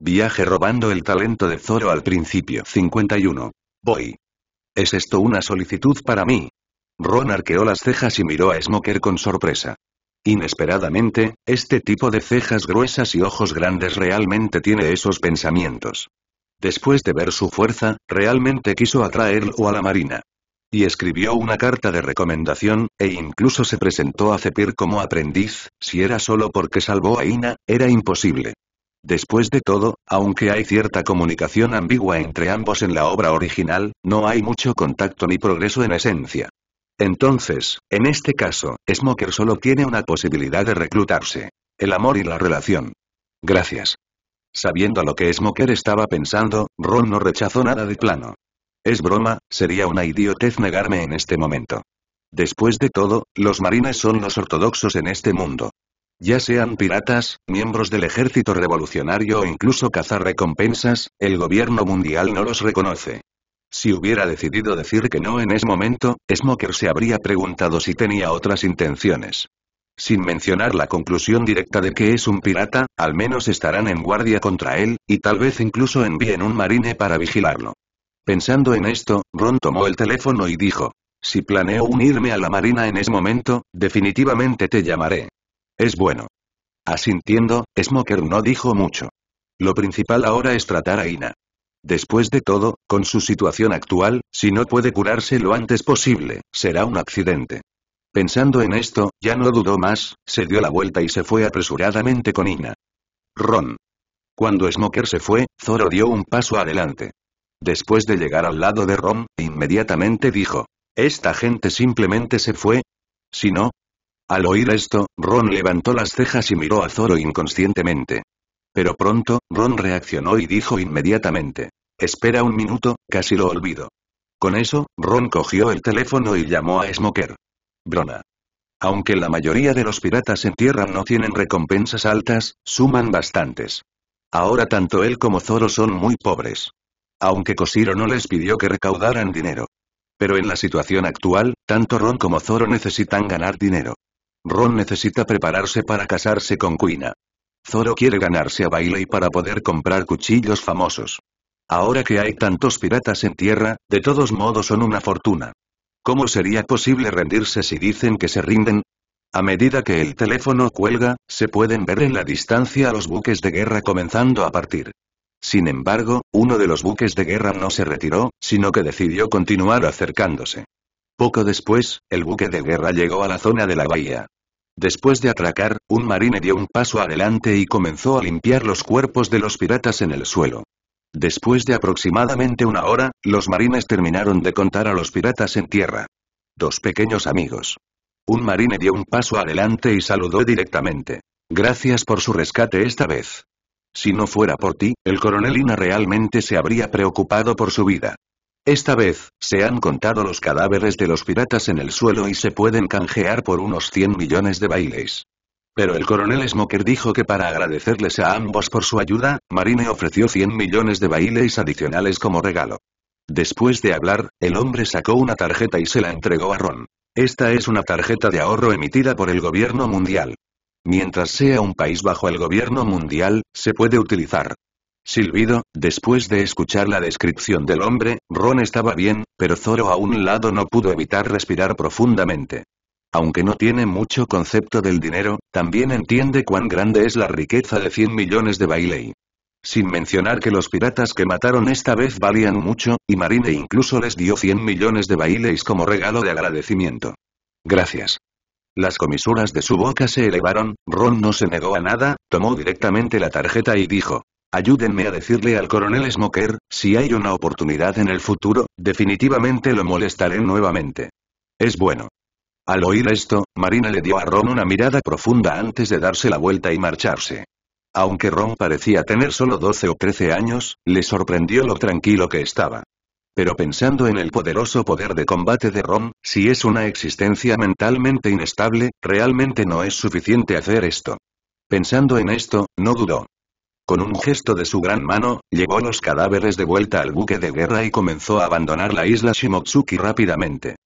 Viaje robando el talento de Zoro al principio 51. Voy. ¿Es esto una solicitud para mí? Ron arqueó las cejas y miró a Smoker con sorpresa. Inesperadamente, este tipo de cejas gruesas y ojos grandes realmente tiene esos pensamientos. Después de ver su fuerza, realmente quiso atraerlo a la marina. Y escribió una carta de recomendación, e incluso se presentó a Cepir como aprendiz, si era solo porque salvó a Ina, era imposible. Después de todo, aunque hay cierta comunicación ambigua entre ambos en la obra original, no hay mucho contacto ni progreso en esencia. Entonces, en este caso, Smoker solo tiene una posibilidad de reclutarse. El amor y la relación. Gracias. Sabiendo lo que Smoker estaba pensando, Ron no rechazó nada de plano. Es broma, sería una idiotez negarme en este momento. Después de todo, los marines son los ortodoxos en este mundo. Ya sean piratas, miembros del ejército revolucionario o incluso cazar recompensas, el gobierno mundial no los reconoce. Si hubiera decidido decir que no en ese momento, Smoker se habría preguntado si tenía otras intenciones. Sin mencionar la conclusión directa de que es un pirata, al menos estarán en guardia contra él, y tal vez incluso envíen un marine para vigilarlo. Pensando en esto, Ron tomó el teléfono y dijo, si planeo unirme a la marina en ese momento, definitivamente te llamaré. Es bueno. Asintiendo, Smoker no dijo mucho. Lo principal ahora es tratar a Ina. Después de todo, con su situación actual, si no puede curarse lo antes posible, será un accidente. Pensando en esto, ya no dudó más, se dio la vuelta y se fue apresuradamente con Ina. Ron. Cuando Smoker se fue, Zoro dio un paso adelante. Después de llegar al lado de Ron, inmediatamente dijo, ¿Esta gente simplemente se fue? Si no, al oír esto, Ron levantó las cejas y miró a Zoro inconscientemente. Pero pronto, Ron reaccionó y dijo inmediatamente. Espera un minuto, casi lo olvido. Con eso, Ron cogió el teléfono y llamó a Smoker. Brona. Aunque la mayoría de los piratas en tierra no tienen recompensas altas, suman bastantes. Ahora tanto él como Zoro son muy pobres. Aunque Cosiro no les pidió que recaudaran dinero. Pero en la situación actual, tanto Ron como Zoro necesitan ganar dinero. Ron necesita prepararse para casarse con Quina. Zoro quiere ganarse a Bailey para poder comprar cuchillos famosos. Ahora que hay tantos piratas en tierra, de todos modos son una fortuna. ¿Cómo sería posible rendirse si dicen que se rinden? A medida que el teléfono cuelga, se pueden ver en la distancia los buques de guerra comenzando a partir. Sin embargo, uno de los buques de guerra no se retiró, sino que decidió continuar acercándose. Poco después, el buque de guerra llegó a la zona de la bahía. Después de atracar, un marine dio un paso adelante y comenzó a limpiar los cuerpos de los piratas en el suelo. Después de aproximadamente una hora, los marines terminaron de contar a los piratas en tierra. Dos pequeños amigos. Un marine dio un paso adelante y saludó directamente. Gracias por su rescate esta vez. Si no fuera por ti, el coronel Ina realmente se habría preocupado por su vida. Esta vez, se han contado los cadáveres de los piratas en el suelo y se pueden canjear por unos 100 millones de bailes. Pero el coronel Smoker dijo que para agradecerles a ambos por su ayuda, Marine ofreció 100 millones de bailes adicionales como regalo. Después de hablar, el hombre sacó una tarjeta y se la entregó a Ron. Esta es una tarjeta de ahorro emitida por el gobierno mundial. Mientras sea un país bajo el gobierno mundial, se puede utilizar. Silbido, después de escuchar la descripción del hombre, Ron estaba bien, pero Zoro a un lado no pudo evitar respirar profundamente. Aunque no tiene mucho concepto del dinero, también entiende cuán grande es la riqueza de 100 millones de Bailey. Sin mencionar que los piratas que mataron esta vez valían mucho, y Marine incluso les dio 100 millones de baileys como regalo de agradecimiento. Gracias. Las comisuras de su boca se elevaron, Ron no se negó a nada, tomó directamente la tarjeta y dijo, Ayúdenme a decirle al coronel Smoker, si hay una oportunidad en el futuro, definitivamente lo molestaré nuevamente. Es bueno. Al oír esto, Marina le dio a Ron una mirada profunda antes de darse la vuelta y marcharse. Aunque Ron parecía tener solo 12 o 13 años, le sorprendió lo tranquilo que estaba. Pero pensando en el poderoso poder de combate de Ron, si es una existencia mentalmente inestable, realmente no es suficiente hacer esto. Pensando en esto, no dudó. Con un gesto de su gran mano, llevó los cadáveres de vuelta al buque de guerra y comenzó a abandonar la isla Shimotsuki rápidamente.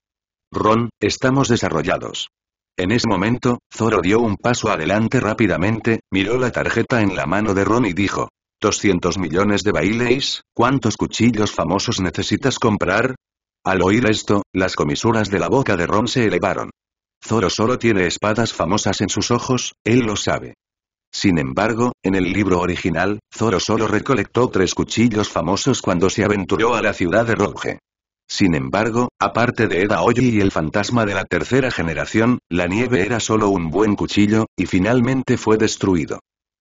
Ron, estamos desarrollados. En ese momento, Zoro dio un paso adelante rápidamente, miró la tarjeta en la mano de Ron y dijo. 200 millones de bailes. ¿cuántos cuchillos famosos necesitas comprar? Al oír esto, las comisuras de la boca de Ron se elevaron. Zoro solo tiene espadas famosas en sus ojos, él lo sabe. Sin embargo, en el libro original, Zoro solo recolectó tres cuchillos famosos cuando se aventuró a la ciudad de Rogue. Sin embargo, aparte de Eda Oji y el fantasma de la tercera generación, la nieve era solo un buen cuchillo, y finalmente fue destruido.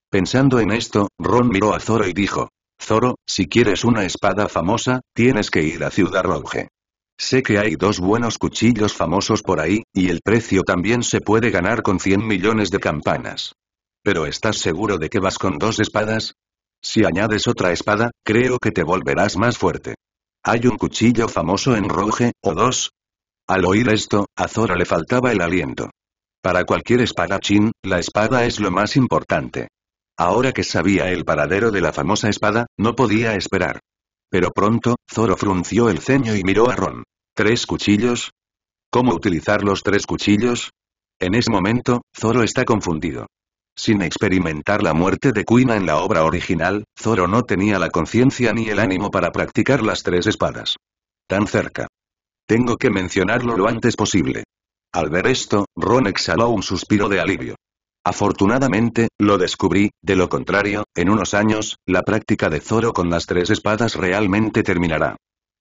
Pensando en esto, Ron miró a Zoro y dijo, Zoro, si quieres una espada famosa, tienes que ir a Ciudad Rogue. Sé que hay dos buenos cuchillos famosos por ahí, y el precio también se puede ganar con 100 millones de campanas. ¿Pero estás seguro de que vas con dos espadas? Si añades otra espada, creo que te volverás más fuerte. Hay un cuchillo famoso en Roje o dos. Al oír esto, a Zoro le faltaba el aliento. Para cualquier espadachín, la espada es lo más importante. Ahora que sabía el paradero de la famosa espada, no podía esperar. Pero pronto, Zoro frunció el ceño y miró a Ron. ¿Tres cuchillos? ¿Cómo utilizar los tres cuchillos? En ese momento, Zoro está confundido. Sin experimentar la muerte de Kuina en la obra original, Zoro no tenía la conciencia ni el ánimo para practicar las tres espadas. Tan cerca. Tengo que mencionarlo lo antes posible. Al ver esto, Ron exhaló un suspiro de alivio. Afortunadamente, lo descubrí, de lo contrario, en unos años, la práctica de Zoro con las tres espadas realmente terminará.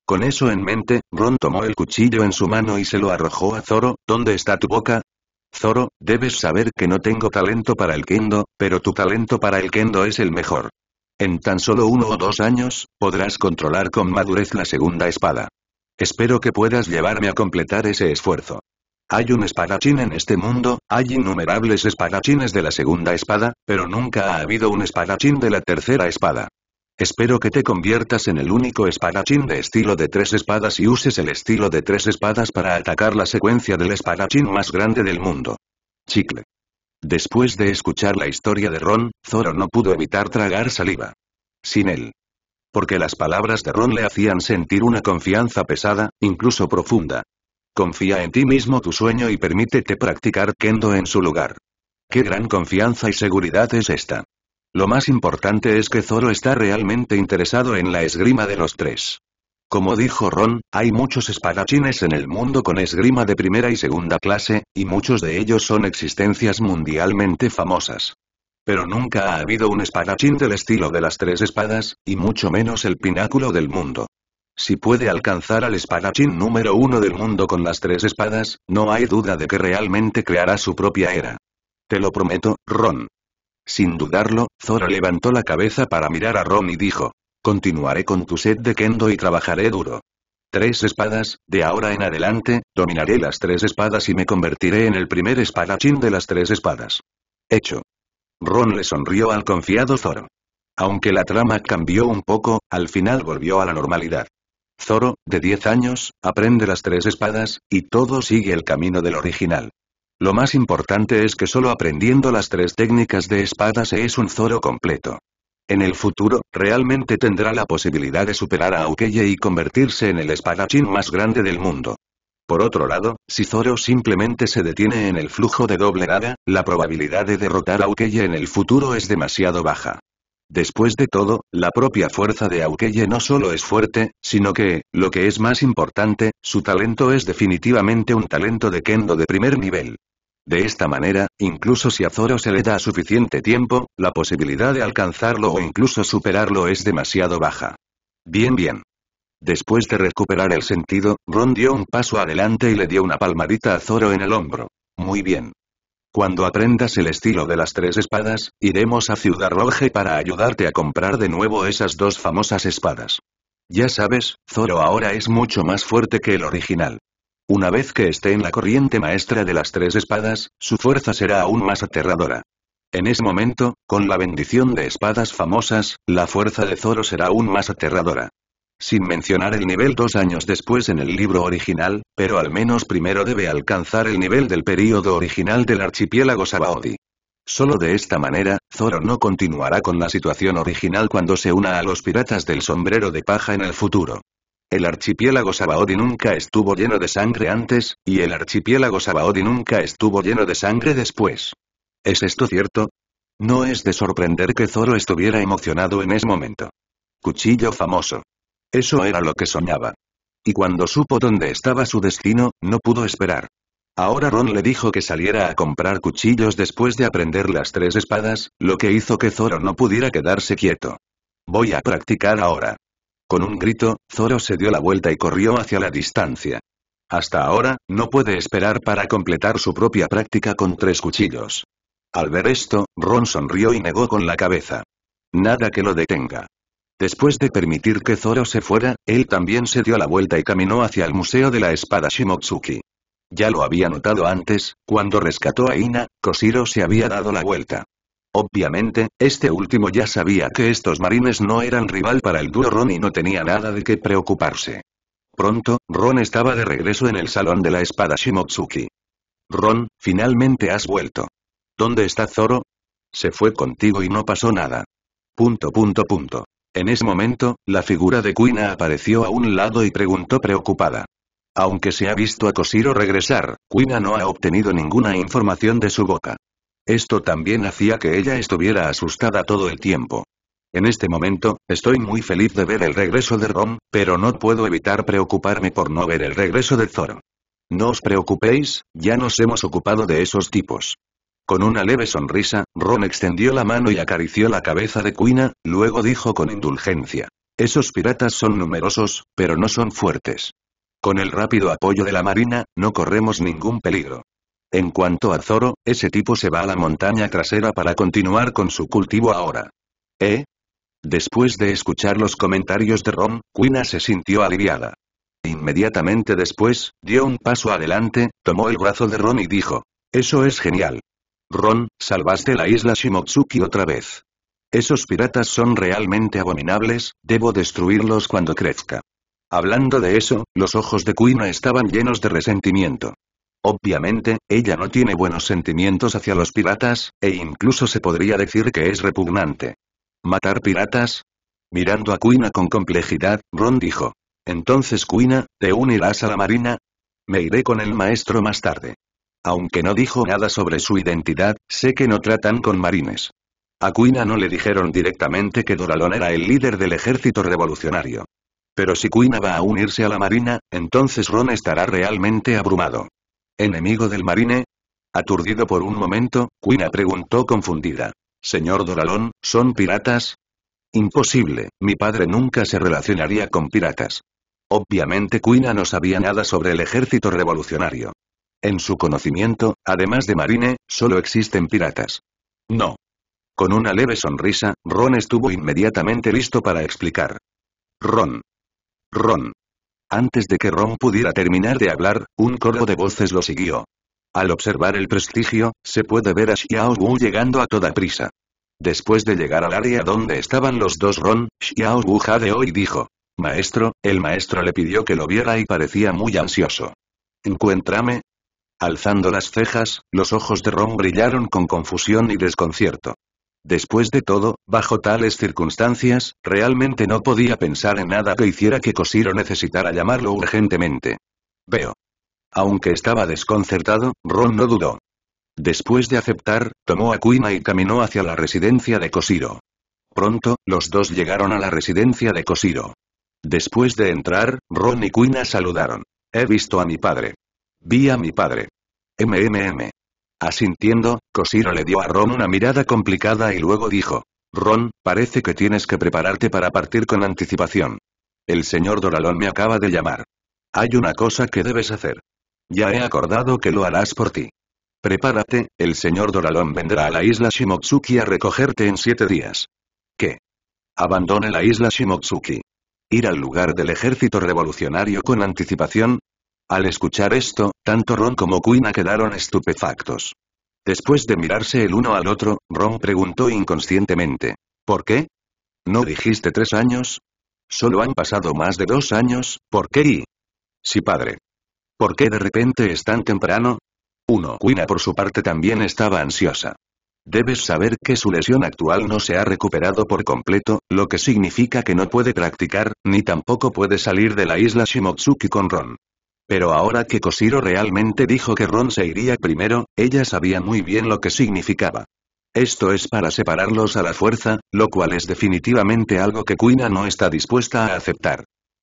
Con eso en mente, Ron tomó el cuchillo en su mano y se lo arrojó a Zoro, ¿dónde está tu boca? Zoro, debes saber que no tengo talento para el kendo, pero tu talento para el kendo es el mejor. En tan solo uno o dos años, podrás controlar con madurez la segunda espada. Espero que puedas llevarme a completar ese esfuerzo. Hay un espadachín en este mundo, hay innumerables espadachines de la segunda espada, pero nunca ha habido un espadachín de la tercera espada. Espero que te conviertas en el único espadachín de estilo de tres espadas y uses el estilo de tres espadas para atacar la secuencia del espadachín más grande del mundo. Chicle. Después de escuchar la historia de Ron, Zoro no pudo evitar tragar saliva. Sin él. Porque las palabras de Ron le hacían sentir una confianza pesada, incluso profunda. Confía en ti mismo tu sueño y permítete practicar kendo en su lugar. Qué gran confianza y seguridad es esta. Lo más importante es que Zoro está realmente interesado en la esgrima de los tres. Como dijo Ron, hay muchos espadachines en el mundo con esgrima de primera y segunda clase, y muchos de ellos son existencias mundialmente famosas. Pero nunca ha habido un espadachín del estilo de las tres espadas, y mucho menos el pináculo del mundo. Si puede alcanzar al espadachín número uno del mundo con las tres espadas, no hay duda de que realmente creará su propia era. Te lo prometo, Ron. Sin dudarlo, Zoro levantó la cabeza para mirar a Ron y dijo. Continuaré con tu set de kendo y trabajaré duro. Tres espadas, de ahora en adelante, dominaré las tres espadas y me convertiré en el primer espadachín de las tres espadas. Hecho. Ron le sonrió al confiado Zoro. Aunque la trama cambió un poco, al final volvió a la normalidad. Zoro, de 10 años, aprende las tres espadas, y todo sigue el camino del original. Lo más importante es que solo aprendiendo las tres técnicas de espada se es un Zoro completo. En el futuro, realmente tendrá la posibilidad de superar a Aukeye y convertirse en el espadachín más grande del mundo. Por otro lado, si Zoro simplemente se detiene en el flujo de doble dada, la probabilidad de derrotar a Aukeye en el futuro es demasiado baja. Después de todo, la propia fuerza de Aukeye no solo es fuerte, sino que, lo que es más importante, su talento es definitivamente un talento de kendo de primer nivel. De esta manera, incluso si a Zoro se le da suficiente tiempo, la posibilidad de alcanzarlo o incluso superarlo es demasiado baja. Bien bien. Después de recuperar el sentido, Ron dio un paso adelante y le dio una palmadita a Zoro en el hombro. Muy bien. Cuando aprendas el estilo de las tres espadas, iremos a Ciudad Roja para ayudarte a comprar de nuevo esas dos famosas espadas. Ya sabes, Zoro ahora es mucho más fuerte que el original. Una vez que esté en la corriente maestra de las tres espadas, su fuerza será aún más aterradora. En ese momento, con la bendición de espadas famosas, la fuerza de Zoro será aún más aterradora. Sin mencionar el nivel dos años después en el libro original, pero al menos primero debe alcanzar el nivel del período original del archipiélago Sabaody. Solo de esta manera, Zoro no continuará con la situación original cuando se una a los piratas del sombrero de paja en el futuro. El archipiélago Sabaody nunca estuvo lleno de sangre antes, y el archipiélago Sabaody nunca estuvo lleno de sangre después. ¿Es esto cierto? No es de sorprender que Zoro estuviera emocionado en ese momento. Cuchillo famoso. Eso era lo que soñaba. Y cuando supo dónde estaba su destino, no pudo esperar. Ahora Ron le dijo que saliera a comprar cuchillos después de aprender las tres espadas, lo que hizo que Zoro no pudiera quedarse quieto. Voy a practicar ahora. Con un grito, Zoro se dio la vuelta y corrió hacia la distancia. Hasta ahora, no puede esperar para completar su propia práctica con tres cuchillos. Al ver esto, Ron sonrió y negó con la cabeza. Nada que lo detenga. Después de permitir que Zoro se fuera, él también se dio la vuelta y caminó hacia el Museo de la Espada Shimotsuki. Ya lo había notado antes, cuando rescató a Ina, Koshiro se había dado la vuelta. Obviamente, este último ya sabía que estos marines no eran rival para el duro Ron y no tenía nada de qué preocuparse. Pronto, Ron estaba de regreso en el salón de la espada Shimotsuki. Ron, finalmente has vuelto. ¿Dónde está Zoro? Se fue contigo y no pasó nada. Punto punto punto. En ese momento, la figura de Kuina apareció a un lado y preguntó preocupada. Aunque se ha visto a Koshiro regresar, Kuina no ha obtenido ninguna información de su boca. Esto también hacía que ella estuviera asustada todo el tiempo. En este momento, estoy muy feliz de ver el regreso de Ron, pero no puedo evitar preocuparme por no ver el regreso de Zoro. No os preocupéis, ya nos hemos ocupado de esos tipos. Con una leve sonrisa, Ron extendió la mano y acarició la cabeza de Quina, luego dijo con indulgencia. Esos piratas son numerosos, pero no son fuertes. Con el rápido apoyo de la marina, no corremos ningún peligro. En cuanto a Zoro, ese tipo se va a la montaña trasera para continuar con su cultivo ahora. ¿Eh? Después de escuchar los comentarios de Ron, Quina se sintió aliviada. Inmediatamente después, dio un paso adelante, tomó el brazo de Ron y dijo. Eso es genial. Ron, salvaste la isla Shimotsuki otra vez. Esos piratas son realmente abominables, debo destruirlos cuando crezca. Hablando de eso, los ojos de Quina estaban llenos de resentimiento. Obviamente, ella no tiene buenos sentimientos hacia los piratas, e incluso se podría decir que es repugnante. ¿Matar piratas? Mirando a Quina con complejidad, Ron dijo. Entonces Quina, ¿te unirás a la marina? Me iré con el maestro más tarde. Aunque no dijo nada sobre su identidad, sé que no tratan con marines. A Quina no le dijeron directamente que Doralon era el líder del ejército revolucionario. Pero si Quina va a unirse a la marina, entonces Ron estará realmente abrumado. ¿Enemigo del marine? Aturdido por un momento, Quina preguntó confundida. Señor Doralón, ¿son piratas? Imposible, mi padre nunca se relacionaría con piratas. Obviamente Quina no sabía nada sobre el ejército revolucionario. En su conocimiento, además de marine, solo existen piratas. No. Con una leve sonrisa, Ron estuvo inmediatamente listo para explicar. Ron. Ron. Antes de que Ron pudiera terminar de hablar, un coro de voces lo siguió. Al observar el prestigio, se puede ver a Xiao Wu llegando a toda prisa. Después de llegar al área donde estaban los dos Ron, Xiao Wu jadeó y dijo. Maestro, el maestro le pidió que lo viera y parecía muy ansioso. Encuéntrame. Alzando las cejas, los ojos de Ron brillaron con confusión y desconcierto. Después de todo, bajo tales circunstancias, realmente no podía pensar en nada que hiciera que Cosiro necesitara llamarlo urgentemente. Veo. Aunque estaba desconcertado, Ron no dudó. Después de aceptar, tomó a Kuina y caminó hacia la residencia de Cosiro. Pronto, los dos llegaron a la residencia de Cosiro. Después de entrar, Ron y Kuina saludaron. He visto a mi padre. Vi a mi padre. MMM. Asintiendo, Cosiro le dio a Ron una mirada complicada y luego dijo. Ron, parece que tienes que prepararte para partir con anticipación. El señor Doralón me acaba de llamar. Hay una cosa que debes hacer. Ya he acordado que lo harás por ti. Prepárate, el señor Doralón vendrá a la isla Shimotsuki a recogerte en siete días. ¿Qué? Abandone la isla Shimotsuki. Ir al lugar del ejército revolucionario con anticipación, al escuchar esto, tanto Ron como Quina quedaron estupefactos. Después de mirarse el uno al otro, Ron preguntó inconscientemente. ¿Por qué? ¿No dijiste tres años? Solo han pasado más de dos años, ¿por qué y...? Sí padre. ¿Por qué de repente es tan temprano? Uno. Quina por su parte también estaba ansiosa. Debes saber que su lesión actual no se ha recuperado por completo, lo que significa que no puede practicar, ni tampoco puede salir de la isla Shimotsuki con Ron. Pero ahora que Koshiro realmente dijo que Ron se iría primero, ella sabía muy bien lo que significaba. Esto es para separarlos a la fuerza, lo cual es definitivamente algo que Kuina no está dispuesta a aceptar.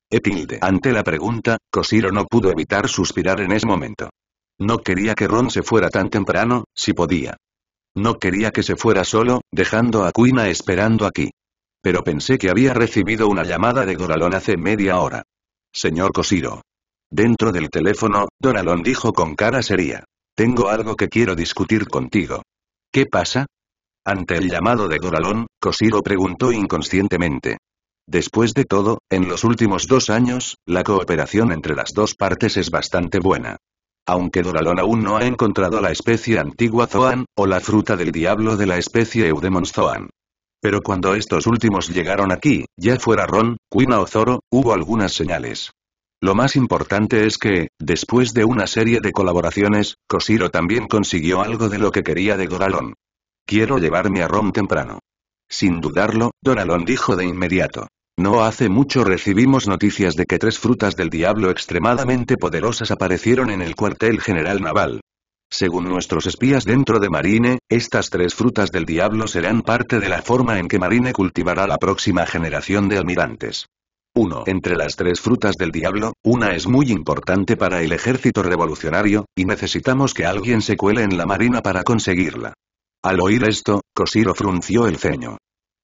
Epilde. Ante la pregunta, Koshiro no pudo evitar suspirar en ese momento. No quería que Ron se fuera tan temprano, si podía. No quería que se fuera solo, dejando a Kuina esperando aquí. Pero pensé que había recibido una llamada de Goralón hace media hora. Señor Koshiro. Dentro del teléfono, Doralon dijo con cara seria. Tengo algo que quiero discutir contigo. ¿Qué pasa? Ante el llamado de Doralon, Cosiro preguntó inconscientemente. Después de todo, en los últimos dos años, la cooperación entre las dos partes es bastante buena. Aunque Doralon aún no ha encontrado la especie antigua Zoan, o la fruta del diablo de la especie Eudemon Zoan. Pero cuando estos últimos llegaron aquí, ya fuera Ron, Quina o Zoro, hubo algunas señales. Lo más importante es que, después de una serie de colaboraciones, Koshiro también consiguió algo de lo que quería de Doralón. Quiero llevarme a Rom temprano. Sin dudarlo, Doralón dijo de inmediato. No hace mucho recibimos noticias de que tres frutas del diablo extremadamente poderosas aparecieron en el cuartel general naval. Según nuestros espías dentro de Marine, estas tres frutas del diablo serán parte de la forma en que Marine cultivará la próxima generación de almirantes. «Uno Entre las tres frutas del diablo, una es muy importante para el ejército revolucionario, y necesitamos que alguien se cuele en la marina para conseguirla. Al oír esto, Cosiro frunció el ceño.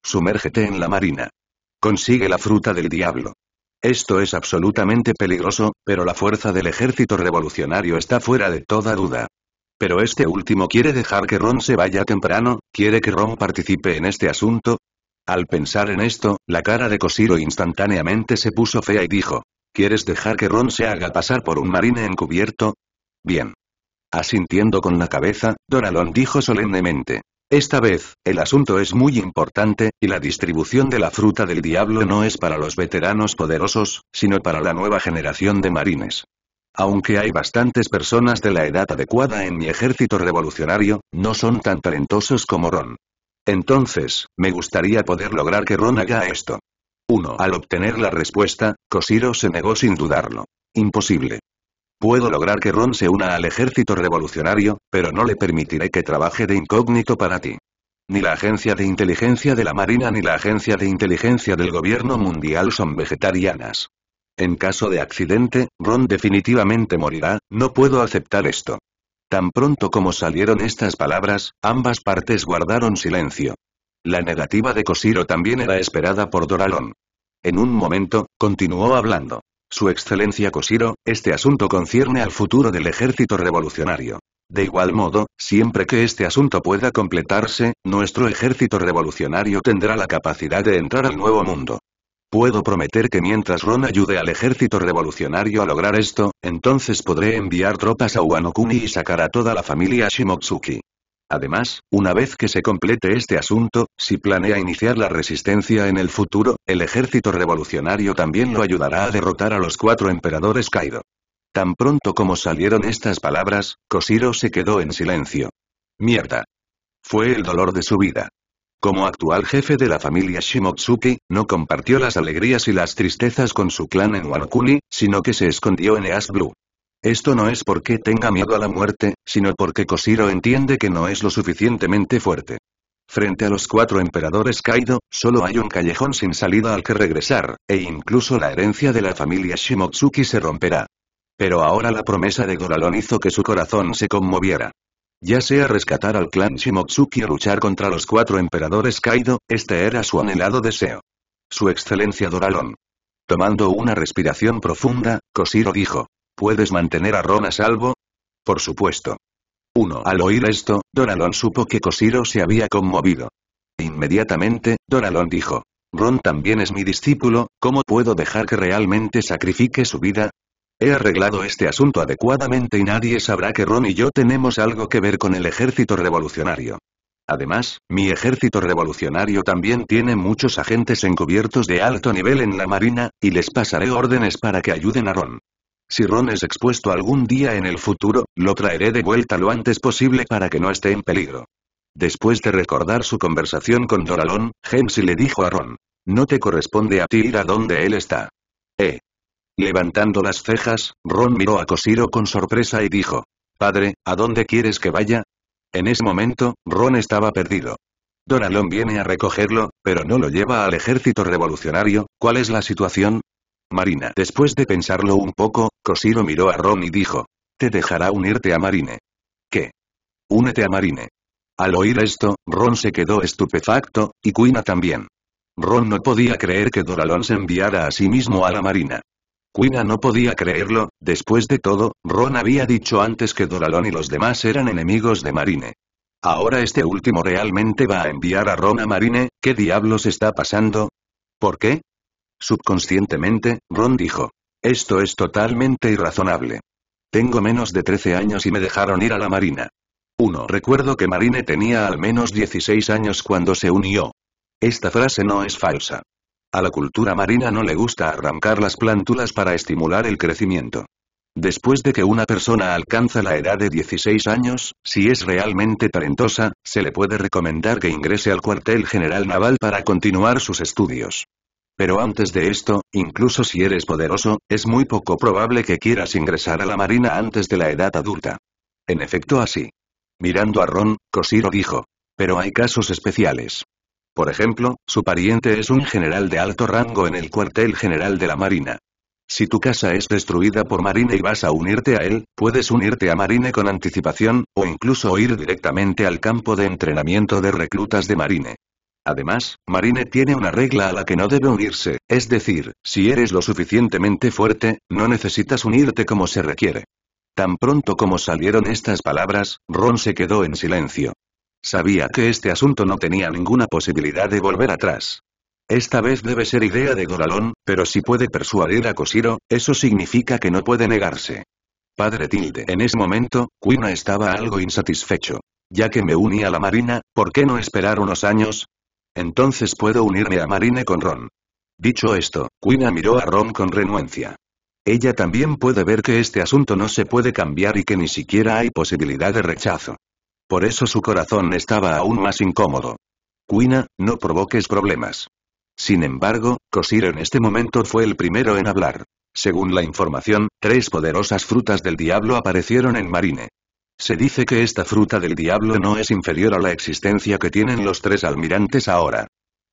Sumérgete en la marina. Consigue la fruta del diablo. Esto es absolutamente peligroso, pero la fuerza del ejército revolucionario está fuera de toda duda. Pero este último quiere dejar que Ron se vaya temprano, quiere que Ron participe en este asunto, al pensar en esto, la cara de Koshiro instantáneamente se puso fea y dijo. ¿Quieres dejar que Ron se haga pasar por un marine encubierto? Bien. Asintiendo con la cabeza, Doralón dijo solemnemente. Esta vez, el asunto es muy importante, y la distribución de la fruta del diablo no es para los veteranos poderosos, sino para la nueva generación de marines. Aunque hay bastantes personas de la edad adecuada en mi ejército revolucionario, no son tan talentosos como Ron. Entonces, me gustaría poder lograr que Ron haga esto. 1. Al obtener la respuesta, Koshiro se negó sin dudarlo. Imposible. Puedo lograr que Ron se una al ejército revolucionario, pero no le permitiré que trabaje de incógnito para ti. Ni la agencia de inteligencia de la Marina ni la agencia de inteligencia del gobierno mundial son vegetarianas. En caso de accidente, Ron definitivamente morirá, no puedo aceptar esto. Tan pronto como salieron estas palabras, ambas partes guardaron silencio. La negativa de Cosiro también era esperada por Doralón. En un momento, continuó hablando. Su excelencia Cosiro, este asunto concierne al futuro del ejército revolucionario. De igual modo, siempre que este asunto pueda completarse, nuestro ejército revolucionario tendrá la capacidad de entrar al nuevo mundo. Puedo prometer que mientras Ron ayude al ejército revolucionario a lograr esto, entonces podré enviar tropas a Wanokuni y sacar a toda la familia Shimotsuki. Además, una vez que se complete este asunto, si planea iniciar la resistencia en el futuro, el ejército revolucionario también lo ayudará a derrotar a los cuatro emperadores Kaido. Tan pronto como salieron estas palabras, Koshiro se quedó en silencio. Mierda. Fue el dolor de su vida. Como actual jefe de la familia Shimotsuki, no compartió las alegrías y las tristezas con su clan en Wanokuni, sino que se escondió en East Blue. Esto no es porque tenga miedo a la muerte, sino porque Koshiro entiende que no es lo suficientemente fuerte. Frente a los cuatro emperadores Kaido, solo hay un callejón sin salida al que regresar, e incluso la herencia de la familia Shimotsuki se romperá. Pero ahora la promesa de Goralón hizo que su corazón se conmoviera. Ya sea rescatar al clan Shimotsuki o luchar contra los cuatro emperadores Kaido, este era su anhelado deseo. Su excelencia Doralon. Tomando una respiración profunda, Koshiro dijo. ¿Puedes mantener a Ron a salvo? Por supuesto. Uno. Al oír esto, Doralon supo que Koshiro se había conmovido. Inmediatamente, Doralon dijo. Ron también es mi discípulo, ¿cómo puedo dejar que realmente sacrifique su vida? He arreglado este asunto adecuadamente y nadie sabrá que Ron y yo tenemos algo que ver con el ejército revolucionario. Además, mi ejército revolucionario también tiene muchos agentes encubiertos de alto nivel en la marina, y les pasaré órdenes para que ayuden a Ron. Si Ron es expuesto algún día en el futuro, lo traeré de vuelta lo antes posible para que no esté en peligro. Después de recordar su conversación con Doralon, James le dijo a Ron. No te corresponde a ti ir a donde él está. Eh. Levantando las cejas, Ron miró a cosiro con sorpresa y dijo. Padre, ¿a dónde quieres que vaya? En ese momento, Ron estaba perdido. Doralon viene a recogerlo, pero no lo lleva al ejército revolucionario, ¿cuál es la situación? Marina. Después de pensarlo un poco, cosiro miró a Ron y dijo. Te dejará unirte a Marine. ¿Qué? Únete a Marine. Al oír esto, Ron se quedó estupefacto, y Quina también. Ron no podía creer que Doralón se enviara a sí mismo a la Marina. Quina no podía creerlo, después de todo, Ron había dicho antes que Doralón y los demás eran enemigos de Marine. Ahora este último realmente va a enviar a Ron a Marine, ¿qué diablos está pasando? ¿Por qué? Subconscientemente, Ron dijo. Esto es totalmente irrazonable. Tengo menos de 13 años y me dejaron ir a la Marina. 1. Recuerdo que Marine tenía al menos 16 años cuando se unió. Esta frase no es falsa. A la cultura marina no le gusta arrancar las plántulas para estimular el crecimiento. Después de que una persona alcanza la edad de 16 años, si es realmente talentosa, se le puede recomendar que ingrese al cuartel general naval para continuar sus estudios. Pero antes de esto, incluso si eres poderoso, es muy poco probable que quieras ingresar a la marina antes de la edad adulta. En efecto así. Mirando a Ron, Cosiro dijo. Pero hay casos especiales. Por ejemplo, su pariente es un general de alto rango en el cuartel general de la Marina. Si tu casa es destruida por Marine y vas a unirte a él, puedes unirte a Marine con anticipación, o incluso ir directamente al campo de entrenamiento de reclutas de Marine. Además, Marine tiene una regla a la que no debe unirse, es decir, si eres lo suficientemente fuerte, no necesitas unirte como se requiere. Tan pronto como salieron estas palabras, Ron se quedó en silencio. Sabía que este asunto no tenía ninguna posibilidad de volver atrás. Esta vez debe ser idea de Goralón, pero si puede persuadir a Koshiro, eso significa que no puede negarse. Padre Tilde. En ese momento, Quina estaba algo insatisfecho. Ya que me uní a la Marina, ¿por qué no esperar unos años? Entonces puedo unirme a Marine con Ron. Dicho esto, Quina miró a Ron con renuencia. Ella también puede ver que este asunto no se puede cambiar y que ni siquiera hay posibilidad de rechazo. Por eso su corazón estaba aún más incómodo. Quina, no provoques problemas. Sin embargo, Kosir en este momento fue el primero en hablar. Según la información, tres poderosas frutas del diablo aparecieron en Marine. Se dice que esta fruta del diablo no es inferior a la existencia que tienen los tres almirantes ahora.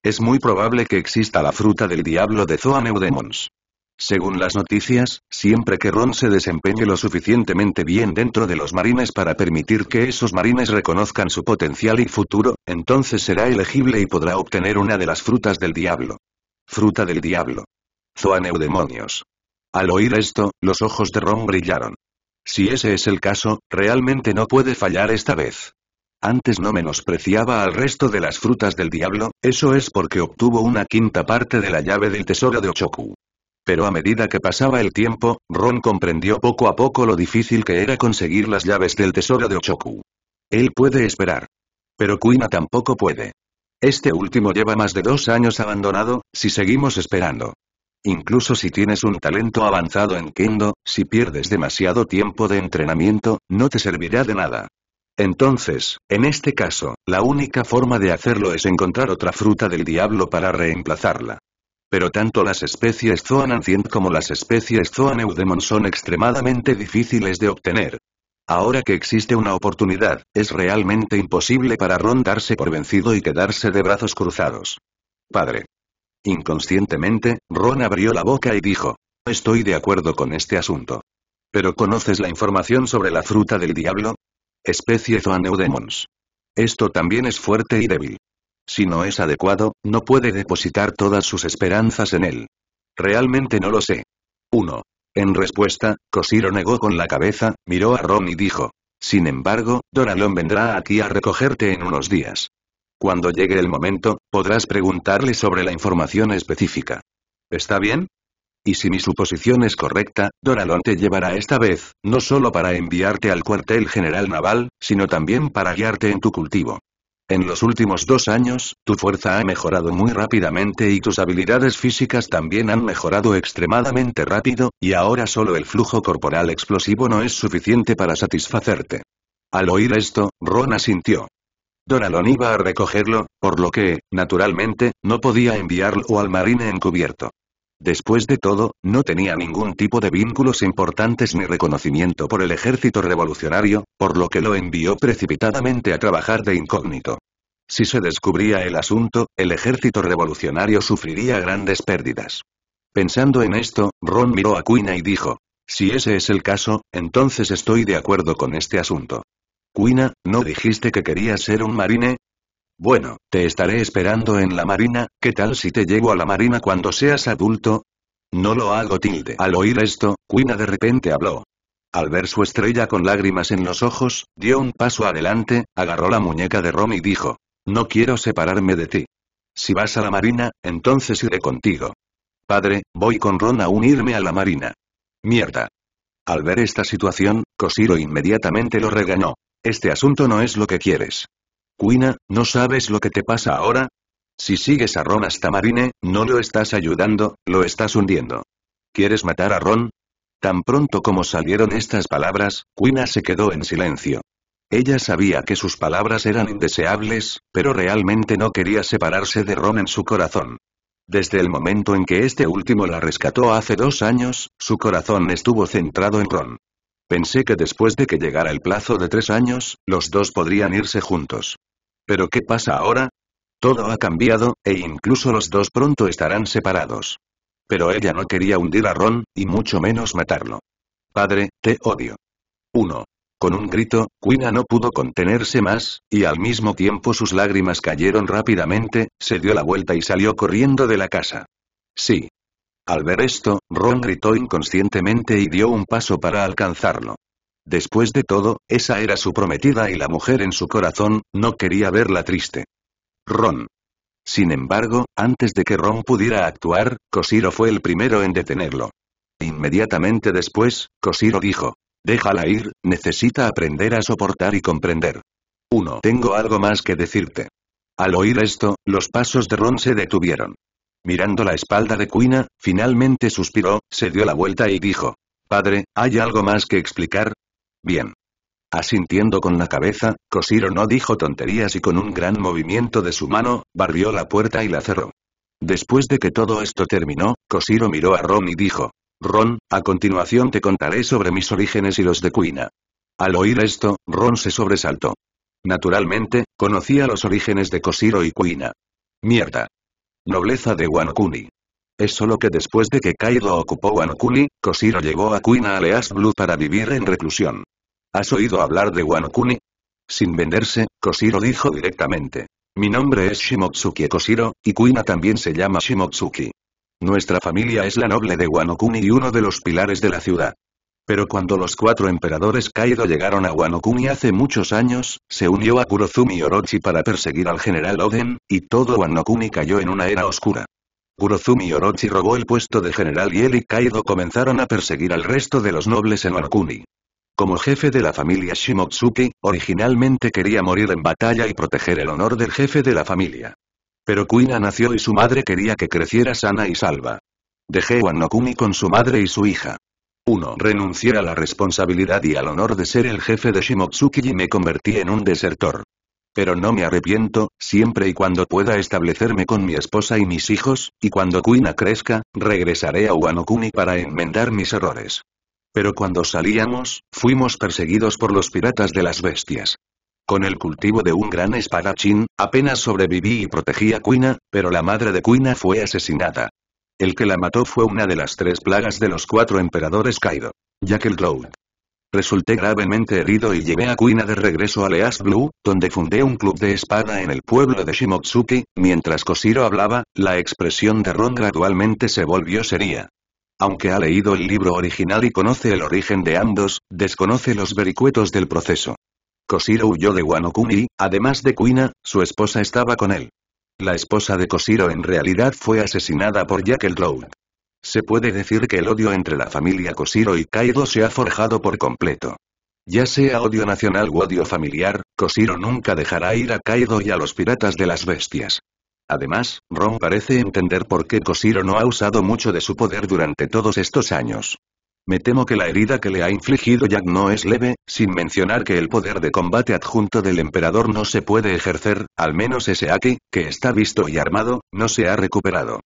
Es muy probable que exista la fruta del diablo de Zoan Demons. Según las noticias, siempre que Ron se desempeñe lo suficientemente bien dentro de los marines para permitir que esos marines reconozcan su potencial y futuro, entonces será elegible y podrá obtener una de las frutas del diablo. Fruta del diablo. Zoaneudemonios. Al oír esto, los ojos de Ron brillaron. Si ese es el caso, realmente no puede fallar esta vez. Antes no menospreciaba al resto de las frutas del diablo, eso es porque obtuvo una quinta parte de la llave del tesoro de Ochoku. Pero a medida que pasaba el tiempo, Ron comprendió poco a poco lo difícil que era conseguir las llaves del tesoro de Ochoku. Él puede esperar. Pero Kuina tampoco puede. Este último lleva más de dos años abandonado, si seguimos esperando. Incluso si tienes un talento avanzado en Kendo, si pierdes demasiado tiempo de entrenamiento, no te servirá de nada. Entonces, en este caso, la única forma de hacerlo es encontrar otra fruta del diablo para reemplazarla. Pero tanto las especies Zoanancient como las especies Zoaneudemons son extremadamente difíciles de obtener. Ahora que existe una oportunidad, es realmente imposible para Ron darse por vencido y quedarse de brazos cruzados. Padre. Inconscientemente, Ron abrió la boca y dijo. Estoy de acuerdo con este asunto. Pero ¿conoces la información sobre la fruta del diablo? Especie Zoaneudemons. Esto también es fuerte y débil. Si no es adecuado, no puede depositar todas sus esperanzas en él. Realmente no lo sé. 1. En respuesta, Koshiro negó con la cabeza, miró a Ron y dijo. Sin embargo, Doralon vendrá aquí a recogerte en unos días. Cuando llegue el momento, podrás preguntarle sobre la información específica. ¿Está bien? Y si mi suposición es correcta, Doralon te llevará esta vez, no solo para enviarte al cuartel general naval, sino también para guiarte en tu cultivo. En los últimos dos años, tu fuerza ha mejorado muy rápidamente y tus habilidades físicas también han mejorado extremadamente rápido, y ahora solo el flujo corporal explosivo no es suficiente para satisfacerte. Al oír esto, Ron asintió. Alon iba a recogerlo, por lo que, naturalmente, no podía enviarlo al marine encubierto. Después de todo, no tenía ningún tipo de vínculos importantes ni reconocimiento por el ejército revolucionario, por lo que lo envió precipitadamente a trabajar de incógnito. Si se descubría el asunto, el ejército revolucionario sufriría grandes pérdidas. Pensando en esto, Ron miró a Quina y dijo, si ese es el caso, entonces estoy de acuerdo con este asunto. Quina, ¿no dijiste que querías ser un marine? Bueno, te estaré esperando en la marina, ¿qué tal si te llevo a la marina cuando seas adulto? No lo hago tilde. Al oír esto, Quina de repente habló. Al ver su estrella con lágrimas en los ojos, dio un paso adelante, agarró la muñeca de Rom y dijo. No quiero separarme de ti. Si vas a la marina, entonces iré contigo. Padre, voy con Ron a unirme a la marina. Mierda. Al ver esta situación, Cosiro inmediatamente lo regañó. Este asunto no es lo que quieres. Quina, ¿no sabes lo que te pasa ahora? Si sigues a Ron hasta Marine, no lo estás ayudando, lo estás hundiendo. ¿Quieres matar a Ron? Tan pronto como salieron estas palabras, Quina se quedó en silencio. Ella sabía que sus palabras eran indeseables, pero realmente no quería separarse de Ron en su corazón. Desde el momento en que este último la rescató hace dos años, su corazón estuvo centrado en Ron. Pensé que después de que llegara el plazo de tres años, los dos podrían irse juntos. ¿Pero qué pasa ahora? Todo ha cambiado, e incluso los dos pronto estarán separados. Pero ella no quería hundir a Ron, y mucho menos matarlo. Padre, te odio. 1. Con un grito, Quina no pudo contenerse más, y al mismo tiempo sus lágrimas cayeron rápidamente, se dio la vuelta y salió corriendo de la casa. Sí. Al ver esto, Ron gritó inconscientemente y dio un paso para alcanzarlo. Después de todo, esa era su prometida y la mujer en su corazón, no quería verla triste. Ron. Sin embargo, antes de que Ron pudiera actuar, Cosiro fue el primero en detenerlo. Inmediatamente después, Cosiro dijo, déjala ir, necesita aprender a soportar y comprender. Uno. Tengo algo más que decirte. Al oír esto, los pasos de Ron se detuvieron. Mirando la espalda de Quina, finalmente suspiró, se dio la vuelta y dijo, Padre, ¿hay algo más que explicar? Bien. Asintiendo con la cabeza, Cosiro no dijo tonterías y con un gran movimiento de su mano, barrió la puerta y la cerró. Después de que todo esto terminó, Cosiro miró a Ron y dijo, Ron, a continuación te contaré sobre mis orígenes y los de Cuina. Al oír esto, Ron se sobresaltó. Naturalmente, conocía los orígenes de Cosiro y Cuina. Mierda. Nobleza de Wanokuni. Es solo que después de que Kaido ocupó Wanokuni, Koshiro llegó a a Aleas Blue para vivir en reclusión. ¿Has oído hablar de Wanokuni? Sin venderse, Koshiro dijo directamente. Mi nombre es Shimotsuki Koshiro, y Kuina también se llama Shimotsuki. Nuestra familia es la noble de Wanokuni y uno de los pilares de la ciudad. Pero cuando los cuatro emperadores Kaido llegaron a Wanokuni hace muchos años, se unió a Kurozumi Orochi para perseguir al general Oden, y todo Wanokuni cayó en una era oscura. Kurozumi Orochi robó el puesto de general y él y Kaido comenzaron a perseguir al resto de los nobles en Wanokuni. Como jefe de la familia Shimotsuki, originalmente quería morir en batalla y proteger el honor del jefe de la familia. Pero Kuina nació y su madre quería que creciera sana y salva. Dejé Wanokuni con su madre y su hija. 1. Renuncié a la responsabilidad y al honor de ser el jefe de Shimotsuki y me convertí en un desertor. Pero no me arrepiento, siempre y cuando pueda establecerme con mi esposa y mis hijos, y cuando Kuina crezca, regresaré a Wanokuni para enmendar mis errores. Pero cuando salíamos, fuimos perseguidos por los piratas de las bestias. Con el cultivo de un gran espadachín, apenas sobreviví y protegí a Kuina, pero la madre de Kuina fue asesinada. El que la mató fue una de las tres plagas de los cuatro emperadores Kaido. que el Cloud. Resulté gravemente herido y llevé a Kuina de regreso a Leas Blue, donde fundé un club de espada en el pueblo de Shimotsuki, mientras Koshiro hablaba, la expresión de Ron gradualmente se volvió seria. Aunque ha leído el libro original y conoce el origen de ambos, desconoce los vericuetos del proceso. Koshiro huyó de Wano además de Kuina, su esposa estaba con él. La esposa de Koshiro en realidad fue asesinada por Jack el Road. Se puede decir que el odio entre la familia Koshiro y Kaido se ha forjado por completo. Ya sea odio nacional u odio familiar, Koshiro nunca dejará ir a Kaido y a los piratas de las bestias. Además, Ron parece entender por qué Koshiro no ha usado mucho de su poder durante todos estos años. Me temo que la herida que le ha infligido Jack no es leve, sin mencionar que el poder de combate adjunto del emperador no se puede ejercer, al menos ese Aki, que está visto y armado, no se ha recuperado.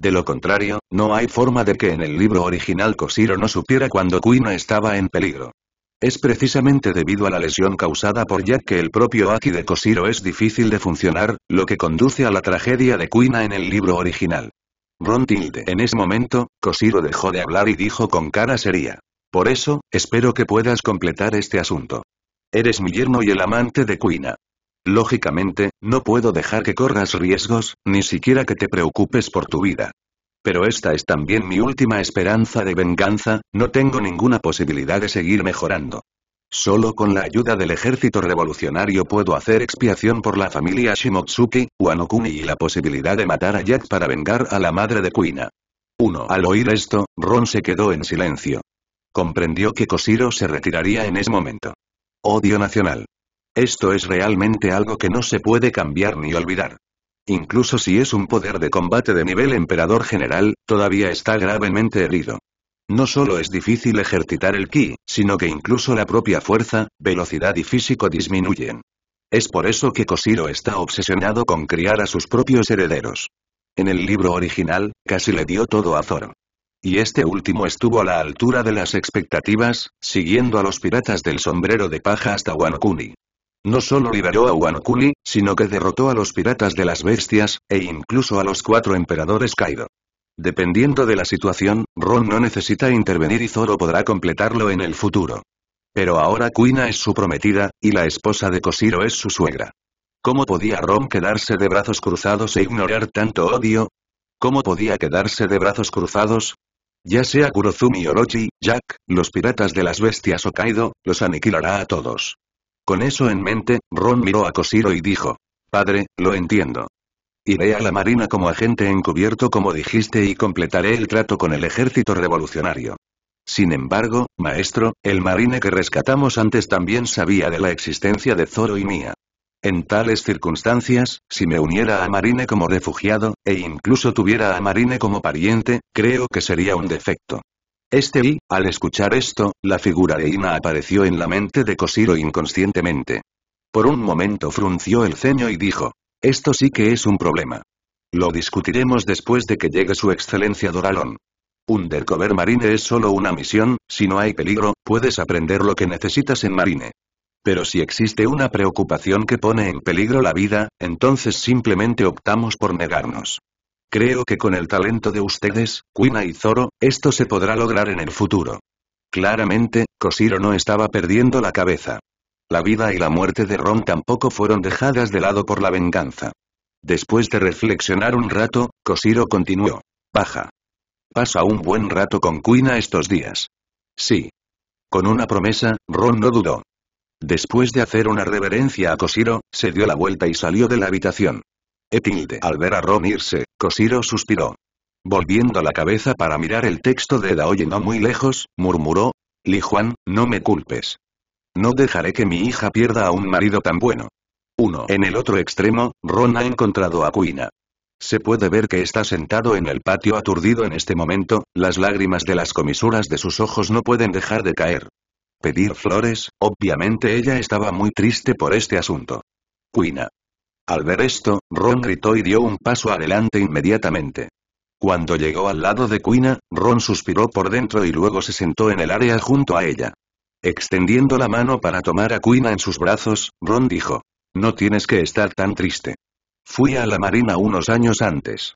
De lo contrario, no hay forma de que en el libro original Koshiro no supiera cuando Kuina estaba en peligro. Es precisamente debido a la lesión causada por Jack que el propio Aki de Koshiro es difícil de funcionar, lo que conduce a la tragedia de Kuina en el libro original. Rontilde, En ese momento, Koshiro dejó de hablar y dijo con cara seria. Por eso, espero que puedas completar este asunto. Eres mi yerno y el amante de Kuina. Lógicamente, no puedo dejar que corras riesgos, ni siquiera que te preocupes por tu vida. Pero esta es también mi última esperanza de venganza, no tengo ninguna posibilidad de seguir mejorando. Solo con la ayuda del ejército revolucionario puedo hacer expiación por la familia Shimotsuki, Wanokuni y la posibilidad de matar a Jack para vengar a la madre de Kuina. 1. Al oír esto, Ron se quedó en silencio. Comprendió que Koshiro se retiraría en ese momento. Odio nacional. Esto es realmente algo que no se puede cambiar ni olvidar. Incluso si es un poder de combate de nivel emperador general, todavía está gravemente herido. No solo es difícil ejercitar el ki, sino que incluso la propia fuerza, velocidad y físico disminuyen. Es por eso que Koshiro está obsesionado con criar a sus propios herederos. En el libro original, casi le dio todo a Zoro. Y este último estuvo a la altura de las expectativas, siguiendo a los piratas del sombrero de paja hasta Wanokuni. No solo liberó a Wanokuli, sino que derrotó a los piratas de las bestias, e incluso a los cuatro emperadores Kaido. Dependiendo de la situación, Ron no necesita intervenir y Zoro podrá completarlo en el futuro. Pero ahora Kuina es su prometida, y la esposa de Koshiro es su suegra. ¿Cómo podía Ron quedarse de brazos cruzados e ignorar tanto odio? ¿Cómo podía quedarse de brazos cruzados? Ya sea Kurozumi Orochi, Jack, los piratas de las bestias o Kaido, los aniquilará a todos. Con eso en mente, Ron miró a Cosiro y dijo. Padre, lo entiendo. Iré a la marina como agente encubierto como dijiste y completaré el trato con el ejército revolucionario. Sin embargo, maestro, el marine que rescatamos antes también sabía de la existencia de Zoro y mía. En tales circunstancias, si me uniera a Marine como refugiado, e incluso tuviera a Marine como pariente, creo que sería un defecto. Este y, al escuchar esto, la figura de Ina apareció en la mente de Koshiro inconscientemente. Por un momento frunció el ceño y dijo, esto sí que es un problema. Lo discutiremos después de que llegue su excelencia Doralon. Undercover Marine es solo una misión, si no hay peligro, puedes aprender lo que necesitas en Marine. Pero si existe una preocupación que pone en peligro la vida, entonces simplemente optamos por negarnos. Creo que con el talento de ustedes, Quina y Zoro, esto se podrá lograr en el futuro. Claramente, Koshiro no estaba perdiendo la cabeza. La vida y la muerte de Ron tampoco fueron dejadas de lado por la venganza. Después de reflexionar un rato, Koshiro continuó. Baja. Pasa un buen rato con Quina estos días. Sí. Con una promesa, Ron no dudó. Después de hacer una reverencia a Koshiro, se dio la vuelta y salió de la habitación. Etilde al ver a Ron irse, Koshiro suspiró. Volviendo la cabeza para mirar el texto de Daoye no muy lejos, murmuró, Li Juan, no me culpes. No dejaré que mi hija pierda a un marido tan bueno. Uno En el otro extremo, Ron ha encontrado a Kuina. Se puede ver que está sentado en el patio aturdido en este momento, las lágrimas de las comisuras de sus ojos no pueden dejar de caer. Pedir flores, obviamente ella estaba muy triste por este asunto. Kuina. Al ver esto, Ron gritó y dio un paso adelante inmediatamente. Cuando llegó al lado de Quina, Ron suspiró por dentro y luego se sentó en el área junto a ella. Extendiendo la mano para tomar a Quina en sus brazos, Ron dijo. No tienes que estar tan triste. Fui a la marina unos años antes.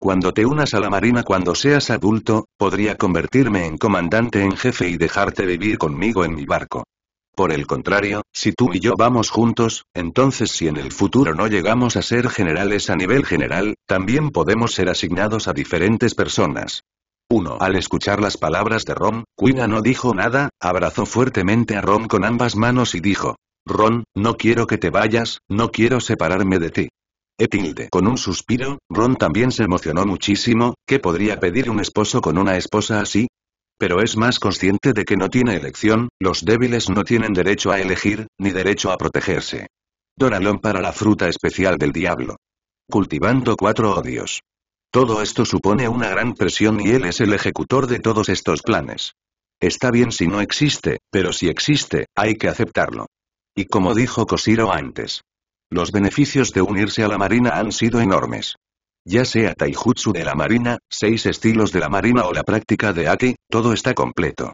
Cuando te unas a la marina cuando seas adulto, podría convertirme en comandante en jefe y dejarte vivir conmigo en mi barco. Por el contrario, si tú y yo vamos juntos, entonces si en el futuro no llegamos a ser generales a nivel general, también podemos ser asignados a diferentes personas. 1. Al escuchar las palabras de Ron, Quina no dijo nada, abrazó fuertemente a Ron con ambas manos y dijo, Ron, no quiero que te vayas, no quiero separarme de ti. Etilde con un suspiro, Ron también se emocionó muchísimo, ¿qué podría pedir un esposo con una esposa así? pero es más consciente de que no tiene elección, los débiles no tienen derecho a elegir, ni derecho a protegerse. Doralón para la fruta especial del diablo. Cultivando cuatro odios. Todo esto supone una gran presión y él es el ejecutor de todos estos planes. Está bien si no existe, pero si existe, hay que aceptarlo. Y como dijo Cosiro antes, los beneficios de unirse a la Marina han sido enormes. Ya sea taijutsu de la marina, seis estilos de la marina o la práctica de Aki, todo está completo.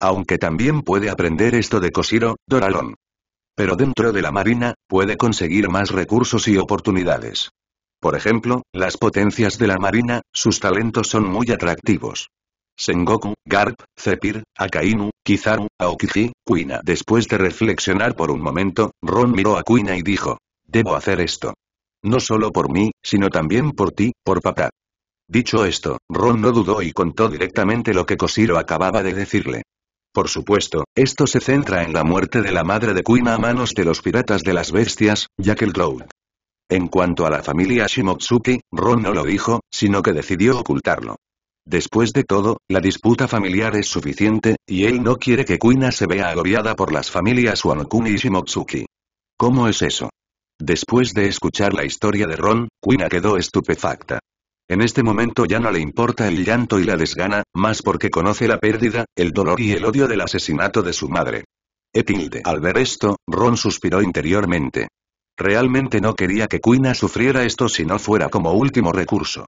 Aunque también puede aprender esto de Koshiro, Doralon. Pero dentro de la marina, puede conseguir más recursos y oportunidades. Por ejemplo, las potencias de la marina, sus talentos son muy atractivos. Sengoku, Garp, Zepir, Akainu, Kizaru, Aokiji, Kuina. Después de reflexionar por un momento, Ron miró a Kuina y dijo, debo hacer esto. No solo por mí, sino también por ti, por papá. Dicho esto, Ron no dudó y contó directamente lo que Koshiro acababa de decirle. Por supuesto, esto se centra en la muerte de la madre de Kuina a manos de los piratas de las bestias, Jackel Cloud. En cuanto a la familia Shimotsuki, Ron no lo dijo, sino que decidió ocultarlo. Después de todo, la disputa familiar es suficiente, y él no quiere que Kuina se vea agobiada por las familias Wanokuni y Shimotsuki. ¿Cómo es eso? Después de escuchar la historia de Ron, Quina quedó estupefacta. En este momento ya no le importa el llanto y la desgana, más porque conoce la pérdida, el dolor y el odio del asesinato de su madre. Etilde. Al ver esto, Ron suspiró interiormente. Realmente no quería que Quina sufriera esto si no fuera como último recurso.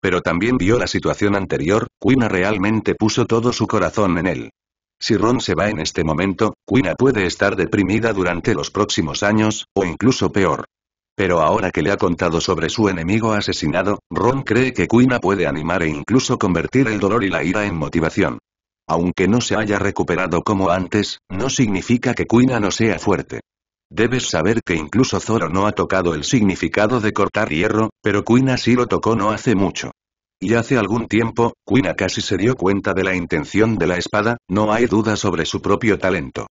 Pero también vio la situación anterior, Quina realmente puso todo su corazón en él. Si Ron se va en este momento, Quina puede estar deprimida durante los próximos años, o incluso peor. Pero ahora que le ha contado sobre su enemigo asesinado, Ron cree que Quina puede animar e incluso convertir el dolor y la ira en motivación. Aunque no se haya recuperado como antes, no significa que Quina no sea fuerte. Debes saber que incluso Zoro no ha tocado el significado de cortar hierro, pero Quina sí lo tocó no hace mucho. Y hace algún tiempo, Quina casi se dio cuenta de la intención de la espada, no hay duda sobre su propio talento.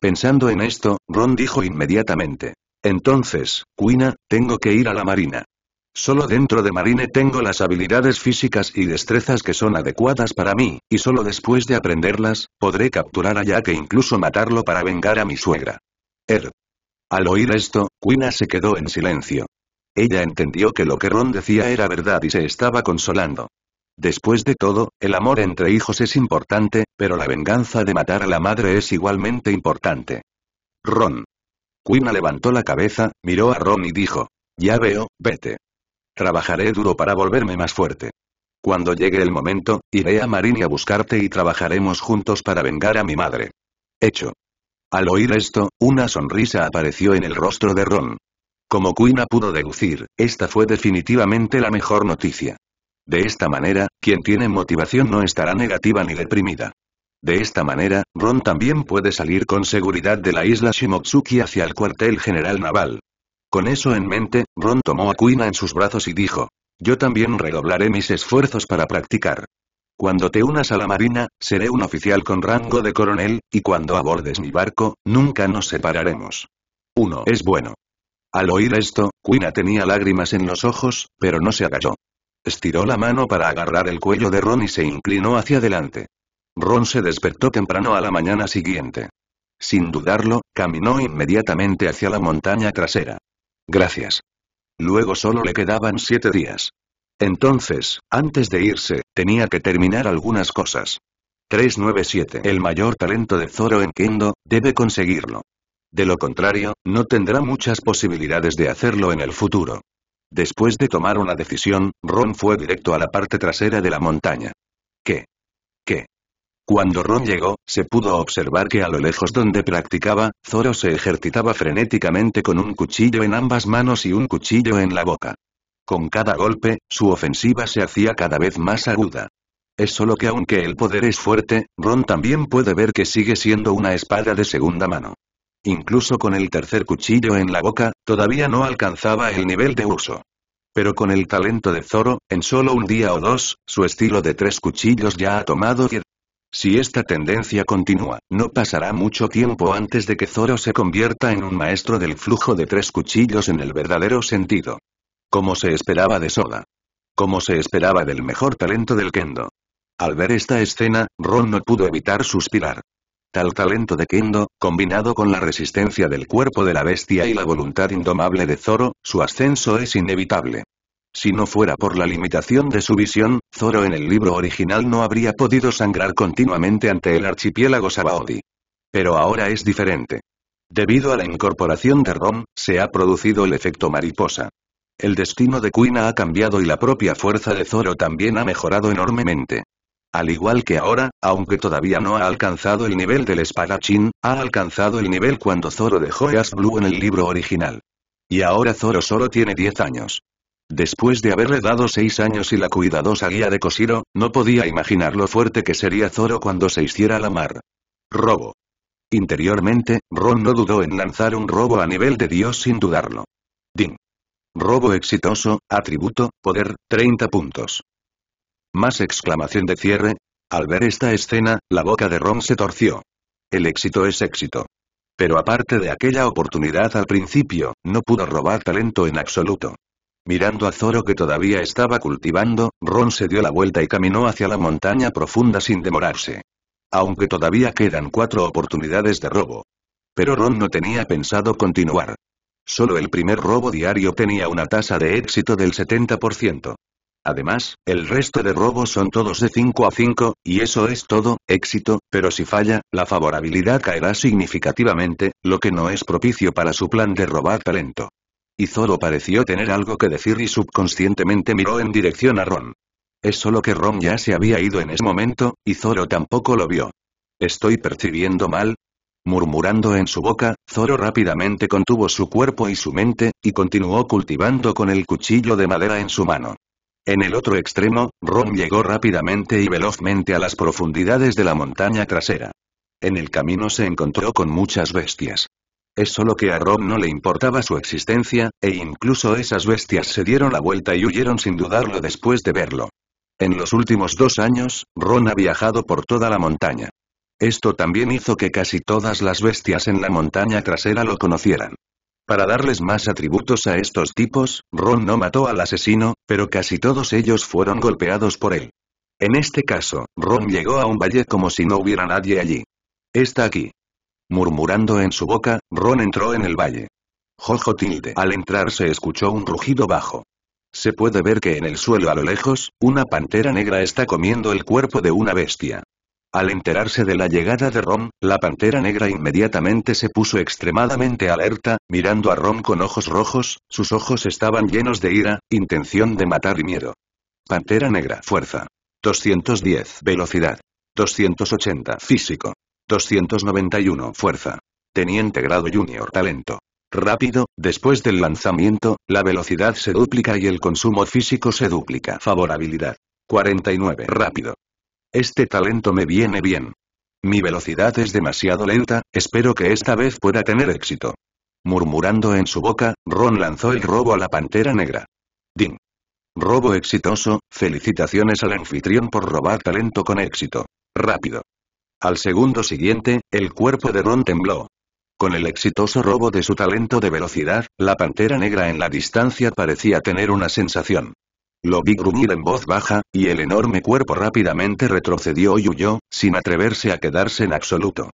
Pensando en esto, Ron dijo inmediatamente. Entonces, Quina, tengo que ir a la marina. Solo dentro de Marine tengo las habilidades físicas y destrezas que son adecuadas para mí, y solo después de aprenderlas, podré capturar a Jack e incluso matarlo para vengar a mi suegra. Er. Al oír esto, Quina se quedó en silencio. Ella entendió que lo que Ron decía era verdad y se estaba consolando. Después de todo, el amor entre hijos es importante, pero la venganza de matar a la madre es igualmente importante. Ron. Quina levantó la cabeza, miró a Ron y dijo. Ya veo, vete. Trabajaré duro para volverme más fuerte. Cuando llegue el momento, iré a Marini a buscarte y trabajaremos juntos para vengar a mi madre. Hecho. Al oír esto, una sonrisa apareció en el rostro de Ron. Como Kuina pudo deducir, esta fue definitivamente la mejor noticia. De esta manera, quien tiene motivación no estará negativa ni deprimida. De esta manera, Ron también puede salir con seguridad de la isla Shimotsuki hacia el cuartel general naval. Con eso en mente, Ron tomó a Kuina en sus brazos y dijo, yo también redoblaré mis esfuerzos para practicar. Cuando te unas a la marina, seré un oficial con rango de coronel, y cuando abordes mi barco, nunca nos separaremos. Uno es bueno. Al oír esto, Quina tenía lágrimas en los ojos, pero no se agachó. Estiró la mano para agarrar el cuello de Ron y se inclinó hacia adelante. Ron se despertó temprano a la mañana siguiente. Sin dudarlo, caminó inmediatamente hacia la montaña trasera. Gracias. Luego solo le quedaban siete días. Entonces, antes de irse, tenía que terminar algunas cosas. 397. El mayor talento de Zoro en Kendo, debe conseguirlo. De lo contrario, no tendrá muchas posibilidades de hacerlo en el futuro. Después de tomar una decisión, Ron fue directo a la parte trasera de la montaña. ¿Qué? ¿Qué? Cuando Ron llegó, se pudo observar que a lo lejos donde practicaba, Zoro se ejercitaba frenéticamente con un cuchillo en ambas manos y un cuchillo en la boca. Con cada golpe, su ofensiva se hacía cada vez más aguda. Es solo que aunque el poder es fuerte, Ron también puede ver que sigue siendo una espada de segunda mano. Incluso con el tercer cuchillo en la boca, todavía no alcanzaba el nivel de uso. Pero con el talento de Zoro, en solo un día o dos, su estilo de tres cuchillos ya ha tomado Si esta tendencia continúa, no pasará mucho tiempo antes de que Zoro se convierta en un maestro del flujo de tres cuchillos en el verdadero sentido. Como se esperaba de Soda. Como se esperaba del mejor talento del Kendo. Al ver esta escena, Ron no pudo evitar suspirar. Tal talento de Kendo, combinado con la resistencia del cuerpo de la bestia y la voluntad indomable de Zoro, su ascenso es inevitable. Si no fuera por la limitación de su visión, Zoro en el libro original no habría podido sangrar continuamente ante el archipiélago Sabaody. Pero ahora es diferente. Debido a la incorporación de Rom, se ha producido el efecto mariposa. El destino de Kuina ha cambiado y la propia fuerza de Zoro también ha mejorado enormemente. Al igual que ahora, aunque todavía no ha alcanzado el nivel del espadachín, ha alcanzado el nivel cuando Zoro dejó a Blue en el libro original. Y ahora Zoro solo tiene 10 años. Después de haberle dado 6 años y la cuidadosa guía de Koshiro, no podía imaginar lo fuerte que sería Zoro cuando se hiciera la mar. Robo. Interiormente, Ron no dudó en lanzar un robo a nivel de Dios sin dudarlo. Ding. Robo exitoso, atributo, poder, 30 puntos. Más exclamación de cierre. Al ver esta escena, la boca de Ron se torció. El éxito es éxito. Pero aparte de aquella oportunidad al principio, no pudo robar talento en absoluto. Mirando a Zoro que todavía estaba cultivando, Ron se dio la vuelta y caminó hacia la montaña profunda sin demorarse. Aunque todavía quedan cuatro oportunidades de robo. Pero Ron no tenía pensado continuar. Solo el primer robo diario tenía una tasa de éxito del 70%. Además, el resto de robos son todos de 5 a 5, y eso es todo, éxito, pero si falla, la favorabilidad caerá significativamente, lo que no es propicio para su plan de robar talento. Y Zoro pareció tener algo que decir y subconscientemente miró en dirección a Ron. Es solo que Ron ya se había ido en ese momento, y Zoro tampoco lo vio. ¿Estoy percibiendo mal? Murmurando en su boca, Zoro rápidamente contuvo su cuerpo y su mente, y continuó cultivando con el cuchillo de madera en su mano. En el otro extremo, Ron llegó rápidamente y velozmente a las profundidades de la montaña trasera. En el camino se encontró con muchas bestias. Es solo que a Ron no le importaba su existencia, e incluso esas bestias se dieron la vuelta y huyeron sin dudarlo después de verlo. En los últimos dos años, Ron ha viajado por toda la montaña. Esto también hizo que casi todas las bestias en la montaña trasera lo conocieran. Para darles más atributos a estos tipos, Ron no mató al asesino, pero casi todos ellos fueron golpeados por él. En este caso, Ron llegó a un valle como si no hubiera nadie allí. Está aquí. Murmurando en su boca, Ron entró en el valle. Jojo tilde. Al entrar se escuchó un rugido bajo. Se puede ver que en el suelo a lo lejos, una pantera negra está comiendo el cuerpo de una bestia. Al enterarse de la llegada de Rom, la pantera negra inmediatamente se puso extremadamente alerta, mirando a Rom con ojos rojos, sus ojos estaban llenos de ira, intención de matar y miedo. Pantera negra, fuerza. 210, velocidad. 280, físico. 291, fuerza. Teniente grado junior, talento. Rápido, después del lanzamiento, la velocidad se duplica y el consumo físico se duplica. Favorabilidad. 49, rápido. Este talento me viene bien. Mi velocidad es demasiado lenta, espero que esta vez pueda tener éxito. Murmurando en su boca, Ron lanzó el robo a la pantera negra. Ding. Robo exitoso, felicitaciones al anfitrión por robar talento con éxito. Rápido. Al segundo siguiente, el cuerpo de Ron tembló. Con el exitoso robo de su talento de velocidad, la pantera negra en la distancia parecía tener una sensación lo vi gruñir en voz baja, y el enorme cuerpo rápidamente retrocedió y huyó, sin atreverse a quedarse en absoluto.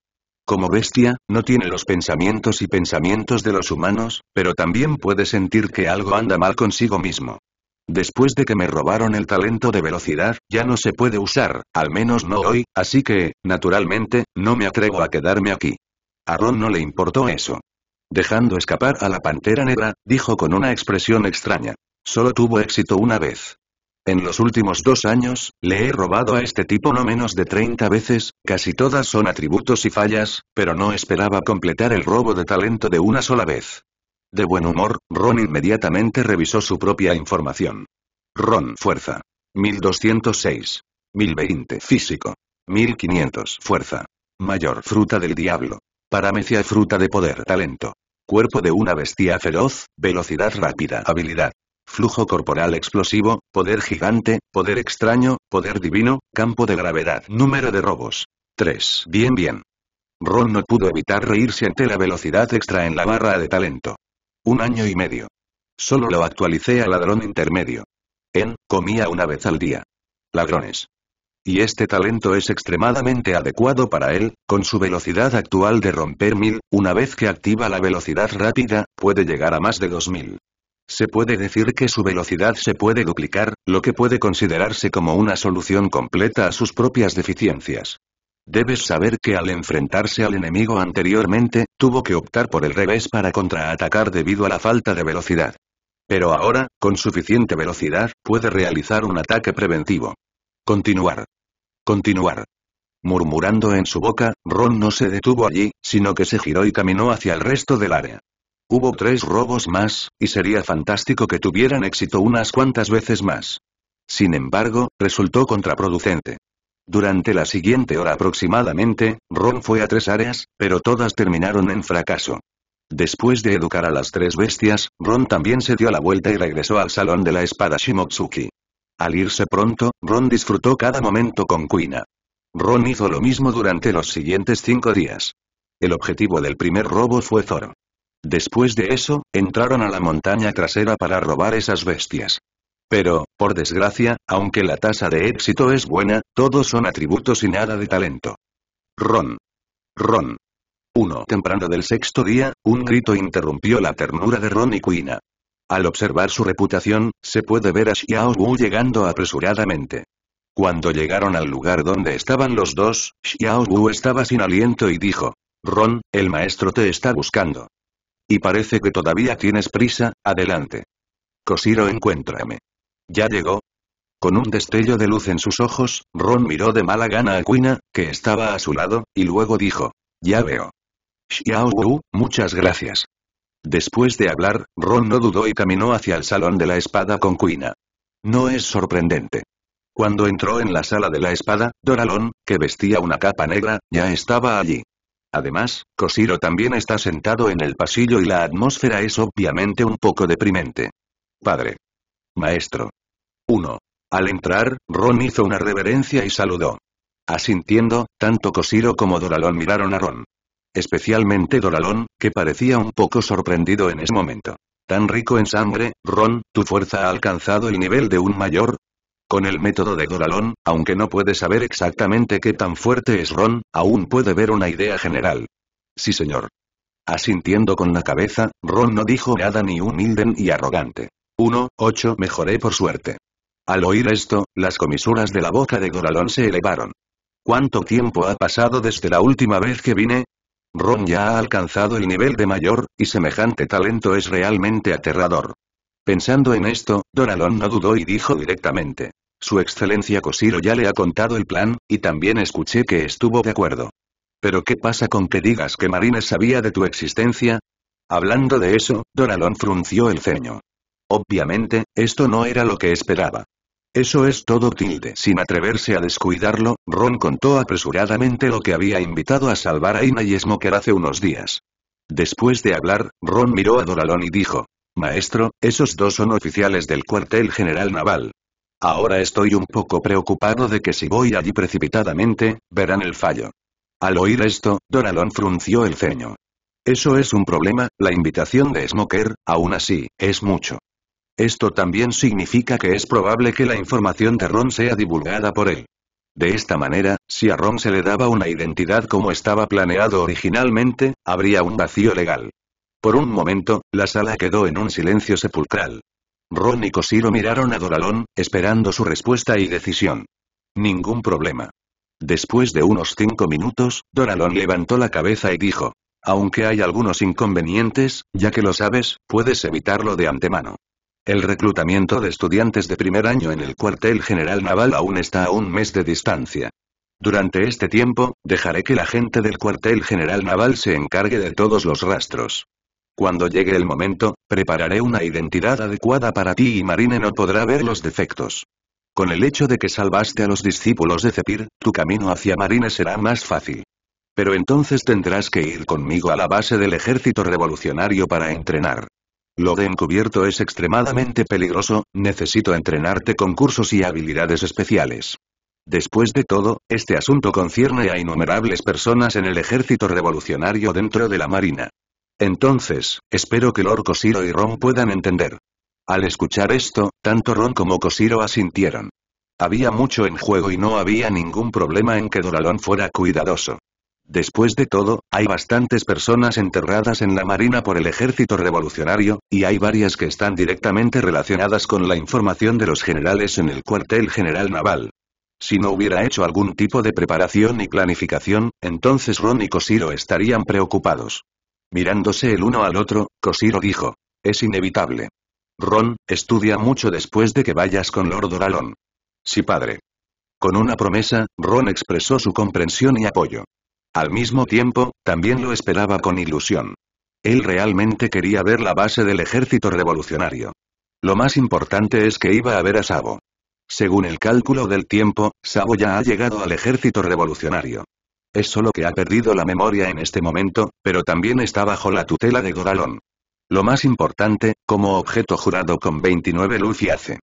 Como bestia, no tiene los pensamientos y pensamientos de los humanos, pero también puede sentir que algo anda mal consigo mismo. Después de que me robaron el talento de velocidad, ya no se puede usar, al menos no hoy, así que, naturalmente, no me atrevo a quedarme aquí. A Ron no le importó eso. Dejando escapar a la pantera negra, dijo con una expresión extraña. Solo tuvo éxito una vez. En los últimos dos años, le he robado a este tipo no menos de 30 veces, casi todas son atributos y fallas, pero no esperaba completar el robo de talento de una sola vez. De buen humor, Ron inmediatamente revisó su propia información. Ron Fuerza. 1206. 1020 Físico. 1500 Fuerza. Mayor Fruta del Diablo. Paramecia Fruta de Poder Talento. Cuerpo de una bestia feroz, velocidad rápida, habilidad flujo corporal explosivo, poder gigante, poder extraño, poder divino, campo de gravedad. Número de robos. 3. Bien bien. Ron no pudo evitar reírse ante la velocidad extra en la barra de talento. Un año y medio. Solo lo actualicé a ladrón intermedio. En, comía una vez al día. Ladrones. Y este talento es extremadamente adecuado para él, con su velocidad actual de romper mil, una vez que activa la velocidad rápida, puede llegar a más de mil. Se puede decir que su velocidad se puede duplicar, lo que puede considerarse como una solución completa a sus propias deficiencias. Debes saber que al enfrentarse al enemigo anteriormente, tuvo que optar por el revés para contraatacar debido a la falta de velocidad. Pero ahora, con suficiente velocidad, puede realizar un ataque preventivo. Continuar. Continuar. Murmurando en su boca, Ron no se detuvo allí, sino que se giró y caminó hacia el resto del área. Hubo tres robos más, y sería fantástico que tuvieran éxito unas cuantas veces más. Sin embargo, resultó contraproducente. Durante la siguiente hora aproximadamente, Ron fue a tres áreas, pero todas terminaron en fracaso. Después de educar a las tres bestias, Ron también se dio la vuelta y regresó al salón de la espada Shimotsuki. Al irse pronto, Ron disfrutó cada momento con Quina. Ron hizo lo mismo durante los siguientes cinco días. El objetivo del primer robo fue Zoro. Después de eso, entraron a la montaña trasera para robar esas bestias. Pero, por desgracia, aunque la tasa de éxito es buena, todos son atributos y nada de talento. Ron. Ron. 1. Temprano del sexto día, un grito interrumpió la ternura de Ron y Quina. Al observar su reputación, se puede ver a Xiao Wu llegando apresuradamente. Cuando llegaron al lugar donde estaban los dos, Xiao Wu estaba sin aliento y dijo, Ron, el maestro te está buscando. Y parece que todavía tienes prisa, adelante. Koshiro encuéntrame. ¿Ya llegó? Con un destello de luz en sus ojos, Ron miró de mala gana a Quina, que estaba a su lado, y luego dijo. Ya veo. Xiao Wu, muchas gracias. Después de hablar, Ron no dudó y caminó hacia el salón de la espada con Quina. No es sorprendente. Cuando entró en la sala de la espada, Doralon, que vestía una capa negra, ya estaba allí. Además, Koshiro también está sentado en el pasillo y la atmósfera es obviamente un poco deprimente. Padre. Maestro. 1. Al entrar, Ron hizo una reverencia y saludó. Asintiendo, tanto Koshiro como Doralon miraron a Ron. Especialmente Doralon, que parecía un poco sorprendido en ese momento. Tan rico en sangre, Ron, tu fuerza ha alcanzado el nivel de un mayor, con el método de Goralón, aunque no puede saber exactamente qué tan fuerte es Ron, aún puede ver una idea general. Sí señor. Asintiendo con la cabeza, Ron no dijo nada ni humilde ni arrogante. 1, 8 mejoré por suerte. Al oír esto, las comisuras de la boca de Goralón se elevaron. ¿Cuánto tiempo ha pasado desde la última vez que vine? Ron ya ha alcanzado el nivel de mayor, y semejante talento es realmente aterrador. Pensando en esto, Doralón no dudó y dijo directamente. Su excelencia Cosiro ya le ha contado el plan, y también escuché que estuvo de acuerdo. ¿Pero qué pasa con que digas que Marines sabía de tu existencia? Hablando de eso, Doralon frunció el ceño. Obviamente, esto no era lo que esperaba. Eso es todo tilde. Sin atreverse a descuidarlo, Ron contó apresuradamente lo que había invitado a salvar a Ina y Smoker hace unos días. Después de hablar, Ron miró a Doralón y dijo, Maestro, esos dos son oficiales del cuartel general naval. Ahora estoy un poco preocupado de que si voy allí precipitadamente, verán el fallo. Al oír esto, Alon frunció el ceño. Eso es un problema, la invitación de Smoker, aún así, es mucho. Esto también significa que es probable que la información de Ron sea divulgada por él. De esta manera, si a Ron se le daba una identidad como estaba planeado originalmente, habría un vacío legal. Por un momento, la sala quedó en un silencio sepulcral. Ron y Cosiro miraron a Doralón, esperando su respuesta y decisión. Ningún problema. Después de unos cinco minutos, Doralón levantó la cabeza y dijo. Aunque hay algunos inconvenientes, ya que lo sabes, puedes evitarlo de antemano. El reclutamiento de estudiantes de primer año en el cuartel general naval aún está a un mes de distancia. Durante este tiempo, dejaré que la gente del cuartel general naval se encargue de todos los rastros. Cuando llegue el momento, prepararé una identidad adecuada para ti y Marine no podrá ver los defectos. Con el hecho de que salvaste a los discípulos de Cepir, tu camino hacia Marine será más fácil. Pero entonces tendrás que ir conmigo a la base del ejército revolucionario para entrenar. Lo de encubierto es extremadamente peligroso, necesito entrenarte con cursos y habilidades especiales. Después de todo, este asunto concierne a innumerables personas en el ejército revolucionario dentro de la marina. Entonces, espero que Lord Koshiro y Ron puedan entender. Al escuchar esto, tanto Ron como Koshiro asintieron. Había mucho en juego y no había ningún problema en que Doralón fuera cuidadoso. Después de todo, hay bastantes personas enterradas en la marina por el ejército revolucionario, y hay varias que están directamente relacionadas con la información de los generales en el cuartel general naval. Si no hubiera hecho algún tipo de preparación y planificación, entonces Ron y Cosiro estarían preocupados. Mirándose el uno al otro, Cosiro dijo. Es inevitable. Ron, estudia mucho después de que vayas con Lord Oralon. Sí padre. Con una promesa, Ron expresó su comprensión y apoyo. Al mismo tiempo, también lo esperaba con ilusión. Él realmente quería ver la base del ejército revolucionario. Lo más importante es que iba a ver a Sabo. Según el cálculo del tiempo, Sabo ya ha llegado al ejército revolucionario. Es solo que ha perdido la memoria en este momento, pero también está bajo la tutela de Godalón. Lo más importante, como objeto jurado con 29 luz y hace.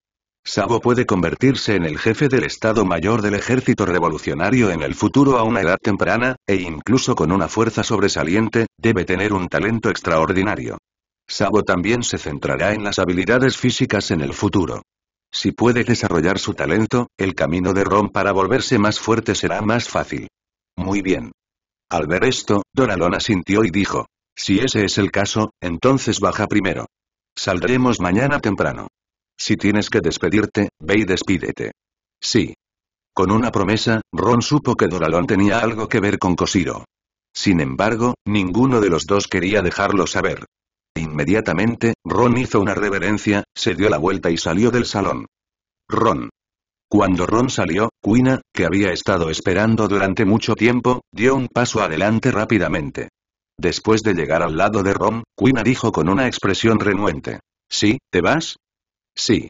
Sabo puede convertirse en el jefe del Estado Mayor del Ejército Revolucionario en el futuro a una edad temprana, e incluso con una fuerza sobresaliente, debe tener un talento extraordinario. Sabo también se centrará en las habilidades físicas en el futuro. Si puede desarrollar su talento, el camino de Ron para volverse más fuerte será más fácil. Muy bien. Al ver esto, Doralón asintió y dijo. Si ese es el caso, entonces baja primero. Saldremos mañana temprano. Si tienes que despedirte, ve y despídete. Sí. Con una promesa, Ron supo que Doralón tenía algo que ver con Cosiro. Sin embargo, ninguno de los dos quería dejarlo saber. Inmediatamente, Ron hizo una reverencia, se dio la vuelta y salió del salón. Ron. Cuando Ron salió, Quina, que había estado esperando durante mucho tiempo, dio un paso adelante rápidamente. Después de llegar al lado de Ron, Quina dijo con una expresión renuente. ¿Sí, te vas? Sí.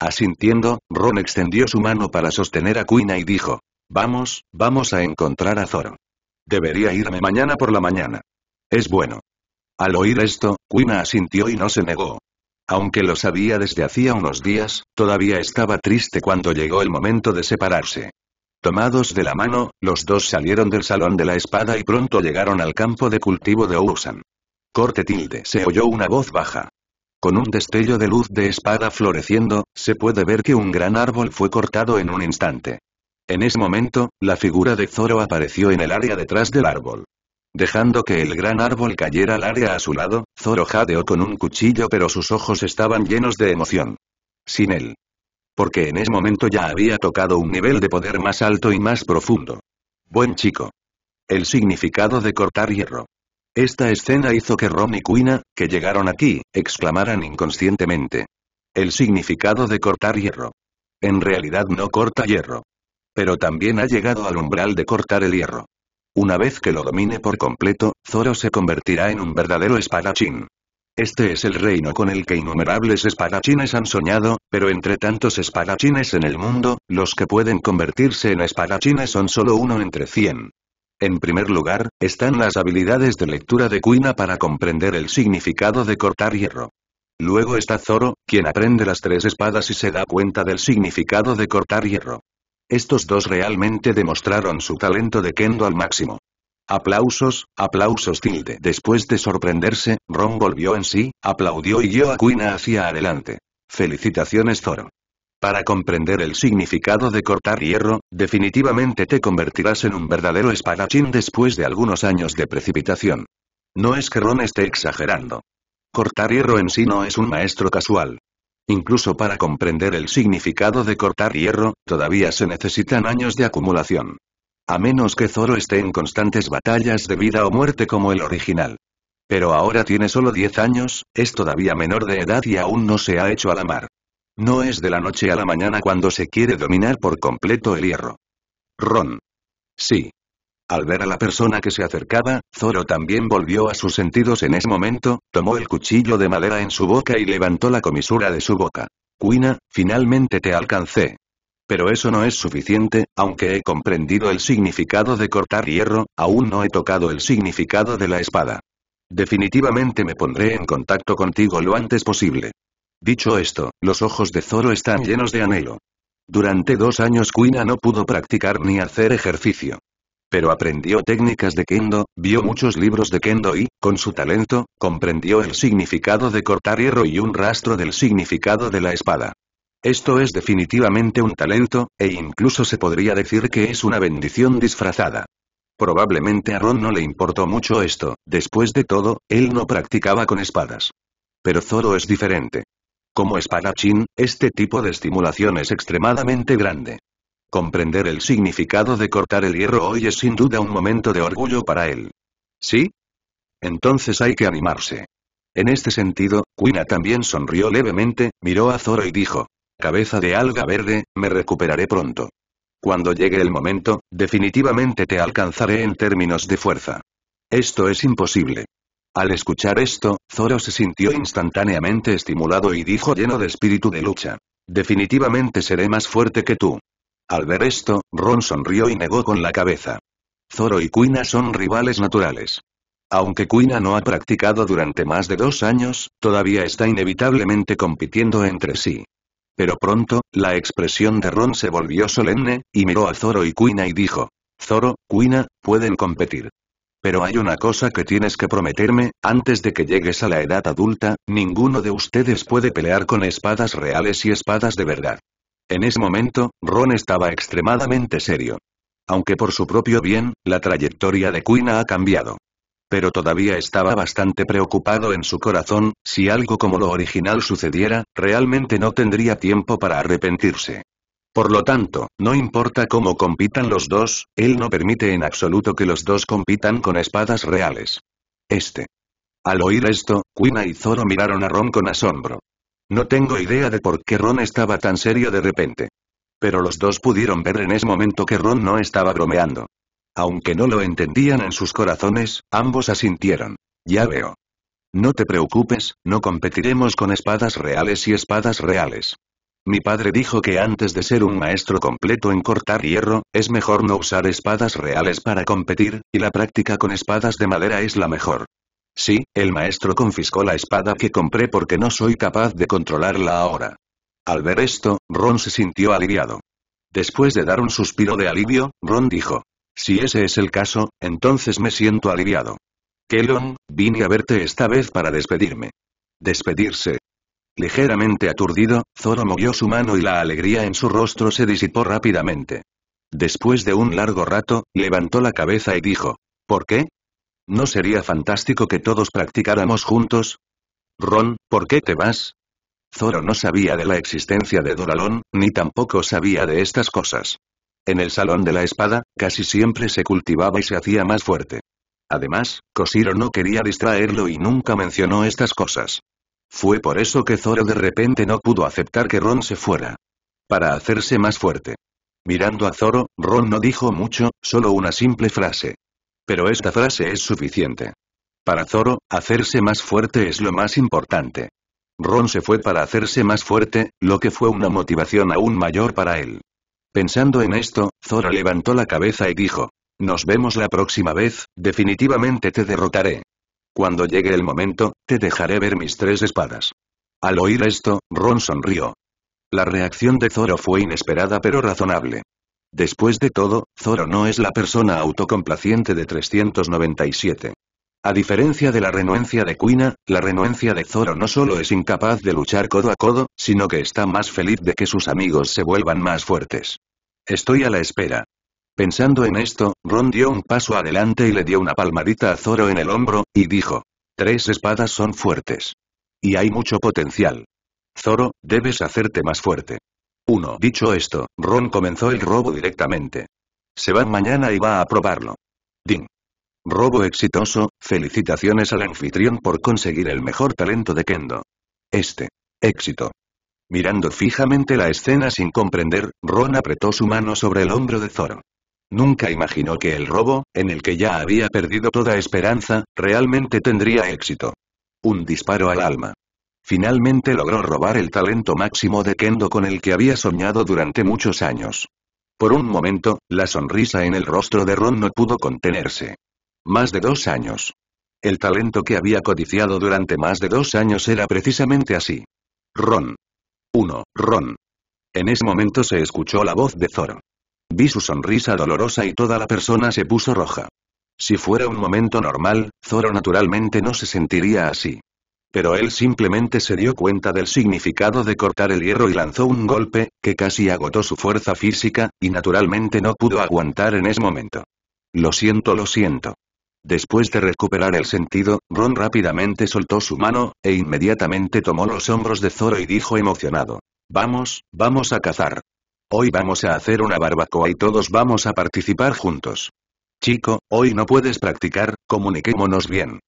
Asintiendo, Ron extendió su mano para sostener a Quina y dijo. Vamos, vamos a encontrar a Zoro. Debería irme mañana por la mañana. Es bueno. Al oír esto, Quina asintió y no se negó. Aunque lo sabía desde hacía unos días, todavía estaba triste cuando llegó el momento de separarse. Tomados de la mano, los dos salieron del salón de la espada y pronto llegaron al campo de cultivo de Ousan. Corte tilde se oyó una voz baja. Con un destello de luz de espada floreciendo, se puede ver que un gran árbol fue cortado en un instante. En ese momento, la figura de Zoro apareció en el área detrás del árbol. Dejando que el gran árbol cayera al área a su lado, Zoro jadeó con un cuchillo pero sus ojos estaban llenos de emoción. Sin él. Porque en ese momento ya había tocado un nivel de poder más alto y más profundo. Buen chico. El significado de cortar hierro. Esta escena hizo que Ron y Quina, que llegaron aquí, exclamaran inconscientemente. El significado de cortar hierro. En realidad no corta hierro. Pero también ha llegado al umbral de cortar el hierro. Una vez que lo domine por completo, Zoro se convertirá en un verdadero espadachín. Este es el reino con el que innumerables espadachines han soñado, pero entre tantos espadachines en el mundo, los que pueden convertirse en espadachines son solo uno entre cien. En primer lugar, están las habilidades de lectura de Kuina para comprender el significado de cortar hierro. Luego está Zoro, quien aprende las tres espadas y se da cuenta del significado de cortar hierro. Estos dos realmente demostraron su talento de kendo al máximo. Aplausos, aplausos tilde. Después de sorprenderse, Ron volvió en sí, aplaudió y guió a Quina hacia adelante. Felicitaciones Zoro. Para comprender el significado de cortar hierro, definitivamente te convertirás en un verdadero espadachín después de algunos años de precipitación. No es que Ron esté exagerando. Cortar hierro en sí no es un maestro casual. Incluso para comprender el significado de cortar hierro, todavía se necesitan años de acumulación. A menos que Zoro esté en constantes batallas de vida o muerte como el original. Pero ahora tiene solo 10 años, es todavía menor de edad y aún no se ha hecho a la mar. No es de la noche a la mañana cuando se quiere dominar por completo el hierro. Ron. Sí. Al ver a la persona que se acercaba, Zoro también volvió a sus sentidos en ese momento, tomó el cuchillo de madera en su boca y levantó la comisura de su boca. Quina, finalmente te alcancé. Pero eso no es suficiente, aunque he comprendido el significado de cortar hierro, aún no he tocado el significado de la espada. Definitivamente me pondré en contacto contigo lo antes posible. Dicho esto, los ojos de Zoro están llenos de anhelo. Durante dos años Quina no pudo practicar ni hacer ejercicio pero aprendió técnicas de kendo, vio muchos libros de kendo y, con su talento, comprendió el significado de cortar hierro y un rastro del significado de la espada. Esto es definitivamente un talento, e incluso se podría decir que es una bendición disfrazada. Probablemente a Ron no le importó mucho esto, después de todo, él no practicaba con espadas. Pero Zoro es diferente. Como espadachín, este tipo de estimulación es extremadamente grande. Comprender el significado de cortar el hierro hoy es sin duda un momento de orgullo para él. ¿Sí? Entonces hay que animarse. En este sentido, Quina también sonrió levemente, miró a Zoro y dijo, cabeza de alga verde, me recuperaré pronto. Cuando llegue el momento, definitivamente te alcanzaré en términos de fuerza. Esto es imposible. Al escuchar esto, Zoro se sintió instantáneamente estimulado y dijo lleno de espíritu de lucha. Definitivamente seré más fuerte que tú. Al ver esto, Ron sonrió y negó con la cabeza. Zoro y Kuina son rivales naturales. Aunque Kuina no ha practicado durante más de dos años, todavía está inevitablemente compitiendo entre sí. Pero pronto, la expresión de Ron se volvió solemne, y miró a Zoro y Kuina y dijo, Zoro, Kuina, pueden competir. Pero hay una cosa que tienes que prometerme, antes de que llegues a la edad adulta, ninguno de ustedes puede pelear con espadas reales y espadas de verdad. En ese momento, Ron estaba extremadamente serio. Aunque por su propio bien, la trayectoria de Quina ha cambiado. Pero todavía estaba bastante preocupado en su corazón, si algo como lo original sucediera, realmente no tendría tiempo para arrepentirse. Por lo tanto, no importa cómo compitan los dos, él no permite en absoluto que los dos compitan con espadas reales. Este. Al oír esto, Quina y Zoro miraron a Ron con asombro. No tengo idea de por qué Ron estaba tan serio de repente. Pero los dos pudieron ver en ese momento que Ron no estaba bromeando. Aunque no lo entendían en sus corazones, ambos asintieron. Ya veo. No te preocupes, no competiremos con espadas reales y espadas reales. Mi padre dijo que antes de ser un maestro completo en cortar hierro, es mejor no usar espadas reales para competir, y la práctica con espadas de madera es la mejor. Sí, el maestro confiscó la espada que compré porque no soy capaz de controlarla ahora. Al ver esto, Ron se sintió aliviado. Después de dar un suspiro de alivio, Ron dijo. Si ese es el caso, entonces me siento aliviado. Kelon, vine a verte esta vez para despedirme. Despedirse. Ligeramente aturdido, Zoro movió su mano y la alegría en su rostro se disipó rápidamente. Después de un largo rato, levantó la cabeza y dijo. ¿Por qué? ¿No sería fantástico que todos practicáramos juntos? Ron, ¿por qué te vas? Zoro no sabía de la existencia de Doralón, ni tampoco sabía de estas cosas. En el Salón de la Espada, casi siempre se cultivaba y se hacía más fuerte. Además, Koshiro no quería distraerlo y nunca mencionó estas cosas. Fue por eso que Zoro de repente no pudo aceptar que Ron se fuera. Para hacerse más fuerte. Mirando a Zoro, Ron no dijo mucho, solo una simple frase. Pero esta frase es suficiente. Para Zoro, hacerse más fuerte es lo más importante. Ron se fue para hacerse más fuerte, lo que fue una motivación aún mayor para él. Pensando en esto, Zoro levantó la cabeza y dijo, nos vemos la próxima vez, definitivamente te derrotaré. Cuando llegue el momento, te dejaré ver mis tres espadas. Al oír esto, Ron sonrió. La reacción de Zoro fue inesperada pero razonable. Después de todo, Zoro no es la persona autocomplaciente de 397. A diferencia de la renuencia de Kuina, la renuencia de Zoro no solo es incapaz de luchar codo a codo, sino que está más feliz de que sus amigos se vuelvan más fuertes. Estoy a la espera. Pensando en esto, Ron dio un paso adelante y le dio una palmadita a Zoro en el hombro, y dijo. Tres espadas son fuertes. Y hay mucho potencial. Zoro, debes hacerte más fuerte. 1. Dicho esto, Ron comenzó el robo directamente. Se va mañana y va a probarlo. Ding. Robo exitoso, felicitaciones al anfitrión por conseguir el mejor talento de Kendo. Este. Éxito. Mirando fijamente la escena sin comprender, Ron apretó su mano sobre el hombro de Zoro. Nunca imaginó que el robo, en el que ya había perdido toda esperanza, realmente tendría éxito. Un disparo al alma. Finalmente logró robar el talento máximo de Kendo con el que había soñado durante muchos años. Por un momento, la sonrisa en el rostro de Ron no pudo contenerse. Más de dos años. El talento que había codiciado durante más de dos años era precisamente así. Ron. 1. Ron. En ese momento se escuchó la voz de Zoro. Vi su sonrisa dolorosa y toda la persona se puso roja. Si fuera un momento normal, Zoro naturalmente no se sentiría así. Pero él simplemente se dio cuenta del significado de cortar el hierro y lanzó un golpe, que casi agotó su fuerza física, y naturalmente no pudo aguantar en ese momento. Lo siento, lo siento. Después de recuperar el sentido, Ron rápidamente soltó su mano, e inmediatamente tomó los hombros de Zoro y dijo emocionado. Vamos, vamos a cazar. Hoy vamos a hacer una barbacoa y todos vamos a participar juntos. Chico, hoy no puedes practicar, comuniquémonos bien.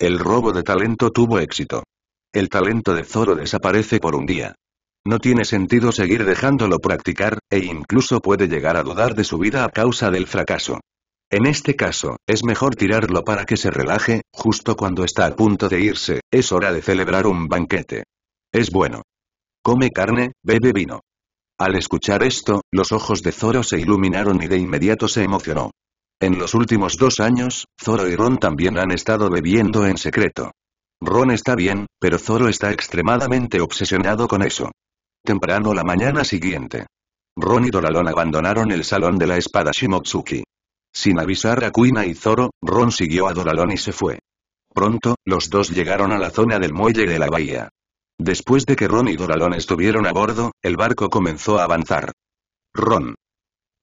El robo de talento tuvo éxito. El talento de Zoro desaparece por un día. No tiene sentido seguir dejándolo practicar, e incluso puede llegar a dudar de su vida a causa del fracaso. En este caso, es mejor tirarlo para que se relaje, justo cuando está a punto de irse, es hora de celebrar un banquete. Es bueno. Come carne, bebe vino. Al escuchar esto, los ojos de Zoro se iluminaron y de inmediato se emocionó. En los últimos dos años, Zoro y Ron también han estado bebiendo en secreto. Ron está bien, pero Zoro está extremadamente obsesionado con eso. Temprano la mañana siguiente. Ron y Doralon abandonaron el salón de la espada Shimotsuki. Sin avisar a Kuina y Zoro, Ron siguió a Doralon y se fue. Pronto, los dos llegaron a la zona del muelle de la bahía. Después de que Ron y Doralon estuvieron a bordo, el barco comenzó a avanzar. Ron.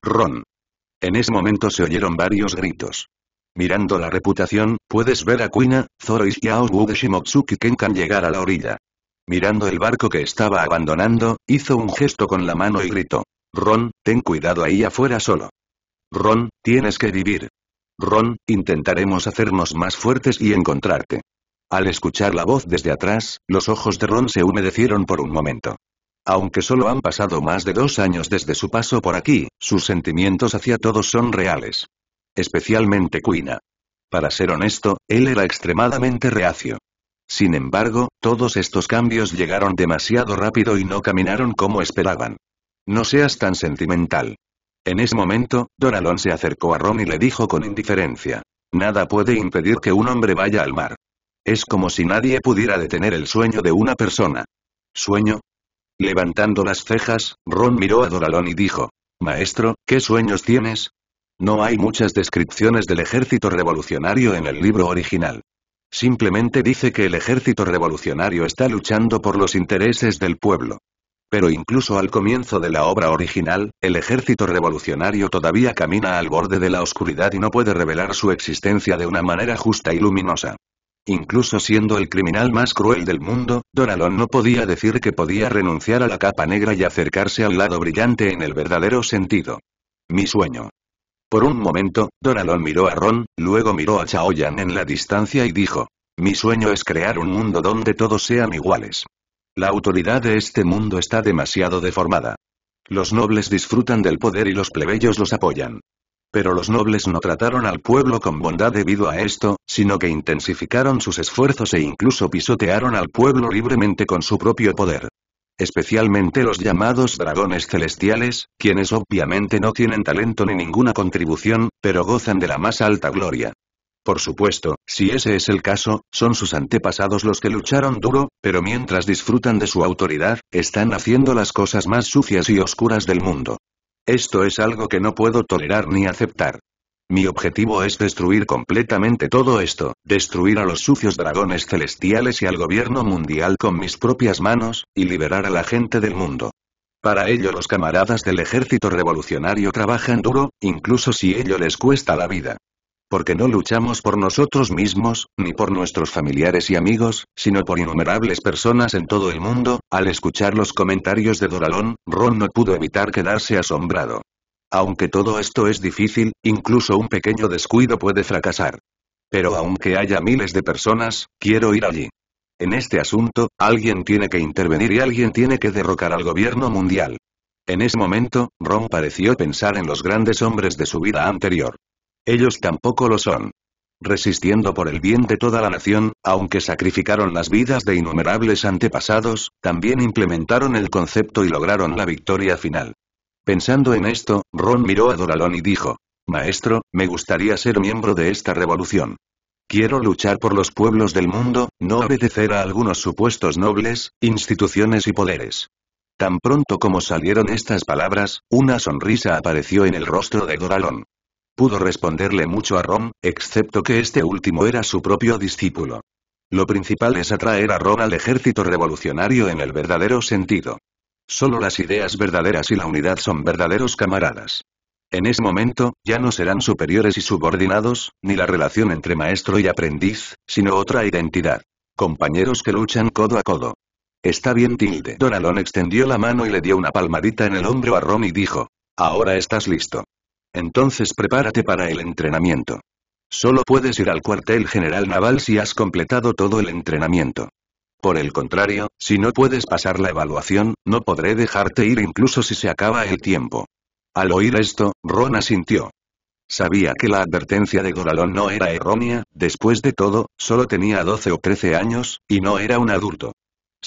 Ron. En ese momento se oyeron varios gritos. Mirando la reputación, puedes ver a Kuina, Zoro y Xiao Wu Kenkan llegar a la orilla. Mirando el barco que estaba abandonando, hizo un gesto con la mano y gritó. Ron, ten cuidado ahí afuera solo. Ron, tienes que vivir. Ron, intentaremos hacernos más fuertes y encontrarte. Al escuchar la voz desde atrás, los ojos de Ron se humedecieron por un momento. Aunque solo han pasado más de dos años desde su paso por aquí, sus sentimientos hacia todos son reales. Especialmente Quina. Para ser honesto, él era extremadamente reacio. Sin embargo, todos estos cambios llegaron demasiado rápido y no caminaron como esperaban. No seas tan sentimental. En ese momento, Doralon se acercó a Ron y le dijo con indiferencia. Nada puede impedir que un hombre vaya al mar. Es como si nadie pudiera detener el sueño de una persona. ¿Sueño? Levantando las cejas, Ron miró a Doralón y dijo, Maestro, ¿qué sueños tienes? No hay muchas descripciones del ejército revolucionario en el libro original. Simplemente dice que el ejército revolucionario está luchando por los intereses del pueblo. Pero incluso al comienzo de la obra original, el ejército revolucionario todavía camina al borde de la oscuridad y no puede revelar su existencia de una manera justa y luminosa. Incluso siendo el criminal más cruel del mundo, Doralon no podía decir que podía renunciar a la capa negra y acercarse al lado brillante en el verdadero sentido. Mi sueño. Por un momento, Doralon miró a Ron, luego miró a Chaoyan en la distancia y dijo, mi sueño es crear un mundo donde todos sean iguales. La autoridad de este mundo está demasiado deformada. Los nobles disfrutan del poder y los plebeyos los apoyan. Pero los nobles no trataron al pueblo con bondad debido a esto, sino que intensificaron sus esfuerzos e incluso pisotearon al pueblo libremente con su propio poder. Especialmente los llamados dragones celestiales, quienes obviamente no tienen talento ni ninguna contribución, pero gozan de la más alta gloria. Por supuesto, si ese es el caso, son sus antepasados los que lucharon duro, pero mientras disfrutan de su autoridad, están haciendo las cosas más sucias y oscuras del mundo. Esto es algo que no puedo tolerar ni aceptar. Mi objetivo es destruir completamente todo esto, destruir a los sucios dragones celestiales y al gobierno mundial con mis propias manos, y liberar a la gente del mundo. Para ello los camaradas del ejército revolucionario trabajan duro, incluso si ello les cuesta la vida porque no luchamos por nosotros mismos, ni por nuestros familiares y amigos, sino por innumerables personas en todo el mundo, al escuchar los comentarios de Doralón, Ron no pudo evitar quedarse asombrado. Aunque todo esto es difícil, incluso un pequeño descuido puede fracasar. Pero aunque haya miles de personas, quiero ir allí. En este asunto, alguien tiene que intervenir y alguien tiene que derrocar al gobierno mundial. En ese momento, Ron pareció pensar en los grandes hombres de su vida anterior. Ellos tampoco lo son. Resistiendo por el bien de toda la nación, aunque sacrificaron las vidas de innumerables antepasados, también implementaron el concepto y lograron la victoria final. Pensando en esto, Ron miró a Doralón y dijo, Maestro, me gustaría ser miembro de esta revolución. Quiero luchar por los pueblos del mundo, no obedecer a algunos supuestos nobles, instituciones y poderes. Tan pronto como salieron estas palabras, una sonrisa apareció en el rostro de Doralón. Pudo responderle mucho a Rom, excepto que este último era su propio discípulo. Lo principal es atraer a Rom al ejército revolucionario en el verdadero sentido. Solo las ideas verdaderas y la unidad son verdaderos camaradas. En ese momento, ya no serán superiores y subordinados, ni la relación entre maestro y aprendiz, sino otra identidad. Compañeros que luchan codo a codo. Está bien tilde. donalón extendió la mano y le dio una palmadita en el hombro a Ron y dijo. Ahora estás listo. Entonces prepárate para el entrenamiento. Solo puedes ir al cuartel general naval si has completado todo el entrenamiento. Por el contrario, si no puedes pasar la evaluación, no podré dejarte ir incluso si se acaba el tiempo. Al oír esto, Ron asintió. Sabía que la advertencia de Goralón no era errónea, después de todo, solo tenía 12 o 13 años, y no era un adulto.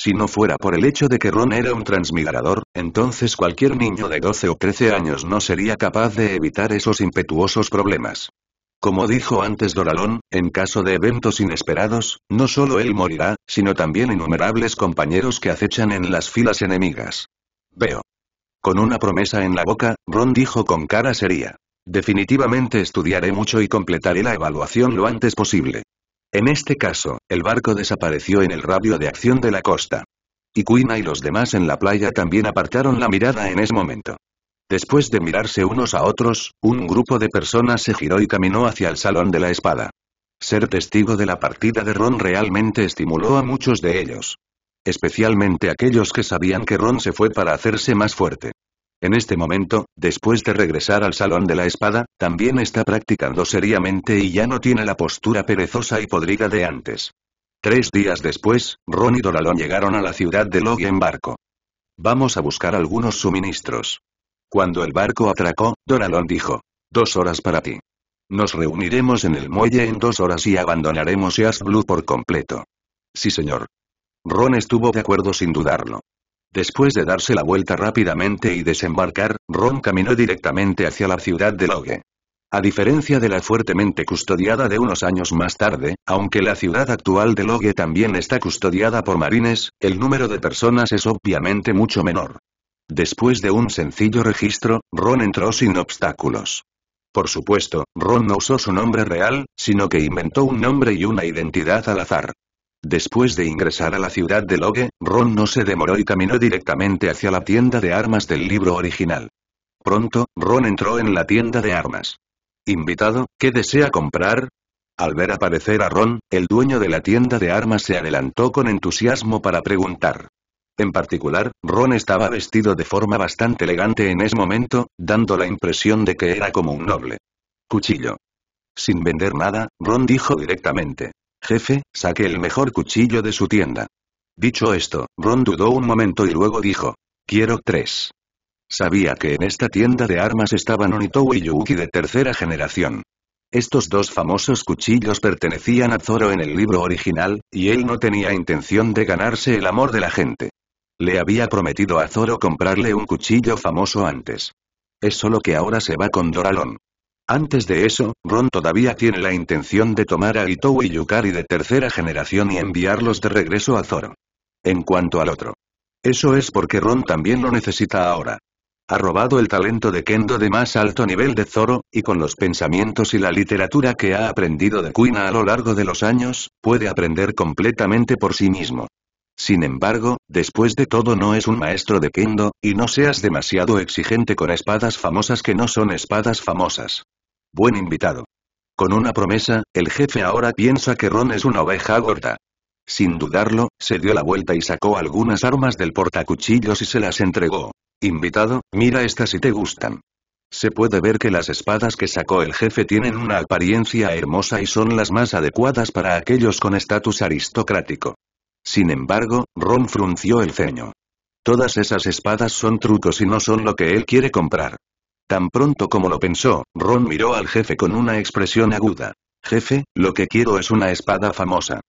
Si no fuera por el hecho de que Ron era un transmigrador, entonces cualquier niño de 12 o 13 años no sería capaz de evitar esos impetuosos problemas. Como dijo antes Doralón, en caso de eventos inesperados, no solo él morirá, sino también innumerables compañeros que acechan en las filas enemigas. Veo. Con una promesa en la boca, Ron dijo con cara seria. Definitivamente estudiaré mucho y completaré la evaluación lo antes posible. En este caso, el barco desapareció en el radio de acción de la costa. Y Quina y los demás en la playa también apartaron la mirada en ese momento. Después de mirarse unos a otros, un grupo de personas se giró y caminó hacia el Salón de la Espada. Ser testigo de la partida de Ron realmente estimuló a muchos de ellos. Especialmente aquellos que sabían que Ron se fue para hacerse más fuerte. En este momento, después de regresar al salón de la espada, también está practicando seriamente y ya no tiene la postura perezosa y podrida de antes. Tres días después, Ron y Doralón llegaron a la ciudad de Log en barco. Vamos a buscar algunos suministros. Cuando el barco atracó, Doralón dijo. Dos horas para ti. Nos reuniremos en el muelle en dos horas y abandonaremos East Blue por completo. Sí señor. Ron estuvo de acuerdo sin dudarlo. Después de darse la vuelta rápidamente y desembarcar, Ron caminó directamente hacia la ciudad de Logue. A diferencia de la fuertemente custodiada de unos años más tarde, aunque la ciudad actual de Logue también está custodiada por marines, el número de personas es obviamente mucho menor. Después de un sencillo registro, Ron entró sin obstáculos. Por supuesto, Ron no usó su nombre real, sino que inventó un nombre y una identidad al azar. Después de ingresar a la ciudad de Logue, Ron no se demoró y caminó directamente hacia la tienda de armas del libro original. Pronto, Ron entró en la tienda de armas. Invitado, ¿qué desea comprar? Al ver aparecer a Ron, el dueño de la tienda de armas se adelantó con entusiasmo para preguntar. En particular, Ron estaba vestido de forma bastante elegante en ese momento, dando la impresión de que era como un noble. Cuchillo. Sin vender nada, Ron dijo directamente. Jefe, saque el mejor cuchillo de su tienda. Dicho esto, Ron dudó un momento y luego dijo. Quiero tres. Sabía que en esta tienda de armas estaban Onitou y Yuki de tercera generación. Estos dos famosos cuchillos pertenecían a Zoro en el libro original, y él no tenía intención de ganarse el amor de la gente. Le había prometido a Zoro comprarle un cuchillo famoso antes. Es solo que ahora se va con Doralon. Antes de eso, Ron todavía tiene la intención de tomar a Itou y Yukari de tercera generación y enviarlos de regreso a Zoro. En cuanto al otro. Eso es porque Ron también lo necesita ahora. Ha robado el talento de Kendo de más alto nivel de Zoro, y con los pensamientos y la literatura que ha aprendido de Kuina a lo largo de los años, puede aprender completamente por sí mismo. Sin embargo, después de todo no es un maestro de Kendo, y no seas demasiado exigente con espadas famosas que no son espadas famosas. Buen invitado. Con una promesa, el jefe ahora piensa que Ron es una oveja gorda. Sin dudarlo, se dio la vuelta y sacó algunas armas del portacuchillos y se las entregó. Invitado, mira estas si te gustan. Se puede ver que las espadas que sacó el jefe tienen una apariencia hermosa y son las más adecuadas para aquellos con estatus aristocrático. Sin embargo, Ron frunció el ceño. Todas esas espadas son trucos y no son lo que él quiere comprar. Tan pronto como lo pensó, Ron miró al jefe con una expresión aguda. Jefe, lo que quiero es una espada famosa.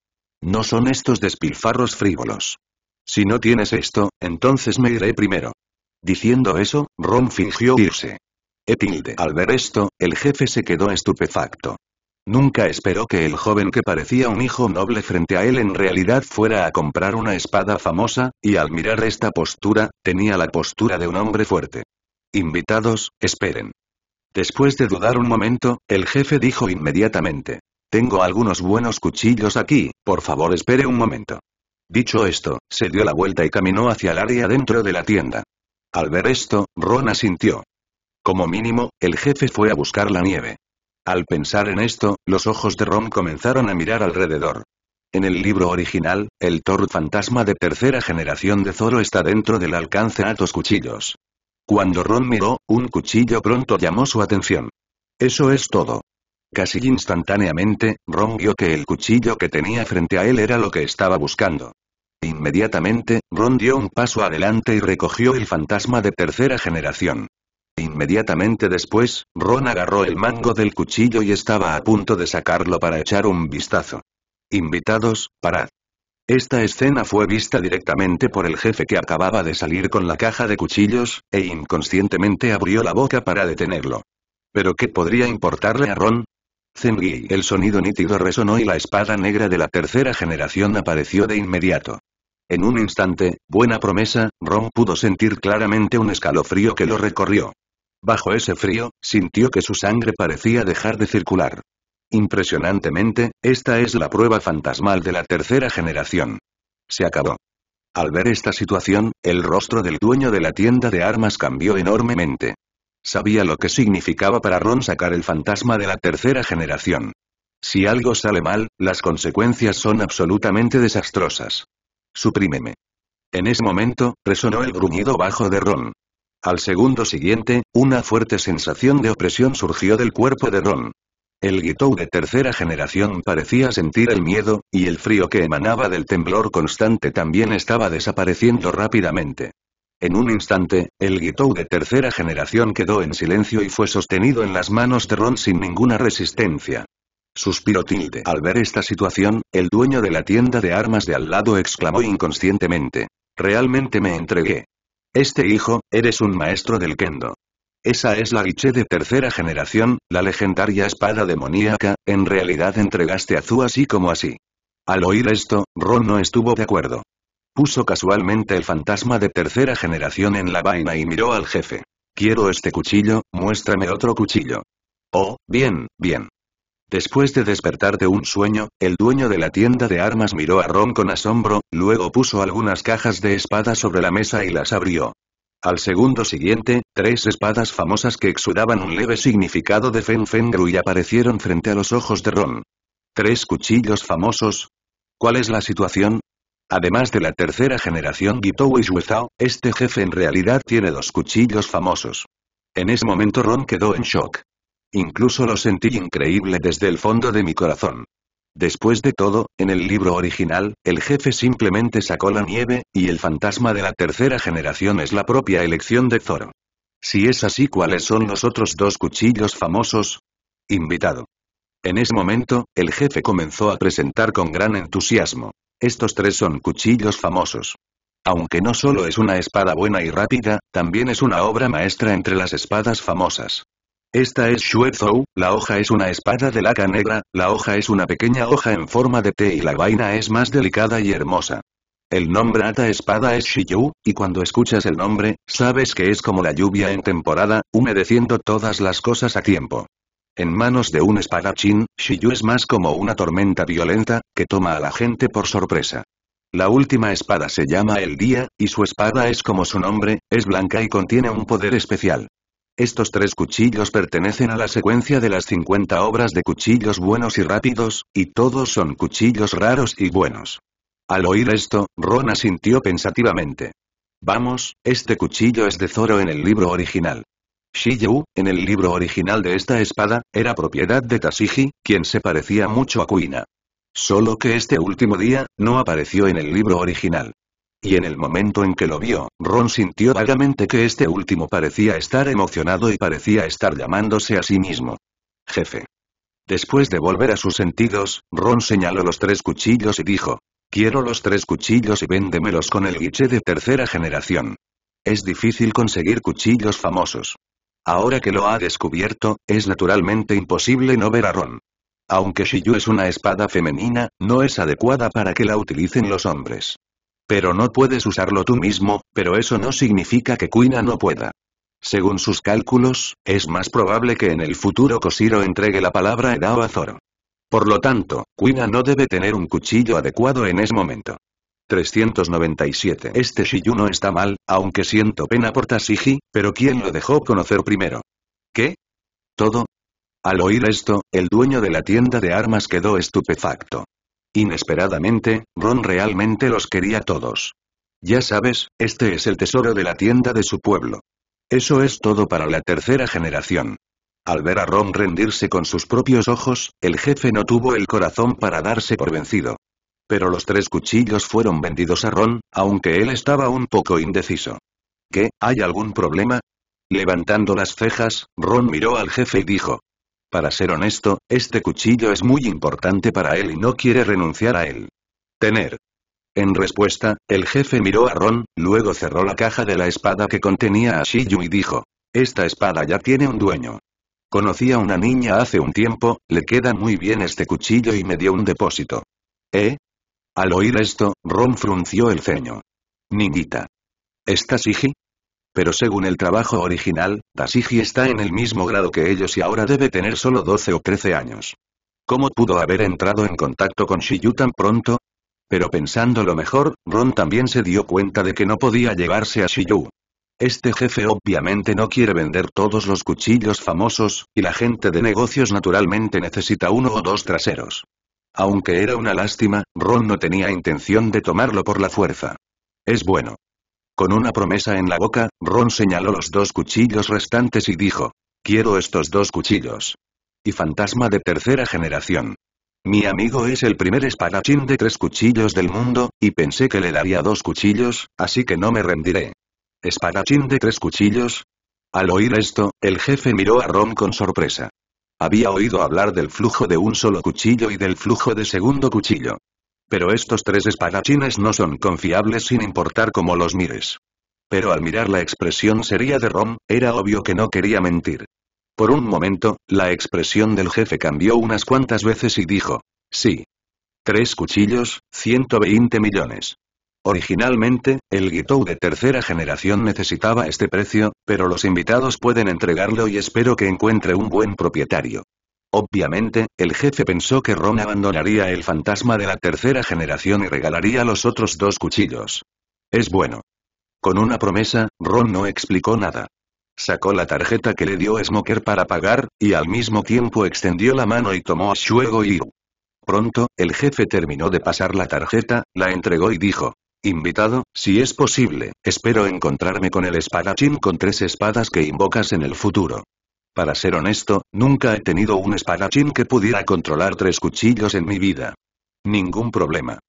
No son estos despilfarros frívolos. Si no tienes esto, entonces me iré primero. Diciendo eso, Ron fingió irse. Etilde. Al ver esto, el jefe se quedó estupefacto. Nunca esperó que el joven que parecía un hijo noble frente a él en realidad fuera a comprar una espada famosa, y al mirar esta postura, tenía la postura de un hombre fuerte. Invitados, esperen. Después de dudar un momento, el jefe dijo inmediatamente. Tengo algunos buenos cuchillos aquí, por favor espere un momento. Dicho esto, se dio la vuelta y caminó hacia el área dentro de la tienda. Al ver esto, Ron asintió. Como mínimo, el jefe fue a buscar la nieve. Al pensar en esto, los ojos de Ron comenzaron a mirar alrededor. En el libro original, el Thor fantasma de tercera generación de Zoro está dentro del alcance a tus cuchillos. Cuando Ron miró, un cuchillo pronto llamó su atención. Eso es todo. Casi instantáneamente, Ron vio que el cuchillo que tenía frente a él era lo que estaba buscando. Inmediatamente, Ron dio un paso adelante y recogió el fantasma de tercera generación. Inmediatamente después, Ron agarró el mango del cuchillo y estaba a punto de sacarlo para echar un vistazo. Invitados, parad. Esta escena fue vista directamente por el jefe que acababa de salir con la caja de cuchillos, e inconscientemente abrió la boca para detenerlo. ¿Pero qué podría importarle a Ron? Zengi, el sonido nítido resonó y la espada negra de la tercera generación apareció de inmediato. En un instante, buena promesa, Ron pudo sentir claramente un escalofrío que lo recorrió. Bajo ese frío, sintió que su sangre parecía dejar de circular. Impresionantemente, esta es la prueba fantasmal de la tercera generación. Se acabó. Al ver esta situación, el rostro del dueño de la tienda de armas cambió enormemente. Sabía lo que significaba para Ron sacar el fantasma de la tercera generación. Si algo sale mal, las consecuencias son absolutamente desastrosas. Suprímeme. En ese momento, resonó el gruñido bajo de Ron. Al segundo siguiente, una fuerte sensación de opresión surgió del cuerpo de Ron. El Gitou de tercera generación parecía sentir el miedo, y el frío que emanaba del temblor constante también estaba desapareciendo rápidamente. En un instante, el Gitou de tercera generación quedó en silencio y fue sostenido en las manos de Ron sin ninguna resistencia. Suspiró Tilde. Al ver esta situación, el dueño de la tienda de armas de al lado exclamó inconscientemente. Realmente me entregué. Este hijo, eres un maestro del kendo. Esa es la Iche de tercera generación, la legendaria espada demoníaca, en realidad entregaste a Zu así como así. Al oír esto, Ron no estuvo de acuerdo. Puso casualmente el fantasma de tercera generación en la vaina y miró al jefe. Quiero este cuchillo, muéstrame otro cuchillo. Oh, bien, bien. Después de despertar de un sueño, el dueño de la tienda de armas miró a Ron con asombro, luego puso algunas cajas de espada sobre la mesa y las abrió. Al segundo siguiente, tres espadas famosas que exudaban un leve significado de Fen Fen y aparecieron frente a los ojos de Ron. Tres cuchillos famosos. ¿Cuál es la situación? Además de la tercera generación Gitou y este jefe en realidad tiene dos cuchillos famosos. En ese momento Ron quedó en shock. Incluso lo sentí increíble desde el fondo de mi corazón. Después de todo, en el libro original, el jefe simplemente sacó la nieve, y el fantasma de la tercera generación es la propia elección de Zoro. Si es así, ¿cuáles son los otros dos cuchillos famosos? Invitado. En ese momento, el jefe comenzó a presentar con gran entusiasmo. Estos tres son cuchillos famosos. Aunque no solo es una espada buena y rápida, también es una obra maestra entre las espadas famosas. Esta es Shuezhou, la hoja es una espada de laca negra, la hoja es una pequeña hoja en forma de té y la vaina es más delicada y hermosa. El nombre Ata Espada es Shiyu, y cuando escuchas el nombre, sabes que es como la lluvia en temporada, humedeciendo todas las cosas a tiempo. En manos de un espadachín, Shiyu es más como una tormenta violenta, que toma a la gente por sorpresa. La última espada se llama El Día, y su espada es como su nombre, es blanca y contiene un poder especial. Estos tres cuchillos pertenecen a la secuencia de las 50 obras de cuchillos buenos y rápidos, y todos son cuchillos raros y buenos. Al oír esto, Ron sintió pensativamente. Vamos, este cuchillo es de Zoro en el libro original. Shiyu, en el libro original de esta espada, era propiedad de Tashiji, quien se parecía mucho a Kuina. Solo que este último día, no apareció en el libro original. Y en el momento en que lo vio, Ron sintió vagamente que este último parecía estar emocionado y parecía estar llamándose a sí mismo. Jefe. Después de volver a sus sentidos, Ron señaló los tres cuchillos y dijo, Quiero los tres cuchillos y véndemelos con el guiche de tercera generación. Es difícil conseguir cuchillos famosos. Ahora que lo ha descubierto, es naturalmente imposible no ver a Ron. Aunque Shiyu es una espada femenina, no es adecuada para que la utilicen los hombres. Pero no puedes usarlo tú mismo, pero eso no significa que Kuina no pueda. Según sus cálculos, es más probable que en el futuro Koshiro entregue la palabra Edao a Zoro. Por lo tanto, Kuina no debe tener un cuchillo adecuado en ese momento. 397 Este no está mal, aunque siento pena por Tashiji, pero ¿quién lo dejó conocer primero? ¿Qué? ¿Todo? Al oír esto, el dueño de la tienda de armas quedó estupefacto. Inesperadamente, Ron realmente los quería todos. Ya sabes, este es el tesoro de la tienda de su pueblo. Eso es todo para la tercera generación. Al ver a Ron rendirse con sus propios ojos, el jefe no tuvo el corazón para darse por vencido. Pero los tres cuchillos fueron vendidos a Ron, aunque él estaba un poco indeciso. ¿Qué, hay algún problema? Levantando las cejas, Ron miró al jefe y dijo, para ser honesto, este cuchillo es muy importante para él y no quiere renunciar a él. Tener. En respuesta, el jefe miró a Ron, luego cerró la caja de la espada que contenía a Shiyu y dijo. Esta espada ya tiene un dueño. Conocí a una niña hace un tiempo, le queda muy bien este cuchillo y me dio un depósito. ¿Eh? Al oír esto, Ron frunció el ceño. Niñita. ¿Estás Sigi? Pero según el trabajo original, Tasigi está en el mismo grado que ellos y ahora debe tener solo 12 o 13 años. ¿Cómo pudo haber entrado en contacto con Shiyu tan pronto? Pero pensando lo mejor, Ron también se dio cuenta de que no podía llevarse a Shiyu. Este jefe obviamente no quiere vender todos los cuchillos famosos, y la gente de negocios naturalmente necesita uno o dos traseros. Aunque era una lástima, Ron no tenía intención de tomarlo por la fuerza. Es bueno, con una promesa en la boca, Ron señaló los dos cuchillos restantes y dijo, quiero estos dos cuchillos. Y fantasma de tercera generación. Mi amigo es el primer espadachín de tres cuchillos del mundo, y pensé que le daría dos cuchillos, así que no me rendiré. ¿Espadachín de tres cuchillos? Al oír esto, el jefe miró a Ron con sorpresa. Había oído hablar del flujo de un solo cuchillo y del flujo de segundo cuchillo. Pero estos tres espadachines no son confiables sin importar cómo los mires. Pero al mirar la expresión seria de Rom, era obvio que no quería mentir. Por un momento, la expresión del jefe cambió unas cuantas veces y dijo, sí. Tres cuchillos, 120 millones. Originalmente, el Gitou de tercera generación necesitaba este precio, pero los invitados pueden entregarlo y espero que encuentre un buen propietario. Obviamente, el jefe pensó que Ron abandonaría el fantasma de la tercera generación y regalaría los otros dos cuchillos. Es bueno. Con una promesa, Ron no explicó nada. Sacó la tarjeta que le dio Smoker para pagar, y al mismo tiempo extendió la mano y tomó a Shuego y. Pronto, el jefe terminó de pasar la tarjeta, la entregó y dijo, Invitado, si es posible, espero encontrarme con el espadachín con tres espadas que invocas en el futuro. Para ser honesto, nunca he tenido un espadachín que pudiera controlar tres cuchillos en mi vida. Ningún problema.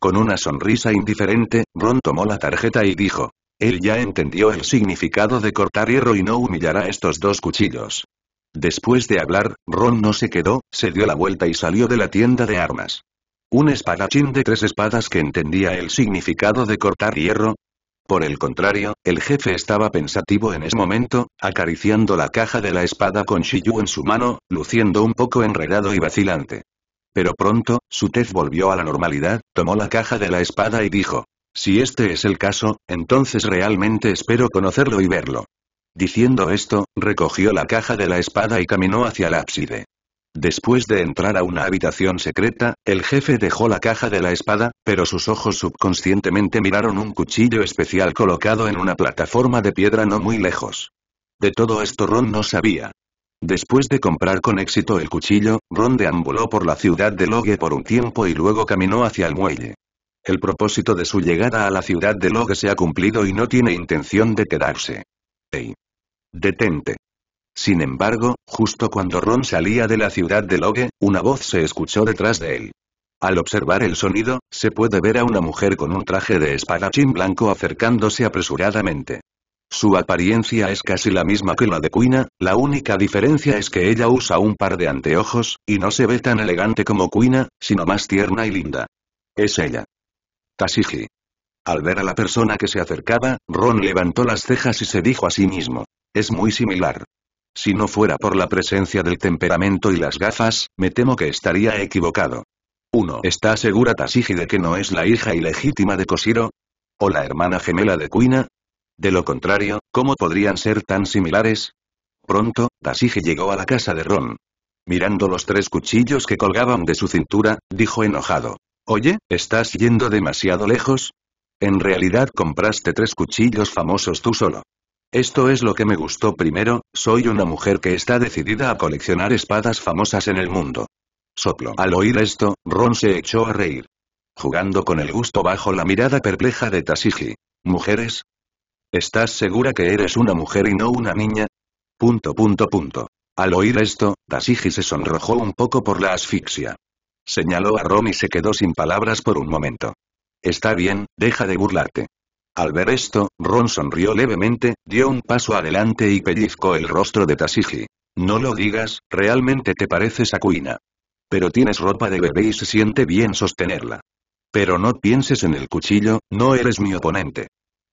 Con una sonrisa indiferente, Ron tomó la tarjeta y dijo. Él ya entendió el significado de cortar hierro y no humillará estos dos cuchillos. Después de hablar, Ron no se quedó, se dio la vuelta y salió de la tienda de armas. Un espadachín de tres espadas que entendía el significado de cortar hierro, por el contrario, el jefe estaba pensativo en ese momento, acariciando la caja de la espada con Shiyu en su mano, luciendo un poco enredado y vacilante. Pero pronto, su tez volvió a la normalidad, tomó la caja de la espada y dijo, si este es el caso, entonces realmente espero conocerlo y verlo. Diciendo esto, recogió la caja de la espada y caminó hacia el ábside. Después de entrar a una habitación secreta, el jefe dejó la caja de la espada, pero sus ojos subconscientemente miraron un cuchillo especial colocado en una plataforma de piedra no muy lejos. De todo esto Ron no sabía. Después de comprar con éxito el cuchillo, Ron deambuló por la ciudad de Logue por un tiempo y luego caminó hacia el muelle. El propósito de su llegada a la ciudad de Logue se ha cumplido y no tiene intención de quedarse. ¡Ey! Detente. Sin embargo, justo cuando Ron salía de la ciudad de Logue, una voz se escuchó detrás de él. Al observar el sonido, se puede ver a una mujer con un traje de espadachín blanco acercándose apresuradamente. Su apariencia es casi la misma que la de Quina, la única diferencia es que ella usa un par de anteojos, y no se ve tan elegante como Quina, sino más tierna y linda. Es ella. Tasiji. Al ver a la persona que se acercaba, Ron levantó las cejas y se dijo a sí mismo. Es muy similar. Si no fuera por la presencia del temperamento y las gafas, me temo que estaría equivocado. 1. ¿Está segura Tasiji de que no es la hija ilegítima de Koshiro? ¿O la hermana gemela de Kuina? De lo contrario, ¿cómo podrían ser tan similares? Pronto, Tasiji llegó a la casa de Ron. Mirando los tres cuchillos que colgaban de su cintura, dijo enojado. Oye, ¿estás yendo demasiado lejos? En realidad compraste tres cuchillos famosos tú solo. Esto es lo que me gustó primero, soy una mujer que está decidida a coleccionar espadas famosas en el mundo. Soplo. Al oír esto, Ron se echó a reír. Jugando con el gusto bajo la mirada perpleja de Tasiji. ¿Mujeres? ¿Estás segura que eres una mujer y no una niña? Punto punto punto. Al oír esto, Tasiji se sonrojó un poco por la asfixia. Señaló a Ron y se quedó sin palabras por un momento. Está bien, deja de burlarte. Al ver esto, Ron sonrió levemente, dio un paso adelante y pellizcó el rostro de Tasiji. No lo digas, realmente te pareces a Kuina. Pero tienes ropa de bebé y se siente bien sostenerla. Pero no pienses en el cuchillo, no eres mi oponente.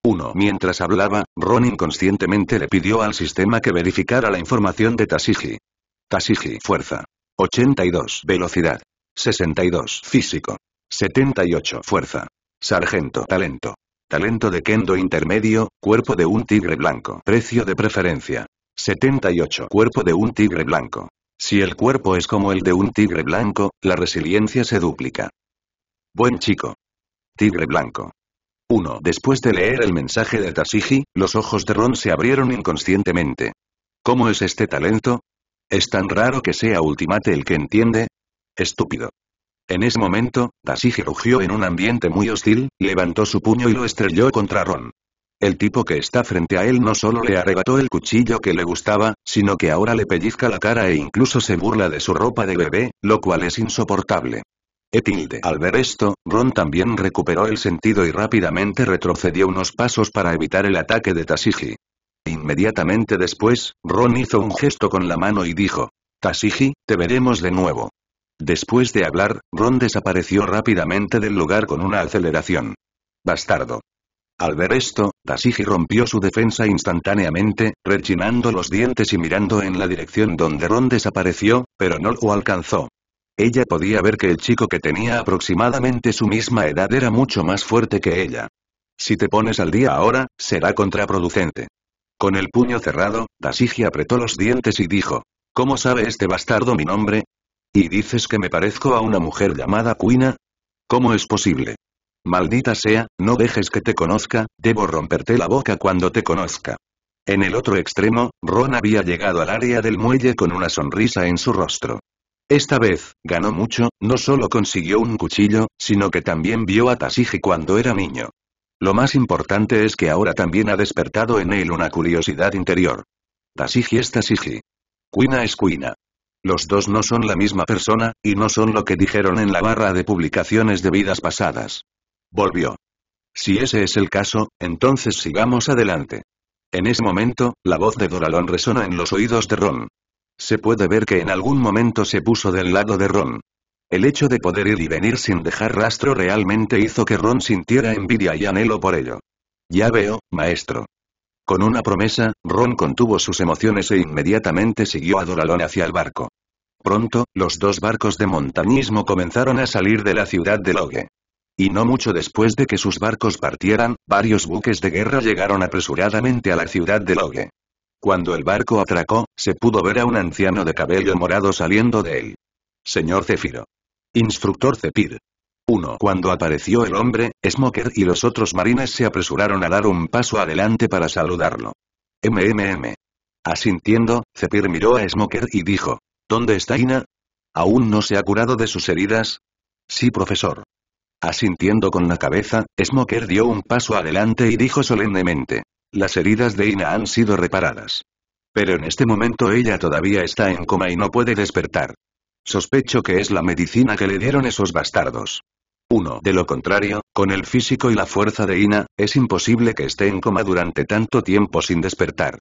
1. Mientras hablaba, Ron inconscientemente le pidió al sistema que verificara la información de Tasiji. Tasiji fuerza. 82 velocidad. 62 físico. 78 fuerza. Sargento talento. Talento de kendo intermedio, cuerpo de un tigre blanco. Precio de preferencia. 78. Cuerpo de un tigre blanco. Si el cuerpo es como el de un tigre blanco, la resiliencia se duplica. Buen chico. Tigre blanco. 1. Después de leer el mensaje de Tasiji, los ojos de Ron se abrieron inconscientemente. ¿Cómo es este talento? ¿Es tan raro que sea Ultimate el que entiende? Estúpido. En ese momento, Tasiji rugió en un ambiente muy hostil, levantó su puño y lo estrelló contra Ron. El tipo que está frente a él no solo le arrebató el cuchillo que le gustaba, sino que ahora le pellizca la cara e incluso se burla de su ropa de bebé, lo cual es insoportable. Etilde. Al ver esto, Ron también recuperó el sentido y rápidamente retrocedió unos pasos para evitar el ataque de Tasiji. Inmediatamente después, Ron hizo un gesto con la mano y dijo, "Tasiji, te veremos de nuevo. Después de hablar, Ron desapareció rápidamente del lugar con una aceleración. Bastardo. Al ver esto, Tasiji rompió su defensa instantáneamente, rechinando los dientes y mirando en la dirección donde Ron desapareció, pero no lo alcanzó. Ella podía ver que el chico que tenía aproximadamente su misma edad era mucho más fuerte que ella. Si te pones al día ahora, será contraproducente. Con el puño cerrado, Tasiji apretó los dientes y dijo, ¿Cómo sabe este bastardo mi nombre? ¿Y dices que me parezco a una mujer llamada Cuina? ¿Cómo es posible? Maldita sea, no dejes que te conozca, debo romperte la boca cuando te conozca. En el otro extremo, Ron había llegado al área del muelle con una sonrisa en su rostro. Esta vez, ganó mucho, no solo consiguió un cuchillo, sino que también vio a Tasiji cuando era niño. Lo más importante es que ahora también ha despertado en él una curiosidad interior. Tasiji es Tasiji. Cuina es Cuina. Los dos no son la misma persona, y no son lo que dijeron en la barra de publicaciones de vidas pasadas. Volvió. Si ese es el caso, entonces sigamos adelante. En ese momento, la voz de Doralón resona en los oídos de Ron. Se puede ver que en algún momento se puso del lado de Ron. El hecho de poder ir y venir sin dejar rastro realmente hizo que Ron sintiera envidia y anhelo por ello. Ya veo, maestro. Con una promesa, Ron contuvo sus emociones e inmediatamente siguió a Doralón hacia el barco. Pronto, los dos barcos de montañismo comenzaron a salir de la ciudad de Logue. Y no mucho después de que sus barcos partieran, varios buques de guerra llegaron apresuradamente a la ciudad de Logue. Cuando el barco atracó, se pudo ver a un anciano de cabello morado saliendo de él. Señor Cefiro. Instructor Cepir. 1. Cuando apareció el hombre, Smoker y los otros marines se apresuraron a dar un paso adelante para saludarlo. MMM. Asintiendo, Zepir miró a Smoker y dijo. ¿Dónde está Ina? ¿Aún no se ha curado de sus heridas? Sí, profesor. Asintiendo con la cabeza, Smoker dio un paso adelante y dijo solemnemente. Las heridas de Ina han sido reparadas. Pero en este momento ella todavía está en coma y no puede despertar. Sospecho que es la medicina que le dieron esos bastardos. Uno, de lo contrario, con el físico y la fuerza de Ina, es imposible que esté en coma durante tanto tiempo sin despertar.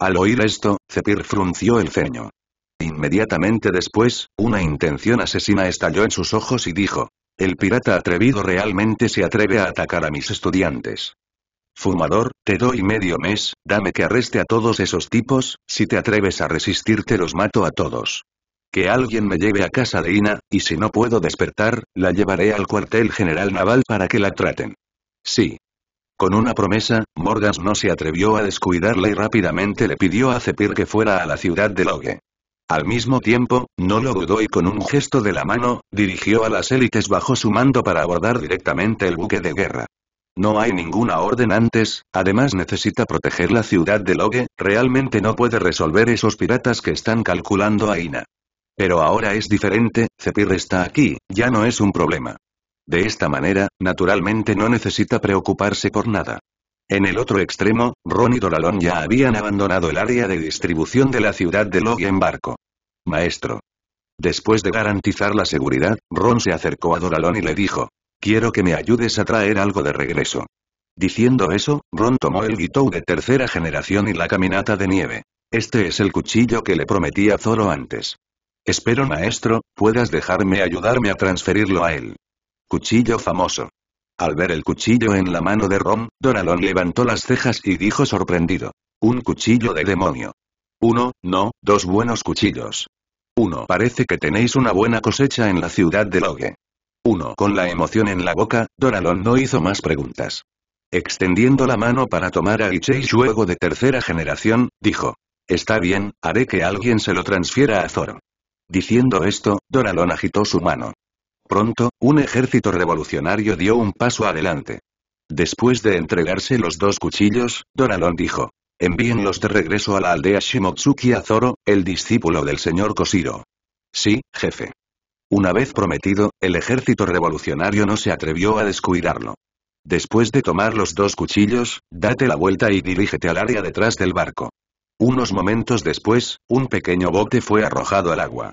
Al oír esto, Zepir frunció el ceño. Inmediatamente después, una intención asesina estalló en sus ojos y dijo, el pirata atrevido realmente se atreve a atacar a mis estudiantes. Fumador, te doy medio mes, dame que arreste a todos esos tipos, si te atreves a resistirte, los mato a todos. Que alguien me lleve a casa de Ina, y si no puedo despertar, la llevaré al cuartel general naval para que la traten. Sí. Con una promesa, Morgans no se atrevió a descuidarla y rápidamente le pidió a Cepir que fuera a la ciudad de Logue. Al mismo tiempo, no lo dudó y con un gesto de la mano, dirigió a las élites bajo su mando para abordar directamente el buque de guerra. No hay ninguna orden antes, además necesita proteger la ciudad de Logue, realmente no puede resolver esos piratas que están calculando a Ina. Pero ahora es diferente, Zepir está aquí, ya no es un problema. De esta manera, naturalmente no necesita preocuparse por nada. En el otro extremo, Ron y Doralon ya habían abandonado el área de distribución de la ciudad de Log en barco. Maestro. Después de garantizar la seguridad, Ron se acercó a Doralon y le dijo. Quiero que me ayudes a traer algo de regreso. Diciendo eso, Ron tomó el Gitou de tercera generación y la caminata de nieve. Este es el cuchillo que le prometía Zoro antes. Espero maestro, puedas dejarme ayudarme a transferirlo a él. Cuchillo famoso. Al ver el cuchillo en la mano de Rom, Doralon levantó las cejas y dijo sorprendido. Un cuchillo de demonio. Uno, no, dos buenos cuchillos. Uno, parece que tenéis una buena cosecha en la ciudad de Logue. Uno, con la emoción en la boca, Doralon no hizo más preguntas. Extendiendo la mano para tomar a Ichei juego de tercera generación, dijo. Está bien, haré que alguien se lo transfiera a Zoro. Diciendo esto, Doralón agitó su mano. Pronto, un ejército revolucionario dio un paso adelante. Después de entregarse los dos cuchillos, Doralón dijo. Envíenlos de regreso a la aldea Shimotsuki a Zoro, el discípulo del señor Koshiro. Sí, jefe. Una vez prometido, el ejército revolucionario no se atrevió a descuidarlo. Después de tomar los dos cuchillos, date la vuelta y dirígete al área detrás del barco. Unos momentos después, un pequeño bote fue arrojado al agua.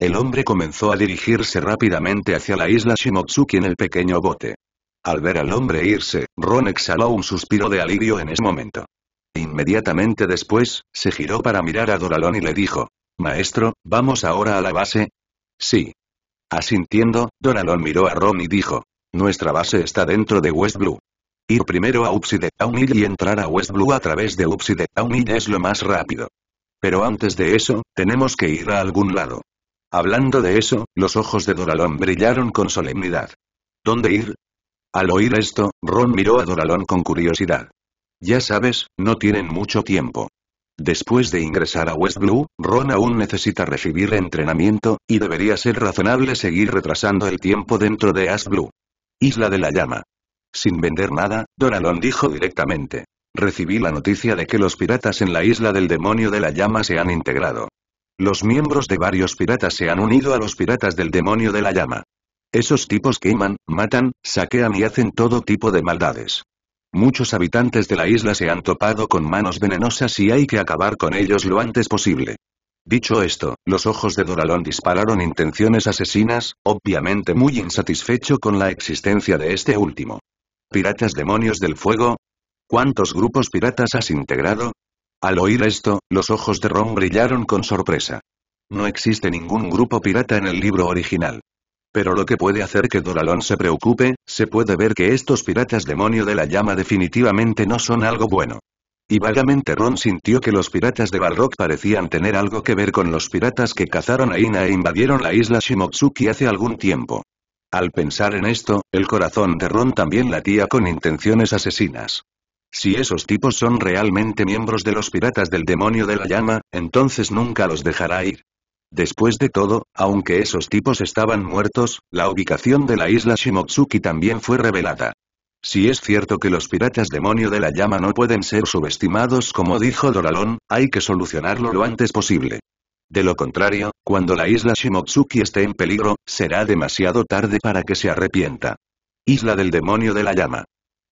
El hombre comenzó a dirigirse rápidamente hacia la isla Shimotsuki en el pequeño bote. Al ver al hombre irse, Ron exhaló un suspiro de alivio en ese momento. Inmediatamente después, se giró para mirar a Doralon y le dijo, Maestro, ¿vamos ahora a la base? Sí. Asintiendo, Doralon miró a Ron y dijo, Nuestra base está dentro de West Blue. Ir primero a Upside Down Hill y entrar a West Blue a través de Upside Down Hill es lo más rápido. Pero antes de eso, tenemos que ir a algún lado. Hablando de eso, los ojos de Doralón brillaron con solemnidad. ¿Dónde ir? Al oír esto, Ron miró a Doralón con curiosidad. Ya sabes, no tienen mucho tiempo. Después de ingresar a West Blue, Ron aún necesita recibir entrenamiento, y debería ser razonable seguir retrasando el tiempo dentro de Ash Blue. Isla de la Llama. Sin vender nada, Doralon dijo directamente. Recibí la noticia de que los piratas en la isla del demonio de la llama se han integrado. Los miembros de varios piratas se han unido a los piratas del demonio de la llama. Esos tipos queman, matan, saquean y hacen todo tipo de maldades. Muchos habitantes de la isla se han topado con manos venenosas y hay que acabar con ellos lo antes posible. Dicho esto, los ojos de Doralón dispararon intenciones asesinas, obviamente muy insatisfecho con la existencia de este último. ¿Piratas demonios del fuego? ¿Cuántos grupos piratas has integrado? Al oír esto, los ojos de Ron brillaron con sorpresa. No existe ningún grupo pirata en el libro original. Pero lo que puede hacer que Doralon se preocupe, se puede ver que estos piratas demonio de la llama definitivamente no son algo bueno. Y vagamente Ron sintió que los piratas de Balrog parecían tener algo que ver con los piratas que cazaron a Ina e invadieron la isla Shimotsuki hace algún tiempo. Al pensar en esto, el corazón de Ron también latía con intenciones asesinas. Si esos tipos son realmente miembros de los piratas del demonio de la llama, entonces nunca los dejará ir. Después de todo, aunque esos tipos estaban muertos, la ubicación de la isla Shimotsuki también fue revelada. Si es cierto que los piratas demonio de la llama no pueden ser subestimados como dijo Doralón, hay que solucionarlo lo antes posible. De lo contrario, cuando la isla Shimotsuki esté en peligro, será demasiado tarde para que se arrepienta. Isla del demonio de la llama.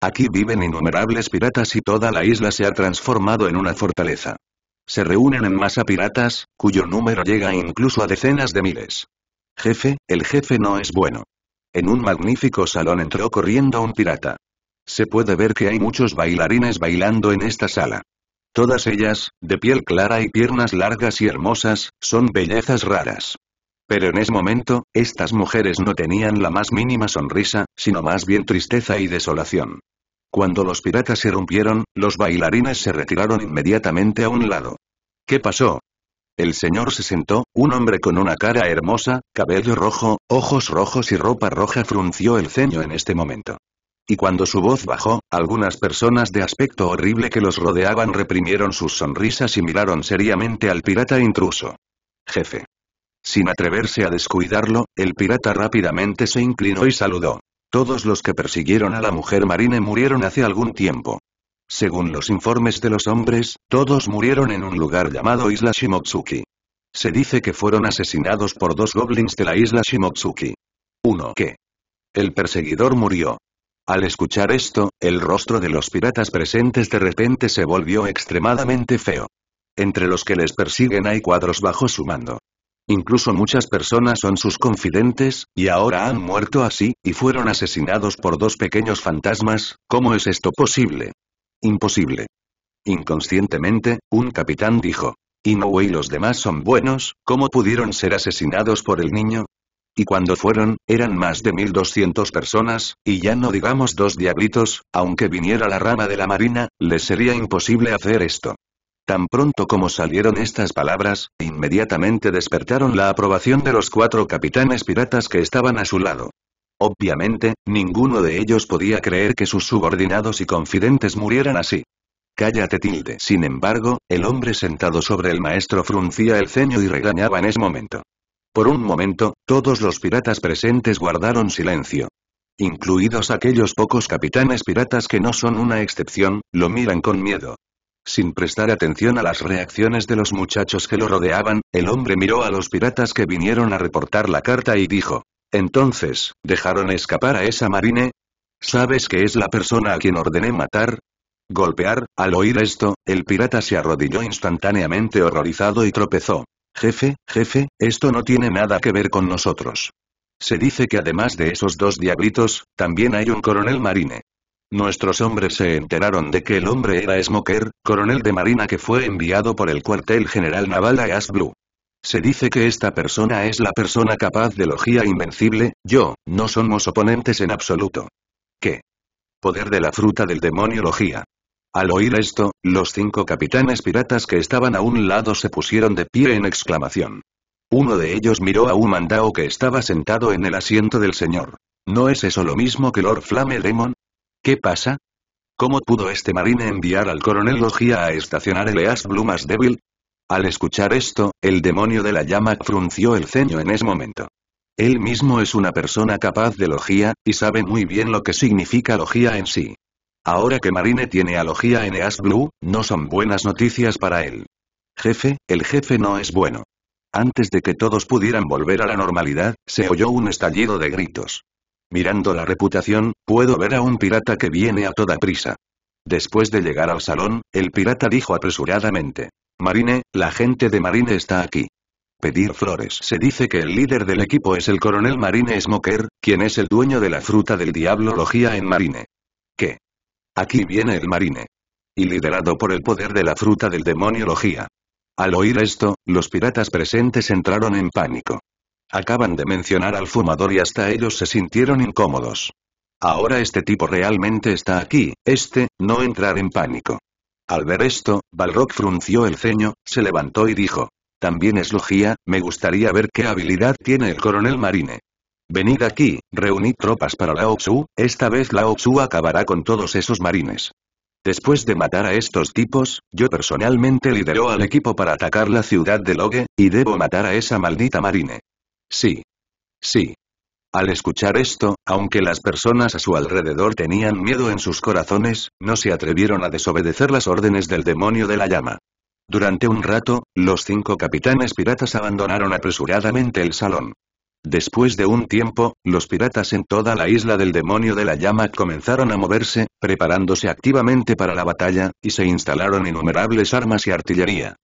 Aquí viven innumerables piratas y toda la isla se ha transformado en una fortaleza. Se reúnen en masa piratas, cuyo número llega incluso a decenas de miles. Jefe, el jefe no es bueno. En un magnífico salón entró corriendo un pirata. Se puede ver que hay muchos bailarines bailando en esta sala. Todas ellas, de piel clara y piernas largas y hermosas, son bellezas raras. Pero en ese momento, estas mujeres no tenían la más mínima sonrisa, sino más bien tristeza y desolación. Cuando los piratas se irrumpieron, los bailarines se retiraron inmediatamente a un lado. ¿Qué pasó? El señor se sentó, un hombre con una cara hermosa, cabello rojo, ojos rojos y ropa roja frunció el ceño en este momento. Y cuando su voz bajó, algunas personas de aspecto horrible que los rodeaban reprimieron sus sonrisas y miraron seriamente al pirata intruso. Jefe. Sin atreverse a descuidarlo, el pirata rápidamente se inclinó y saludó. Todos los que persiguieron a la mujer marine murieron hace algún tiempo. Según los informes de los hombres, todos murieron en un lugar llamado Isla Shimotsuki. Se dice que fueron asesinados por dos goblins de la Isla Shimotsuki. Uno que. El perseguidor murió, al escuchar esto, el rostro de los piratas presentes de repente se volvió extremadamente feo. Entre los que les persiguen hay cuadros bajo su mando. Incluso muchas personas son sus confidentes, y ahora han muerto así, y fueron asesinados por dos pequeños fantasmas, ¿cómo es esto posible? Imposible. Inconscientemente, un capitán dijo. Inoue y los demás son buenos, ¿cómo pudieron ser asesinados por el niño? Y cuando fueron, eran más de 1200 personas, y ya no digamos dos diablitos, aunque viniera la rama de la marina, les sería imposible hacer esto. Tan pronto como salieron estas palabras, inmediatamente despertaron la aprobación de los cuatro capitanes piratas que estaban a su lado. Obviamente, ninguno de ellos podía creer que sus subordinados y confidentes murieran así. Cállate tilde. Sin embargo, el hombre sentado sobre el maestro fruncía el ceño y regañaba en ese momento. Por un momento, todos los piratas presentes guardaron silencio. Incluidos aquellos pocos capitanes piratas que no son una excepción, lo miran con miedo. Sin prestar atención a las reacciones de los muchachos que lo rodeaban, el hombre miró a los piratas que vinieron a reportar la carta y dijo, entonces, ¿dejaron escapar a esa marine? ¿Sabes que es la persona a quien ordené matar? Golpear, al oír esto, el pirata se arrodilló instantáneamente horrorizado y tropezó. Jefe, jefe, esto no tiene nada que ver con nosotros. Se dice que además de esos dos diablitos, también hay un coronel marine. Nuestros hombres se enteraron de que el hombre era Smoker, coronel de marina que fue enviado por el cuartel general naval a Asblue. Se dice que esta persona es la persona capaz de logía invencible, yo, no somos oponentes en absoluto. ¿Qué? Poder de la fruta del demonio logía. Al oír esto, los cinco capitanes piratas que estaban a un lado se pusieron de pie en exclamación. Uno de ellos miró a un mandao que estaba sentado en el asiento del señor. ¿No es eso lo mismo que Lord Flame Demon? ¿Qué pasa? ¿Cómo pudo este marine enviar al coronel Logia a estacionar el Blue Blumas Devil? Al escuchar esto, el demonio de la llama frunció el ceño en ese momento. Él mismo es una persona capaz de Logia, y sabe muy bien lo que significa Logia en sí. Ahora que Marine tiene a en As Blue, no son buenas noticias para él. Jefe, el jefe no es bueno. Antes de que todos pudieran volver a la normalidad, se oyó un estallido de gritos. Mirando la reputación, puedo ver a un pirata que viene a toda prisa. Después de llegar al salón, el pirata dijo apresuradamente. Marine, la gente de Marine está aquí. Pedir flores. Se dice que el líder del equipo es el coronel Marine Smoker, quien es el dueño de la fruta del diablo logía en Marine. ¿Qué? Aquí viene el marine. Y liderado por el poder de la fruta del demonio Logía. Al oír esto, los piratas presentes entraron en pánico. Acaban de mencionar al fumador y hasta ellos se sintieron incómodos. Ahora este tipo realmente está aquí, este, no entrar en pánico. Al ver esto, Balrog frunció el ceño, se levantó y dijo. También es Logía, me gustaría ver qué habilidad tiene el coronel Marine. Venid aquí, reunid tropas para la Tzu, esta vez la Tzu acabará con todos esos marines. Después de matar a estos tipos, yo personalmente lideró al equipo para atacar la ciudad de Logue, y debo matar a esa maldita marine. Sí. Sí. Al escuchar esto, aunque las personas a su alrededor tenían miedo en sus corazones, no se atrevieron a desobedecer las órdenes del demonio de la llama. Durante un rato, los cinco capitanes piratas abandonaron apresuradamente el salón. Después de un tiempo, los piratas en toda la isla del demonio de la llama comenzaron a moverse, preparándose activamente para la batalla, y se instalaron innumerables armas y artillería.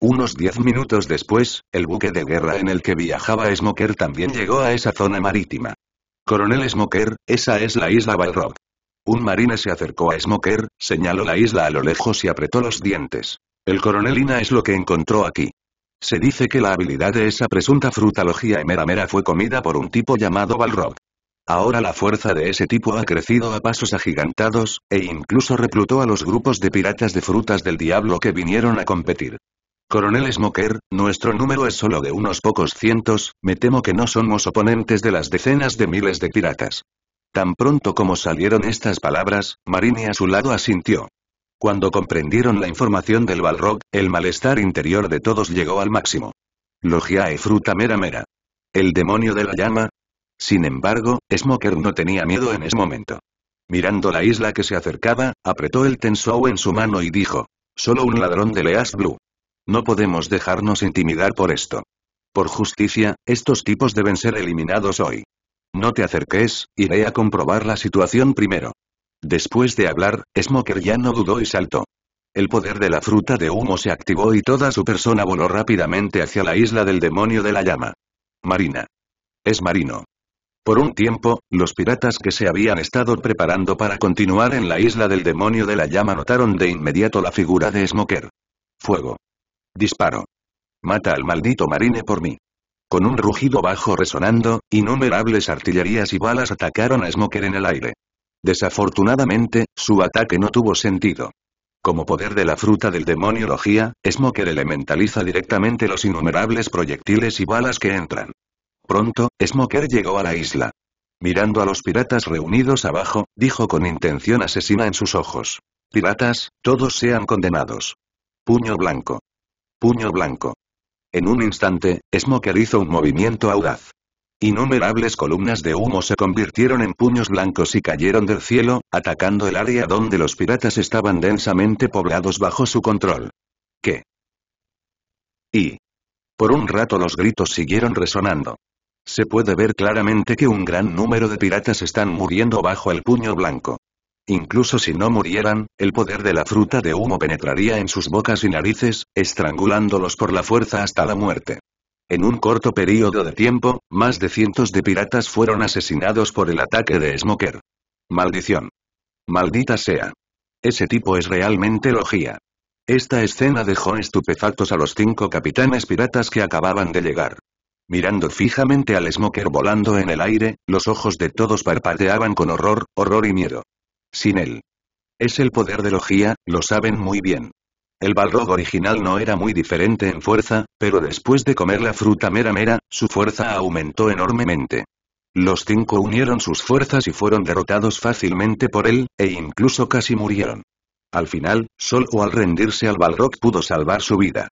Unos diez minutos después, el buque de guerra en el que viajaba Smoker también llegó a esa zona marítima. Coronel Smoker, esa es la isla Balrog. Un marine se acercó a Smoker, señaló la isla a lo lejos y apretó los dientes. El coronel Ina es lo que encontró aquí. Se dice que la habilidad de esa presunta frutalogía mera fue comida por un tipo llamado Balrog. Ahora la fuerza de ese tipo ha crecido a pasos agigantados, e incluso reclutó a los grupos de piratas de frutas del diablo que vinieron a competir. Coronel Smoker, nuestro número es solo de unos pocos cientos, me temo que no somos oponentes de las decenas de miles de piratas. Tan pronto como salieron estas palabras, Marini a su lado asintió. Cuando comprendieron la información del Balrog, el malestar interior de todos llegó al máximo. Logia e fruta mera mera. El demonio de la llama. Sin embargo, Smoker no tenía miedo en ese momento. Mirando la isla que se acercaba, apretó el tensou en su mano y dijo. Solo un ladrón de Leas Blue. No podemos dejarnos intimidar por esto. Por justicia, estos tipos deben ser eliminados hoy. No te acerques, iré a comprobar la situación primero. Después de hablar, Smoker ya no dudó y saltó. El poder de la fruta de humo se activó y toda su persona voló rápidamente hacia la isla del demonio de la llama. Marina. Es marino. Por un tiempo, los piratas que se habían estado preparando para continuar en la isla del demonio de la llama notaron de inmediato la figura de Smoker. Fuego. Disparo. Mata al maldito marine por mí. Con un rugido bajo resonando, innumerables artillerías y balas atacaron a Smoker en el aire. Desafortunadamente, su ataque no tuvo sentido. Como poder de la fruta del demonio logía, Smoker elementaliza directamente los innumerables proyectiles y balas que entran. Pronto, Smoker llegó a la isla. Mirando a los piratas reunidos abajo, dijo con intención asesina en sus ojos. Piratas, todos sean condenados. Puño blanco. Puño blanco. En un instante, Smoker hizo un movimiento audaz. Innumerables columnas de humo se convirtieron en puños blancos y cayeron del cielo, atacando el área donde los piratas estaban densamente poblados bajo su control. ¿Qué? Y. Por un rato los gritos siguieron resonando. Se puede ver claramente que un gran número de piratas están muriendo bajo el puño blanco. Incluso si no murieran, el poder de la fruta de humo penetraría en sus bocas y narices, estrangulándolos por la fuerza hasta la muerte. En un corto periodo de tiempo, más de cientos de piratas fueron asesinados por el ataque de Smoker. Maldición. Maldita sea. Ese tipo es realmente Logia! Esta escena dejó estupefactos a los cinco capitanes piratas que acababan de llegar. Mirando fijamente al Smoker volando en el aire, los ojos de todos parpadeaban con horror, horror y miedo. Sin él. Es el poder de Logia, lo saben muy bien. El balrog original no era muy diferente en fuerza, pero después de comer la fruta mera mera, su fuerza aumentó enormemente. Los cinco unieron sus fuerzas y fueron derrotados fácilmente por él, e incluso casi murieron. Al final, solo al rendirse al balrog pudo salvar su vida.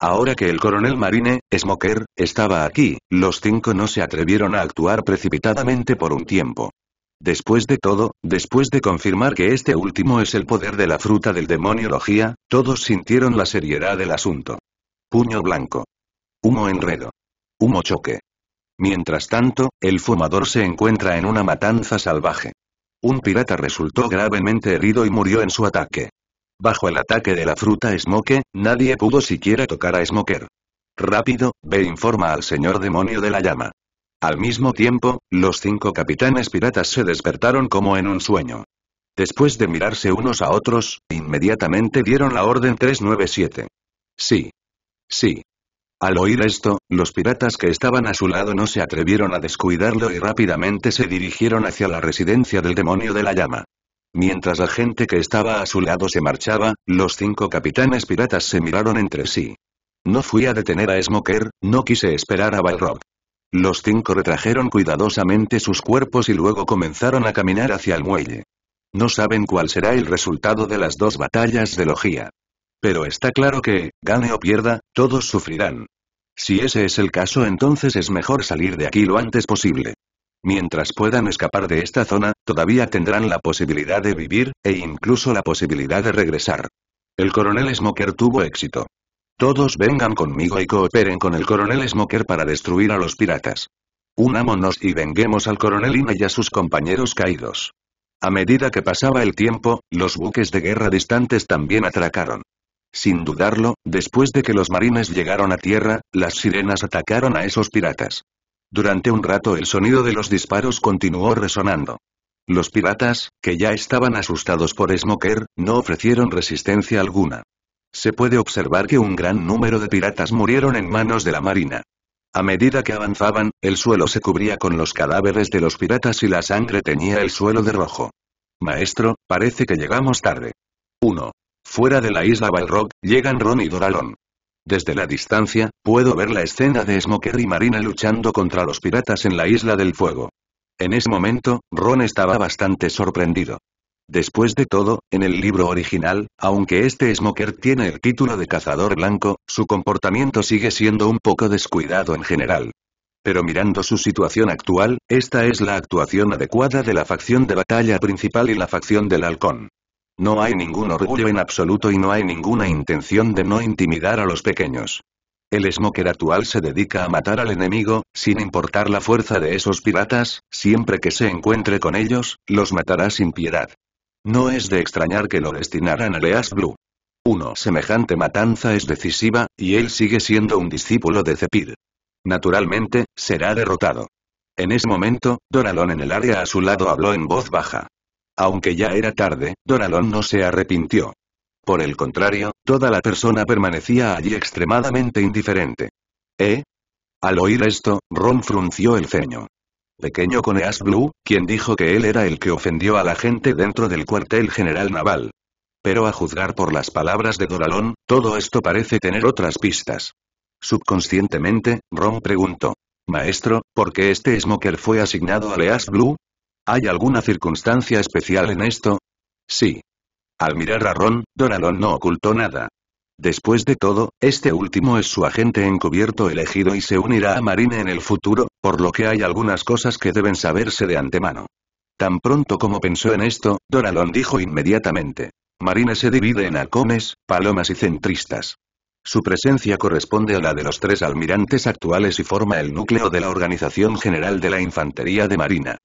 Ahora que el coronel Marine, Smoker, estaba aquí, los cinco no se atrevieron a actuar precipitadamente por un tiempo. Después de todo, después de confirmar que este último es el poder de la fruta del demonio logía, todos sintieron la seriedad del asunto. Puño blanco. Humo enredo. Humo choque. Mientras tanto, el fumador se encuentra en una matanza salvaje. Un pirata resultó gravemente herido y murió en su ataque. Bajo el ataque de la fruta Smoke, nadie pudo siquiera tocar a Smoker. Rápido, ve e informa al señor demonio de la llama. Al mismo tiempo, los cinco capitanes piratas se despertaron como en un sueño. Después de mirarse unos a otros, inmediatamente dieron la orden 397. Sí. Sí. Al oír esto, los piratas que estaban a su lado no se atrevieron a descuidarlo y rápidamente se dirigieron hacia la residencia del demonio de la llama. Mientras la gente que estaba a su lado se marchaba, los cinco capitanes piratas se miraron entre sí. No fui a detener a Smoker, no quise esperar a Balrog. Los cinco retrajeron cuidadosamente sus cuerpos y luego comenzaron a caminar hacia el muelle. No saben cuál será el resultado de las dos batallas de Logía. Pero está claro que, gane o pierda, todos sufrirán. Si ese es el caso entonces es mejor salir de aquí lo antes posible. Mientras puedan escapar de esta zona, todavía tendrán la posibilidad de vivir, e incluso la posibilidad de regresar. El coronel Smoker tuvo éxito. Todos vengan conmigo y cooperen con el coronel Smoker para destruir a los piratas. Unámonos y venguemos al coronel Ina y a sus compañeros caídos. A medida que pasaba el tiempo, los buques de guerra distantes también atracaron. Sin dudarlo, después de que los marines llegaron a tierra, las sirenas atacaron a esos piratas. Durante un rato el sonido de los disparos continuó resonando. Los piratas, que ya estaban asustados por Smoker, no ofrecieron resistencia alguna. Se puede observar que un gran número de piratas murieron en manos de la marina. A medida que avanzaban, el suelo se cubría con los cadáveres de los piratas y la sangre teñía el suelo de rojo. Maestro, parece que llegamos tarde. 1. Fuera de la isla Balrog, llegan Ron y Doralon. Desde la distancia, puedo ver la escena de Smoker y Marina luchando contra los piratas en la Isla del Fuego. En ese momento, Ron estaba bastante sorprendido. Después de todo, en el libro original, aunque este Smoker tiene el título de cazador blanco, su comportamiento sigue siendo un poco descuidado en general. Pero mirando su situación actual, esta es la actuación adecuada de la facción de batalla principal y la facción del halcón. No hay ningún orgullo en absoluto y no hay ninguna intención de no intimidar a los pequeños. El Smoker actual se dedica a matar al enemigo, sin importar la fuerza de esos piratas, siempre que se encuentre con ellos, los matará sin piedad. No es de extrañar que lo destinaran a Leas Blue. Uno semejante matanza es decisiva, y él sigue siendo un discípulo de Cepir. Naturalmente, será derrotado. En ese momento, Doralón en el área a su lado habló en voz baja. Aunque ya era tarde, Doralón no se arrepintió. Por el contrario, toda la persona permanecía allí extremadamente indiferente. ¿Eh? Al oír esto, Ron frunció el ceño pequeño Coneas Blue, quien dijo que él era el que ofendió a la gente dentro del cuartel general naval. Pero a juzgar por las palabras de Doralón, todo esto parece tener otras pistas. Subconscientemente, Ron preguntó. Maestro, ¿por qué este Smoker fue asignado a Leas Blue? ¿Hay alguna circunstancia especial en esto? Sí. Al mirar a Ron, Doralon no ocultó nada. Después de todo, este último es su agente encubierto elegido y se unirá a Marine en el futuro, por lo que hay algunas cosas que deben saberse de antemano. Tan pronto como pensó en esto, Doralon dijo inmediatamente. Marine se divide en halcones, palomas y centristas. Su presencia corresponde a la de los tres almirantes actuales y forma el núcleo de la Organización General de la Infantería de Marina.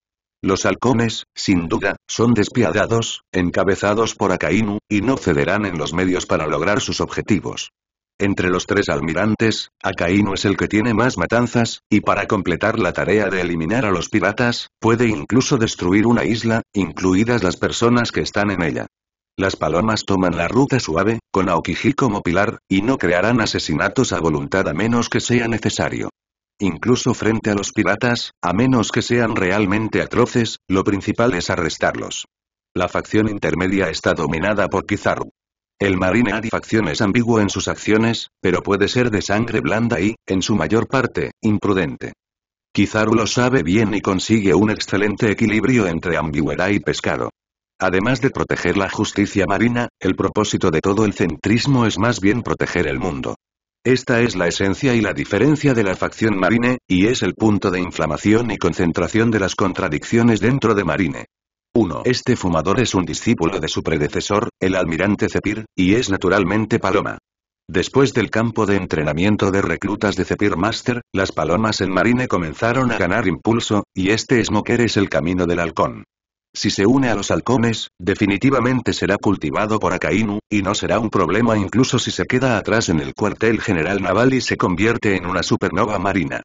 Los halcones, sin duda, son despiadados, encabezados por Akainu, y no cederán en los medios para lograr sus objetivos. Entre los tres almirantes, Akainu es el que tiene más matanzas, y para completar la tarea de eliminar a los piratas, puede incluso destruir una isla, incluidas las personas que están en ella. Las palomas toman la ruta suave, con Aokiji como pilar, y no crearán asesinatos a voluntad a menos que sea necesario incluso frente a los piratas, a menos que sean realmente atroces, lo principal es arrestarlos. La facción intermedia está dominada por Kizaru. El marine facción es ambiguo en sus acciones, pero puede ser de sangre blanda y, en su mayor parte, imprudente. Kizaru lo sabe bien y consigue un excelente equilibrio entre ambigüedad y pescado. Además de proteger la justicia marina, el propósito de todo el centrismo es más bien proteger el mundo. Esta es la esencia y la diferencia de la facción Marine, y es el punto de inflamación y concentración de las contradicciones dentro de Marine. 1. Este fumador es un discípulo de su predecesor, el almirante Zepir, y es naturalmente paloma. Después del campo de entrenamiento de reclutas de Zepir Master, las palomas en Marine comenzaron a ganar impulso, y este Smoker es el camino del halcón. Si se une a los halcones, definitivamente será cultivado por Akainu, y no será un problema incluso si se queda atrás en el cuartel general naval y se convierte en una supernova marina.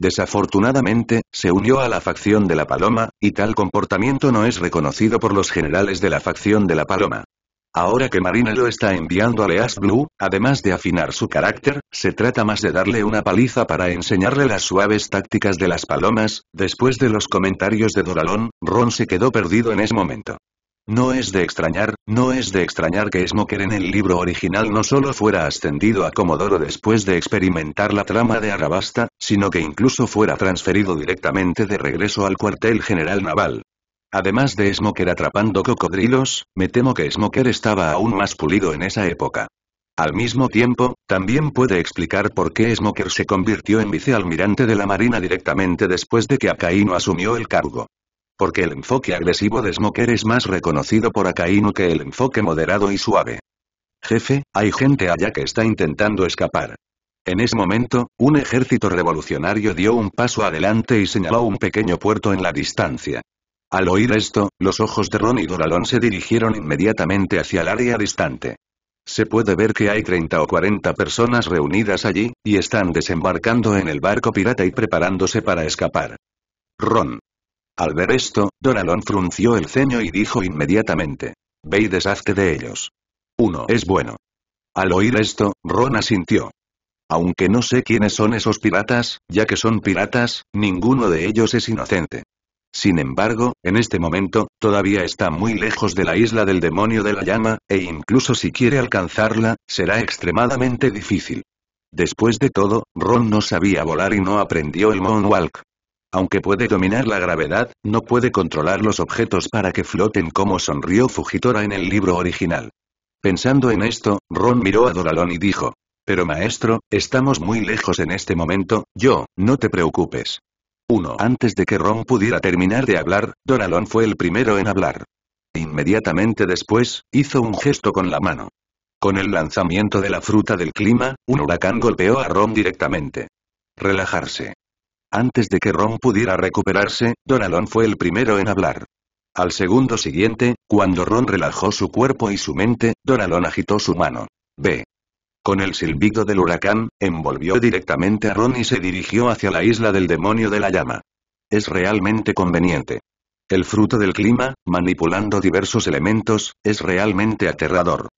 Desafortunadamente, se unió a la facción de la Paloma, y tal comportamiento no es reconocido por los generales de la facción de la Paloma. Ahora que Marina lo está enviando a Leas Blue, además de afinar su carácter, se trata más de darle una paliza para enseñarle las suaves tácticas de las palomas, después de los comentarios de Doralón, Ron se quedó perdido en ese momento. No es de extrañar, no es de extrañar que Smoker en el libro original no solo fuera ascendido a Comodoro después de experimentar la trama de Arabasta, sino que incluso fuera transferido directamente de regreso al cuartel general naval. Además de Smoker atrapando cocodrilos, me temo que Smoker estaba aún más pulido en esa época. Al mismo tiempo, también puede explicar por qué Smoker se convirtió en vicealmirante de la Marina directamente después de que Akainu asumió el cargo. Porque el enfoque agresivo de Smoker es más reconocido por Akainu que el enfoque moderado y suave. Jefe, hay gente allá que está intentando escapar. En ese momento, un ejército revolucionario dio un paso adelante y señaló un pequeño puerto en la distancia. Al oír esto, los ojos de Ron y Doralón se dirigieron inmediatamente hacia el área distante. Se puede ver que hay 30 o 40 personas reunidas allí, y están desembarcando en el barco pirata y preparándose para escapar. Ron. Al ver esto, Doralón frunció el ceño y dijo inmediatamente. Ve y deshazte de ellos. Uno es bueno. Al oír esto, Ron asintió. Aunque no sé quiénes son esos piratas, ya que son piratas, ninguno de ellos es inocente. Sin embargo, en este momento, todavía está muy lejos de la isla del demonio de la llama, e incluso si quiere alcanzarla, será extremadamente difícil. Después de todo, Ron no sabía volar y no aprendió el moonwalk. Aunque puede dominar la gravedad, no puede controlar los objetos para que floten como sonrió Fujitora en el libro original. Pensando en esto, Ron miró a Doralon y dijo, pero maestro, estamos muy lejos en este momento, yo, no te preocupes. 1. Antes de que Ron pudiera terminar de hablar, Alon fue el primero en hablar. Inmediatamente después, hizo un gesto con la mano. Con el lanzamiento de la fruta del clima, un huracán golpeó a Ron directamente. Relajarse. Antes de que Ron pudiera recuperarse, Donalon fue el primero en hablar. Al segundo siguiente, cuando Ron relajó su cuerpo y su mente, Donalon agitó su mano. B. Con el silbido del huracán, envolvió directamente a Ron y se dirigió hacia la isla del demonio de la llama. Es realmente conveniente. El fruto del clima, manipulando diversos elementos, es realmente aterrador.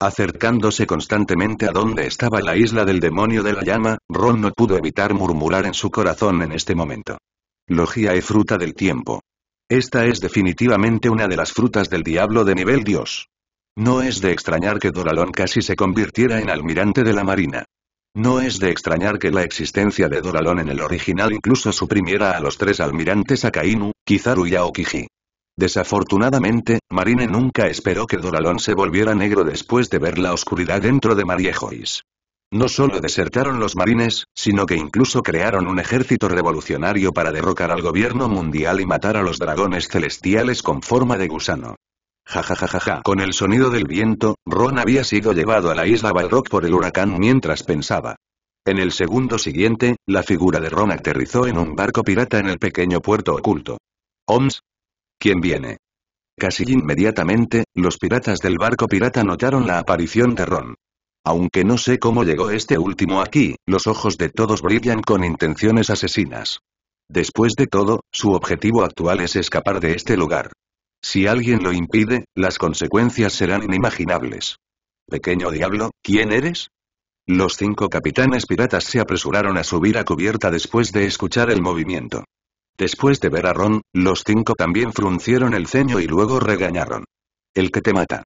Acercándose constantemente a donde estaba la isla del demonio de la llama, Ron no pudo evitar murmurar en su corazón en este momento. Logia y fruta del tiempo. Esta es definitivamente una de las frutas del diablo de nivel Dios. No es de extrañar que Doralón casi se convirtiera en almirante de la Marina. No es de extrañar que la existencia de Doralón en el original incluso suprimiera a los tres almirantes Akainu, Kizaru y Aokiji. Desafortunadamente, Marine nunca esperó que Doralón se volviera negro después de ver la oscuridad dentro de Mariejois. No solo desertaron los marines, sino que incluso crearon un ejército revolucionario para derrocar al gobierno mundial y matar a los dragones celestiales con forma de gusano. Jajajajaja. Con el sonido del viento, Ron había sido llevado a la isla Balrog por el huracán mientras pensaba. En el segundo siguiente, la figura de Ron aterrizó en un barco pirata en el pequeño puerto oculto. Oms. ¿Quién viene? Casi inmediatamente, los piratas del barco pirata notaron la aparición de Ron. Aunque no sé cómo llegó este último aquí, los ojos de todos brillan con intenciones asesinas. Después de todo, su objetivo actual es escapar de este lugar. Si alguien lo impide, las consecuencias serán inimaginables. Pequeño diablo, ¿quién eres? Los cinco capitanes piratas se apresuraron a subir a cubierta después de escuchar el movimiento. Después de ver a Ron, los cinco también fruncieron el ceño y luego regañaron. El que te mata.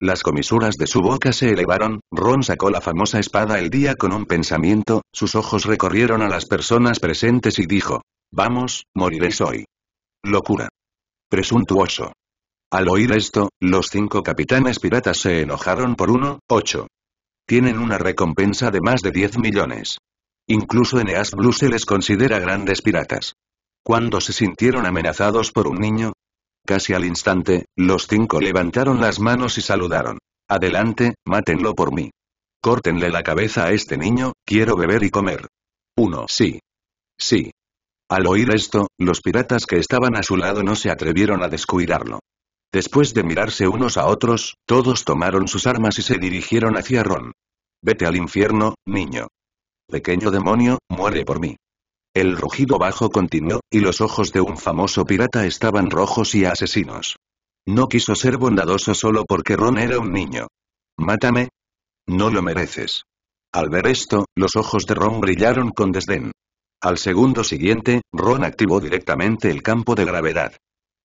Las comisuras de su boca se elevaron, Ron sacó la famosa espada el día con un pensamiento, sus ojos recorrieron a las personas presentes y dijo, vamos, moriré hoy. Locura. Presuntuoso. Al oír esto, los cinco capitanes piratas se enojaron por uno, ocho. Tienen una recompensa de más de 10 millones. Incluso en Eas Blue se les considera grandes piratas. Cuando se sintieron amenazados por un niño? Casi al instante, los cinco levantaron las manos y saludaron. Adelante, mátenlo por mí. Córtenle la cabeza a este niño, quiero beber y comer. Uno, sí. Sí. Al oír esto, los piratas que estaban a su lado no se atrevieron a descuidarlo. Después de mirarse unos a otros, todos tomaron sus armas y se dirigieron hacia Ron. Vete al infierno, niño. Pequeño demonio, muere por mí. El rugido bajo continuó, y los ojos de un famoso pirata estaban rojos y asesinos. No quiso ser bondadoso solo porque Ron era un niño. Mátame. No lo mereces. Al ver esto, los ojos de Ron brillaron con desdén. Al segundo siguiente, Ron activó directamente el campo de gravedad.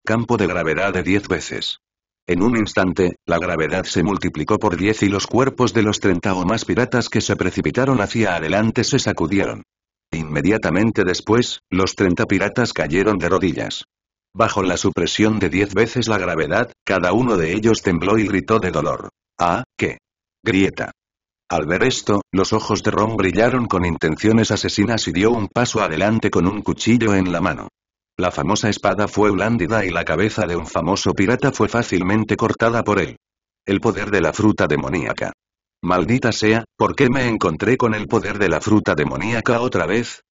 Campo de gravedad de 10 veces. En un instante, la gravedad se multiplicó por 10 y los cuerpos de los 30 o más piratas que se precipitaron hacia adelante se sacudieron. Inmediatamente después, los 30 piratas cayeron de rodillas. Bajo la supresión de 10 veces la gravedad, cada uno de ellos tembló y gritó de dolor. ¡Ah, qué! Grieta. Al ver esto, los ojos de Ron brillaron con intenciones asesinas y dio un paso adelante con un cuchillo en la mano. La famosa espada fue blandida y la cabeza de un famoso pirata fue fácilmente cortada por él. El poder de la fruta demoníaca. Maldita sea, ¿por qué me encontré con el poder de la fruta demoníaca otra vez?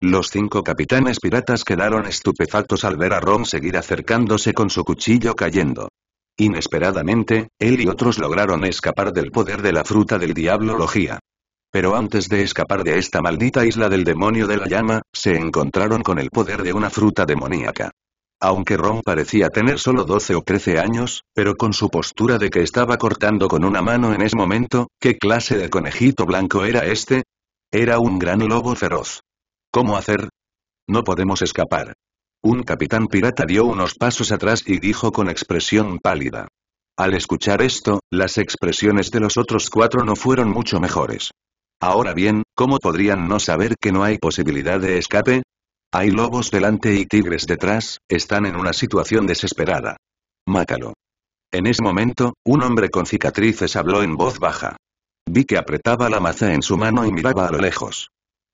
Los cinco capitanes piratas quedaron estupefactos al ver a Ron seguir acercándose con su cuchillo cayendo. Inesperadamente, él y otros lograron escapar del poder de la fruta del diablo logía. Pero antes de escapar de esta maldita isla del demonio de la llama, se encontraron con el poder de una fruta demoníaca. Aunque Ron parecía tener solo 12 o 13 años, pero con su postura de que estaba cortando con una mano en ese momento, ¿qué clase de conejito blanco era este? Era un gran lobo feroz. ¿Cómo hacer? No podemos escapar. Un capitán pirata dio unos pasos atrás y dijo con expresión pálida. Al escuchar esto, las expresiones de los otros cuatro no fueron mucho mejores. Ahora bien, ¿cómo podrían no saber que no hay posibilidad de escape? Hay lobos delante y tigres detrás, están en una situación desesperada. Mátalo. En ese momento, un hombre con cicatrices habló en voz baja. Vi que apretaba la maza en su mano y miraba a lo lejos.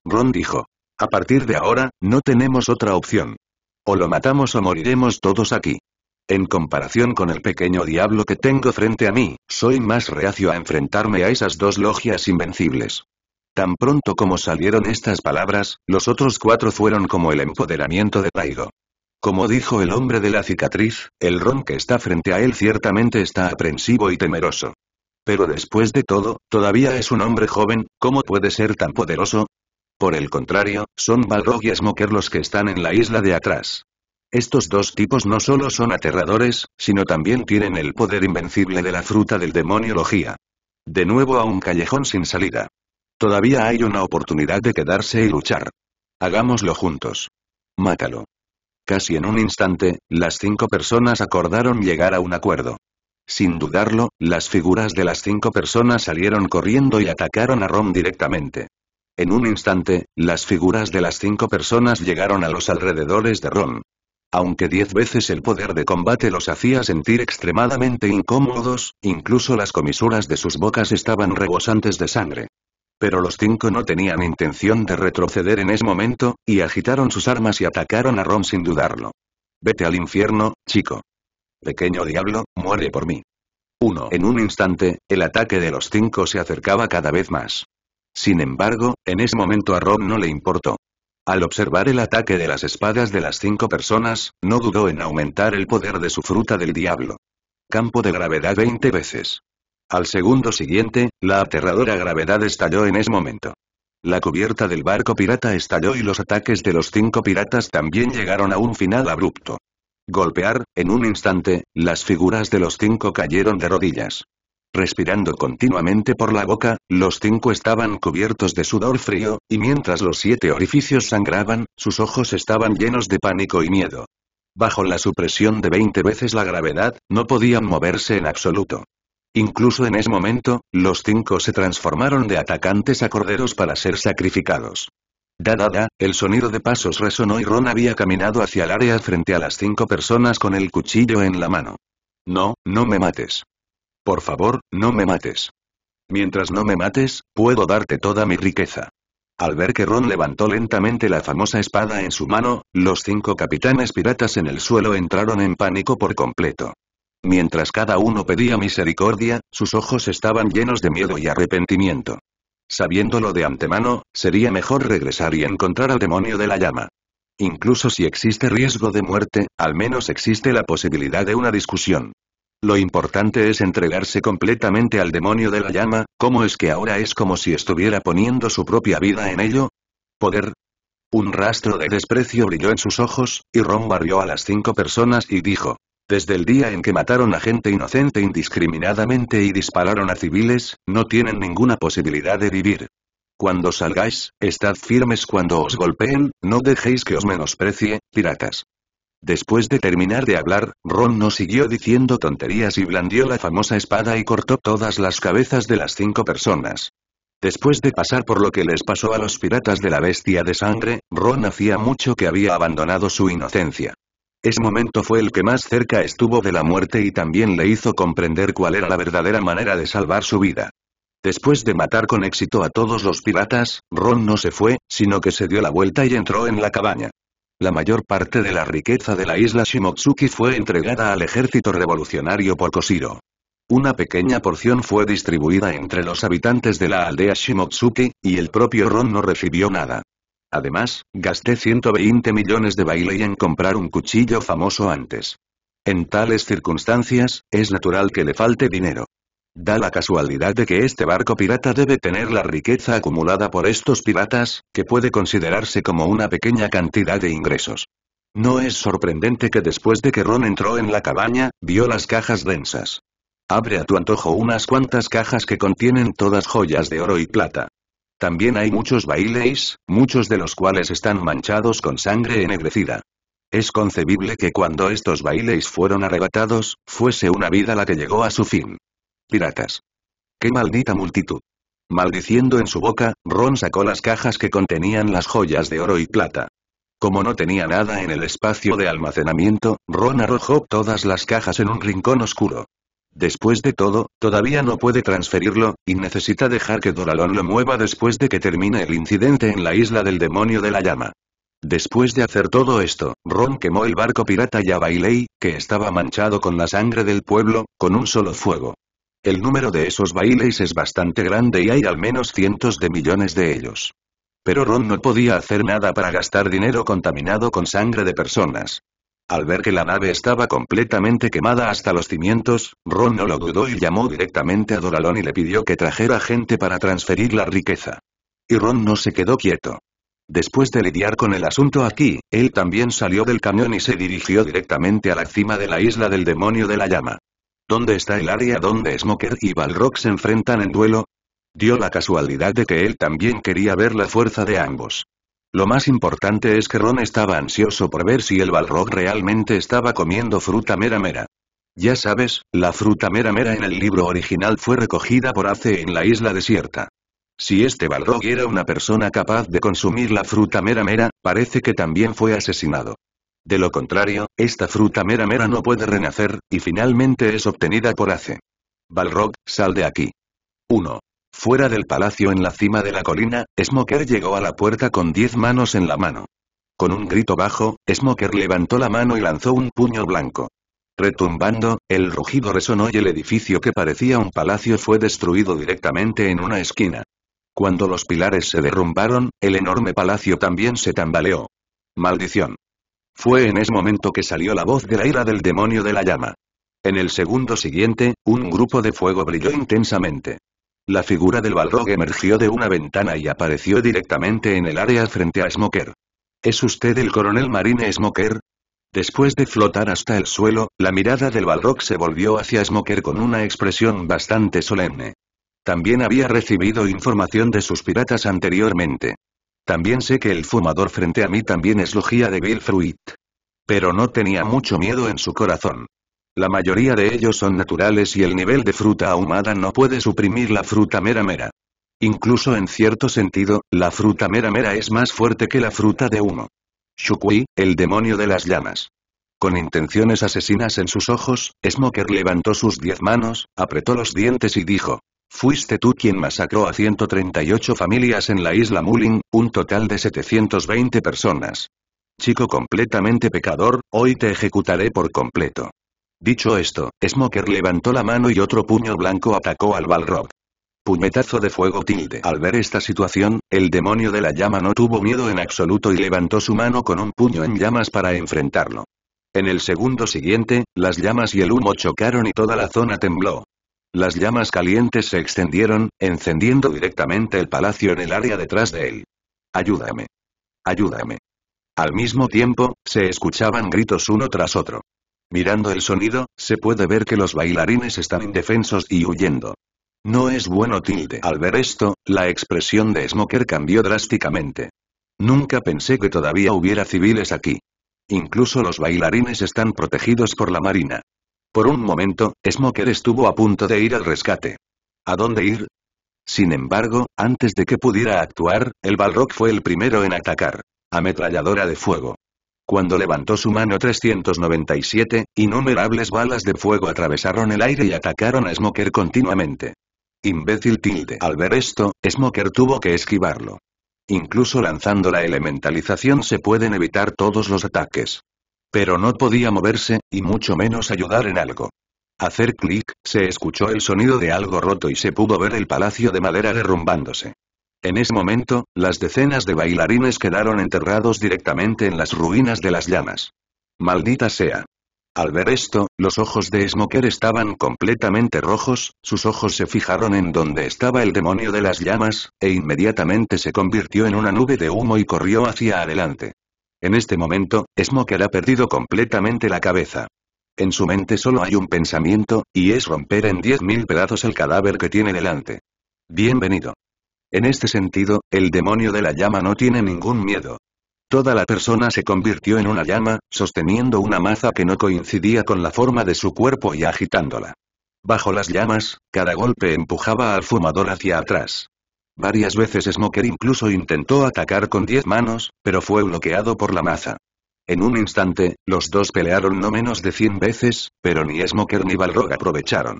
Ron dijo. A partir de ahora, no tenemos otra opción. O lo matamos o moriremos todos aquí. En comparación con el pequeño diablo que tengo frente a mí, soy más reacio a enfrentarme a esas dos logias invencibles. Tan pronto como salieron estas palabras, los otros cuatro fueron como el empoderamiento de Raigo. Como dijo el hombre de la cicatriz, el Ron que está frente a él ciertamente está aprensivo y temeroso. Pero después de todo, todavía es un hombre joven, ¿cómo puede ser tan poderoso? Por el contrario, son Balrog y Smoker los que están en la isla de atrás. Estos dos tipos no solo son aterradores, sino también tienen el poder invencible de la fruta del demonio logía. De nuevo a un callejón sin salida. Todavía hay una oportunidad de quedarse y luchar. Hagámoslo juntos. Mátalo. Casi en un instante, las cinco personas acordaron llegar a un acuerdo. Sin dudarlo, las figuras de las cinco personas salieron corriendo y atacaron a Rom directamente. En un instante, las figuras de las cinco personas llegaron a los alrededores de Ron. Aunque diez veces el poder de combate los hacía sentir extremadamente incómodos, incluso las comisuras de sus bocas estaban rebosantes de sangre. Pero los cinco no tenían intención de retroceder en ese momento, y agitaron sus armas y atacaron a Ron sin dudarlo. Vete al infierno, chico. Pequeño diablo, muere por mí. Uno. En un instante, el ataque de los cinco se acercaba cada vez más. Sin embargo, en ese momento a Ron no le importó. Al observar el ataque de las espadas de las cinco personas, no dudó en aumentar el poder de su fruta del diablo. Campo de gravedad 20 veces. Al segundo siguiente, la aterradora gravedad estalló en ese momento. La cubierta del barco pirata estalló y los ataques de los cinco piratas también llegaron a un final abrupto. Golpear, en un instante, las figuras de los cinco cayeron de rodillas. Respirando continuamente por la boca, los cinco estaban cubiertos de sudor frío, y mientras los siete orificios sangraban, sus ojos estaban llenos de pánico y miedo. Bajo la supresión de veinte veces la gravedad, no podían moverse en absoluto. Incluso en ese momento, los cinco se transformaron de atacantes a corderos para ser sacrificados. Da da da, el sonido de pasos resonó y Ron había caminado hacia el área frente a las cinco personas con el cuchillo en la mano. No, no me mates. Por favor, no me mates. Mientras no me mates, puedo darte toda mi riqueza. Al ver que Ron levantó lentamente la famosa espada en su mano, los cinco capitanes piratas en el suelo entraron en pánico por completo. Mientras cada uno pedía misericordia, sus ojos estaban llenos de miedo y arrepentimiento. Sabiéndolo de antemano, sería mejor regresar y encontrar al demonio de la llama. Incluso si existe riesgo de muerte, al menos existe la posibilidad de una discusión. Lo importante es entregarse completamente al demonio de la llama, ¿cómo es que ahora es como si estuviera poniendo su propia vida en ello? Poder. Un rastro de desprecio brilló en sus ojos, y Ron barrió a las cinco personas y dijo, desde el día en que mataron a gente inocente indiscriminadamente y dispararon a civiles, no tienen ninguna posibilidad de vivir. Cuando salgáis, estad firmes cuando os golpeen, no dejéis que os menosprecie, piratas. Después de terminar de hablar, Ron no siguió diciendo tonterías y blandió la famosa espada y cortó todas las cabezas de las cinco personas. Después de pasar por lo que les pasó a los piratas de la bestia de sangre, Ron hacía mucho que había abandonado su inocencia. Ese momento fue el que más cerca estuvo de la muerte y también le hizo comprender cuál era la verdadera manera de salvar su vida. Después de matar con éxito a todos los piratas, Ron no se fue, sino que se dio la vuelta y entró en la cabaña. La mayor parte de la riqueza de la isla Shimotsuki fue entregada al ejército revolucionario por Koshiro. Una pequeña porción fue distribuida entre los habitantes de la aldea Shimotsuki, y el propio Ron no recibió nada. Además, gasté 120 millones de baile en comprar un cuchillo famoso antes. En tales circunstancias, es natural que le falte dinero. Da la casualidad de que este barco pirata debe tener la riqueza acumulada por estos piratas, que puede considerarse como una pequeña cantidad de ingresos. No es sorprendente que después de que Ron entró en la cabaña, vio las cajas densas. Abre a tu antojo unas cuantas cajas que contienen todas joyas de oro y plata. También hay muchos bailes, muchos de los cuales están manchados con sangre ennegrecida. Es concebible que cuando estos bailes fueron arrebatados, fuese una vida la que llegó a su fin. Piratas. ¡Qué maldita multitud! Maldiciendo en su boca, Ron sacó las cajas que contenían las joyas de oro y plata. Como no tenía nada en el espacio de almacenamiento, Ron arrojó todas las cajas en un rincón oscuro. Después de todo, todavía no puede transferirlo, y necesita dejar que Doralón lo mueva después de que termine el incidente en la isla del demonio de la llama. Después de hacer todo esto, Ron quemó el barco pirata Yabailei, que estaba manchado con la sangre del pueblo, con un solo fuego. El número de esos baileys es bastante grande y hay al menos cientos de millones de ellos. Pero Ron no podía hacer nada para gastar dinero contaminado con sangre de personas. Al ver que la nave estaba completamente quemada hasta los cimientos, Ron no lo dudó y llamó directamente a Doralón y le pidió que trajera gente para transferir la riqueza. Y Ron no se quedó quieto. Después de lidiar con el asunto aquí, él también salió del camión y se dirigió directamente a la cima de la isla del demonio de la llama. ¿Dónde está el área donde Smoker y Balrock se enfrentan en duelo? Dio la casualidad de que él también quería ver la fuerza de ambos. Lo más importante es que Ron estaba ansioso por ver si el Balrog realmente estaba comiendo fruta mera mera. Ya sabes, la fruta mera mera en el libro original fue recogida por Ace en la isla desierta. Si este Balrog era una persona capaz de consumir la fruta mera mera, parece que también fue asesinado. De lo contrario, esta fruta mera mera no puede renacer, y finalmente es obtenida por Ace. Balrog, sal de aquí. 1. Fuera del palacio en la cima de la colina, Smoker llegó a la puerta con diez manos en la mano. Con un grito bajo, Smoker levantó la mano y lanzó un puño blanco. Retumbando, el rugido resonó y el edificio que parecía un palacio fue destruido directamente en una esquina. Cuando los pilares se derrumbaron, el enorme palacio también se tambaleó. Maldición. Fue en ese momento que salió la voz de la ira del demonio de la llama. En el segundo siguiente, un grupo de fuego brilló intensamente. La figura del Balrog emergió de una ventana y apareció directamente en el área frente a Smoker. ¿Es usted el coronel Marine Smoker? Después de flotar hasta el suelo, la mirada del Balrog se volvió hacia Smoker con una expresión bastante solemne. También había recibido información de sus piratas anteriormente. También sé que el fumador frente a mí también es logía de Bill Fruit. Pero no tenía mucho miedo en su corazón. La mayoría de ellos son naturales y el nivel de fruta ahumada no puede suprimir la fruta mera mera. Incluso en cierto sentido, la fruta mera mera es más fuerte que la fruta de humo. Shukui, el demonio de las llamas. Con intenciones asesinas en sus ojos, Smoker levantó sus diez manos, apretó los dientes y dijo. Fuiste tú quien masacró a 138 familias en la isla Mulin, un total de 720 personas. Chico completamente pecador, hoy te ejecutaré por completo. Dicho esto, Smoker levantó la mano y otro puño blanco atacó al Balrog. Puñetazo de fuego tilde. Al ver esta situación, el demonio de la llama no tuvo miedo en absoluto y levantó su mano con un puño en llamas para enfrentarlo. En el segundo siguiente, las llamas y el humo chocaron y toda la zona tembló. Las llamas calientes se extendieron, encendiendo directamente el palacio en el área detrás de él. Ayúdame. Ayúdame. Al mismo tiempo, se escuchaban gritos uno tras otro. Mirando el sonido, se puede ver que los bailarines están indefensos y huyendo. No es bueno tilde. Al ver esto, la expresión de Smoker cambió drásticamente. Nunca pensé que todavía hubiera civiles aquí. Incluso los bailarines están protegidos por la Marina. Por un momento, Smoker estuvo a punto de ir al rescate. ¿A dónde ir? Sin embargo, antes de que pudiera actuar, el Balrog fue el primero en atacar. Ametralladora de fuego. Cuando levantó su mano 397, innumerables balas de fuego atravesaron el aire y atacaron a Smoker continuamente. Imbécil tilde. Al ver esto, Smoker tuvo que esquivarlo. Incluso lanzando la elementalización se pueden evitar todos los ataques. Pero no podía moverse, y mucho menos ayudar en algo. Hacer clic, se escuchó el sonido de algo roto y se pudo ver el palacio de madera derrumbándose. En ese momento, las decenas de bailarines quedaron enterrados directamente en las ruinas de las llamas. Maldita sea. Al ver esto, los ojos de Smoker estaban completamente rojos, sus ojos se fijaron en donde estaba el demonio de las llamas, e inmediatamente se convirtió en una nube de humo y corrió hacia adelante. En este momento, Smoker ha perdido completamente la cabeza. En su mente solo hay un pensamiento, y es romper en diez mil pedazos el cadáver que tiene delante. Bienvenido. En este sentido, el demonio de la llama no tiene ningún miedo. Toda la persona se convirtió en una llama, sosteniendo una maza que no coincidía con la forma de su cuerpo y agitándola. Bajo las llamas, cada golpe empujaba al fumador hacia atrás. Varias veces Smoker incluso intentó atacar con diez manos, pero fue bloqueado por la maza. En un instante, los dos pelearon no menos de cien veces, pero ni Smoker ni Balrog aprovecharon.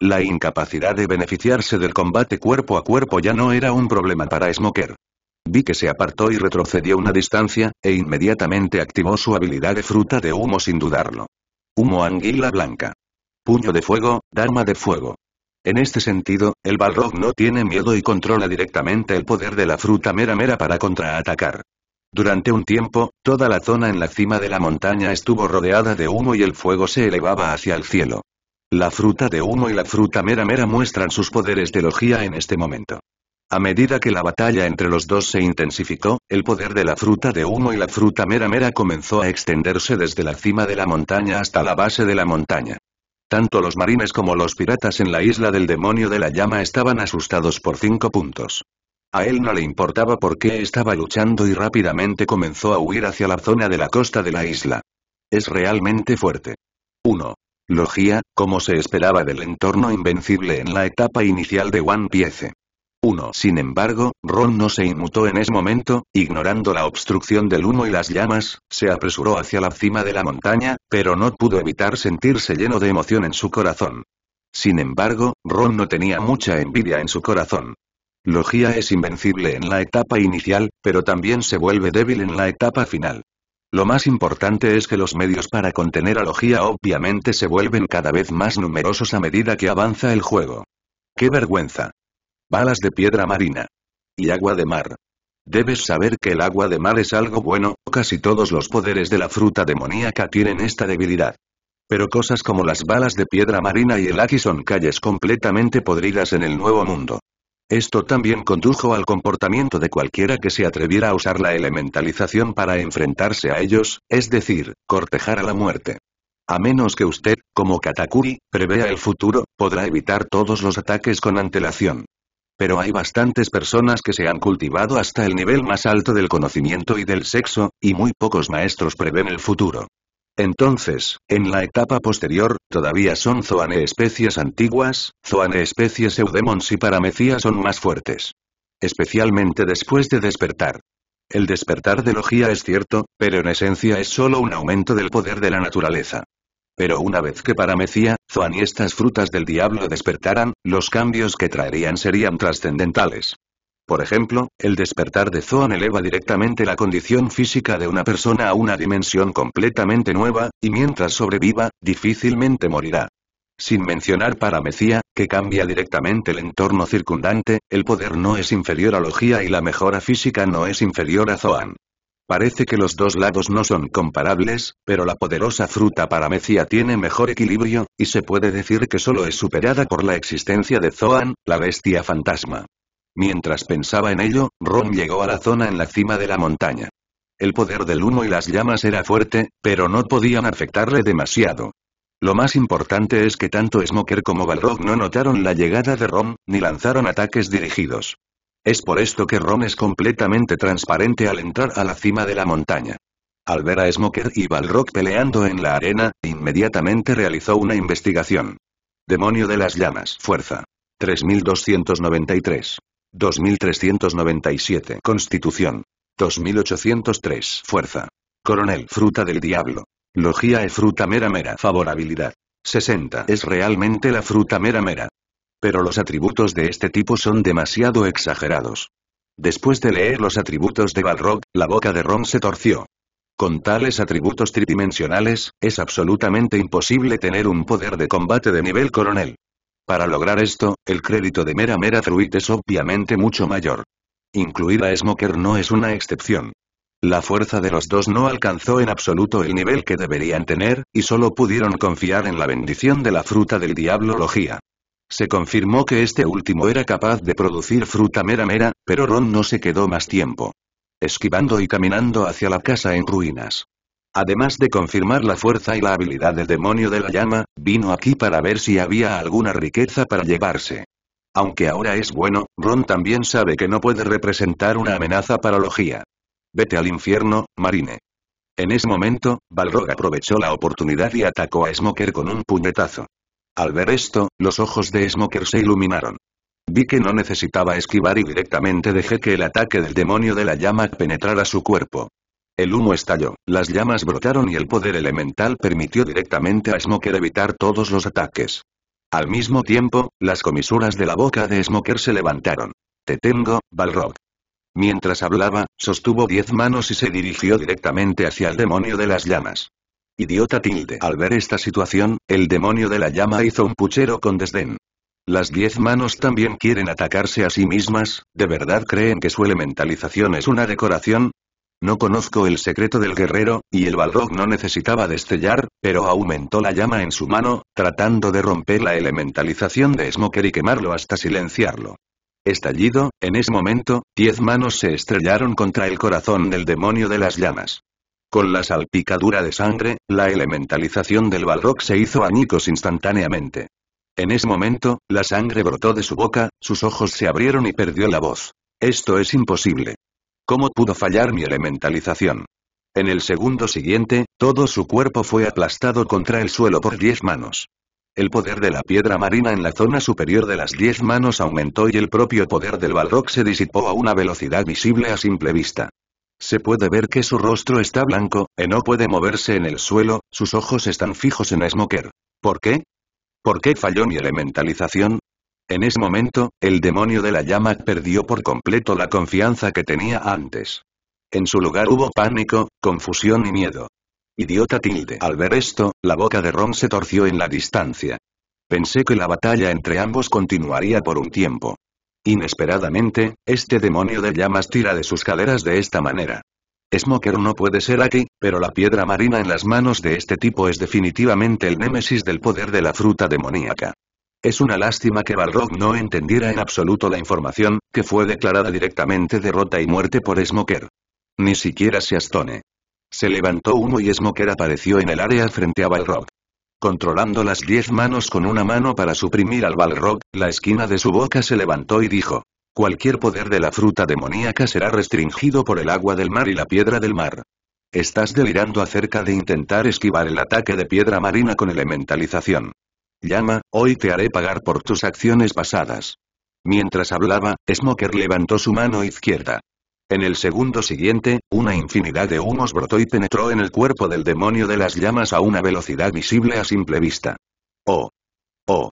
La incapacidad de beneficiarse del combate cuerpo a cuerpo ya no era un problema para Smoker. Vi que se apartó y retrocedió una distancia, e inmediatamente activó su habilidad de fruta de humo sin dudarlo. Humo anguila blanca. Puño de fuego, dharma de fuego. En este sentido, el Balrog no tiene miedo y controla directamente el poder de la fruta mera mera para contraatacar. Durante un tiempo, toda la zona en la cima de la montaña estuvo rodeada de humo y el fuego se elevaba hacia el cielo. La fruta de humo y la fruta mera mera muestran sus poderes de logía en este momento. A medida que la batalla entre los dos se intensificó, el poder de la fruta de humo y la fruta mera mera comenzó a extenderse desde la cima de la montaña hasta la base de la montaña. Tanto los marines como los piratas en la isla del demonio de la llama estaban asustados por cinco puntos. A él no le importaba por qué estaba luchando y rápidamente comenzó a huir hacia la zona de la costa de la isla. Es realmente fuerte. 1. Logía, como se esperaba del entorno invencible en la etapa inicial de One Piece. 1. Sin embargo, Ron no se inmutó en ese momento, ignorando la obstrucción del humo y las llamas, se apresuró hacia la cima de la montaña, pero no pudo evitar sentirse lleno de emoción en su corazón. Sin embargo, Ron no tenía mucha envidia en su corazón. Logía es invencible en la etapa inicial, pero también se vuelve débil en la etapa final. Lo más importante es que los medios para contener a Logia obviamente se vuelven cada vez más numerosos a medida que avanza el juego. ¡Qué vergüenza! Balas de piedra marina. Y agua de mar. Debes saber que el agua de mar es algo bueno, casi todos los poderes de la fruta demoníaca tienen esta debilidad. Pero cosas como las balas de piedra marina y el Aki son calles completamente podridas en el nuevo mundo. Esto también condujo al comportamiento de cualquiera que se atreviera a usar la elementalización para enfrentarse a ellos, es decir, cortejar a la muerte. A menos que usted, como Katakuri, prevea el futuro, podrá evitar todos los ataques con antelación. Pero hay bastantes personas que se han cultivado hasta el nivel más alto del conocimiento y del sexo, y muy pocos maestros prevén el futuro. Entonces, en la etapa posterior, todavía son zoane especies antiguas, zoane especies eudemons y Paramecia son más fuertes. Especialmente después de despertar. El despertar de Logia es cierto, pero en esencia es solo un aumento del poder de la naturaleza. Pero una vez que Paramecia, zoan y estas frutas del diablo despertaran, los cambios que traerían serían trascendentales. Por ejemplo, el despertar de Zoan eleva directamente la condición física de una persona a una dimensión completamente nueva, y mientras sobreviva, difícilmente morirá. Sin mencionar para que cambia directamente el entorno circundante, el poder no es inferior a Logía y la mejora física no es inferior a Zoan. Parece que los dos lados no son comparables, pero la poderosa fruta paramecia tiene mejor equilibrio, y se puede decir que solo es superada por la existencia de Zoan, la bestia fantasma. Mientras pensaba en ello, Ron llegó a la zona en la cima de la montaña. El poder del humo y las llamas era fuerte, pero no podían afectarle demasiado. Lo más importante es que tanto Smoker como Balrog no notaron la llegada de Ron ni lanzaron ataques dirigidos. Es por esto que Ron es completamente transparente al entrar a la cima de la montaña. Al ver a Smoker y Balrog peleando en la arena, inmediatamente realizó una investigación. Demonio de las llamas, fuerza. 3293. 2397 Constitución. 2803 Fuerza. Coronel Fruta del Diablo. Logía e fruta mera mera. Favorabilidad. 60 es realmente la fruta mera mera. Pero los atributos de este tipo son demasiado exagerados. Después de leer los atributos de Balrog, la boca de Ron se torció. Con tales atributos tridimensionales, es absolutamente imposible tener un poder de combate de nivel coronel. Para lograr esto, el crédito de Mera Mera Fruit es obviamente mucho mayor. Incluida a Smoker no es una excepción. La fuerza de los dos no alcanzó en absoluto el nivel que deberían tener, y solo pudieron confiar en la bendición de la fruta del diablo logía. Se confirmó que este último era capaz de producir fruta mera mera, pero Ron no se quedó más tiempo. Esquivando y caminando hacia la casa en ruinas. Además de confirmar la fuerza y la habilidad del demonio de la llama, vino aquí para ver si había alguna riqueza para llevarse. Aunque ahora es bueno, Ron también sabe que no puede representar una amenaza para Logia. Vete al infierno, Marine. En ese momento, Balrog aprovechó la oportunidad y atacó a Smoker con un puñetazo. Al ver esto, los ojos de Smoker se iluminaron. Vi que no necesitaba esquivar y directamente dejé que el ataque del demonio de la llama penetrara su cuerpo. El humo estalló, las llamas brotaron y el poder elemental permitió directamente a Smoker evitar todos los ataques. Al mismo tiempo, las comisuras de la boca de Smoker se levantaron. Te tengo, Balrog. Mientras hablaba, sostuvo diez manos y se dirigió directamente hacia el demonio de las llamas. Idiota tilde. Al ver esta situación, el demonio de la llama hizo un puchero con desdén. Las diez manos también quieren atacarse a sí mismas, ¿de verdad creen que su elementalización es una decoración? No conozco el secreto del guerrero, y el balrog no necesitaba destellar, pero aumentó la llama en su mano, tratando de romper la elementalización de Smoker y quemarlo hasta silenciarlo. Estallido, en ese momento, diez manos se estrellaron contra el corazón del demonio de las llamas. Con la salpicadura de sangre, la elementalización del balrog se hizo añicos instantáneamente. En ese momento, la sangre brotó de su boca, sus ojos se abrieron y perdió la voz. Esto es imposible. ¿Cómo pudo fallar mi elementalización? En el segundo siguiente, todo su cuerpo fue aplastado contra el suelo por diez manos. El poder de la piedra marina en la zona superior de las diez manos aumentó y el propio poder del Balrog se disipó a una velocidad visible a simple vista. Se puede ver que su rostro está blanco, y no puede moverse en el suelo, sus ojos están fijos en Smoker. ¿Por qué? ¿Por qué falló mi elementalización? En ese momento, el demonio de la llama perdió por completo la confianza que tenía antes. En su lugar hubo pánico, confusión y miedo. Idiota tilde. Al ver esto, la boca de Ron se torció en la distancia. Pensé que la batalla entre ambos continuaría por un tiempo. Inesperadamente, este demonio de llamas tira de sus caderas de esta manera. Smoker no puede ser aquí, pero la piedra marina en las manos de este tipo es definitivamente el némesis del poder de la fruta demoníaca. Es una lástima que Balrog no entendiera en absoluto la información, que fue declarada directamente derrota y muerte por Smoker. Ni siquiera se astone. Se levantó uno y Smoker apareció en el área frente a Balrog. Controlando las diez manos con una mano para suprimir al Balrog, la esquina de su boca se levantó y dijo. Cualquier poder de la fruta demoníaca será restringido por el agua del mar y la piedra del mar. Estás delirando acerca de intentar esquivar el ataque de piedra marina con elementalización. Llama, hoy te haré pagar por tus acciones pasadas. Mientras hablaba, Smoker levantó su mano izquierda. En el segundo siguiente, una infinidad de humos brotó y penetró en el cuerpo del demonio de las llamas a una velocidad visible a simple vista. ¡Oh! ¡Oh!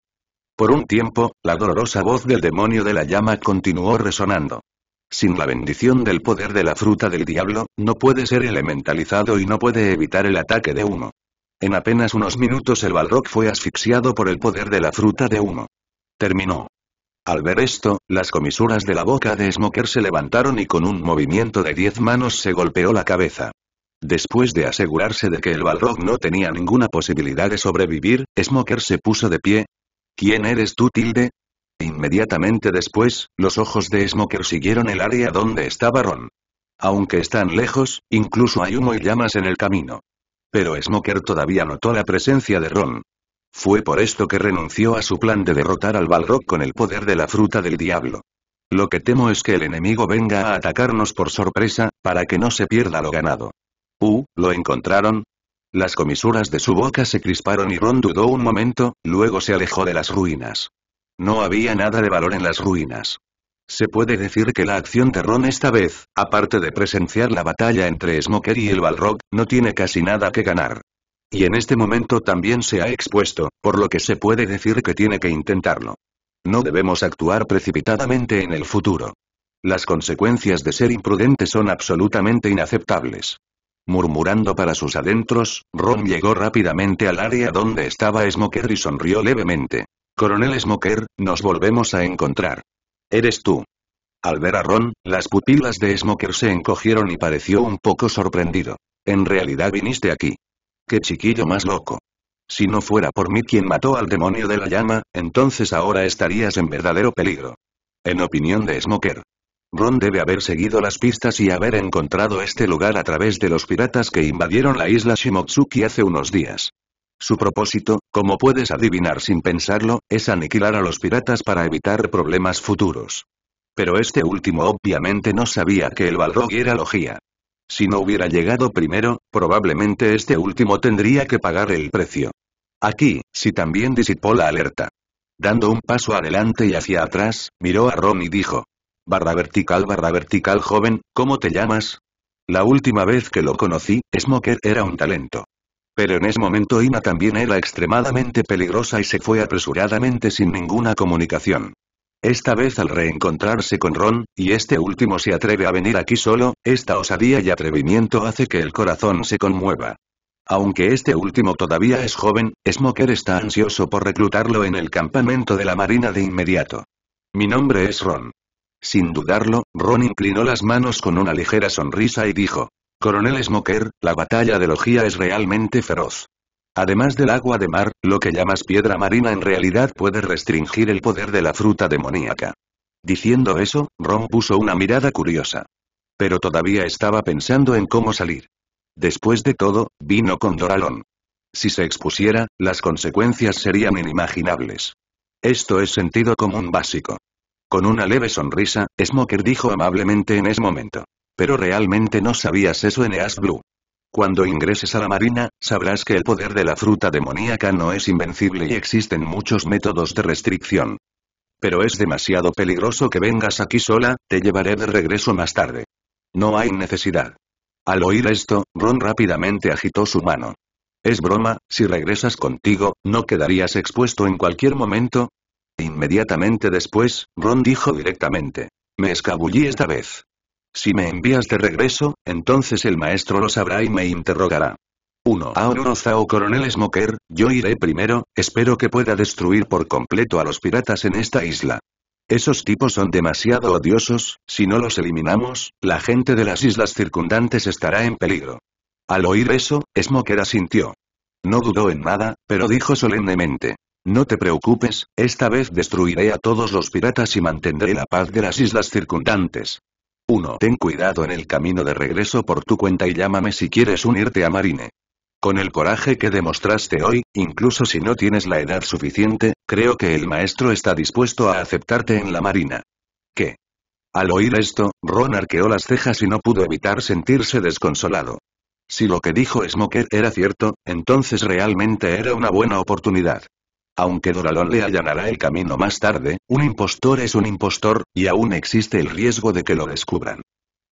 Por un tiempo, la dolorosa voz del demonio de la llama continuó resonando. Sin la bendición del poder de la fruta del diablo, no puede ser elementalizado y no puede evitar el ataque de humo. En apenas unos minutos el Balrog fue asfixiado por el poder de la fruta de humo. Terminó. Al ver esto, las comisuras de la boca de Smoker se levantaron y con un movimiento de diez manos se golpeó la cabeza. Después de asegurarse de que el Balrog no tenía ninguna posibilidad de sobrevivir, Smoker se puso de pie. ¿Quién eres tú, Tilde? Inmediatamente después, los ojos de Smoker siguieron el área donde estaba Ron. Aunque están lejos, incluso hay humo y llamas en el camino. Pero Smoker todavía notó la presencia de Ron. Fue por esto que renunció a su plan de derrotar al Balrog con el poder de la fruta del diablo. Lo que temo es que el enemigo venga a atacarnos por sorpresa, para que no se pierda lo ganado. Uh, ¿lo encontraron? Las comisuras de su boca se crisparon y Ron dudó un momento, luego se alejó de las ruinas. No había nada de valor en las ruinas. Se puede decir que la acción de Ron esta vez, aparte de presenciar la batalla entre Smoker y el Balrog, no tiene casi nada que ganar. Y en este momento también se ha expuesto, por lo que se puede decir que tiene que intentarlo. No debemos actuar precipitadamente en el futuro. Las consecuencias de ser imprudente son absolutamente inaceptables. Murmurando para sus adentros, Ron llegó rápidamente al área donde estaba Smoker y sonrió levemente. Coronel Smoker, nos volvemos a encontrar. Eres tú. Al ver a Ron, las pupilas de Smoker se encogieron y pareció un poco sorprendido. En realidad viniste aquí. Qué chiquillo más loco. Si no fuera por mí quien mató al demonio de la llama, entonces ahora estarías en verdadero peligro. En opinión de Smoker. Ron debe haber seguido las pistas y haber encontrado este lugar a través de los piratas que invadieron la isla Shimotsuki hace unos días. Su propósito, como puedes adivinar sin pensarlo, es aniquilar a los piratas para evitar problemas futuros. Pero este último obviamente no sabía que el Balrog era logía. Si no hubiera llegado primero, probablemente este último tendría que pagar el precio. Aquí, si también disipó la alerta. Dando un paso adelante y hacia atrás, miró a Ron y dijo. Barra vertical barra vertical joven, ¿cómo te llamas? La última vez que lo conocí, Smoker era un talento. Pero en ese momento Ina también era extremadamente peligrosa y se fue apresuradamente sin ninguna comunicación. Esta vez al reencontrarse con Ron, y este último se atreve a venir aquí solo, esta osadía y atrevimiento hace que el corazón se conmueva. Aunque este último todavía es joven, Smoker está ansioso por reclutarlo en el campamento de la Marina de inmediato. Mi nombre es Ron. Sin dudarlo, Ron inclinó las manos con una ligera sonrisa y dijo, Coronel Smoker, la batalla de Logia es realmente feroz. Además del agua de mar, lo que llamas piedra marina en realidad puede restringir el poder de la fruta demoníaca. Diciendo eso, Ron puso una mirada curiosa. Pero todavía estaba pensando en cómo salir. Después de todo, vino con Doralón. Si se expusiera, las consecuencias serían inimaginables. Esto es sentido común básico. Con una leve sonrisa, Smoker dijo amablemente en ese momento pero realmente no sabías eso en Eas Blue. Cuando ingreses a la marina, sabrás que el poder de la fruta demoníaca no es invencible y existen muchos métodos de restricción. Pero es demasiado peligroso que vengas aquí sola, te llevaré de regreso más tarde. No hay necesidad. Al oír esto, Ron rápidamente agitó su mano. Es broma, si regresas contigo, ¿no quedarías expuesto en cualquier momento? Inmediatamente después, Ron dijo directamente. Me escabullí esta vez. Si me envías de regreso, entonces el maestro lo sabrá y me interrogará. 1. Aoroza o coronel Smoker, yo iré primero, espero que pueda destruir por completo a los piratas en esta isla. Esos tipos son demasiado odiosos, si no los eliminamos, la gente de las islas circundantes estará en peligro. Al oír eso, Smoker asintió. No dudó en nada, pero dijo solemnemente. No te preocupes, esta vez destruiré a todos los piratas y mantendré la paz de las islas circundantes. 1. Ten cuidado en el camino de regreso por tu cuenta y llámame si quieres unirte a Marine. Con el coraje que demostraste hoy, incluso si no tienes la edad suficiente, creo que el maestro está dispuesto a aceptarte en la marina. ¿Qué? Al oír esto, Ron arqueó las cejas y no pudo evitar sentirse desconsolado. Si lo que dijo Smoker era cierto, entonces realmente era una buena oportunidad. Aunque Doralón le allanará el camino más tarde, un impostor es un impostor, y aún existe el riesgo de que lo descubran.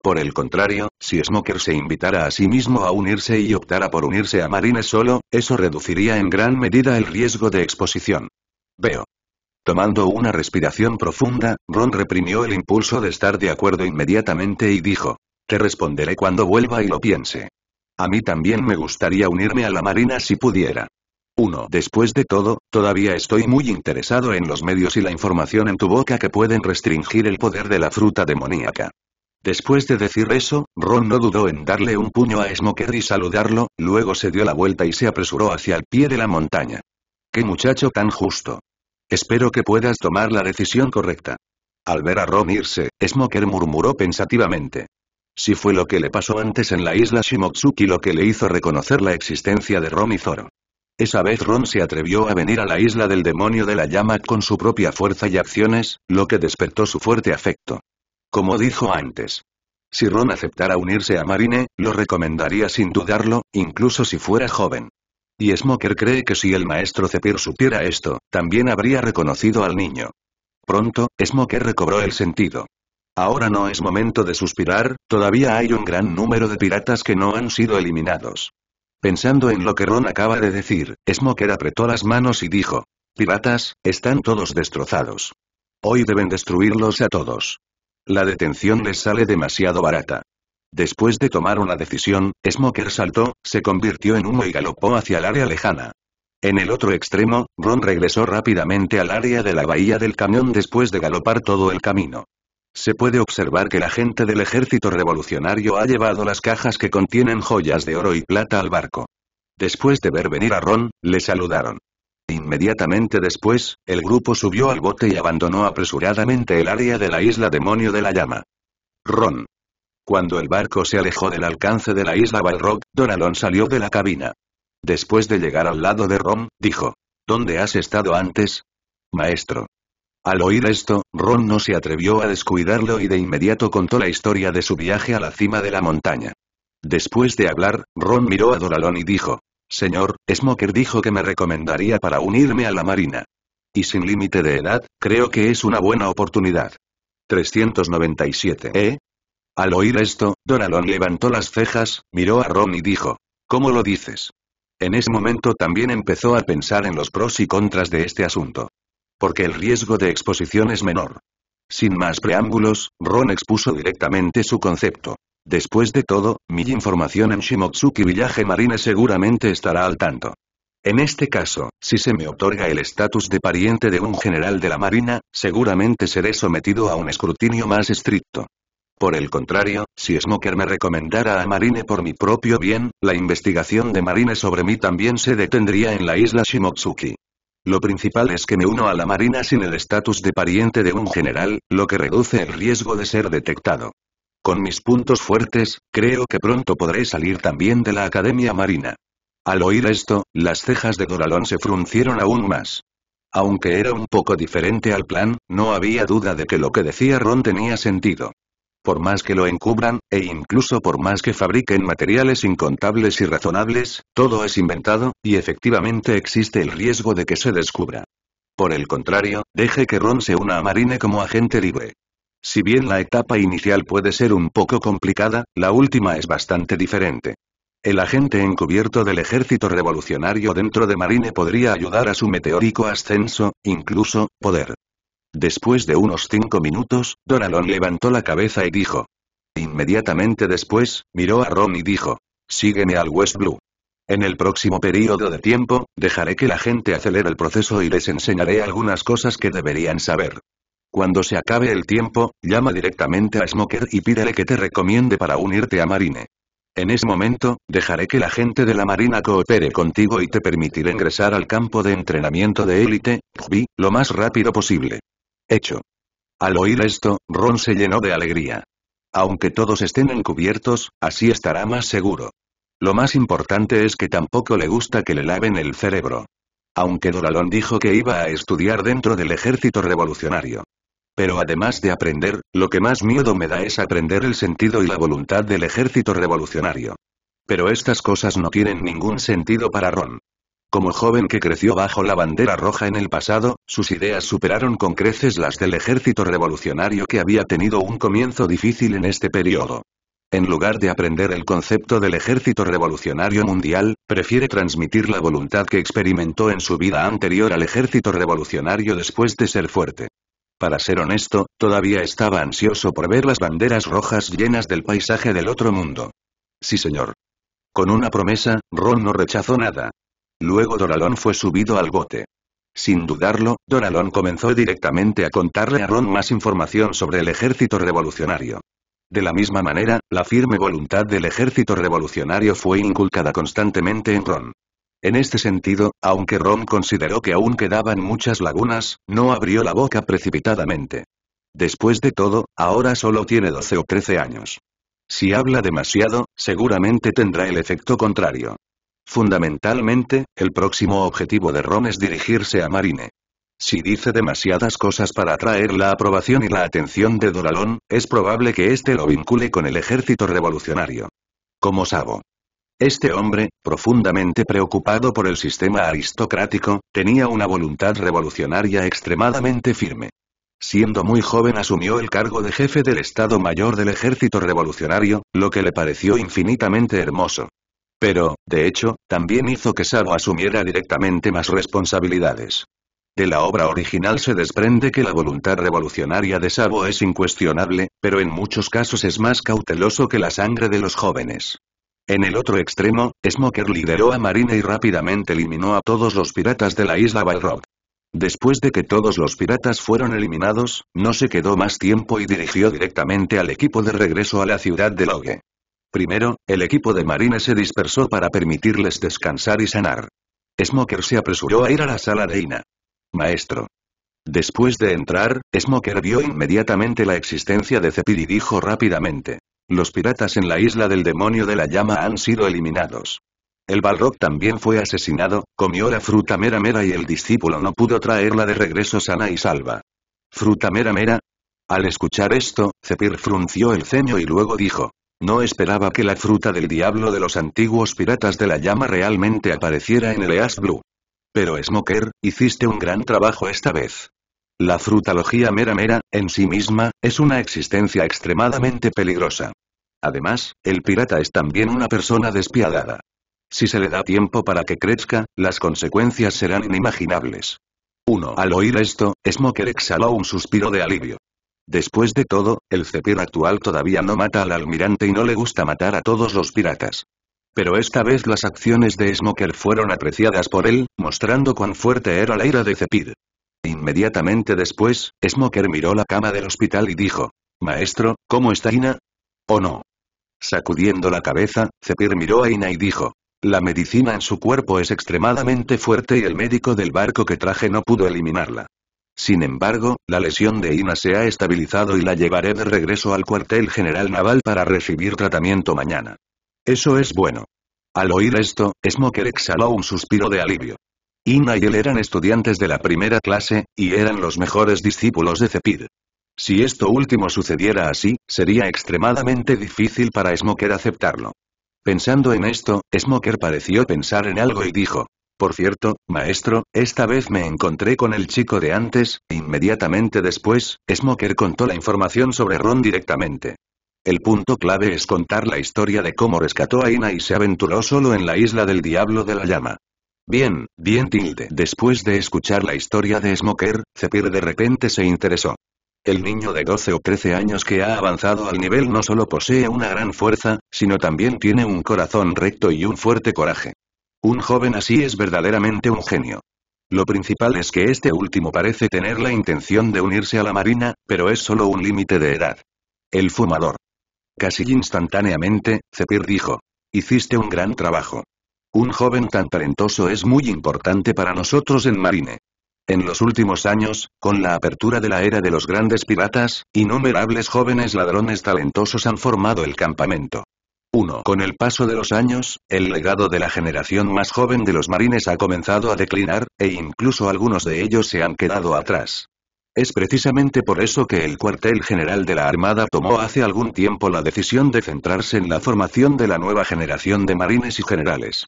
Por el contrario, si Smoker se invitara a sí mismo a unirse y optara por unirse a Marines solo, eso reduciría en gran medida el riesgo de exposición. Veo. Tomando una respiración profunda, Ron reprimió el impulso de estar de acuerdo inmediatamente y dijo, te responderé cuando vuelva y lo piense. A mí también me gustaría unirme a la Marina si pudiera. 1. Después de todo, todavía estoy muy interesado en los medios y la información en tu boca que pueden restringir el poder de la fruta demoníaca. Después de decir eso, Ron no dudó en darle un puño a Smoker y saludarlo, luego se dio la vuelta y se apresuró hacia el pie de la montaña. ¡Qué muchacho tan justo! Espero que puedas tomar la decisión correcta. Al ver a Ron irse, Smoker murmuró pensativamente. Si fue lo que le pasó antes en la isla Shimotsuki lo que le hizo reconocer la existencia de Ron y Zoro. Esa vez Ron se atrevió a venir a la isla del demonio de la llama con su propia fuerza y acciones, lo que despertó su fuerte afecto. Como dijo antes. Si Ron aceptara unirse a Marine, lo recomendaría sin dudarlo, incluso si fuera joven. Y Smoker cree que si el maestro Zepir supiera esto, también habría reconocido al niño. Pronto, Smoker recobró el sentido. Ahora no es momento de suspirar, todavía hay un gran número de piratas que no han sido eliminados. Pensando en lo que Ron acaba de decir, Smoker apretó las manos y dijo. Piratas, están todos destrozados. Hoy deben destruirlos a todos. La detención les sale demasiado barata. Después de tomar una decisión, Smoker saltó, se convirtió en humo y galopó hacia el área lejana. En el otro extremo, Ron regresó rápidamente al área de la bahía del camión después de galopar todo el camino. Se puede observar que la gente del ejército revolucionario ha llevado las cajas que contienen joyas de oro y plata al barco. Después de ver venir a Ron, le saludaron. Inmediatamente después, el grupo subió al bote y abandonó apresuradamente el área de la isla demonio de la llama. Ron. Cuando el barco se alejó del alcance de la isla Balrog, Donalon salió de la cabina. Después de llegar al lado de Ron, dijo. ¿Dónde has estado antes? Maestro. Al oír esto, Ron no se atrevió a descuidarlo y de inmediato contó la historia de su viaje a la cima de la montaña. Después de hablar, Ron miró a Doralón y dijo, Señor, Smoker dijo que me recomendaría para unirme a la Marina. Y sin límite de edad, creo que es una buena oportunidad. 397. ¿Eh? Al oír esto, Doralon levantó las cejas, miró a Ron y dijo, ¿Cómo lo dices? En ese momento también empezó a pensar en los pros y contras de este asunto. Porque el riesgo de exposición es menor. Sin más preámbulos, Ron expuso directamente su concepto. Después de todo, mi información en Shimotsuki Villaje Marine seguramente estará al tanto. En este caso, si se me otorga el estatus de pariente de un general de la Marina, seguramente seré sometido a un escrutinio más estricto. Por el contrario, si Smoker me recomendara a Marine por mi propio bien, la investigación de Marine sobre mí también se detendría en la isla Shimotsuki. Lo principal es que me uno a la Marina sin el estatus de pariente de un general, lo que reduce el riesgo de ser detectado. Con mis puntos fuertes, creo que pronto podré salir también de la Academia Marina. Al oír esto, las cejas de Doralón se fruncieron aún más. Aunque era un poco diferente al plan, no había duda de que lo que decía Ron tenía sentido por más que lo encubran, e incluso por más que fabriquen materiales incontables y razonables, todo es inventado, y efectivamente existe el riesgo de que se descubra. Por el contrario, deje que Ron se una a Marine como agente libre. Si bien la etapa inicial puede ser un poco complicada, la última es bastante diferente. El agente encubierto del ejército revolucionario dentro de Marine podría ayudar a su meteórico ascenso, incluso, poder. Después de unos cinco minutos, Donalon levantó la cabeza y dijo. Inmediatamente después, miró a Ron y dijo. Sígueme al West Blue. En el próximo periodo de tiempo, dejaré que la gente acelere el proceso y les enseñaré algunas cosas que deberían saber. Cuando se acabe el tiempo, llama directamente a Smoker y pídele que te recomiende para unirte a Marine. En ese momento, dejaré que la gente de la Marina coopere contigo y te permitiré ingresar al campo de entrenamiento de élite, lo más rápido posible. Hecho. Al oír esto, Ron se llenó de alegría. Aunque todos estén encubiertos, así estará más seguro. Lo más importante es que tampoco le gusta que le laven el cerebro. Aunque Doralón dijo que iba a estudiar dentro del ejército revolucionario. Pero además de aprender, lo que más miedo me da es aprender el sentido y la voluntad del ejército revolucionario. Pero estas cosas no tienen ningún sentido para Ron. Como joven que creció bajo la bandera roja en el pasado, sus ideas superaron con creces las del ejército revolucionario que había tenido un comienzo difícil en este periodo. En lugar de aprender el concepto del ejército revolucionario mundial, prefiere transmitir la voluntad que experimentó en su vida anterior al ejército revolucionario después de ser fuerte. Para ser honesto, todavía estaba ansioso por ver las banderas rojas llenas del paisaje del otro mundo. Sí señor. Con una promesa, Ron no rechazó nada. Luego Doralón fue subido al bote. Sin dudarlo, Doralón comenzó directamente a contarle a Ron más información sobre el ejército revolucionario. De la misma manera, la firme voluntad del ejército revolucionario fue inculcada constantemente en Ron. En este sentido, aunque Ron consideró que aún quedaban muchas lagunas, no abrió la boca precipitadamente. Después de todo, ahora solo tiene 12 o 13 años. Si habla demasiado, seguramente tendrá el efecto contrario. Fundamentalmente, el próximo objetivo de Ron es dirigirse a Marine. Si dice demasiadas cosas para atraer la aprobación y la atención de Doralón, es probable que éste lo vincule con el ejército revolucionario. Como Sabo. Este hombre, profundamente preocupado por el sistema aristocrático, tenía una voluntad revolucionaria extremadamente firme. Siendo muy joven asumió el cargo de jefe del Estado Mayor del Ejército Revolucionario, lo que le pareció infinitamente hermoso. Pero, de hecho, también hizo que Sabo asumiera directamente más responsabilidades. De la obra original se desprende que la voluntad revolucionaria de Sabo es incuestionable, pero en muchos casos es más cauteloso que la sangre de los jóvenes. En el otro extremo, Smoker lideró a Marina y rápidamente eliminó a todos los piratas de la isla Balrog. Después de que todos los piratas fueron eliminados, no se quedó más tiempo y dirigió directamente al equipo de regreso a la ciudad de Logue. Primero, el equipo de marines se dispersó para permitirles descansar y sanar. Smoker se apresuró a ir a la sala de Ina. Maestro. Después de entrar, Smoker vio inmediatamente la existencia de Cepir y dijo rápidamente. Los piratas en la isla del demonio de la llama han sido eliminados. El Balrog también fue asesinado, comió la fruta mera mera y el discípulo no pudo traerla de regreso sana y salva. ¿Fruta mera mera? Al escuchar esto, Cepir frunció el ceño y luego dijo, no esperaba que la fruta del diablo de los antiguos piratas de la llama realmente apareciera en el East Blue. Pero Smoker, hiciste un gran trabajo esta vez. La frutalogía mera mera, en sí misma, es una existencia extremadamente peligrosa. Además, el pirata es también una persona despiadada. Si se le da tiempo para que crezca, las consecuencias serán inimaginables. 1. Al oír esto, Smoker exhaló un suspiro de alivio. Después de todo, el Cepir actual todavía no mata al almirante y no le gusta matar a todos los piratas. Pero esta vez las acciones de Smoker fueron apreciadas por él, mostrando cuán fuerte era la ira de Cepir. Inmediatamente después, Smoker miró la cama del hospital y dijo, Maestro, ¿cómo está Ina? ¿O no? Sacudiendo la cabeza, Cepir miró a Ina y dijo, La medicina en su cuerpo es extremadamente fuerte y el médico del barco que traje no pudo eliminarla. Sin embargo, la lesión de Ina se ha estabilizado y la llevaré de regreso al cuartel general naval para recibir tratamiento mañana. Eso es bueno. Al oír esto, Smoker exhaló un suspiro de alivio. Ina y él eran estudiantes de la primera clase, y eran los mejores discípulos de Cepid. Si esto último sucediera así, sería extremadamente difícil para Smoker aceptarlo. Pensando en esto, Smoker pareció pensar en algo y dijo, por cierto, maestro, esta vez me encontré con el chico de antes, e inmediatamente después, Smoker contó la información sobre Ron directamente. El punto clave es contar la historia de cómo rescató a Ina y se aventuró solo en la isla del Diablo de la Llama. Bien, bien tilde. Después de escuchar la historia de Smoker, Zephyr de repente se interesó. El niño de 12 o 13 años que ha avanzado al nivel no solo posee una gran fuerza, sino también tiene un corazón recto y un fuerte coraje. Un joven así es verdaderamente un genio. Lo principal es que este último parece tener la intención de unirse a la marina, pero es solo un límite de edad. El fumador. Casi instantáneamente, Zepir dijo. Hiciste un gran trabajo. Un joven tan talentoso es muy importante para nosotros en Marine. En los últimos años, con la apertura de la era de los grandes piratas, innumerables jóvenes ladrones talentosos han formado el campamento. Con el paso de los años, el legado de la generación más joven de los marines ha comenzado a declinar, e incluso algunos de ellos se han quedado atrás. Es precisamente por eso que el cuartel general de la Armada tomó hace algún tiempo la decisión de centrarse en la formación de la nueva generación de marines y generales.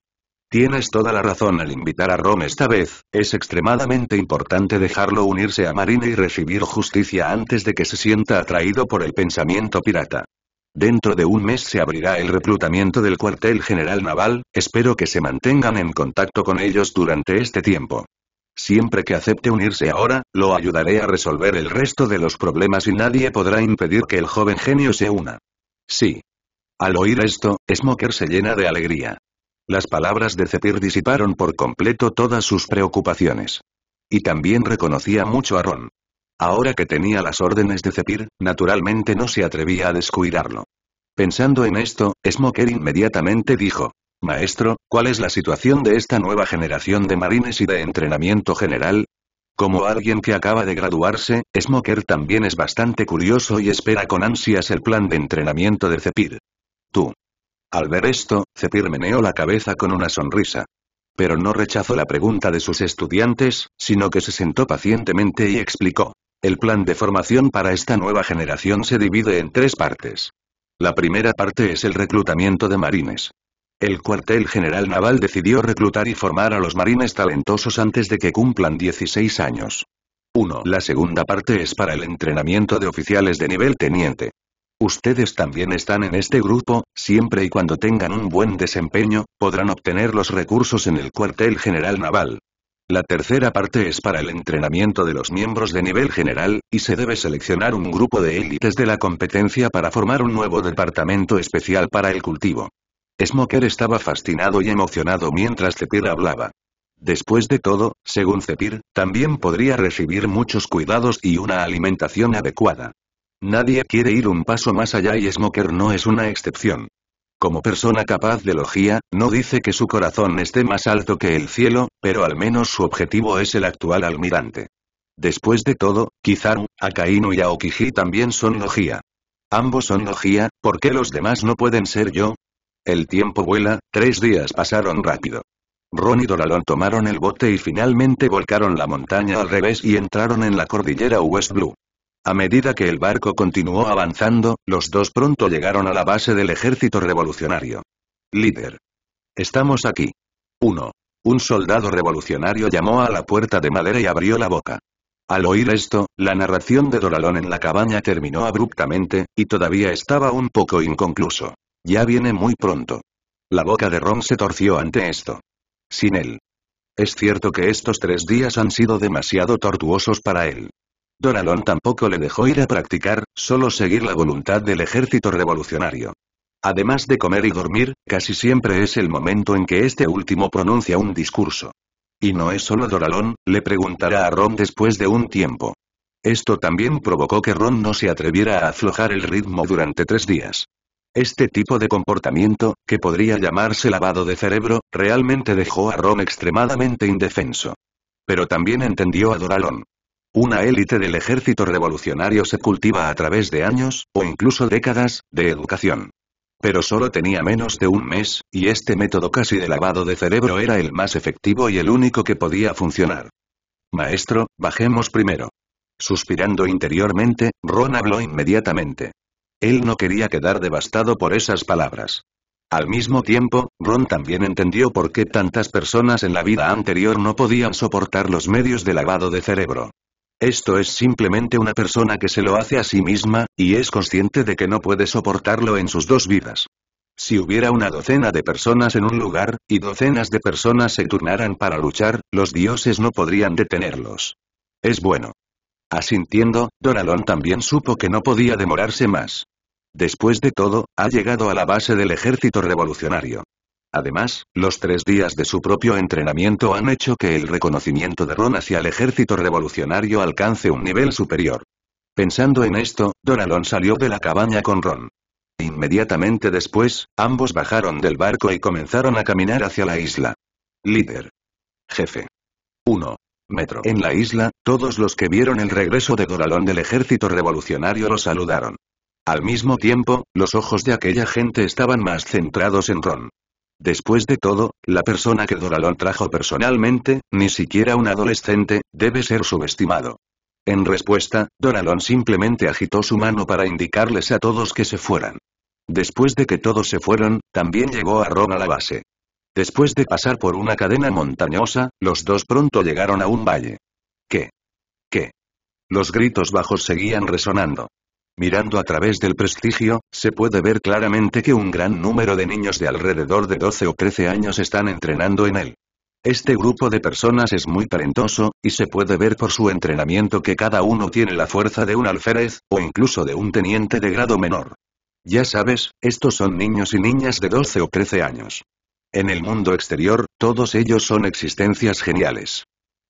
Tienes toda la razón al invitar a Rome esta vez, es extremadamente importante dejarlo unirse a Marina y recibir justicia antes de que se sienta atraído por el pensamiento pirata. Dentro de un mes se abrirá el reclutamiento del cuartel general naval, espero que se mantengan en contacto con ellos durante este tiempo. Siempre que acepte unirse ahora, lo ayudaré a resolver el resto de los problemas y nadie podrá impedir que el joven genio se una. Sí. Al oír esto, Smoker se llena de alegría. Las palabras de Cepir disiparon por completo todas sus preocupaciones. Y también reconocía mucho a Ron. Ahora que tenía las órdenes de Cepir, naturalmente no se atrevía a descuidarlo. Pensando en esto, Smoker inmediatamente dijo. Maestro, ¿cuál es la situación de esta nueva generación de marines y de entrenamiento general? Como alguien que acaba de graduarse, Smoker también es bastante curioso y espera con ansias el plan de entrenamiento de Cepir. Tú. Al ver esto, Cepir meneó la cabeza con una sonrisa. Pero no rechazó la pregunta de sus estudiantes, sino que se sentó pacientemente y explicó. El plan de formación para esta nueva generación se divide en tres partes. La primera parte es el reclutamiento de marines. El cuartel general naval decidió reclutar y formar a los marines talentosos antes de que cumplan 16 años. 1. La segunda parte es para el entrenamiento de oficiales de nivel teniente. Ustedes también están en este grupo, siempre y cuando tengan un buen desempeño, podrán obtener los recursos en el cuartel general naval. La tercera parte es para el entrenamiento de los miembros de nivel general, y se debe seleccionar un grupo de élites de la competencia para formar un nuevo departamento especial para el cultivo. Smoker estaba fascinado y emocionado mientras Cepir hablaba. Después de todo, según Cepir, también podría recibir muchos cuidados y una alimentación adecuada. Nadie quiere ir un paso más allá y Smoker no es una excepción. Como persona capaz de logía, no dice que su corazón esté más alto que el cielo, pero al menos su objetivo es el actual almirante. Después de todo, Kizaru, Akainu y Aokiji también son logía. Ambos son logía, ¿por qué los demás no pueden ser yo? El tiempo vuela, tres días pasaron rápido. Ron y Doralón tomaron el bote y finalmente volcaron la montaña al revés y entraron en la cordillera West Blue. A medida que el barco continuó avanzando, los dos pronto llegaron a la base del ejército revolucionario. Líder. Estamos aquí. 1. Un soldado revolucionario llamó a la puerta de madera y abrió la boca. Al oír esto, la narración de Doralón en la cabaña terminó abruptamente, y todavía estaba un poco inconcluso. Ya viene muy pronto. La boca de Ron se torció ante esto. Sin él. Es cierto que estos tres días han sido demasiado tortuosos para él. Doralón tampoco le dejó ir a practicar, solo seguir la voluntad del ejército revolucionario. Además de comer y dormir, casi siempre es el momento en que este último pronuncia un discurso. Y no es solo Doralón, le preguntará a Ron después de un tiempo. Esto también provocó que Ron no se atreviera a aflojar el ritmo durante tres días. Este tipo de comportamiento, que podría llamarse lavado de cerebro, realmente dejó a Ron extremadamente indefenso. Pero también entendió a Doralón. Una élite del ejército revolucionario se cultiva a través de años, o incluso décadas, de educación. Pero solo tenía menos de un mes, y este método casi de lavado de cerebro era el más efectivo y el único que podía funcionar. Maestro, bajemos primero. Suspirando interiormente, Ron habló inmediatamente. Él no quería quedar devastado por esas palabras. Al mismo tiempo, Ron también entendió por qué tantas personas en la vida anterior no podían soportar los medios de lavado de cerebro. Esto es simplemente una persona que se lo hace a sí misma, y es consciente de que no puede soportarlo en sus dos vidas. Si hubiera una docena de personas en un lugar, y docenas de personas se turnaran para luchar, los dioses no podrían detenerlos. Es bueno. Asintiendo, Doralon también supo que no podía demorarse más. Después de todo, ha llegado a la base del ejército revolucionario. Además, los tres días de su propio entrenamiento han hecho que el reconocimiento de Ron hacia el ejército revolucionario alcance un nivel superior. Pensando en esto, doralón salió de la cabaña con Ron. Inmediatamente después, ambos bajaron del barco y comenzaron a caminar hacia la isla. Líder. Jefe. 1. Metro. En la isla, todos los que vieron el regreso de Doralón del ejército revolucionario lo saludaron. Al mismo tiempo, los ojos de aquella gente estaban más centrados en Ron. Después de todo, la persona que Doralon trajo personalmente, ni siquiera un adolescente, debe ser subestimado. En respuesta, Doralon simplemente agitó su mano para indicarles a todos que se fueran. Después de que todos se fueron, también llegó a Ron a la base. Después de pasar por una cadena montañosa, los dos pronto llegaron a un valle. ¿Qué? ¿Qué? Los gritos bajos seguían resonando. Mirando a través del prestigio, se puede ver claramente que un gran número de niños de alrededor de 12 o 13 años están entrenando en él. Este grupo de personas es muy talentoso, y se puede ver por su entrenamiento que cada uno tiene la fuerza de un alférez, o incluso de un teniente de grado menor. Ya sabes, estos son niños y niñas de 12 o 13 años. En el mundo exterior, todos ellos son existencias geniales.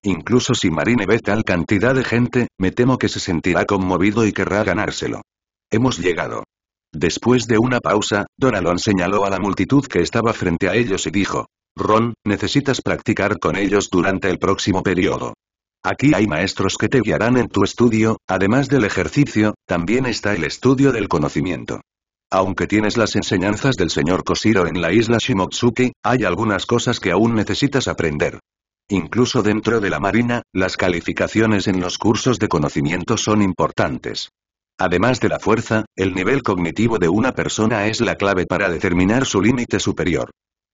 Incluso si Marine ve tal cantidad de gente, me temo que se sentirá conmovido y querrá ganárselo. Hemos llegado. Después de una pausa, Donalon señaló a la multitud que estaba frente a ellos y dijo, Ron, necesitas practicar con ellos durante el próximo periodo. Aquí hay maestros que te guiarán en tu estudio, además del ejercicio, también está el estudio del conocimiento. Aunque tienes las enseñanzas del señor Koshiro en la isla Shimotsuki, hay algunas cosas que aún necesitas aprender. Incluso dentro de la Marina, las calificaciones en los cursos de conocimiento son importantes. Además de la fuerza, el nivel cognitivo de una persona es la clave para determinar su límite superior.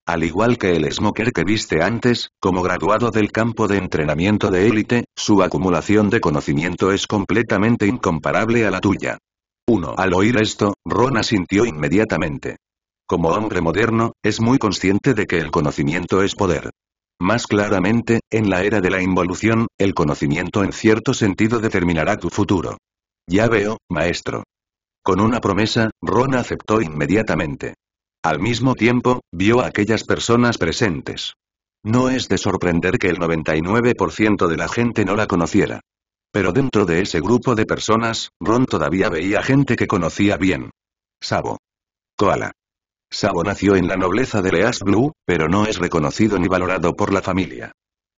Al igual que el smoker que viste antes, como graduado del campo de entrenamiento de élite, su acumulación de conocimiento es completamente incomparable a la tuya. 1. Al oír esto, Ron asintió inmediatamente. Como hombre moderno, es muy consciente de que el conocimiento es poder. Más claramente, en la era de la involución, el conocimiento en cierto sentido determinará tu futuro. Ya veo, maestro. Con una promesa, Ron aceptó inmediatamente. Al mismo tiempo, vio a aquellas personas presentes. No es de sorprender que el 99% de la gente no la conociera. Pero dentro de ese grupo de personas, Ron todavía veía gente que conocía bien. Sabo. Koala. Sabo nació en la nobleza de Leas Blue, pero no es reconocido ni valorado por la familia.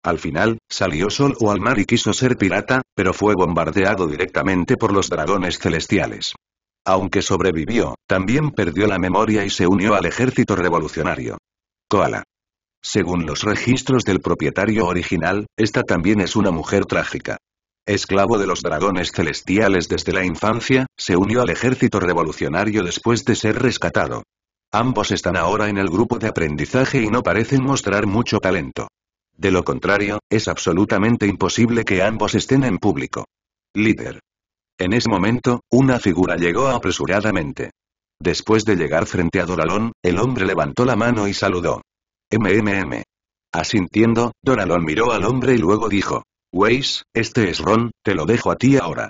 Al final, salió solo al mar y quiso ser pirata, pero fue bombardeado directamente por los dragones celestiales. Aunque sobrevivió, también perdió la memoria y se unió al ejército revolucionario. Koala. Según los registros del propietario original, esta también es una mujer trágica. Esclavo de los dragones celestiales desde la infancia, se unió al ejército revolucionario después de ser rescatado. Ambos están ahora en el grupo de aprendizaje y no parecen mostrar mucho talento. De lo contrario, es absolutamente imposible que ambos estén en público. Líder. En ese momento, una figura llegó apresuradamente. Después de llegar frente a Doralón, el hombre levantó la mano y saludó. MMM. Asintiendo, Doralón miró al hombre y luego dijo. Weiss, este es Ron, te lo dejo a ti ahora.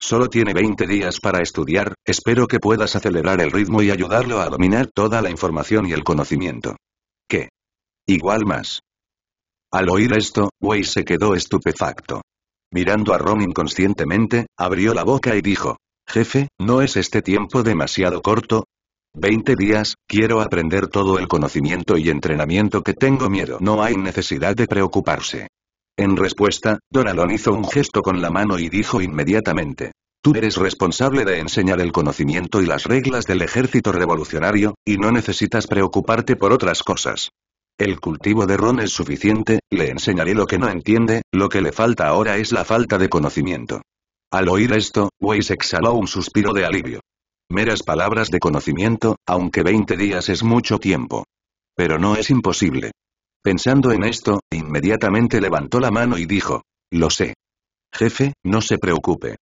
Solo tiene 20 días para estudiar, espero que puedas acelerar el ritmo y ayudarlo a dominar toda la información y el conocimiento. ¿Qué? Igual más. Al oír esto, Wei se quedó estupefacto. Mirando a Ron inconscientemente, abrió la boca y dijo, Jefe, ¿no es este tiempo demasiado corto? 20 días, quiero aprender todo el conocimiento y entrenamiento que tengo miedo. No hay necesidad de preocuparse. En respuesta, Doralon hizo un gesto con la mano y dijo inmediatamente. Tú eres responsable de enseñar el conocimiento y las reglas del ejército revolucionario, y no necesitas preocuparte por otras cosas. El cultivo de Ron es suficiente, le enseñaré lo que no entiende, lo que le falta ahora es la falta de conocimiento. Al oír esto, Weiss exhaló un suspiro de alivio. Meras palabras de conocimiento, aunque 20 días es mucho tiempo. Pero no es imposible. Pensando en esto, inmediatamente levantó la mano y dijo, lo sé. Jefe, no se preocupe.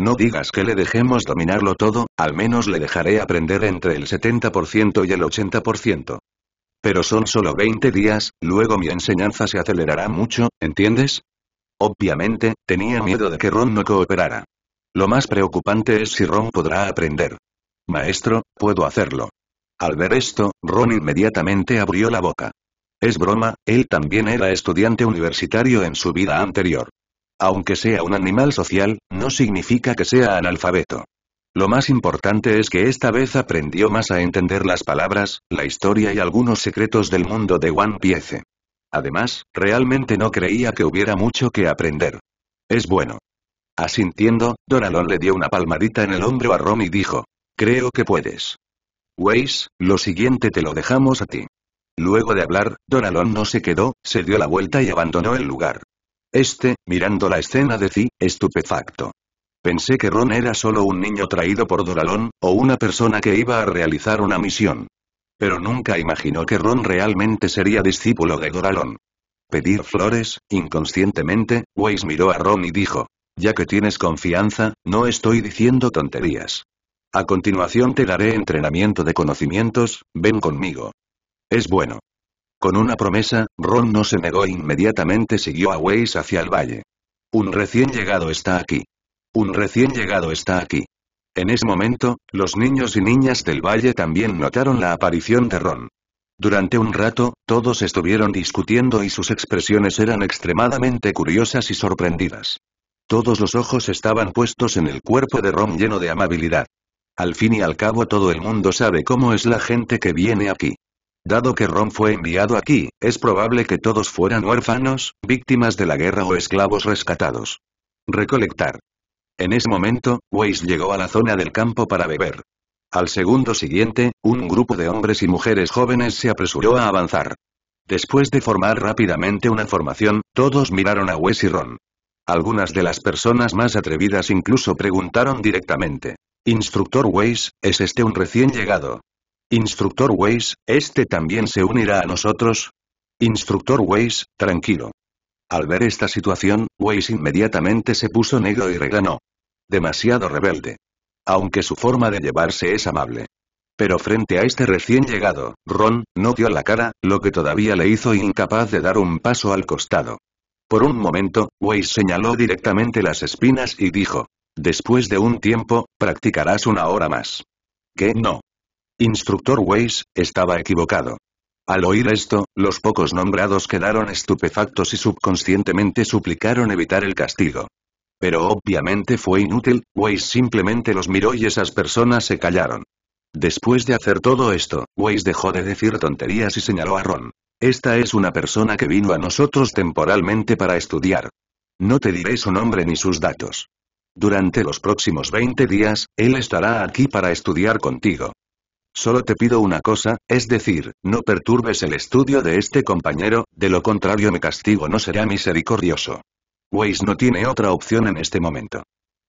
No digas que le dejemos dominarlo todo, al menos le dejaré aprender entre el 70% y el 80%. Pero son solo 20 días, luego mi enseñanza se acelerará mucho, ¿entiendes? Obviamente, tenía miedo de que Ron no cooperara. Lo más preocupante es si Ron podrá aprender. Maestro, puedo hacerlo. Al ver esto, Ron inmediatamente abrió la boca. Es broma, él también era estudiante universitario en su vida anterior. Aunque sea un animal social, no significa que sea analfabeto. Lo más importante es que esta vez aprendió más a entender las palabras, la historia y algunos secretos del mundo de One Piece. Además, realmente no creía que hubiera mucho que aprender. Es bueno. Asintiendo, Donalon le dio una palmadita en el hombro a Rom y dijo, creo que puedes. Weiss, lo siguiente te lo dejamos a ti. Luego de hablar, Doralón no se quedó, se dio la vuelta y abandonó el lugar. Este, mirando la escena de estupefacto. Pensé que Ron era solo un niño traído por Doralón, o una persona que iba a realizar una misión. Pero nunca imaginó que Ron realmente sería discípulo de Doralón. Pedir flores, inconscientemente, Weiss miró a Ron y dijo, ya que tienes confianza, no estoy diciendo tonterías. A continuación te daré entrenamiento de conocimientos, ven conmigo. Es bueno. Con una promesa, Ron no se negó e inmediatamente siguió a Weiss hacia el valle. Un recién llegado está aquí. Un recién llegado está aquí. En ese momento, los niños y niñas del valle también notaron la aparición de Ron. Durante un rato, todos estuvieron discutiendo y sus expresiones eran extremadamente curiosas y sorprendidas. Todos los ojos estaban puestos en el cuerpo de Ron lleno de amabilidad. Al fin y al cabo todo el mundo sabe cómo es la gente que viene aquí. Dado que Ron fue enviado aquí, es probable que todos fueran huérfanos, víctimas de la guerra o esclavos rescatados. Recolectar. En ese momento, Weiss llegó a la zona del campo para beber. Al segundo siguiente, un grupo de hombres y mujeres jóvenes se apresuró a avanzar. Después de formar rápidamente una formación, todos miraron a Weiss y Ron. Algunas de las personas más atrevidas incluso preguntaron directamente. Instructor Weiss, ¿es este un recién llegado? Instructor Weiss, este también se unirá a nosotros. Instructor Weiss, tranquilo. Al ver esta situación, Weiss inmediatamente se puso negro y reganó. Demasiado rebelde. Aunque su forma de llevarse es amable. Pero frente a este recién llegado, Ron, no dio la cara, lo que todavía le hizo incapaz de dar un paso al costado. Por un momento, Weiss señaló directamente las espinas y dijo. Después de un tiempo, practicarás una hora más. ¿Qué no? Instructor Weiss, estaba equivocado. Al oír esto, los pocos nombrados quedaron estupefactos y subconscientemente suplicaron evitar el castigo. Pero obviamente fue inútil, Weiss simplemente los miró y esas personas se callaron. Después de hacer todo esto, Weiss dejó de decir tonterías y señaló a Ron. Esta es una persona que vino a nosotros temporalmente para estudiar. No te diré su nombre ni sus datos. Durante los próximos 20 días, él estará aquí para estudiar contigo. Solo te pido una cosa, es decir, no perturbes el estudio de este compañero, de lo contrario me castigo no será misericordioso. Weiss no tiene otra opción en este momento.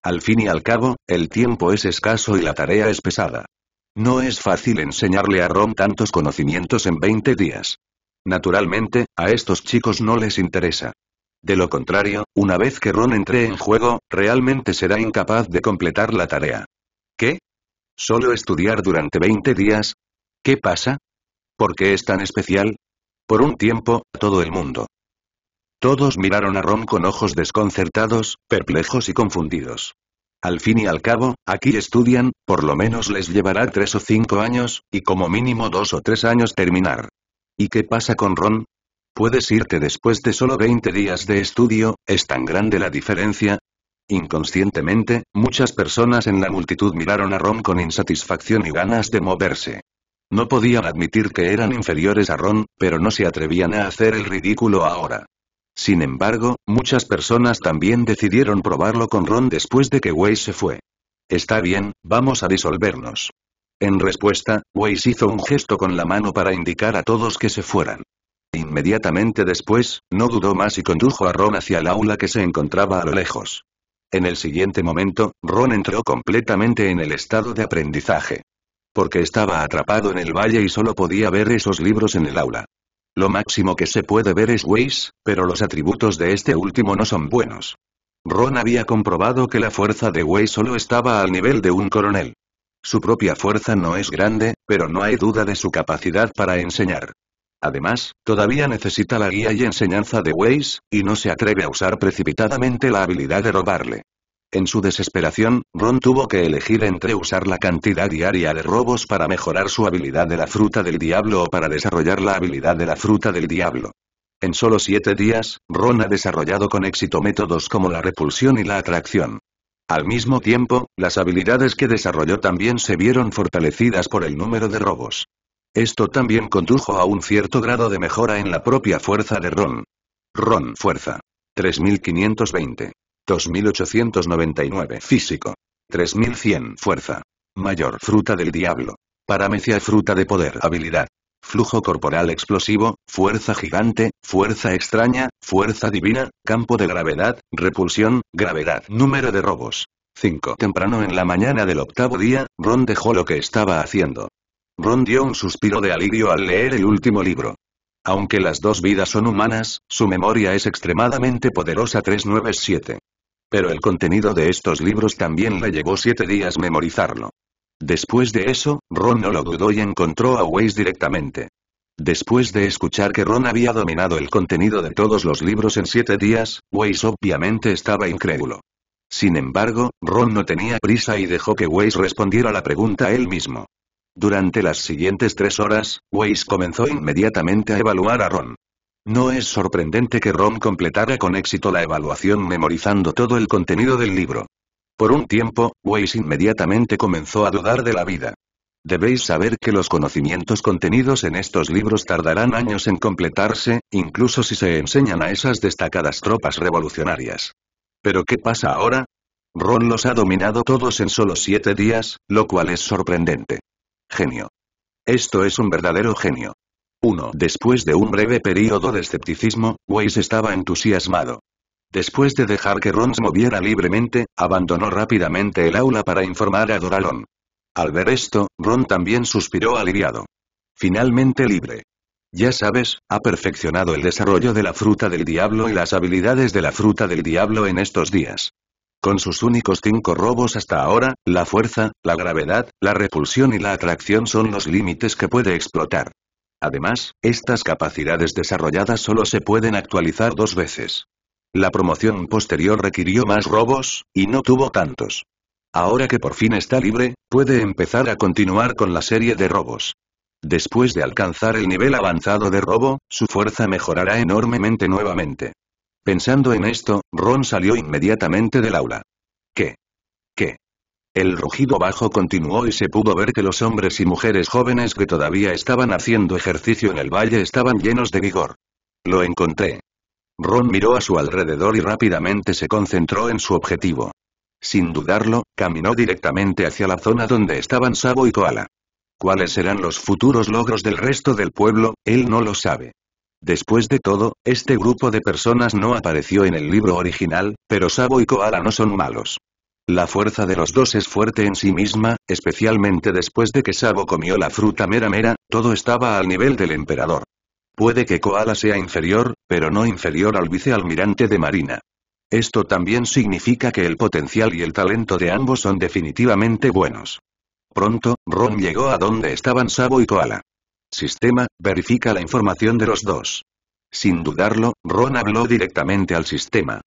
Al fin y al cabo, el tiempo es escaso y la tarea es pesada. No es fácil enseñarle a Ron tantos conocimientos en 20 días. Naturalmente, a estos chicos no les interesa. De lo contrario, una vez que Ron entre en juego, realmente será incapaz de completar la tarea. ¿Solo estudiar durante 20 días? ¿Qué pasa? ¿Por qué es tan especial? Por un tiempo, todo el mundo. Todos miraron a Ron con ojos desconcertados, perplejos y confundidos. Al fin y al cabo, aquí estudian, por lo menos les llevará tres o cinco años, y como mínimo dos o tres años terminar. ¿Y qué pasa con Ron? Puedes irte después de solo 20 días de estudio, es tan grande la diferencia, Inconscientemente, muchas personas en la multitud miraron a Ron con insatisfacción y ganas de moverse. No podían admitir que eran inferiores a Ron, pero no se atrevían a hacer el ridículo ahora. Sin embargo, muchas personas también decidieron probarlo con Ron después de que Weiss se fue. Está bien, vamos a disolvernos. En respuesta, Weiss hizo un gesto con la mano para indicar a todos que se fueran. Inmediatamente después, no dudó más y condujo a Ron hacia el aula que se encontraba a lo lejos. En el siguiente momento, Ron entró completamente en el estado de aprendizaje. Porque estaba atrapado en el valle y solo podía ver esos libros en el aula. Lo máximo que se puede ver es Weiss, pero los atributos de este último no son buenos. Ron había comprobado que la fuerza de Weiss solo estaba al nivel de un coronel. Su propia fuerza no es grande, pero no hay duda de su capacidad para enseñar. Además, todavía necesita la guía y enseñanza de Weiss, y no se atreve a usar precipitadamente la habilidad de robarle. En su desesperación, Ron tuvo que elegir entre usar la cantidad diaria de robos para mejorar su habilidad de la fruta del diablo o para desarrollar la habilidad de la fruta del diablo. En solo siete días, Ron ha desarrollado con éxito métodos como la repulsión y la atracción. Al mismo tiempo, las habilidades que desarrolló también se vieron fortalecidas por el número de robos. Esto también condujo a un cierto grado de mejora en la propia fuerza de Ron. Ron Fuerza. 3520. 2899 Físico. 3100 Fuerza. Mayor Fruta del Diablo. Paramecia Fruta de Poder Habilidad. Flujo corporal explosivo, fuerza gigante, fuerza extraña, fuerza divina, campo de gravedad, repulsión, gravedad. Número de robos. 5. Temprano en la mañana del octavo día, Ron dejó lo que estaba haciendo. Ron dio un suspiro de alivio al leer el último libro. Aunque las dos vidas son humanas, su memoria es extremadamente poderosa 397. Pero el contenido de estos libros también le llevó siete días memorizarlo. Después de eso, Ron no lo dudó y encontró a Weiss directamente. Después de escuchar que Ron había dominado el contenido de todos los libros en siete días, Weiss obviamente estaba incrédulo. Sin embargo, Ron no tenía prisa y dejó que Weiss respondiera la pregunta él mismo. Durante las siguientes tres horas, Weiss comenzó inmediatamente a evaluar a Ron. No es sorprendente que Ron completara con éxito la evaluación memorizando todo el contenido del libro. Por un tiempo, Weiss inmediatamente comenzó a dudar de la vida. Debéis saber que los conocimientos contenidos en estos libros tardarán años en completarse, incluso si se enseñan a esas destacadas tropas revolucionarias. ¿Pero qué pasa ahora? Ron los ha dominado todos en solo siete días, lo cual es sorprendente. Genio. Esto es un verdadero genio. 1. Después de un breve período de escepticismo, Weiss estaba entusiasmado. Después de dejar que se moviera libremente, abandonó rápidamente el aula para informar a Doralon. Al ver esto, Ron también suspiró aliviado. Finalmente libre. Ya sabes, ha perfeccionado el desarrollo de la fruta del diablo y las habilidades de la fruta del diablo en estos días. Con sus únicos cinco robos hasta ahora, la fuerza, la gravedad, la repulsión y la atracción son los límites que puede explotar. Además, estas capacidades desarrolladas solo se pueden actualizar dos veces. La promoción posterior requirió más robos, y no tuvo tantos. Ahora que por fin está libre, puede empezar a continuar con la serie de robos. Después de alcanzar el nivel avanzado de robo, su fuerza mejorará enormemente nuevamente. Pensando en esto, Ron salió inmediatamente del aula. ¿Qué? ¿Qué? El rugido bajo continuó y se pudo ver que los hombres y mujeres jóvenes que todavía estaban haciendo ejercicio en el valle estaban llenos de vigor. Lo encontré. Ron miró a su alrededor y rápidamente se concentró en su objetivo. Sin dudarlo, caminó directamente hacia la zona donde estaban Sabo y Koala. ¿Cuáles serán los futuros logros del resto del pueblo? Él no lo sabe. Después de todo, este grupo de personas no apareció en el libro original, pero Sabo y Koala no son malos. La fuerza de los dos es fuerte en sí misma, especialmente después de que Sabo comió la fruta mera mera, todo estaba al nivel del emperador. Puede que Koala sea inferior, pero no inferior al vicealmirante de Marina. Esto también significa que el potencial y el talento de ambos son definitivamente buenos. Pronto, Ron llegó a donde estaban Sabo y Koala. Sistema, verifica la información de los dos. Sin dudarlo, Ron habló directamente al sistema.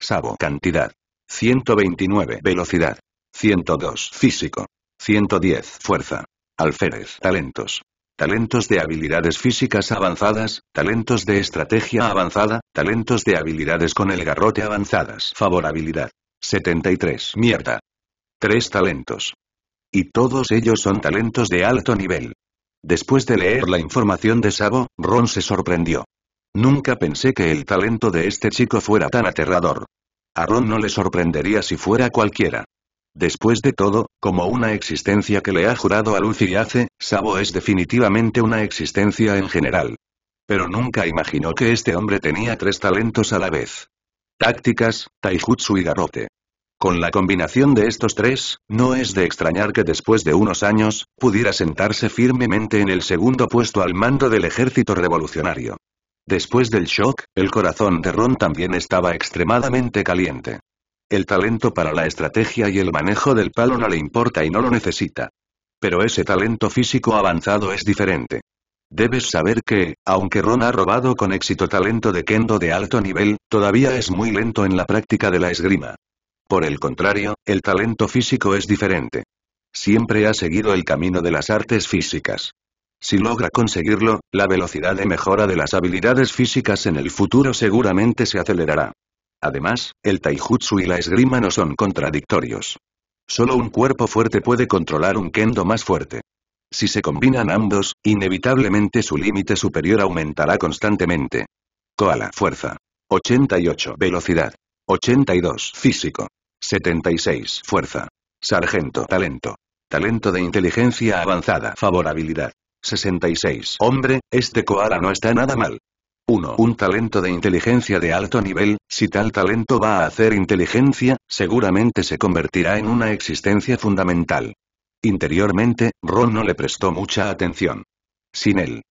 Sabo cantidad. 129 velocidad. 102 físico. 110 fuerza. Alférez talentos. Talentos de habilidades físicas avanzadas, talentos de estrategia avanzada, talentos de habilidades con el garrote avanzadas. Favorabilidad. 73 mierda. Tres talentos. Y todos ellos son talentos de alto nivel. Después de leer la información de Sabo, Ron se sorprendió. Nunca pensé que el talento de este chico fuera tan aterrador. A Ron no le sorprendería si fuera cualquiera. Después de todo, como una existencia que le ha jurado a Lucy hace, Sabo es definitivamente una existencia en general. Pero nunca imaginó que este hombre tenía tres talentos a la vez. Tácticas, taijutsu y garrote. Con la combinación de estos tres, no es de extrañar que después de unos años, pudiera sentarse firmemente en el segundo puesto al mando del ejército revolucionario. Después del shock, el corazón de Ron también estaba extremadamente caliente. El talento para la estrategia y el manejo del palo no le importa y no lo necesita. Pero ese talento físico avanzado es diferente. Debes saber que, aunque Ron ha robado con éxito talento de kendo de alto nivel, todavía es muy lento en la práctica de la esgrima. Por el contrario, el talento físico es diferente. Siempre ha seguido el camino de las artes físicas. Si logra conseguirlo, la velocidad de mejora de las habilidades físicas en el futuro seguramente se acelerará. Además, el taijutsu y la esgrima no son contradictorios. Solo un cuerpo fuerte puede controlar un kendo más fuerte. Si se combinan ambos, inevitablemente su límite superior aumentará constantemente. Koala fuerza. 88 velocidad. 82 físico. 76. Fuerza. Sargento. Talento. Talento de inteligencia avanzada. Favorabilidad. 66. Hombre, este koala no está nada mal. 1. Un talento de inteligencia de alto nivel, si tal talento va a hacer inteligencia, seguramente se convertirá en una existencia fundamental. Interiormente, Ron no le prestó mucha atención. Sin él.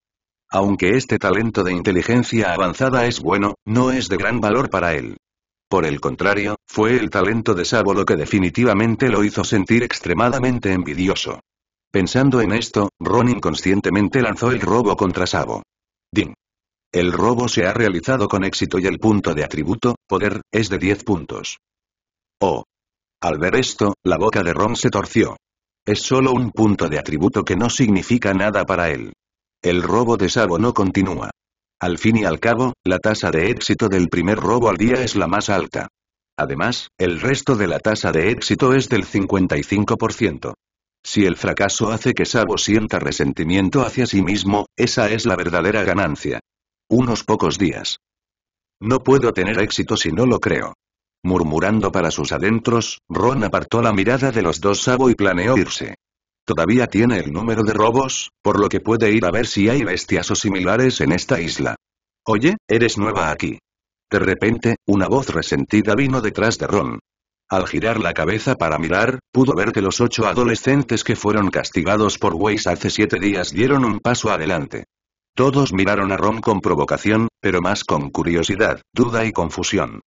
Aunque este talento de inteligencia avanzada es bueno, no es de gran valor para él. Por el contrario, fue el talento de Sabo lo que definitivamente lo hizo sentir extremadamente envidioso. Pensando en esto, Ron inconscientemente lanzó el robo contra Sabo. Ding. El robo se ha realizado con éxito y el punto de atributo, poder, es de 10 puntos. Oh. Al ver esto, la boca de Ron se torció. Es solo un punto de atributo que no significa nada para él. El robo de Sabo no continúa. Al fin y al cabo, la tasa de éxito del primer robo al día es la más alta. Además, el resto de la tasa de éxito es del 55%. Si el fracaso hace que Sabo sienta resentimiento hacia sí mismo, esa es la verdadera ganancia. Unos pocos días. No puedo tener éxito si no lo creo. Murmurando para sus adentros, Ron apartó la mirada de los dos Sabo y planeó irse. Todavía tiene el número de robos, por lo que puede ir a ver si hay bestias o similares en esta isla. Oye, eres nueva aquí. De repente, una voz resentida vino detrás de Ron. Al girar la cabeza para mirar, pudo ver que los ocho adolescentes que fueron castigados por Weiss hace siete días dieron un paso adelante. Todos miraron a Ron con provocación, pero más con curiosidad, duda y confusión.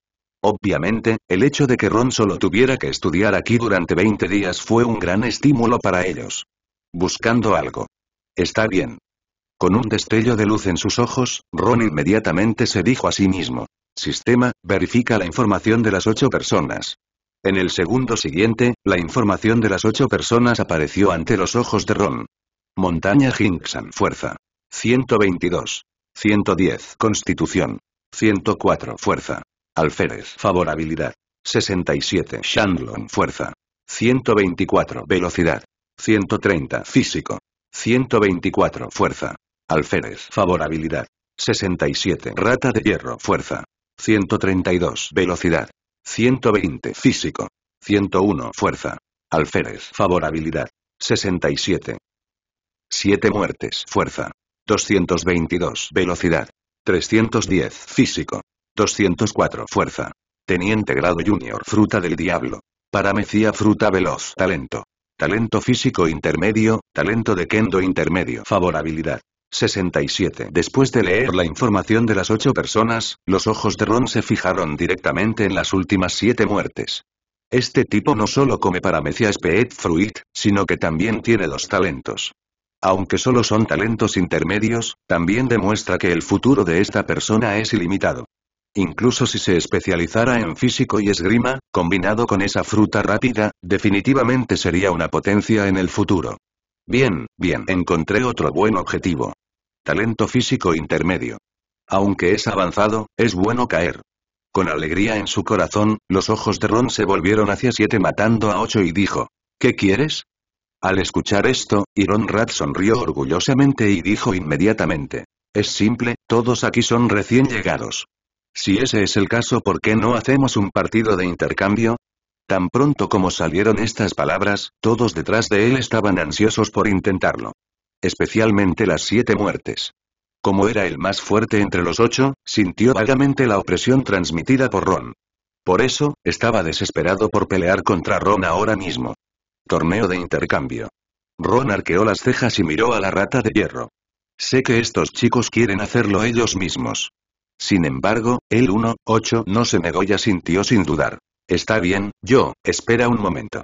Obviamente, el hecho de que Ron solo tuviera que estudiar aquí durante 20 días fue un gran estímulo para ellos. Buscando algo. Está bien. Con un destello de luz en sus ojos, Ron inmediatamente se dijo a sí mismo. Sistema, verifica la información de las ocho personas. En el segundo siguiente, la información de las ocho personas apareció ante los ojos de Ron. Montaña Hinkson, Fuerza. 122. 110 Constitución. 104 Fuerza. Alférez. Favorabilidad. 67. Shandlon. Fuerza. 124. Velocidad. 130. Físico. 124. Fuerza. Alférez. Favorabilidad. 67. Rata de hierro. Fuerza. 132. Velocidad. 120. Físico. 101. Fuerza. Alférez. Favorabilidad. 67. 7 muertes. Fuerza. 222. Velocidad. 310. Físico. 204 Fuerza. Teniente grado Junior Fruta del Diablo. Paramecia Fruta Veloz Talento. Talento físico intermedio, talento de kendo intermedio. Favorabilidad. 67. Después de leer la información de las ocho personas, los ojos de Ron se fijaron directamente en las últimas siete muertes. Este tipo no solo come Paramecia Peet Fruit, sino que también tiene dos talentos. Aunque solo son talentos intermedios, también demuestra que el futuro de esta persona es ilimitado incluso si se especializara en físico y esgrima, combinado con esa fruta rápida, definitivamente sería una potencia en el futuro. Bien, bien, encontré otro buen objetivo. Talento físico intermedio. Aunque es avanzado, es bueno caer. Con alegría en su corazón, los ojos de Ron se volvieron hacia siete matando a ocho y dijo, ¿qué quieres? Al escuchar esto, Iron Rat sonrió orgullosamente y dijo inmediatamente, es simple, todos aquí son recién llegados. Si ese es el caso, ¿por qué no hacemos un partido de intercambio? Tan pronto como salieron estas palabras, todos detrás de él estaban ansiosos por intentarlo. Especialmente las siete muertes. Como era el más fuerte entre los ocho, sintió vagamente la opresión transmitida por Ron. Por eso, estaba desesperado por pelear contra Ron ahora mismo. Torneo de intercambio. Ron arqueó las cejas y miró a la rata de hierro. Sé que estos chicos quieren hacerlo ellos mismos. Sin embargo, el 1-8 no se negó y asintió sin dudar. Está bien, yo, espera un momento.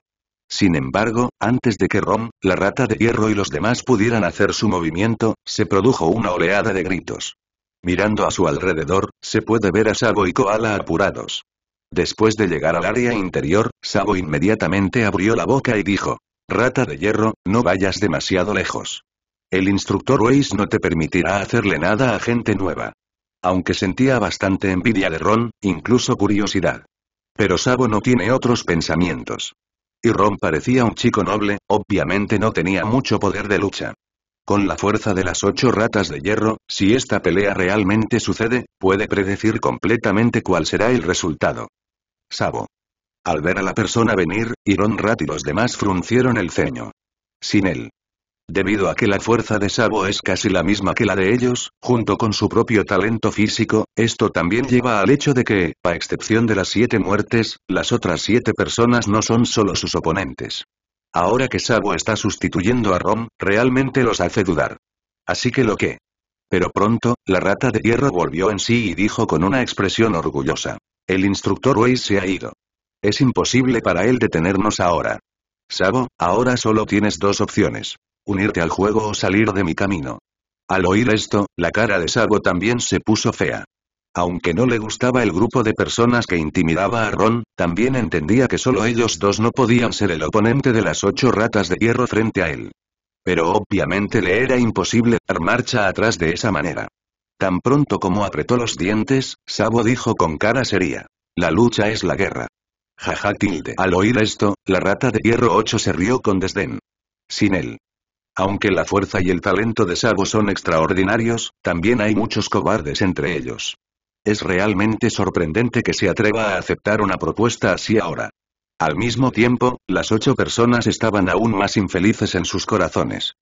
Sin embargo, antes de que Rom, la rata de hierro y los demás pudieran hacer su movimiento, se produjo una oleada de gritos. Mirando a su alrededor, se puede ver a Sabo y Koala apurados. Después de llegar al área interior, Sabo inmediatamente abrió la boca y dijo, Rata de hierro, no vayas demasiado lejos. El instructor Weiss no te permitirá hacerle nada a gente nueva. Aunque sentía bastante envidia de Ron, incluso curiosidad. Pero Sabo no tiene otros pensamientos. Y Ron parecía un chico noble, obviamente no tenía mucho poder de lucha. Con la fuerza de las ocho ratas de hierro, si esta pelea realmente sucede, puede predecir completamente cuál será el resultado. Sabo. Al ver a la persona venir, Iron Rat y los demás fruncieron el ceño. Sin él, Debido a que la fuerza de Sabo es casi la misma que la de ellos, junto con su propio talento físico, esto también lleva al hecho de que, a excepción de las siete muertes, las otras siete personas no son solo sus oponentes. Ahora que Sabo está sustituyendo a Rom, realmente los hace dudar. Así que lo que. Pero pronto, la rata de hierro volvió en sí y dijo con una expresión orgullosa. El instructor Weiss se ha ido. Es imposible para él detenernos ahora. Sabo, ahora solo tienes dos opciones unirte al juego o salir de mi camino. Al oír esto, la cara de Sabo también se puso fea. Aunque no le gustaba el grupo de personas que intimidaba a Ron, también entendía que solo ellos dos no podían ser el oponente de las ocho ratas de hierro frente a él. Pero obviamente le era imposible dar marcha atrás de esa manera. Tan pronto como apretó los dientes, Sabo dijo con cara seria. La lucha es la guerra. Jaja tilde. Al oír esto, la rata de hierro 8 se rió con desdén. Sin él, aunque la fuerza y el talento de Sabo son extraordinarios, también hay muchos cobardes entre ellos. Es realmente sorprendente que se atreva a aceptar una propuesta así ahora. Al mismo tiempo, las ocho personas estaban aún más infelices en sus corazones.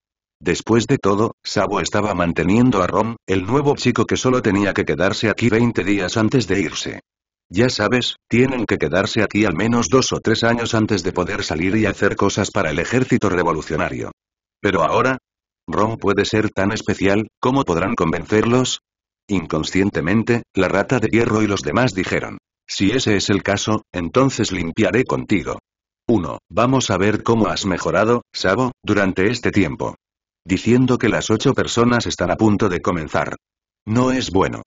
Después de todo, Sabo estaba manteniendo a Rom, el nuevo chico que solo tenía que quedarse aquí 20 días antes de irse. Ya sabes, tienen que quedarse aquí al menos dos o tres años antes de poder salir y hacer cosas para el ejército revolucionario. Pero ahora, Ron puede ser tan especial, ¿cómo podrán convencerlos? Inconscientemente, la rata de hierro y los demás dijeron. Si ese es el caso, entonces limpiaré contigo. 1. Vamos a ver cómo has mejorado, Sabo, durante este tiempo. Diciendo que las ocho personas están a punto de comenzar. No es bueno.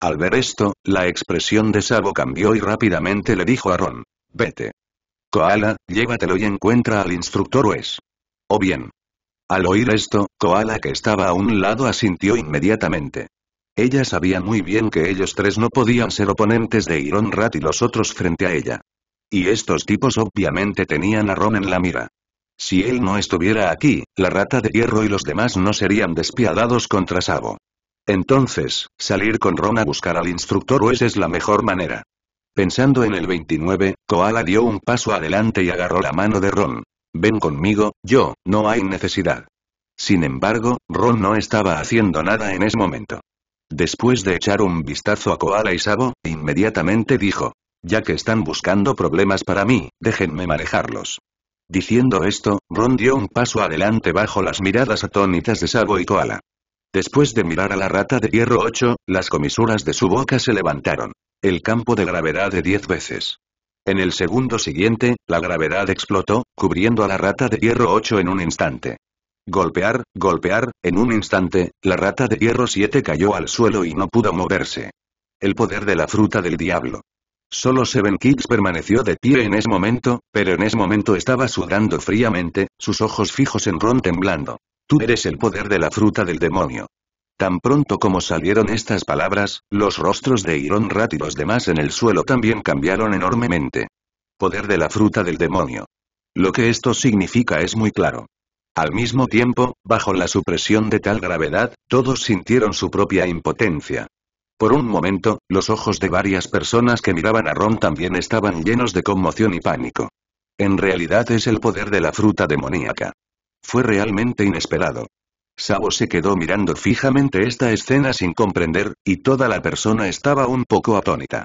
Al ver esto, la expresión de Sabo cambió y rápidamente le dijo a Ron. Vete. Koala, llévatelo y encuentra al instructor Wes. O bien, al oír esto, Koala que estaba a un lado asintió inmediatamente. Ella sabía muy bien que ellos tres no podían ser oponentes de Iron Rat y los otros frente a ella. Y estos tipos obviamente tenían a Ron en la mira. Si él no estuviera aquí, la rata de hierro y los demás no serían despiadados contra Sabo. Entonces, salir con Ron a buscar al instructor Wes es la mejor manera. Pensando en el 29, Koala dio un paso adelante y agarró la mano de Ron. Ven conmigo, yo, no hay necesidad. Sin embargo, Ron no estaba haciendo nada en ese momento. Después de echar un vistazo a Koala y Sabo, inmediatamente dijo, ya que están buscando problemas para mí, déjenme manejarlos. Diciendo esto, Ron dio un paso adelante bajo las miradas atónitas de Sabo y Koala. Después de mirar a la rata de hierro 8, las comisuras de su boca se levantaron. El campo de gravedad de 10 veces. En el segundo siguiente, la gravedad explotó, cubriendo a la rata de hierro 8 en un instante. Golpear, golpear, en un instante, la rata de hierro 7 cayó al suelo y no pudo moverse. El poder de la fruta del diablo. Solo Seven Kicks permaneció de pie en ese momento, pero en ese momento estaba sudando fríamente, sus ojos fijos en Ron temblando. Tú eres el poder de la fruta del demonio. Tan pronto como salieron estas palabras, los rostros de Iron Rat y los demás en el suelo también cambiaron enormemente. Poder de la fruta del demonio. Lo que esto significa es muy claro. Al mismo tiempo, bajo la supresión de tal gravedad, todos sintieron su propia impotencia. Por un momento, los ojos de varias personas que miraban a Ron también estaban llenos de conmoción y pánico. En realidad es el poder de la fruta demoníaca. Fue realmente inesperado. Sabo se quedó mirando fijamente esta escena sin comprender, y toda la persona estaba un poco atónita.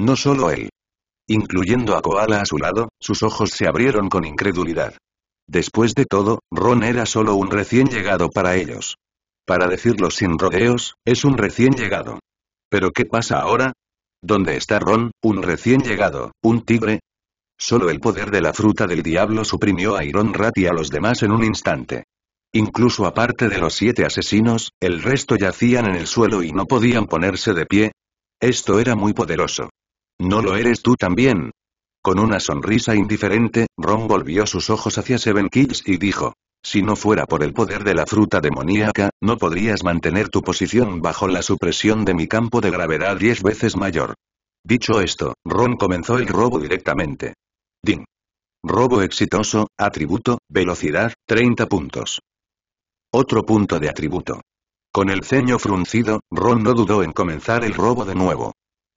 No solo él. Incluyendo a Koala a su lado, sus ojos se abrieron con incredulidad. Después de todo, Ron era solo un recién llegado para ellos. Para decirlo sin rodeos, es un recién llegado. ¿Pero qué pasa ahora? ¿Dónde está Ron, un recién llegado, un tigre? Solo el poder de la fruta del diablo suprimió a Iron Rat y a los demás en un instante. Incluso aparte de los siete asesinos, el resto yacían en el suelo y no podían ponerse de pie. Esto era muy poderoso. ¿No lo eres tú también? Con una sonrisa indiferente, Ron volvió sus ojos hacia Seven Kids y dijo. Si no fuera por el poder de la fruta demoníaca, no podrías mantener tu posición bajo la supresión de mi campo de gravedad diez veces mayor. Dicho esto, Ron comenzó el robo directamente. Ding. Robo exitoso, atributo, velocidad, 30 puntos. Otro punto de atributo. Con el ceño fruncido, Ron no dudó en comenzar el robo de nuevo.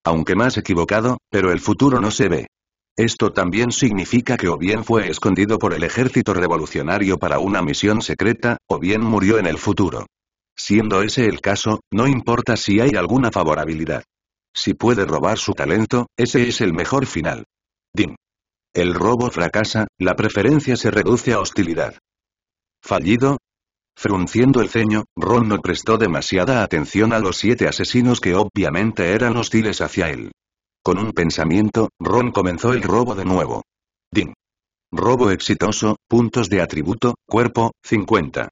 Aunque más equivocado, pero el futuro no se ve. Esto también significa que o bien fue escondido por el ejército revolucionario para una misión secreta, o bien murió en el futuro. Siendo ese el caso, no importa si hay alguna favorabilidad. Si puede robar su talento, ese es el mejor final. Dim. El robo fracasa, la preferencia se reduce a hostilidad. Fallido, Frunciendo el ceño, Ron no prestó demasiada atención a los siete asesinos que obviamente eran hostiles hacia él. Con un pensamiento, Ron comenzó el robo de nuevo. Ding. Robo exitoso, puntos de atributo, cuerpo, 50.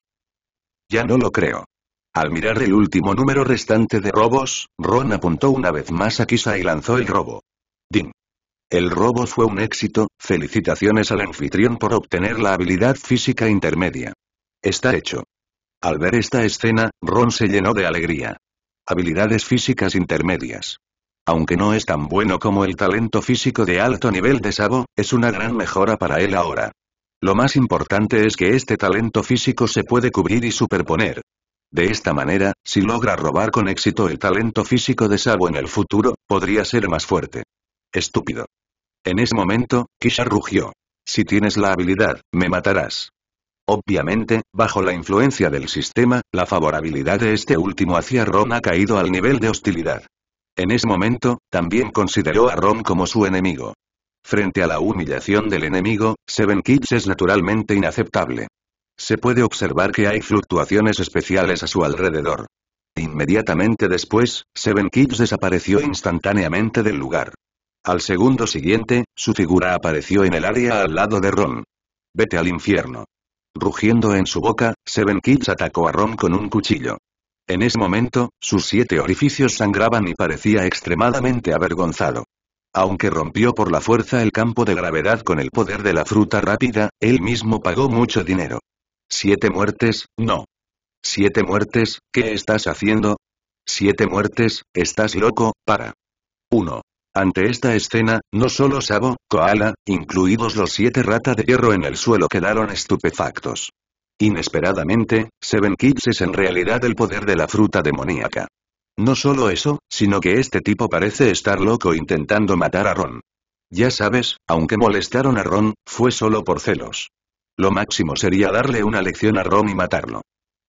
Ya no lo creo. Al mirar el último número restante de robos, Ron apuntó una vez más a Kisa y lanzó el robo. Ding. El robo fue un éxito, felicitaciones al anfitrión por obtener la habilidad física intermedia. Está hecho. Al ver esta escena, Ron se llenó de alegría. Habilidades físicas intermedias. Aunque no es tan bueno como el talento físico de alto nivel de Sabo, es una gran mejora para él ahora. Lo más importante es que este talento físico se puede cubrir y superponer. De esta manera, si logra robar con éxito el talento físico de Sabo en el futuro, podría ser más fuerte. Estúpido. En ese momento, Kisha rugió. Si tienes la habilidad, me matarás. Obviamente, bajo la influencia del sistema, la favorabilidad de este último hacia Ron ha caído al nivel de hostilidad. En ese momento, también consideró a Ron como su enemigo. Frente a la humillación del enemigo, Seven Kids es naturalmente inaceptable. Se puede observar que hay fluctuaciones especiales a su alrededor. Inmediatamente después, Seven Kids desapareció instantáneamente del lugar. Al segundo siguiente, su figura apareció en el área al lado de Ron. Vete al infierno. Rugiendo en su boca, Seven Kids atacó a Ron con un cuchillo. En ese momento, sus siete orificios sangraban y parecía extremadamente avergonzado. Aunque rompió por la fuerza el campo de gravedad con el poder de la fruta rápida, él mismo pagó mucho dinero. Siete muertes, no. Siete muertes, ¿qué estás haciendo? Siete muertes, estás loco, para. 1. Ante esta escena, no solo Sabo, Koala, incluidos los siete rata de hierro en el suelo quedaron estupefactos. Inesperadamente, Seven Kids es en realidad el poder de la fruta demoníaca. No solo eso, sino que este tipo parece estar loco intentando matar a Ron. Ya sabes, aunque molestaron a Ron, fue solo por celos. Lo máximo sería darle una lección a Ron y matarlo.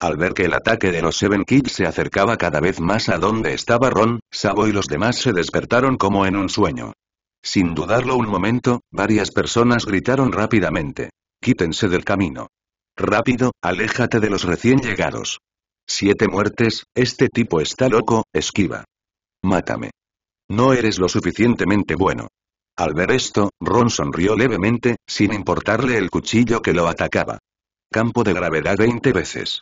Al ver que el ataque de los Seven Kids se acercaba cada vez más a donde estaba Ron, Sabo y los demás se despertaron como en un sueño. Sin dudarlo un momento, varias personas gritaron rápidamente. Quítense del camino. Rápido, aléjate de los recién llegados. Siete muertes, este tipo está loco, esquiva. Mátame. No eres lo suficientemente bueno. Al ver esto, Ron sonrió levemente, sin importarle el cuchillo que lo atacaba. Campo de gravedad 20 veces.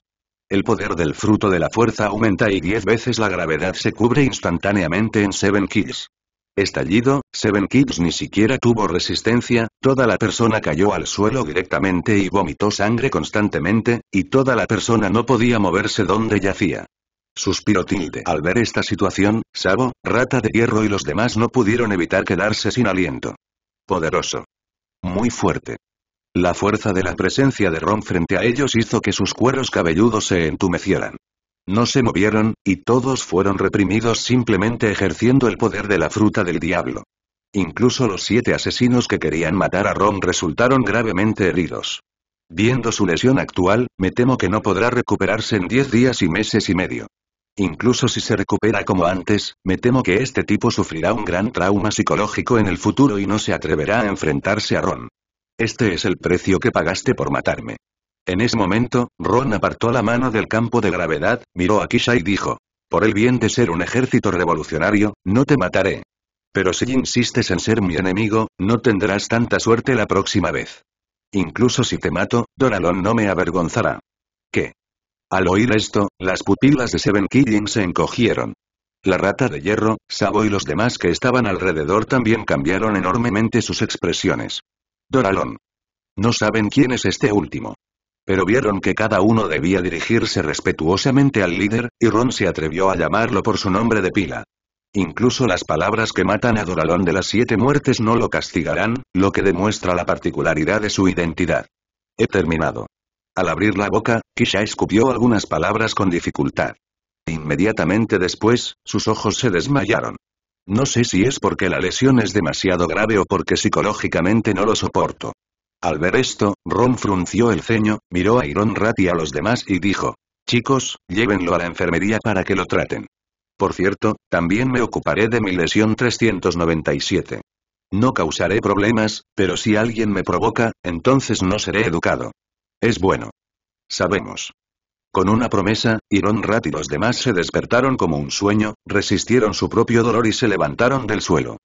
El poder del fruto de la fuerza aumenta y diez veces la gravedad se cubre instantáneamente en Seven Kills. Estallido, Seven Kills ni siquiera tuvo resistencia, toda la persona cayó al suelo directamente y vomitó sangre constantemente, y toda la persona no podía moverse donde yacía. Suspiró Tilde. Al ver esta situación, Sabo, Rata de Hierro y los demás no pudieron evitar quedarse sin aliento. Poderoso. Muy fuerte. La fuerza de la presencia de Ron frente a ellos hizo que sus cueros cabelludos se entumecieran. No se movieron, y todos fueron reprimidos simplemente ejerciendo el poder de la fruta del diablo. Incluso los siete asesinos que querían matar a Ron resultaron gravemente heridos. Viendo su lesión actual, me temo que no podrá recuperarse en diez días y meses y medio. Incluso si se recupera como antes, me temo que este tipo sufrirá un gran trauma psicológico en el futuro y no se atreverá a enfrentarse a Ron. Este es el precio que pagaste por matarme. En ese momento, Ron apartó la mano del campo de gravedad, miró a Kisha y dijo, por el bien de ser un ejército revolucionario, no te mataré. Pero si insistes en ser mi enemigo, no tendrás tanta suerte la próxima vez. Incluso si te mato, Doralon no me avergonzará. ¿Qué? Al oír esto, las pupilas de Seven Killing se encogieron. La rata de hierro, Sabo y los demás que estaban alrededor también cambiaron enormemente sus expresiones. Doralón. No saben quién es este último. Pero vieron que cada uno debía dirigirse respetuosamente al líder, y Ron se atrevió a llamarlo por su nombre de pila. Incluso las palabras que matan a Doralón de las siete muertes no lo castigarán, lo que demuestra la particularidad de su identidad. He terminado. Al abrir la boca, Kisha escupió algunas palabras con dificultad. Inmediatamente después, sus ojos se desmayaron. No sé si es porque la lesión es demasiado grave o porque psicológicamente no lo soporto. Al ver esto, Ron frunció el ceño, miró a Iron Rat y a los demás y dijo, chicos, llévenlo a la enfermería para que lo traten. Por cierto, también me ocuparé de mi lesión 397. No causaré problemas, pero si alguien me provoca, entonces no seré educado. Es bueno. Sabemos. Con una promesa, Irón Rat y los demás se despertaron como un sueño, resistieron su propio dolor y se levantaron del suelo.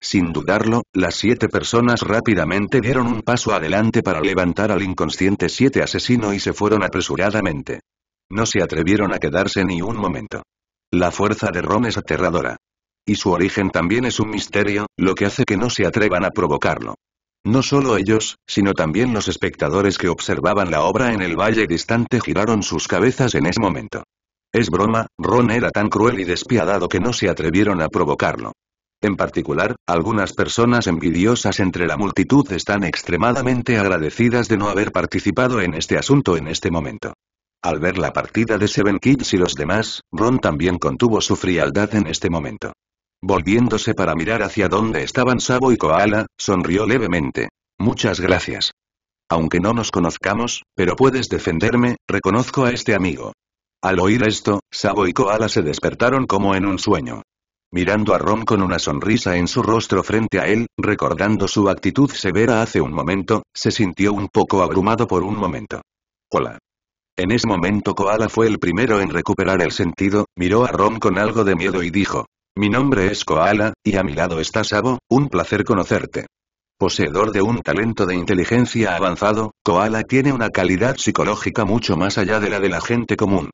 Sin dudarlo, las siete personas rápidamente dieron un paso adelante para levantar al inconsciente siete asesino y se fueron apresuradamente. No se atrevieron a quedarse ni un momento. La fuerza de Ron es aterradora. Y su origen también es un misterio, lo que hace que no se atrevan a provocarlo. No solo ellos, sino también los espectadores que observaban la obra en el valle distante giraron sus cabezas en ese momento. Es broma, Ron era tan cruel y despiadado que no se atrevieron a provocarlo. En particular, algunas personas envidiosas entre la multitud están extremadamente agradecidas de no haber participado en este asunto en este momento. Al ver la partida de Seven Kids y los demás, Ron también contuvo su frialdad en este momento. Volviéndose para mirar hacia donde estaban Sabo y Koala, sonrió levemente. Muchas gracias. Aunque no nos conozcamos, pero puedes defenderme, reconozco a este amigo. Al oír esto, Sabo y Koala se despertaron como en un sueño. Mirando a Ron con una sonrisa en su rostro frente a él, recordando su actitud severa hace un momento, se sintió un poco abrumado por un momento. Hola. En ese momento Koala fue el primero en recuperar el sentido, miró a Ron con algo de miedo y dijo, mi nombre es Koala, y a mi lado está Sabo, un placer conocerte. Poseedor de un talento de inteligencia avanzado, Koala tiene una calidad psicológica mucho más allá de la de la gente común.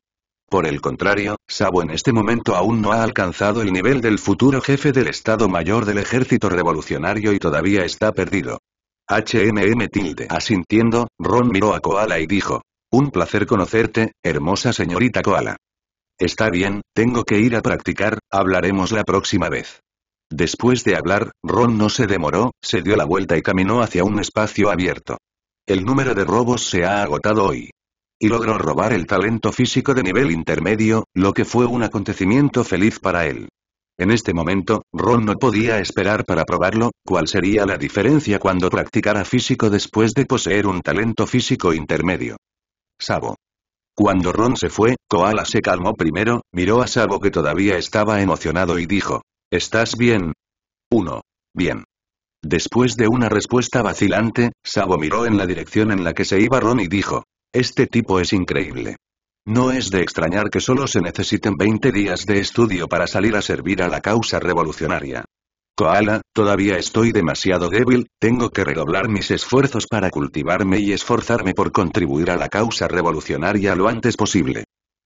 Por el contrario, Sabo en este momento aún no ha alcanzado el nivel del futuro jefe del Estado Mayor del Ejército Revolucionario y todavía está perdido. HMM tilde asintiendo, Ron miró a Koala y dijo. Un placer conocerte, hermosa señorita Koala. Está bien, tengo que ir a practicar, hablaremos la próxima vez. Después de hablar, Ron no se demoró, se dio la vuelta y caminó hacia un espacio abierto. El número de robos se ha agotado hoy. Y logró robar el talento físico de nivel intermedio, lo que fue un acontecimiento feliz para él. En este momento, Ron no podía esperar para probarlo, cuál sería la diferencia cuando practicara físico después de poseer un talento físico intermedio. Sabo. Cuando Ron se fue, Koala se calmó primero, miró a Sabo que todavía estaba emocionado y dijo, ¿Estás bien? 1. Bien. Después de una respuesta vacilante, Sabo miró en la dirección en la que se iba Ron y dijo, este tipo es increíble. No es de extrañar que solo se necesiten 20 días de estudio para salir a servir a la causa revolucionaria. Koala, todavía estoy demasiado débil, tengo que redoblar mis esfuerzos para cultivarme y esforzarme por contribuir a la causa revolucionaria lo antes posible.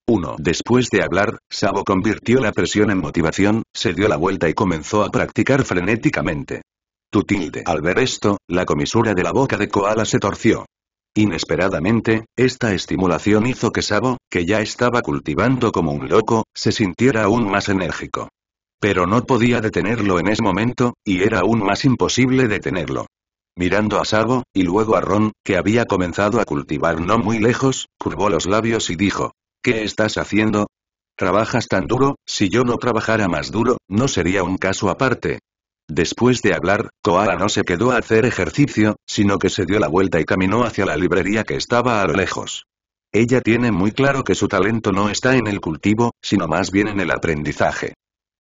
1. Después de hablar, Sabo convirtió la presión en motivación, se dio la vuelta y comenzó a practicar frenéticamente. Tutilde. Al ver esto, la comisura de la boca de Koala se torció. Inesperadamente, esta estimulación hizo que Sabo, que ya estaba cultivando como un loco, se sintiera aún más enérgico. Pero no podía detenerlo en ese momento, y era aún más imposible detenerlo. Mirando a Sago, y luego a Ron, que había comenzado a cultivar no muy lejos, curvó los labios y dijo, ¿Qué estás haciendo? Trabajas tan duro, si yo no trabajara más duro, no sería un caso aparte. Después de hablar, Koala no se quedó a hacer ejercicio, sino que se dio la vuelta y caminó hacia la librería que estaba a lo lejos. Ella tiene muy claro que su talento no está en el cultivo, sino más bien en el aprendizaje.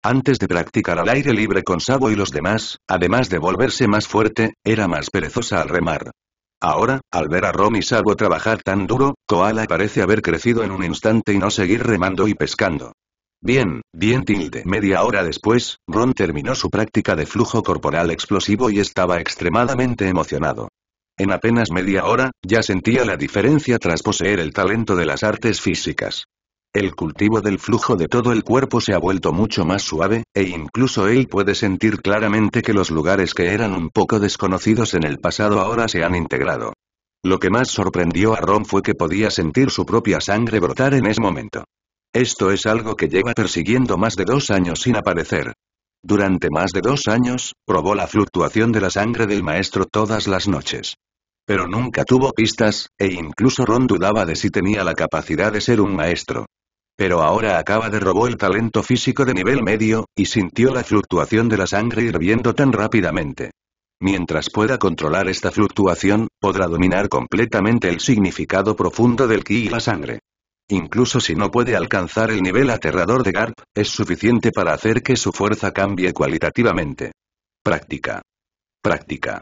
Antes de practicar al aire libre con Sabo y los demás, además de volverse más fuerte, era más perezosa al remar. Ahora, al ver a Rom y Sabo trabajar tan duro, Koala parece haber crecido en un instante y no seguir remando y pescando. Bien, bien tilde. Media hora después, Ron terminó su práctica de flujo corporal explosivo y estaba extremadamente emocionado. En apenas media hora, ya sentía la diferencia tras poseer el talento de las artes físicas. El cultivo del flujo de todo el cuerpo se ha vuelto mucho más suave, e incluso él puede sentir claramente que los lugares que eran un poco desconocidos en el pasado ahora se han integrado. Lo que más sorprendió a Ron fue que podía sentir su propia sangre brotar en ese momento. Esto es algo que lleva persiguiendo más de dos años sin aparecer. Durante más de dos años, probó la fluctuación de la sangre del maestro todas las noches. Pero nunca tuvo pistas, e incluso Ron dudaba de si tenía la capacidad de ser un maestro pero ahora acaba de robó el talento físico de nivel medio, y sintió la fluctuación de la sangre hirviendo tan rápidamente. Mientras pueda controlar esta fluctuación, podrá dominar completamente el significado profundo del ki y la sangre. Incluso si no puede alcanzar el nivel aterrador de Garp, es suficiente para hacer que su fuerza cambie cualitativamente. Práctica. Práctica.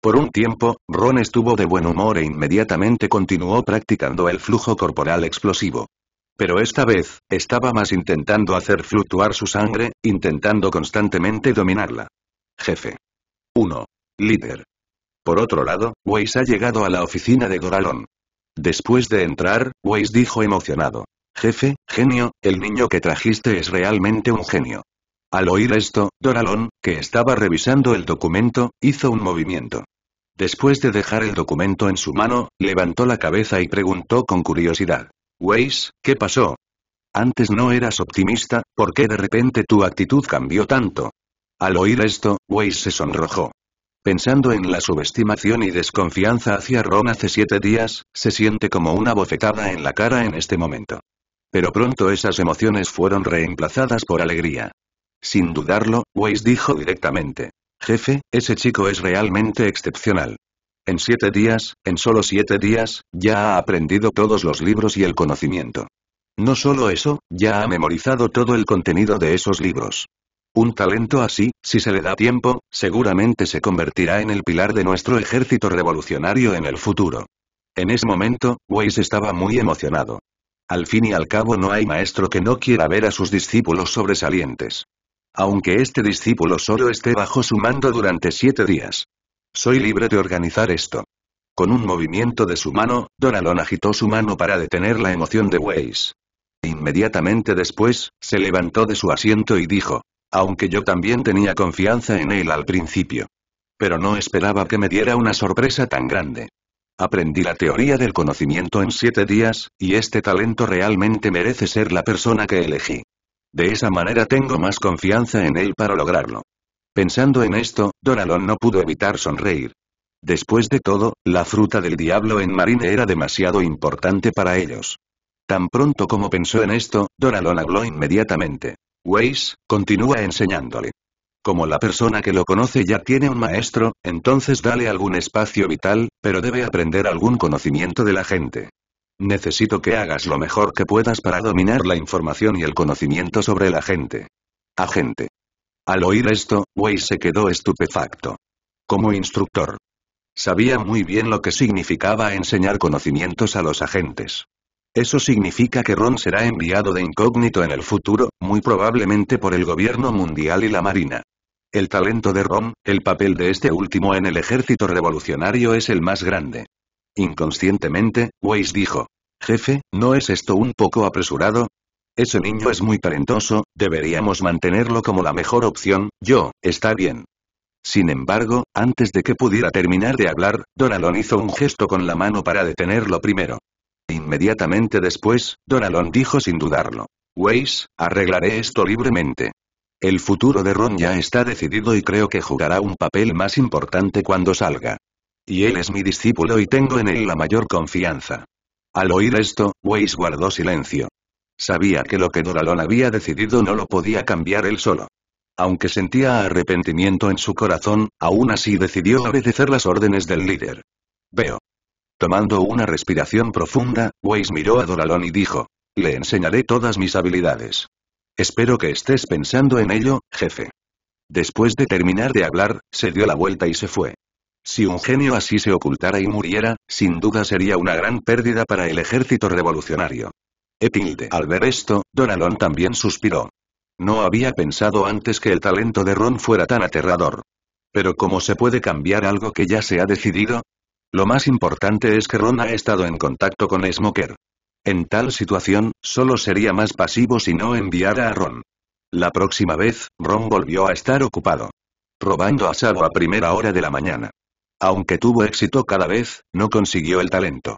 Por un tiempo, Ron estuvo de buen humor e inmediatamente continuó practicando el flujo corporal explosivo. Pero esta vez, estaba más intentando hacer fluctuar su sangre, intentando constantemente dominarla. Jefe. 1. Líder. Por otro lado, Weiss ha llegado a la oficina de Doralon. Después de entrar, Weiss dijo emocionado. Jefe, genio, el niño que trajiste es realmente un genio. Al oír esto, Doralon, que estaba revisando el documento, hizo un movimiento. Después de dejar el documento en su mano, levantó la cabeza y preguntó con curiosidad. Weiss, ¿qué pasó? Antes no eras optimista, ¿por qué de repente tu actitud cambió tanto? Al oír esto, Weiss se sonrojó. Pensando en la subestimación y desconfianza hacia Ron hace siete días, se siente como una bofetada en la cara en este momento. Pero pronto esas emociones fueron reemplazadas por alegría. Sin dudarlo, Weiss dijo directamente. Jefe, ese chico es realmente excepcional. En siete días, en solo siete días, ya ha aprendido todos los libros y el conocimiento. No solo eso, ya ha memorizado todo el contenido de esos libros. Un talento así, si se le da tiempo, seguramente se convertirá en el pilar de nuestro ejército revolucionario en el futuro. En ese momento, Weiss estaba muy emocionado. Al fin y al cabo no hay maestro que no quiera ver a sus discípulos sobresalientes. Aunque este discípulo solo esté bajo su mando durante siete días. Soy libre de organizar esto. Con un movimiento de su mano, Donalon agitó su mano para detener la emoción de Weiss. Inmediatamente después, se levantó de su asiento y dijo. Aunque yo también tenía confianza en él al principio. Pero no esperaba que me diera una sorpresa tan grande. Aprendí la teoría del conocimiento en siete días, y este talento realmente merece ser la persona que elegí. De esa manera tengo más confianza en él para lograrlo. Pensando en esto, Doralon no pudo evitar sonreír. Después de todo, la fruta del diablo en Marine era demasiado importante para ellos. Tan pronto como pensó en esto, Doralon habló inmediatamente. Weiss, continúa enseñándole. Como la persona que lo conoce ya tiene un maestro, entonces dale algún espacio vital, pero debe aprender algún conocimiento de la gente. Necesito que hagas lo mejor que puedas para dominar la información y el conocimiento sobre la gente. Agente. Al oír esto, Weiss se quedó estupefacto. Como instructor. Sabía muy bien lo que significaba enseñar conocimientos a los agentes. Eso significa que Ron será enviado de incógnito en el futuro, muy probablemente por el gobierno mundial y la marina. El talento de Ron, el papel de este último en el ejército revolucionario es el más grande. Inconscientemente, Weiss dijo. Jefe, ¿no es esto un poco apresurado? Ese niño es muy talentoso, deberíamos mantenerlo como la mejor opción, yo, está bien. Sin embargo, antes de que pudiera terminar de hablar, Donalon hizo un gesto con la mano para detenerlo primero. Inmediatamente después, Donalon dijo sin dudarlo. Weiss, arreglaré esto libremente. El futuro de Ron ya está decidido y creo que jugará un papel más importante cuando salga. Y él es mi discípulo y tengo en él la mayor confianza. Al oír esto, Weiss guardó silencio. Sabía que lo que Doralón había decidido no lo podía cambiar él solo. Aunque sentía arrepentimiento en su corazón, aún así decidió obedecer las órdenes del líder. Veo. Tomando una respiración profunda, Weiss miró a Doralón y dijo. Le enseñaré todas mis habilidades. Espero que estés pensando en ello, jefe. Después de terminar de hablar, se dio la vuelta y se fue. Si un genio así se ocultara y muriera, sin duda sería una gran pérdida para el ejército revolucionario. Al ver esto, Donalon también suspiró. No había pensado antes que el talento de Ron fuera tan aterrador. Pero ¿cómo se puede cambiar algo que ya se ha decidido? Lo más importante es que Ron ha estado en contacto con Smoker. En tal situación, solo sería más pasivo si no enviara a Ron. La próxima vez, Ron volvió a estar ocupado. Robando asado a primera hora de la mañana. Aunque tuvo éxito cada vez, no consiguió el talento.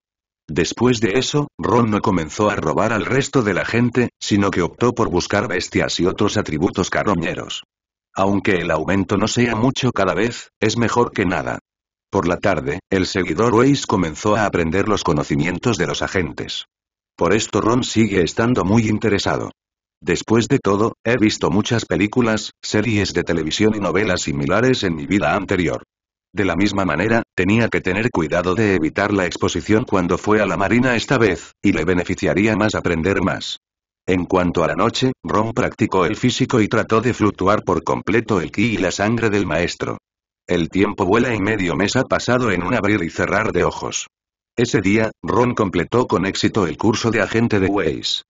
Después de eso, Ron no comenzó a robar al resto de la gente, sino que optó por buscar bestias y otros atributos carroñeros. Aunque el aumento no sea mucho cada vez, es mejor que nada. Por la tarde, el seguidor Weiss comenzó a aprender los conocimientos de los agentes. Por esto Ron sigue estando muy interesado. Después de todo, he visto muchas películas, series de televisión y novelas similares en mi vida anterior. De la misma manera, tenía que tener cuidado de evitar la exposición cuando fue a la marina esta vez, y le beneficiaría más aprender más. En cuanto a la noche, Ron practicó el físico y trató de fluctuar por completo el ki y la sangre del maestro. El tiempo vuela y medio mes ha pasado en un abrir y cerrar de ojos. Ese día, Ron completó con éxito el curso de agente de Waze.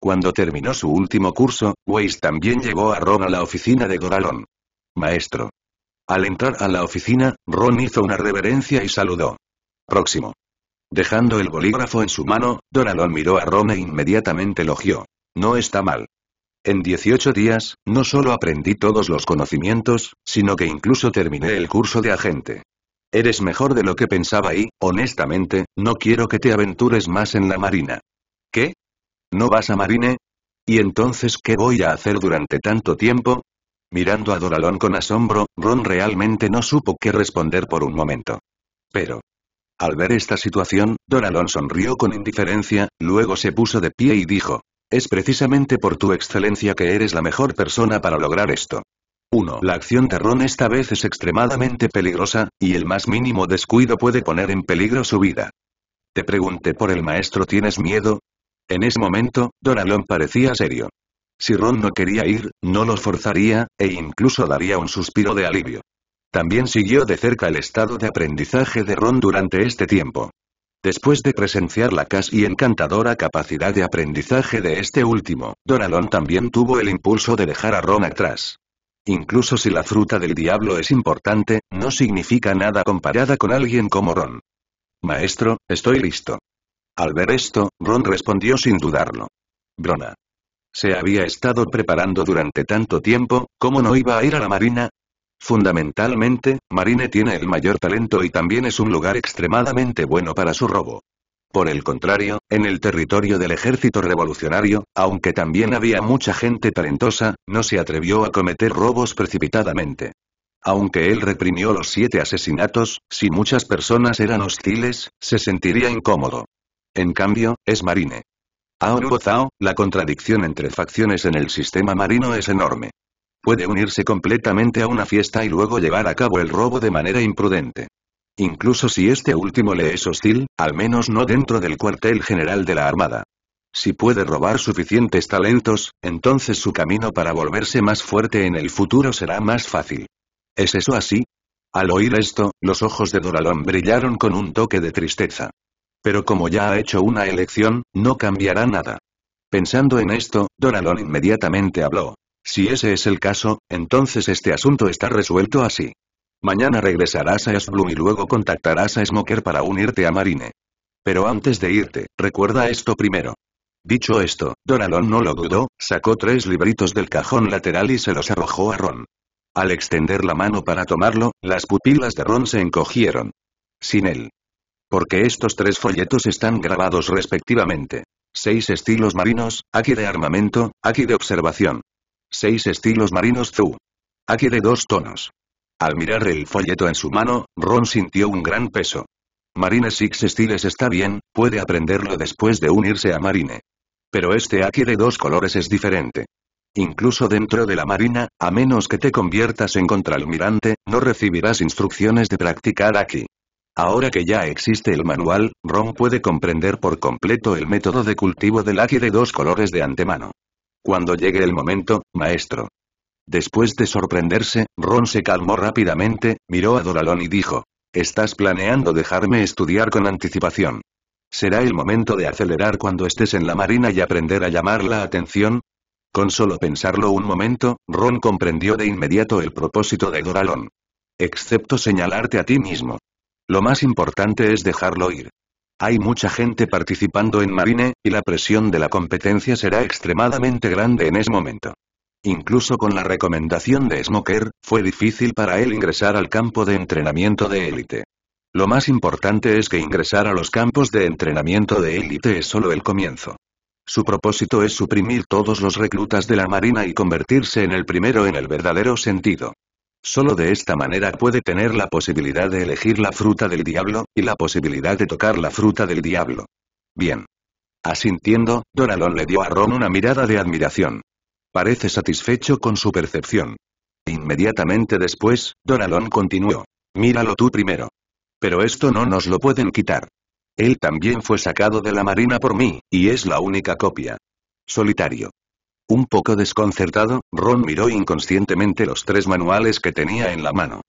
Cuando terminó su último curso, Waze también llegó a Ron a la oficina de Goralon. Maestro, al entrar a la oficina, Ron hizo una reverencia y saludó. Próximo. Dejando el bolígrafo en su mano, Donalon miró a Ron e inmediatamente elogió. No está mal. En 18 días, no solo aprendí todos los conocimientos, sino que incluso terminé el curso de agente. Eres mejor de lo que pensaba y, honestamente, no quiero que te aventures más en la marina. ¿Qué? ¿No vas a marine? ¿Y entonces qué voy a hacer durante tanto tiempo? Mirando a Doralón con asombro, Ron realmente no supo qué responder por un momento. Pero... Al ver esta situación, Doralón sonrió con indiferencia, luego se puso de pie y dijo. Es precisamente por tu excelencia que eres la mejor persona para lograr esto. 1. La acción de Ron esta vez es extremadamente peligrosa, y el más mínimo descuido puede poner en peligro su vida. Te pregunté por el maestro ¿tienes miedo? En ese momento, Doralón parecía serio. Si Ron no quería ir, no lo forzaría, e incluso daría un suspiro de alivio. También siguió de cerca el estado de aprendizaje de Ron durante este tiempo. Después de presenciar la casi encantadora capacidad de aprendizaje de este último, Doralon también tuvo el impulso de dejar a Ron atrás. Incluso si la fruta del diablo es importante, no significa nada comparada con alguien como Ron. Maestro, estoy listo. Al ver esto, Ron respondió sin dudarlo. Brona. Se había estado preparando durante tanto tiempo, ¿cómo no iba a ir a la Marina? Fundamentalmente, Marine tiene el mayor talento y también es un lugar extremadamente bueno para su robo. Por el contrario, en el territorio del ejército revolucionario, aunque también había mucha gente talentosa, no se atrevió a cometer robos precipitadamente. Aunque él reprimió los siete asesinatos, si muchas personas eran hostiles, se sentiría incómodo. En cambio, es Marine. Zao, la contradicción entre facciones en el sistema marino es enorme. Puede unirse completamente a una fiesta y luego llevar a cabo el robo de manera imprudente. Incluso si este último le es hostil, al menos no dentro del cuartel general de la Armada. Si puede robar suficientes talentos, entonces su camino para volverse más fuerte en el futuro será más fácil. ¿Es eso así? Al oír esto, los ojos de Doralón brillaron con un toque de tristeza. Pero como ya ha hecho una elección, no cambiará nada. Pensando en esto, Doralon inmediatamente habló. Si ese es el caso, entonces este asunto está resuelto así. Mañana regresarás a Esblum y luego contactarás a Smoker para unirte a Marine. Pero antes de irte, recuerda esto primero. Dicho esto, Doralon no lo dudó, sacó tres libritos del cajón lateral y se los arrojó a Ron. Al extender la mano para tomarlo, las pupilas de Ron se encogieron. Sin él, porque estos tres folletos están grabados respectivamente. Seis estilos marinos, aquí de armamento, aquí de observación. Seis estilos marinos Zu. aquí de dos tonos. Al mirar el folleto en su mano, Ron sintió un gran peso. Marine Six Estiles está bien, puede aprenderlo después de unirse a Marine. Pero este aquí de dos colores es diferente. Incluso dentro de la Marina, a menos que te conviertas en contralmirante, no recibirás instrucciones de practicar aquí. Ahora que ya existe el manual, Ron puede comprender por completo el método de cultivo del ácido de dos colores de antemano. Cuando llegue el momento, maestro. Después de sorprenderse, Ron se calmó rápidamente, miró a Doralón y dijo, Estás planeando dejarme estudiar con anticipación. ¿Será el momento de acelerar cuando estés en la marina y aprender a llamar la atención? Con solo pensarlo un momento, Ron comprendió de inmediato el propósito de Doralón. Excepto señalarte a ti mismo, lo más importante es dejarlo ir. Hay mucha gente participando en Marine, y la presión de la competencia será extremadamente grande en ese momento. Incluso con la recomendación de Smoker, fue difícil para él ingresar al campo de entrenamiento de élite. Lo más importante es que ingresar a los campos de entrenamiento de élite es solo el comienzo. Su propósito es suprimir todos los reclutas de la Marina y convertirse en el primero en el verdadero sentido. Solo de esta manera puede tener la posibilidad de elegir la fruta del diablo, y la posibilidad de tocar la fruta del diablo. Bien. Asintiendo, Doralon le dio a Ron una mirada de admiración. Parece satisfecho con su percepción. Inmediatamente después, Doralon continuó. Míralo tú primero. Pero esto no nos lo pueden quitar. Él también fue sacado de la marina por mí, y es la única copia. Solitario. Un poco desconcertado, Ron miró inconscientemente los tres manuales que tenía en la mano.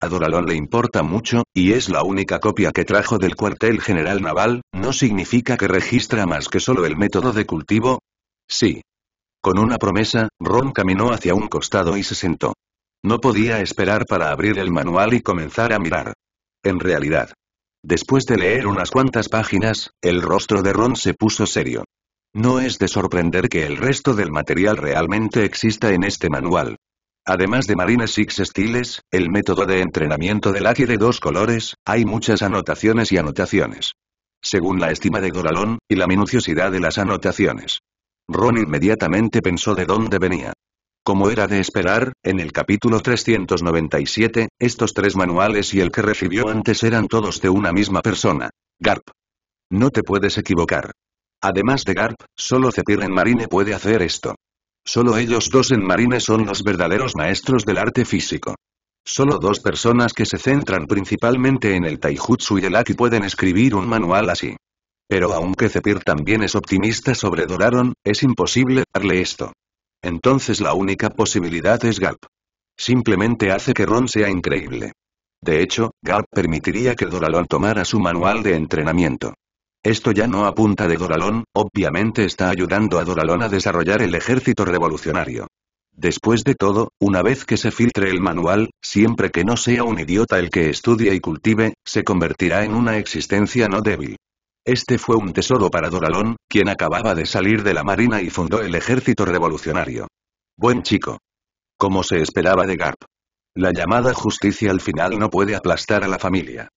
A Doralon le importa mucho, y es la única copia que trajo del cuartel general naval, ¿no significa que registra más que solo el método de cultivo? Sí. Con una promesa, Ron caminó hacia un costado y se sentó. No podía esperar para abrir el manual y comenzar a mirar. En realidad. Después de leer unas cuantas páginas, el rostro de Ron se puso serio. No es de sorprender que el resto del material realmente exista en este manual. Además de Marine Six Estiles, el método de entrenamiento del Aki de dos colores, hay muchas anotaciones y anotaciones. Según la estima de Doralón, y la minuciosidad de las anotaciones. Ron inmediatamente pensó de dónde venía. Como era de esperar, en el capítulo 397, estos tres manuales y el que recibió antes eran todos de una misma persona. Garp. No te puedes equivocar. Además de Garp, solo Zephyr en Marine puede hacer esto. Solo ellos dos en Marine son los verdaderos maestros del arte físico. Solo dos personas que se centran principalmente en el taijutsu y el aki pueden escribir un manual así. Pero aunque Zephyr también es optimista sobre Doraron, es imposible darle esto. Entonces la única posibilidad es Garp. Simplemente hace que Ron sea increíble. De hecho, Garp permitiría que Doralon tomara su manual de entrenamiento. Esto ya no apunta de Doralón, obviamente está ayudando a Doralón a desarrollar el ejército revolucionario. Después de todo, una vez que se filtre el manual, siempre que no sea un idiota el que estudie y cultive, se convertirá en una existencia no débil. Este fue un tesoro para Doralón, quien acababa de salir de la marina y fundó el ejército revolucionario. Buen chico. Como se esperaba de Garp. La llamada justicia al final no puede aplastar a la familia.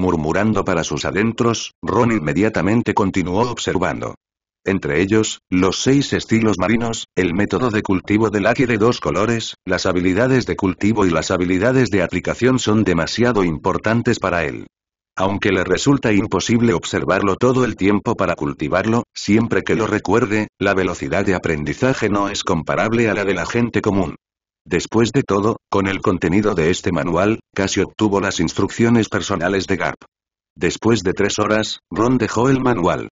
Murmurando para sus adentros, Ron inmediatamente continuó observando. Entre ellos, los seis estilos marinos, el método de cultivo del aquí de dos colores, las habilidades de cultivo y las habilidades de aplicación son demasiado importantes para él. Aunque le resulta imposible observarlo todo el tiempo para cultivarlo, siempre que lo recuerde, la velocidad de aprendizaje no es comparable a la de la gente común. Después de todo, con el contenido de este manual, casi obtuvo las instrucciones personales de Garp. Después de tres horas, Ron dejó el manual.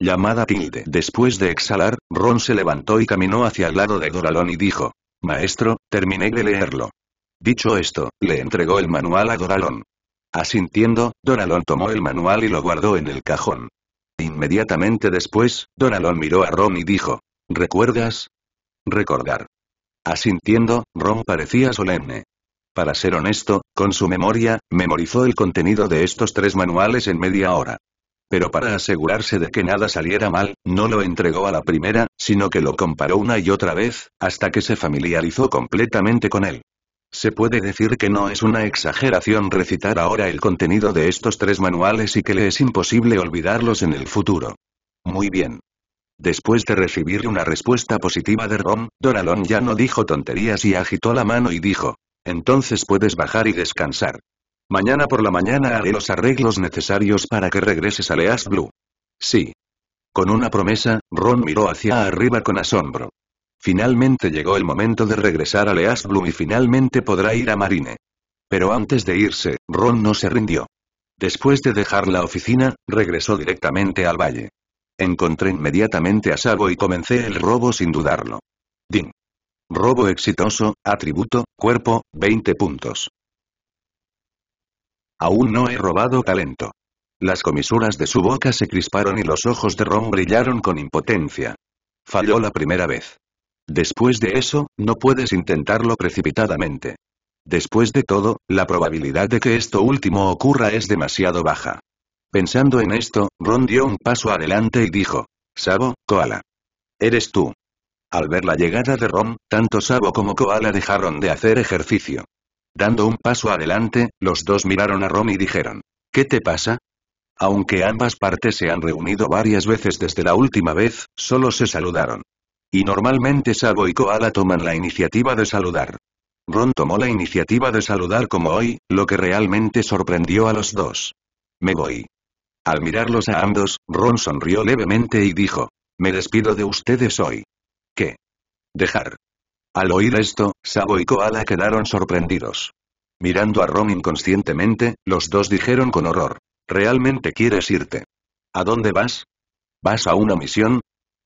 Llamada tilde. Después de exhalar, Ron se levantó y caminó hacia el lado de Doralón y dijo, Maestro, terminé de leerlo. Dicho esto, le entregó el manual a Doralón. Asintiendo, Doralon tomó el manual y lo guardó en el cajón. Inmediatamente después, Doralon miró a Ron y dijo, ¿Recuerdas? Recordar. Asintiendo, Ron parecía solemne. Para ser honesto, con su memoria, memorizó el contenido de estos tres manuales en media hora. Pero para asegurarse de que nada saliera mal, no lo entregó a la primera, sino que lo comparó una y otra vez, hasta que se familiarizó completamente con él. Se puede decir que no es una exageración recitar ahora el contenido de estos tres manuales y que le es imposible olvidarlos en el futuro. Muy bien. Después de recibir una respuesta positiva de Ron, Doralon ya no dijo tonterías y agitó la mano y dijo. Entonces puedes bajar y descansar. Mañana por la mañana haré los arreglos necesarios para que regreses a Leas Blue. Sí. Con una promesa, Ron miró hacia arriba con asombro. Finalmente llegó el momento de regresar a Leas Blue y finalmente podrá ir a Marine. Pero antes de irse, Ron no se rindió. Después de dejar la oficina, regresó directamente al valle. Encontré inmediatamente a Sago y comencé el robo sin dudarlo. Ding. Robo exitoso, atributo, cuerpo, 20 puntos. Aún no he robado talento. Las comisuras de su boca se crisparon y los ojos de Ron brillaron con impotencia. Falló la primera vez. Después de eso, no puedes intentarlo precipitadamente. Después de todo, la probabilidad de que esto último ocurra es demasiado baja. Pensando en esto, Ron dio un paso adelante y dijo. Sabo, Koala. Eres tú. Al ver la llegada de Ron, tanto Sabo como Koala dejaron de hacer ejercicio. Dando un paso adelante, los dos miraron a Ron y dijeron. ¿Qué te pasa? Aunque ambas partes se han reunido varias veces desde la última vez, solo se saludaron. Y normalmente Sabo y Koala toman la iniciativa de saludar. Ron tomó la iniciativa de saludar como hoy, lo que realmente sorprendió a los dos. Me voy. Al mirarlos a ambos, Ron sonrió levemente y dijo. Me despido de ustedes hoy. ¿Qué? Dejar. Al oír esto, Sabo y Koala quedaron sorprendidos. Mirando a Ron inconscientemente, los dos dijeron con horror. ¿Realmente quieres irte? ¿A dónde vas? ¿Vas a una misión?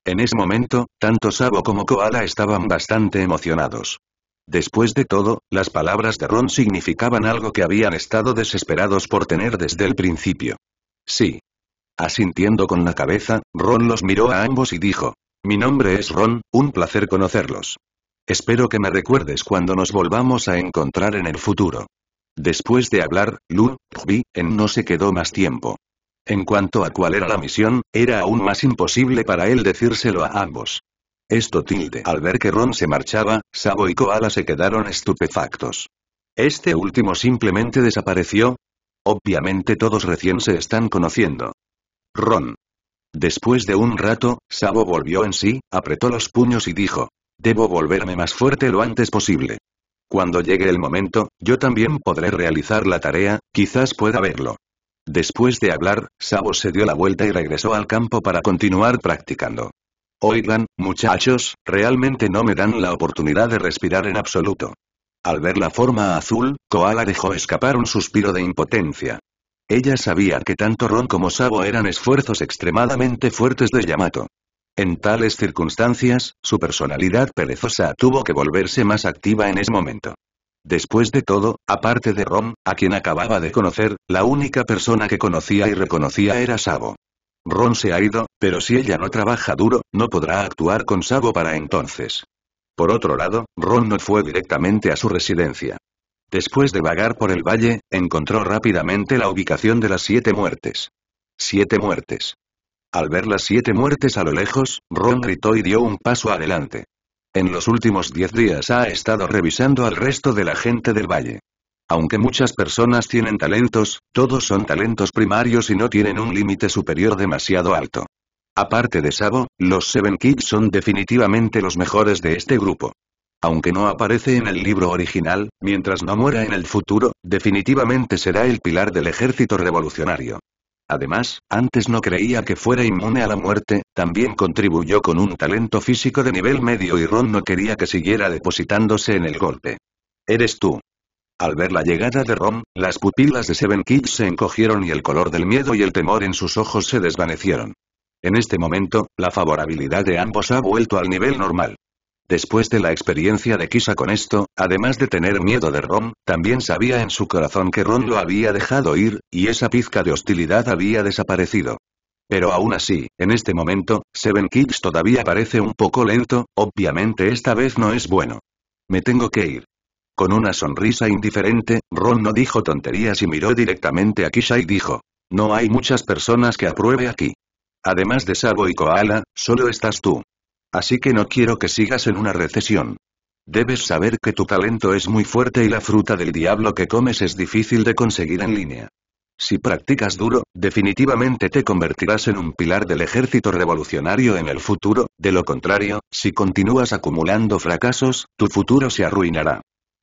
En ese momento, tanto Sabo como Koala estaban bastante emocionados. Después de todo, las palabras de Ron significaban algo que habían estado desesperados por tener desde el principio. Sí. Asintiendo con la cabeza, Ron los miró a ambos y dijo. Mi nombre es Ron, un placer conocerlos. Espero que me recuerdes cuando nos volvamos a encontrar en el futuro. Después de hablar, Lu, Bi, en no se quedó más tiempo. En cuanto a cuál era la misión, era aún más imposible para él decírselo a ambos. Esto tilde. Al ver que Ron se marchaba, Sabo y Koala se quedaron estupefactos. Este último simplemente desapareció, Obviamente todos recién se están conociendo. Ron. Después de un rato, Sabo volvió en sí, apretó los puños y dijo. Debo volverme más fuerte lo antes posible. Cuando llegue el momento, yo también podré realizar la tarea, quizás pueda verlo. Después de hablar, Sabo se dio la vuelta y regresó al campo para continuar practicando. Oigan, muchachos, realmente no me dan la oportunidad de respirar en absoluto. Al ver la forma azul, Koala dejó escapar un suspiro de impotencia. Ella sabía que tanto Ron como Sabo eran esfuerzos extremadamente fuertes de Yamato. En tales circunstancias, su personalidad perezosa tuvo que volverse más activa en ese momento. Después de todo, aparte de Ron, a quien acababa de conocer, la única persona que conocía y reconocía era Sabo. Ron se ha ido, pero si ella no trabaja duro, no podrá actuar con Sabo para entonces. Por otro lado, Ron no fue directamente a su residencia. Después de vagar por el valle, encontró rápidamente la ubicación de las siete muertes. Siete muertes. Al ver las siete muertes a lo lejos, Ron gritó y dio un paso adelante. En los últimos diez días ha estado revisando al resto de la gente del valle. Aunque muchas personas tienen talentos, todos son talentos primarios y no tienen un límite superior demasiado alto. Aparte de Sabo, los Seven Kids son definitivamente los mejores de este grupo. Aunque no aparece en el libro original, mientras no muera en el futuro, definitivamente será el pilar del ejército revolucionario. Además, antes no creía que fuera inmune a la muerte, también contribuyó con un talento físico de nivel medio y Ron no quería que siguiera depositándose en el golpe. Eres tú. Al ver la llegada de Ron, las pupilas de Seven Kids se encogieron y el color del miedo y el temor en sus ojos se desvanecieron. En este momento, la favorabilidad de ambos ha vuelto al nivel normal. Después de la experiencia de Kisa con esto, además de tener miedo de Ron, también sabía en su corazón que Ron lo había dejado ir, y esa pizca de hostilidad había desaparecido. Pero aún así, en este momento, Seven Kids todavía parece un poco lento, obviamente esta vez no es bueno. Me tengo que ir. Con una sonrisa indiferente, Ron no dijo tonterías y miró directamente a Kisha y dijo. No hay muchas personas que apruebe aquí. Además de Sabo y Koala, solo estás tú. Así que no quiero que sigas en una recesión. Debes saber que tu talento es muy fuerte y la fruta del diablo que comes es difícil de conseguir en línea. Si practicas duro, definitivamente te convertirás en un pilar del ejército revolucionario en el futuro, de lo contrario, si continúas acumulando fracasos, tu futuro se arruinará.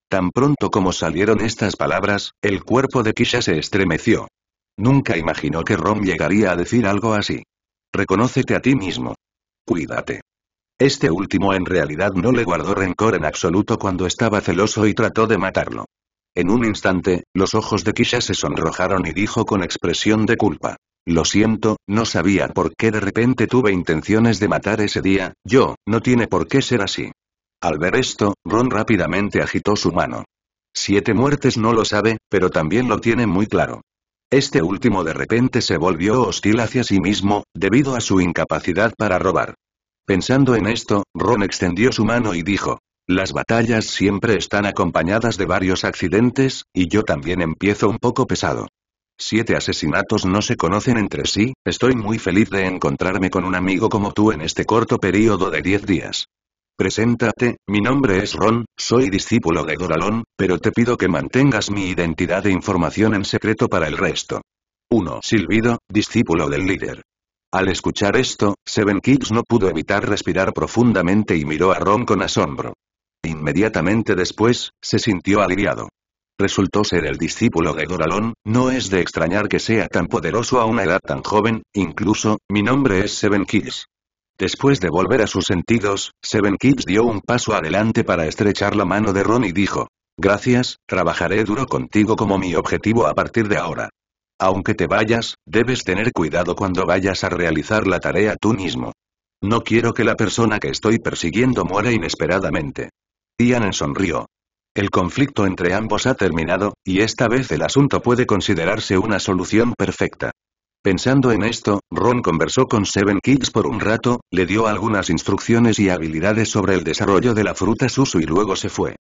Tan pronto como salieron estas palabras, el cuerpo de Kisha se estremeció. Nunca imaginó que Rom llegaría a decir algo así. Reconócete a ti mismo. Cuídate. Este último en realidad no le guardó rencor en absoluto cuando estaba celoso y trató de matarlo. En un instante, los ojos de Kisha se sonrojaron y dijo con expresión de culpa. Lo siento, no sabía por qué de repente tuve intenciones de matar ese día, yo, no tiene por qué ser así. Al ver esto, Ron rápidamente agitó su mano. Siete muertes no lo sabe, pero también lo tiene muy claro. Este último de repente se volvió hostil hacia sí mismo, debido a su incapacidad para robar. Pensando en esto, Ron extendió su mano y dijo, las batallas siempre están acompañadas de varios accidentes, y yo también empiezo un poco pesado. Siete asesinatos no se conocen entre sí, estoy muy feliz de encontrarme con un amigo como tú en este corto periodo de diez días. Preséntate, mi nombre es Ron, soy discípulo de Goralón, pero te pido que mantengas mi identidad e información en secreto para el resto. 1. Silvido, discípulo del líder. Al escuchar esto, Seven Kids no pudo evitar respirar profundamente y miró a Ron con asombro. Inmediatamente después, se sintió aliviado. Resultó ser el discípulo de Goralón, no es de extrañar que sea tan poderoso a una edad tan joven, incluso, mi nombre es Seven Kids. Después de volver a sus sentidos, Seven Kids dio un paso adelante para estrechar la mano de Ron y dijo, Gracias, trabajaré duro contigo como mi objetivo a partir de ahora. Aunque te vayas, debes tener cuidado cuando vayas a realizar la tarea tú mismo. No quiero que la persona que estoy persiguiendo muera inesperadamente. Ian sonrió. El conflicto entre ambos ha terminado, y esta vez el asunto puede considerarse una solución perfecta. Pensando en esto, Ron conversó con Seven Kids por un rato, le dio algunas instrucciones y habilidades sobre el desarrollo de la fruta Susu y luego se fue.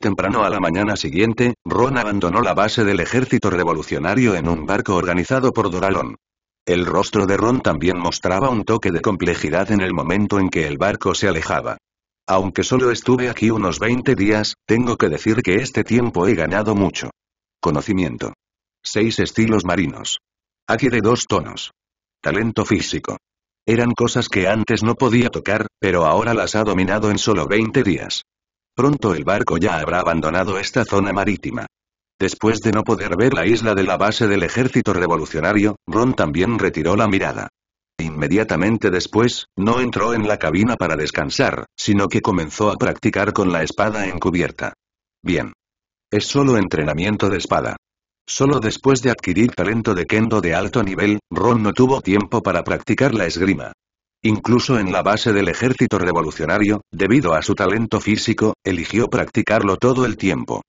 Temprano a la mañana siguiente, Ron abandonó la base del ejército revolucionario en un barco organizado por Doralón. El rostro de Ron también mostraba un toque de complejidad en el momento en que el barco se alejaba. Aunque solo estuve aquí unos 20 días, tengo que decir que este tiempo he ganado mucho. Conocimiento. seis estilos marinos. Aquí de dos tonos. Talento físico. Eran cosas que antes no podía tocar, pero ahora las ha dominado en solo 20 días. Pronto el barco ya habrá abandonado esta zona marítima. Después de no poder ver la isla de la base del ejército revolucionario, Ron también retiró la mirada. Inmediatamente después, no entró en la cabina para descansar, sino que comenzó a practicar con la espada encubierta. Bien. Es solo entrenamiento de espada. Solo después de adquirir talento de kendo de alto nivel, Ron no tuvo tiempo para practicar la esgrima. Incluso en la base del ejército revolucionario, debido a su talento físico, eligió practicarlo todo el tiempo.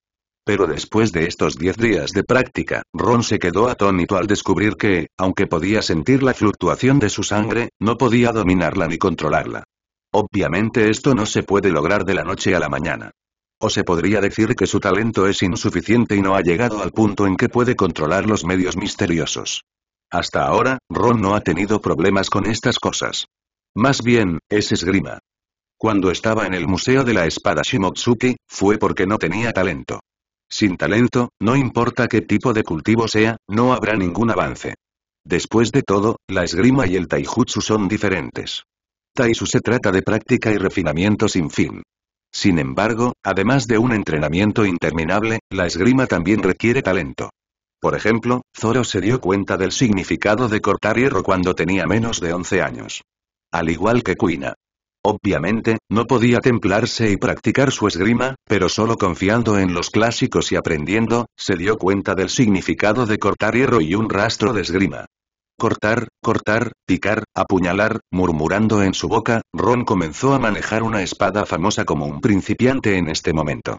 Pero después de estos 10 días de práctica, Ron se quedó atónito al descubrir que, aunque podía sentir la fluctuación de su sangre, no podía dominarla ni controlarla. Obviamente esto no se puede lograr de la noche a la mañana. O se podría decir que su talento es insuficiente y no ha llegado al punto en que puede controlar los medios misteriosos. Hasta ahora, Ron no ha tenido problemas con estas cosas. Más bien, es esgrima. Cuando estaba en el Museo de la Espada Shimotsuki, fue porque no tenía talento. Sin talento, no importa qué tipo de cultivo sea, no habrá ningún avance. Después de todo, la esgrima y el taijutsu son diferentes. Taisu se trata de práctica y refinamiento sin fin. Sin embargo, además de un entrenamiento interminable, la esgrima también requiere talento. Por ejemplo, Zoro se dio cuenta del significado de cortar hierro cuando tenía menos de 11 años. Al igual que Kuina. Obviamente, no podía templarse y practicar su esgrima, pero solo confiando en los clásicos y aprendiendo, se dio cuenta del significado de cortar hierro y un rastro de esgrima cortar, cortar, picar, apuñalar, murmurando en su boca, Ron comenzó a manejar una espada famosa como un principiante en este momento.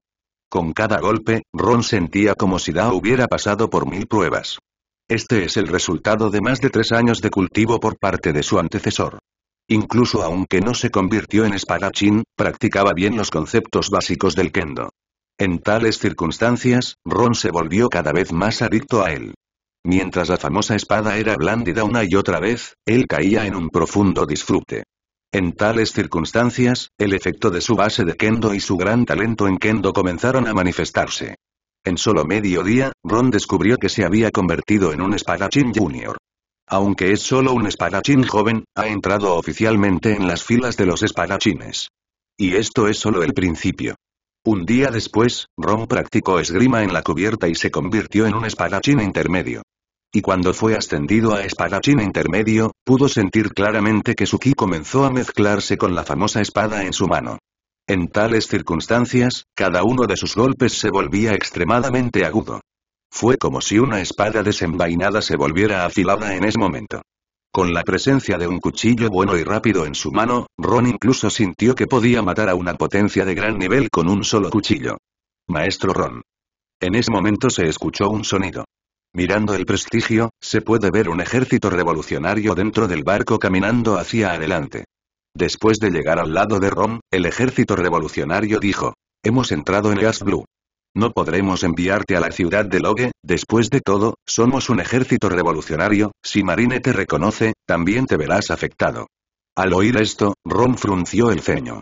Con cada golpe, Ron sentía como si Da hubiera pasado por mil pruebas. Este es el resultado de más de tres años de cultivo por parte de su antecesor. Incluso aunque no se convirtió en espadachín, practicaba bien los conceptos básicos del kendo. En tales circunstancias, Ron se volvió cada vez más adicto a él. Mientras la famosa espada era blandida una y otra vez, él caía en un profundo disfrute. En tales circunstancias, el efecto de su base de kendo y su gran talento en kendo comenzaron a manifestarse. En solo medio día, Ron descubrió que se había convertido en un espadachín junior. Aunque es solo un espadachín joven, ha entrado oficialmente en las filas de los espadachines. Y esto es solo el principio. Un día después, Ron practicó esgrima en la cubierta y se convirtió en un espadachín intermedio. Y cuando fue ascendido a espadachín intermedio, pudo sentir claramente que su ki comenzó a mezclarse con la famosa espada en su mano. En tales circunstancias, cada uno de sus golpes se volvía extremadamente agudo. Fue como si una espada desenvainada se volviera afilada en ese momento. Con la presencia de un cuchillo bueno y rápido en su mano, Ron incluso sintió que podía matar a una potencia de gran nivel con un solo cuchillo. Maestro Ron. En ese momento se escuchó un sonido. Mirando el prestigio, se puede ver un ejército revolucionario dentro del barco caminando hacia adelante. Después de llegar al lado de Ron, el ejército revolucionario dijo, Hemos entrado en Gas Blue. No podremos enviarte a la ciudad de Logue, después de todo, somos un ejército revolucionario, si Marine te reconoce, también te verás afectado. Al oír esto, Ron frunció el ceño.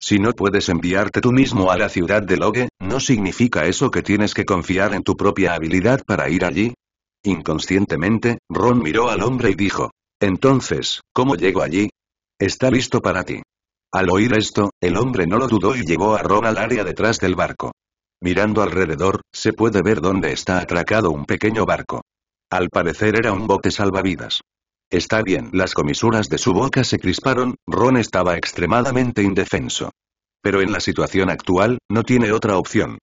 Si no puedes enviarte tú mismo a la ciudad de Logue, ¿no significa eso que tienes que confiar en tu propia habilidad para ir allí? Inconscientemente, Ron miró al hombre y dijo, entonces, ¿cómo llego allí? Está listo para ti. Al oír esto, el hombre no lo dudó y llevó a Ron al área detrás del barco. Mirando alrededor, se puede ver dónde está atracado un pequeño barco. Al parecer era un bote salvavidas. Está bien, las comisuras de su boca se crisparon, Ron estaba extremadamente indefenso. Pero en la situación actual, no tiene otra opción.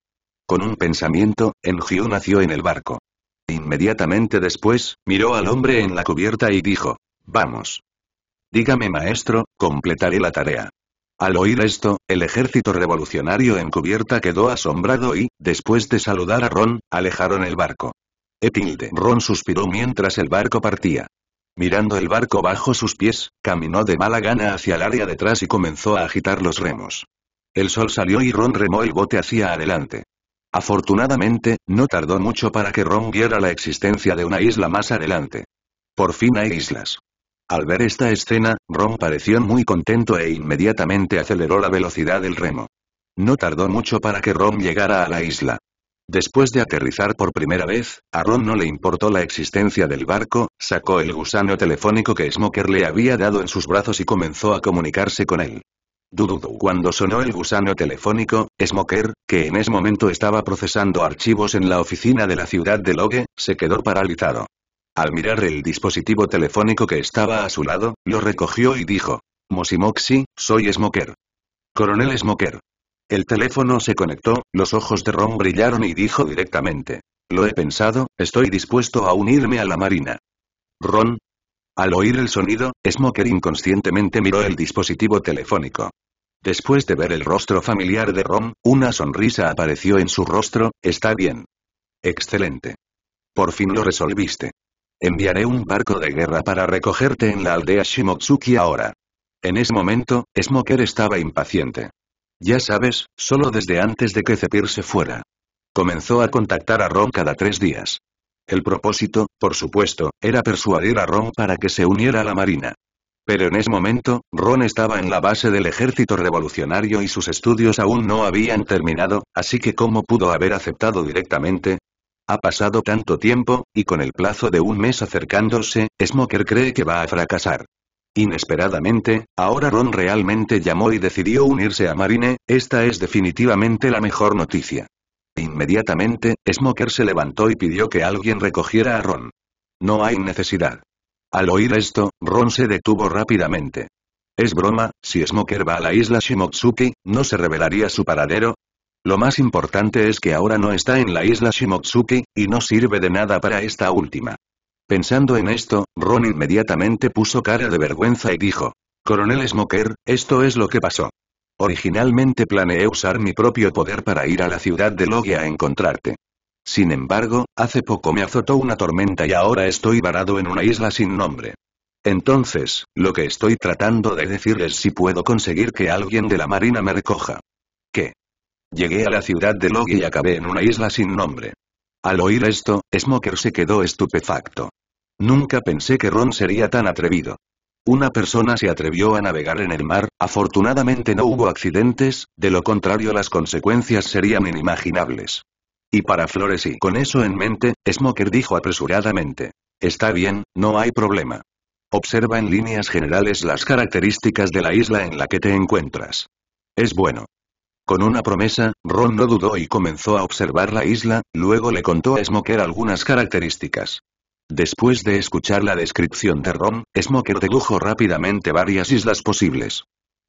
Con un pensamiento, Enjiu nació en el barco. Inmediatamente después, miró al hombre en la cubierta y dijo, Vamos. Dígame maestro, completaré la tarea. Al oír esto, el ejército revolucionario encubierta quedó asombrado y, después de saludar a Ron, alejaron el barco. Etilde Ron suspiró mientras el barco partía. Mirando el barco bajo sus pies, caminó de mala gana hacia el área detrás y comenzó a agitar los remos. El sol salió y Ron remó el bote hacia adelante. Afortunadamente, no tardó mucho para que Ron viera la existencia de una isla más adelante. Por fin hay islas. Al ver esta escena, Ron pareció muy contento e inmediatamente aceleró la velocidad del remo. No tardó mucho para que Ron llegara a la isla. Después de aterrizar por primera vez, a Ron no le importó la existencia del barco, sacó el gusano telefónico que Smoker le había dado en sus brazos y comenzó a comunicarse con él. Dududu. Cuando sonó el gusano telefónico, Smoker, que en ese momento estaba procesando archivos en la oficina de la ciudad de Logue, se quedó paralizado. Al mirar el dispositivo telefónico que estaba a su lado, lo recogió y dijo. Mosimoxi, soy Smoker. Coronel Smoker. El teléfono se conectó, los ojos de Ron brillaron y dijo directamente. Lo he pensado, estoy dispuesto a unirme a la Marina. Ron. Al oír el sonido, Smoker inconscientemente miró el dispositivo telefónico. Después de ver el rostro familiar de Ron, una sonrisa apareció en su rostro, está bien. Excelente. Por fin lo resolviste. Enviaré un barco de guerra para recogerte en la aldea Shimotsuki ahora. En ese momento, Smoker estaba impaciente. Ya sabes, solo desde antes de que Cepir se fuera. Comenzó a contactar a Ron cada tres días. El propósito, por supuesto, era persuadir a Ron para que se uniera a la Marina. Pero en ese momento, Ron estaba en la base del ejército revolucionario y sus estudios aún no habían terminado, así que cómo pudo haber aceptado directamente, ha pasado tanto tiempo, y con el plazo de un mes acercándose, Smoker cree que va a fracasar. Inesperadamente, ahora Ron realmente llamó y decidió unirse a Marine, esta es definitivamente la mejor noticia. Inmediatamente, Smoker se levantó y pidió que alguien recogiera a Ron. No hay necesidad. Al oír esto, Ron se detuvo rápidamente. Es broma, si Smoker va a la isla Shimotsuki, ¿no se revelaría su paradero? Lo más importante es que ahora no está en la isla Shimotsuki, y no sirve de nada para esta última. Pensando en esto, Ron inmediatamente puso cara de vergüenza y dijo. Coronel Smoker, esto es lo que pasó. Originalmente planeé usar mi propio poder para ir a la ciudad de Logia a encontrarte. Sin embargo, hace poco me azotó una tormenta y ahora estoy varado en una isla sin nombre. Entonces, lo que estoy tratando de decir es si puedo conseguir que alguien de la marina me recoja. Llegué a la ciudad de Log y acabé en una isla sin nombre. Al oír esto, Smoker se quedó estupefacto. Nunca pensé que Ron sería tan atrevido. Una persona se atrevió a navegar en el mar, afortunadamente no hubo accidentes, de lo contrario las consecuencias serían inimaginables. Y para Flores y con eso en mente, Smoker dijo apresuradamente. Está bien, no hay problema. Observa en líneas generales las características de la isla en la que te encuentras. Es bueno. Con una promesa, Ron no dudó y comenzó a observar la isla, luego le contó a Smoker algunas características. Después de escuchar la descripción de Ron, Smoker dedujo rápidamente varias islas posibles.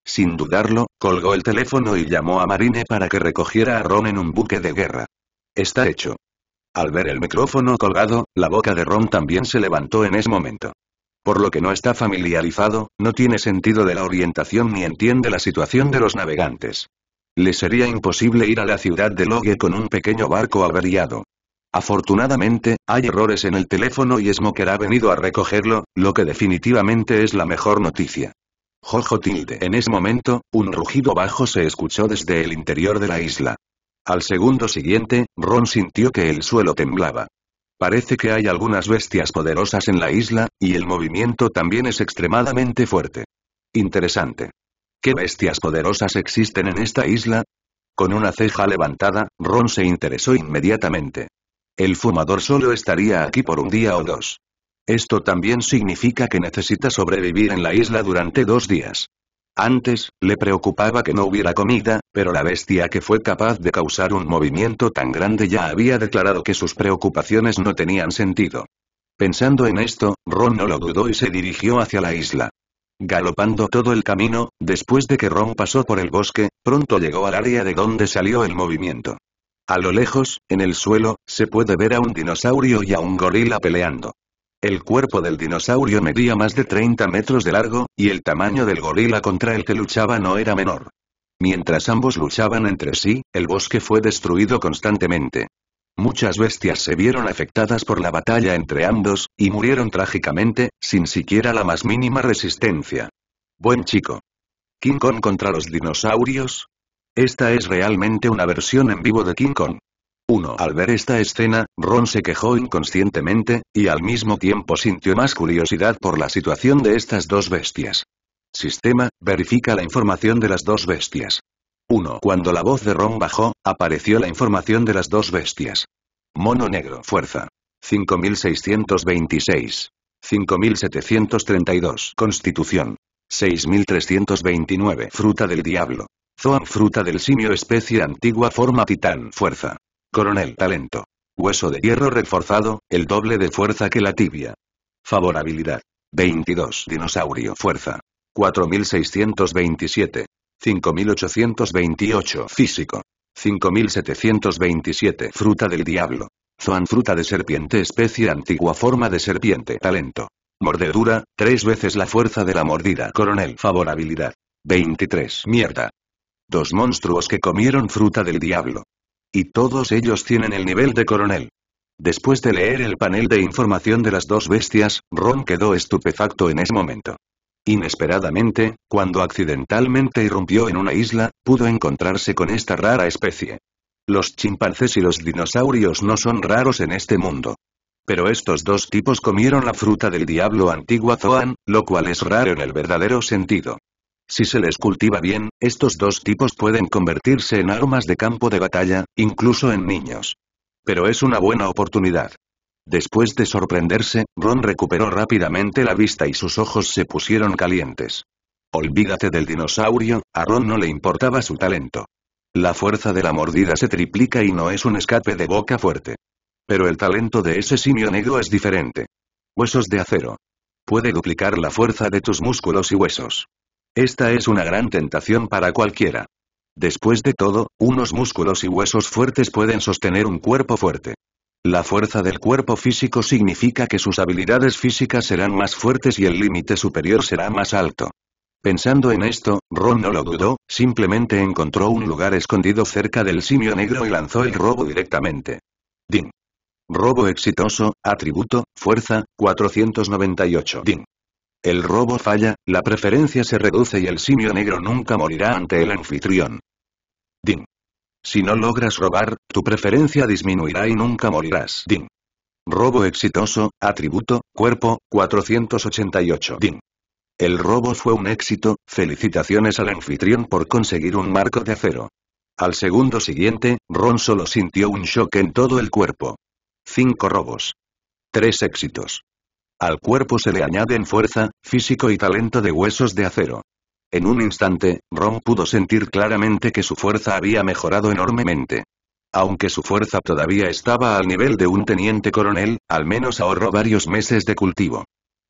Sin dudarlo, colgó el teléfono y llamó a Marine para que recogiera a Ron en un buque de guerra. Está hecho. Al ver el micrófono colgado, la boca de Ron también se levantó en ese momento. Por lo que no está familiarizado, no tiene sentido de la orientación ni entiende la situación de los navegantes. Le sería imposible ir a la ciudad de Logue con un pequeño barco averiado. Afortunadamente, hay errores en el teléfono y Smoker ha venido a recogerlo, lo que definitivamente es la mejor noticia. Jojo tilde. En ese momento, un rugido bajo se escuchó desde el interior de la isla. Al segundo siguiente, Ron sintió que el suelo temblaba. Parece que hay algunas bestias poderosas en la isla, y el movimiento también es extremadamente fuerte. Interesante. ¿Qué bestias poderosas existen en esta isla? Con una ceja levantada, Ron se interesó inmediatamente. El fumador solo estaría aquí por un día o dos. Esto también significa que necesita sobrevivir en la isla durante dos días. Antes, le preocupaba que no hubiera comida, pero la bestia que fue capaz de causar un movimiento tan grande ya había declarado que sus preocupaciones no tenían sentido. Pensando en esto, Ron no lo dudó y se dirigió hacia la isla. Galopando todo el camino, después de que Ron pasó por el bosque, pronto llegó al área de donde salió el movimiento. A lo lejos, en el suelo, se puede ver a un dinosaurio y a un gorila peleando. El cuerpo del dinosaurio medía más de 30 metros de largo, y el tamaño del gorila contra el que luchaba no era menor. Mientras ambos luchaban entre sí, el bosque fue destruido constantemente. Muchas bestias se vieron afectadas por la batalla entre ambos, y murieron trágicamente, sin siquiera la más mínima resistencia. Buen chico. King Kong contra los dinosaurios. Esta es realmente una versión en vivo de King Kong. 1. Al ver esta escena, Ron se quejó inconscientemente, y al mismo tiempo sintió más curiosidad por la situación de estas dos bestias. Sistema, verifica la información de las dos bestias. 1. Cuando la voz de Ron bajó, apareció la información de las dos bestias. Mono negro, fuerza. 5626. 5732. Constitución. 6329. Fruta del diablo. Zoan fruta del simio especie antigua forma titán fuerza. Coronel talento. Hueso de hierro reforzado, el doble de fuerza que la tibia. Favorabilidad. 22. Dinosaurio fuerza. 4627. 5828 Físico. 5727 Fruta del diablo. Zoan fruta de serpiente especie antigua forma de serpiente talento. Mordedura, tres veces la fuerza de la mordida. Coronel favorabilidad. 23 Mierda. Dos monstruos que comieron fruta del diablo. Y todos ellos tienen el nivel de coronel. Después de leer el panel de información de las dos bestias, Ron quedó estupefacto en ese momento. Inesperadamente, cuando accidentalmente irrumpió en una isla, pudo encontrarse con esta rara especie. Los chimpancés y los dinosaurios no son raros en este mundo. Pero estos dos tipos comieron la fruta del diablo antigua Zoan, lo cual es raro en el verdadero sentido. Si se les cultiva bien, estos dos tipos pueden convertirse en armas de campo de batalla, incluso en niños. Pero es una buena oportunidad. Después de sorprenderse, Ron recuperó rápidamente la vista y sus ojos se pusieron calientes. Olvídate del dinosaurio, a Ron no le importaba su talento. La fuerza de la mordida se triplica y no es un escape de boca fuerte. Pero el talento de ese simio negro es diferente. Huesos de acero. Puede duplicar la fuerza de tus músculos y huesos. Esta es una gran tentación para cualquiera. Después de todo, unos músculos y huesos fuertes pueden sostener un cuerpo fuerte. La fuerza del cuerpo físico significa que sus habilidades físicas serán más fuertes y el límite superior será más alto. Pensando en esto, Ron no lo dudó, simplemente encontró un lugar escondido cerca del simio negro y lanzó el robo directamente. Din. Robo exitoso, atributo, fuerza, 498. Din. El robo falla, la preferencia se reduce y el simio negro nunca morirá ante el anfitrión. Din. Si no logras robar, tu preferencia disminuirá y nunca morirás. Din. Robo exitoso, atributo, cuerpo, 488. Din. El robo fue un éxito, felicitaciones al anfitrión por conseguir un marco de acero. Al segundo siguiente, Ron solo sintió un shock en todo el cuerpo. Cinco robos. Tres éxitos. Al cuerpo se le añaden fuerza, físico y talento de huesos de acero. En un instante, Ron pudo sentir claramente que su fuerza había mejorado enormemente. Aunque su fuerza todavía estaba al nivel de un teniente coronel, al menos ahorró varios meses de cultivo.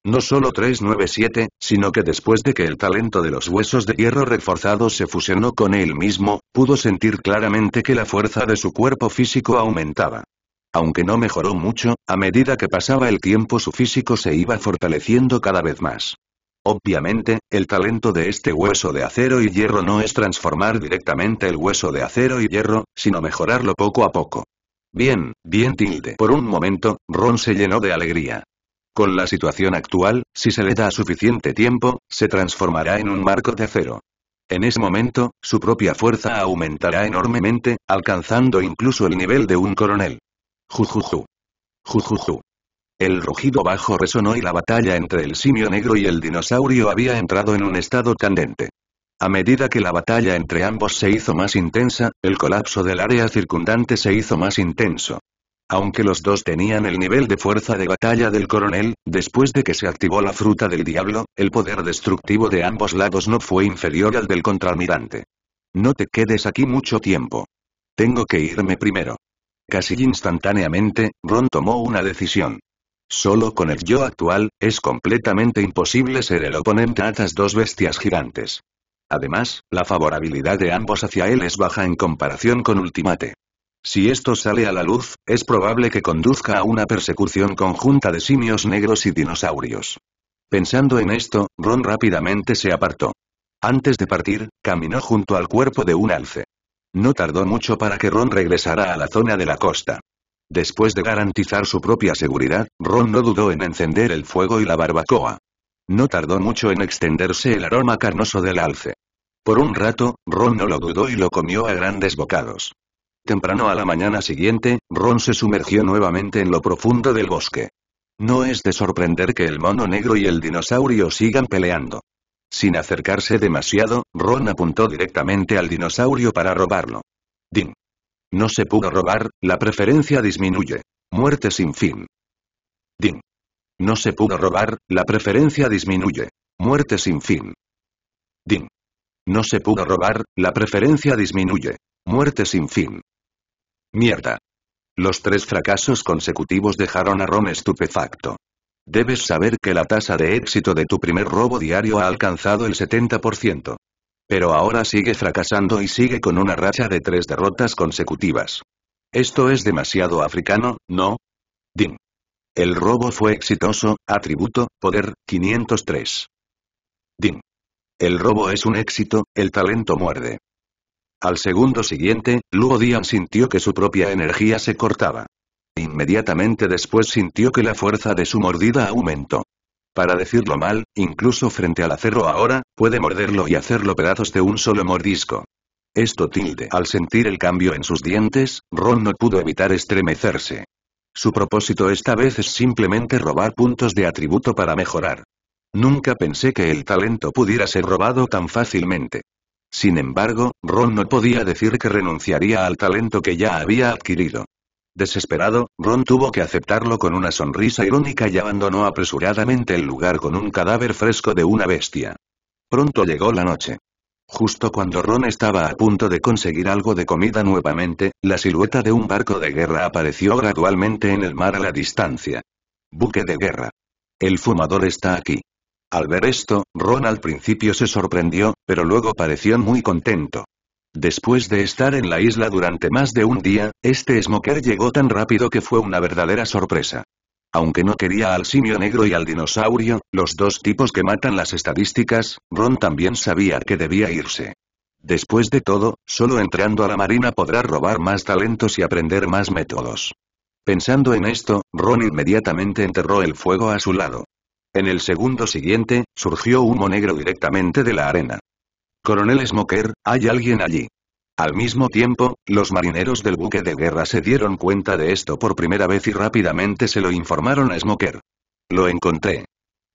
No solo 397, sino que después de que el talento de los huesos de hierro reforzados se fusionó con él mismo, pudo sentir claramente que la fuerza de su cuerpo físico aumentaba. Aunque no mejoró mucho, a medida que pasaba el tiempo su físico se iba fortaleciendo cada vez más. Obviamente, el talento de este hueso de acero y hierro no es transformar directamente el hueso de acero y hierro, sino mejorarlo poco a poco. Bien, bien tilde. Por un momento, Ron se llenó de alegría. Con la situación actual, si se le da suficiente tiempo, se transformará en un marco de acero. En ese momento, su propia fuerza aumentará enormemente, alcanzando incluso el nivel de un coronel. Jujuju. Jujuju. El rugido bajo resonó y la batalla entre el simio negro y el dinosaurio había entrado en un estado candente. A medida que la batalla entre ambos se hizo más intensa, el colapso del área circundante se hizo más intenso. Aunque los dos tenían el nivel de fuerza de batalla del coronel, después de que se activó la fruta del diablo, el poder destructivo de ambos lados no fue inferior al del contraalmirante. No te quedes aquí mucho tiempo. Tengo que irme primero. Casi instantáneamente, Ron tomó una decisión. Solo con el yo actual, es completamente imposible ser el oponente a estas dos bestias gigantes. Además, la favorabilidad de ambos hacia él es baja en comparación con Ultimate. Si esto sale a la luz, es probable que conduzca a una persecución conjunta de simios negros y dinosaurios. Pensando en esto, Ron rápidamente se apartó. Antes de partir, caminó junto al cuerpo de un alce. No tardó mucho para que Ron regresara a la zona de la costa. Después de garantizar su propia seguridad, Ron no dudó en encender el fuego y la barbacoa. No tardó mucho en extenderse el aroma carnoso del alce. Por un rato, Ron no lo dudó y lo comió a grandes bocados. Temprano a la mañana siguiente, Ron se sumergió nuevamente en lo profundo del bosque. No es de sorprender que el mono negro y el dinosaurio sigan peleando. Sin acercarse demasiado, Ron apuntó directamente al dinosaurio para robarlo. Ding. No se pudo robar, la preferencia disminuye. Muerte sin fin. Din. No se pudo robar, la preferencia disminuye. Muerte sin fin. Din. No se pudo robar, la preferencia disminuye. Muerte sin fin. Mierda. Los tres fracasos consecutivos dejaron a Rome estupefacto. Debes saber que la tasa de éxito de tu primer robo diario ha alcanzado el 70%. Pero ahora sigue fracasando y sigue con una racha de tres derrotas consecutivas. Esto es demasiado africano, ¿no? Din. El robo fue exitoso, atributo, poder, 503. Din. El robo es un éxito, el talento muerde. Al segundo siguiente, Lugo Dian sintió que su propia energía se cortaba. Inmediatamente después sintió que la fuerza de su mordida aumentó para decirlo mal, incluso frente al acero ahora, puede morderlo y hacerlo pedazos de un solo mordisco. Esto tilde. Al sentir el cambio en sus dientes, Ron no pudo evitar estremecerse. Su propósito esta vez es simplemente robar puntos de atributo para mejorar. Nunca pensé que el talento pudiera ser robado tan fácilmente. Sin embargo, Ron no podía decir que renunciaría al talento que ya había adquirido. Desesperado, Ron tuvo que aceptarlo con una sonrisa irónica y abandonó apresuradamente el lugar con un cadáver fresco de una bestia. Pronto llegó la noche. Justo cuando Ron estaba a punto de conseguir algo de comida nuevamente, la silueta de un barco de guerra apareció gradualmente en el mar a la distancia. Buque de guerra. El fumador está aquí. Al ver esto, Ron al principio se sorprendió, pero luego pareció muy contento. Después de estar en la isla durante más de un día, este Smoker llegó tan rápido que fue una verdadera sorpresa. Aunque no quería al simio negro y al dinosaurio, los dos tipos que matan las estadísticas, Ron también sabía que debía irse. Después de todo, solo entrando a la marina podrá robar más talentos y aprender más métodos. Pensando en esto, Ron inmediatamente enterró el fuego a su lado. En el segundo siguiente, surgió humo negro directamente de la arena. Coronel Smoker, hay alguien allí. Al mismo tiempo, los marineros del buque de guerra se dieron cuenta de esto por primera vez y rápidamente se lo informaron a Smoker. Lo encontré.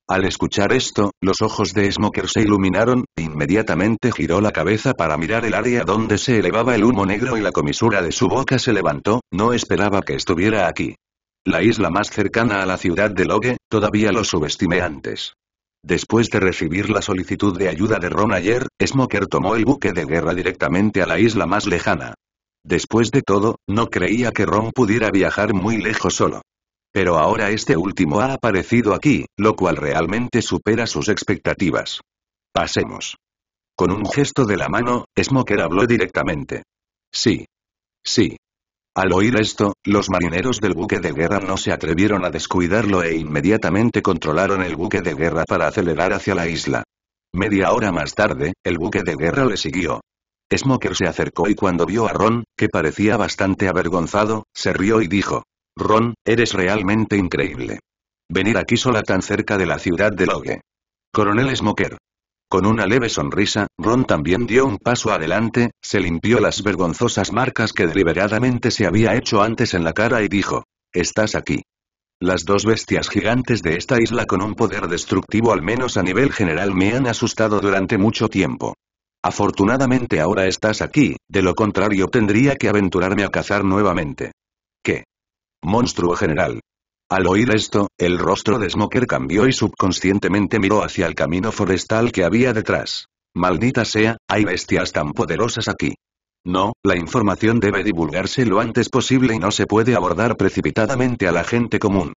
Al escuchar esto, los ojos de Smoker se iluminaron, e inmediatamente giró la cabeza para mirar el área donde se elevaba el humo negro y la comisura de su boca se levantó, no esperaba que estuviera aquí. La isla más cercana a la ciudad de Logue, todavía lo subestimé antes. Después de recibir la solicitud de ayuda de Ron ayer, Smoker tomó el buque de guerra directamente a la isla más lejana. Después de todo, no creía que Ron pudiera viajar muy lejos solo. Pero ahora este último ha aparecido aquí, lo cual realmente supera sus expectativas. Pasemos. Con un gesto de la mano, Smoker habló directamente. Sí. Sí. Al oír esto, los marineros del buque de guerra no se atrevieron a descuidarlo e inmediatamente controlaron el buque de guerra para acelerar hacia la isla. Media hora más tarde, el buque de guerra le siguió. Smoker se acercó y cuando vio a Ron, que parecía bastante avergonzado, se rió y dijo, Ron, eres realmente increíble. Venir aquí sola tan cerca de la ciudad de Logue. Coronel Smoker, con una leve sonrisa, Ron también dio un paso adelante, se limpió las vergonzosas marcas que deliberadamente se había hecho antes en la cara y dijo, Estás aquí. Las dos bestias gigantes de esta isla con un poder destructivo al menos a nivel general me han asustado durante mucho tiempo. Afortunadamente ahora estás aquí, de lo contrario tendría que aventurarme a cazar nuevamente. ¿Qué? Monstruo general, al oír esto, el rostro de Smoker cambió y subconscientemente miró hacia el camino forestal que había detrás. Maldita sea, hay bestias tan poderosas aquí. No, la información debe divulgarse lo antes posible y no se puede abordar precipitadamente a la gente común.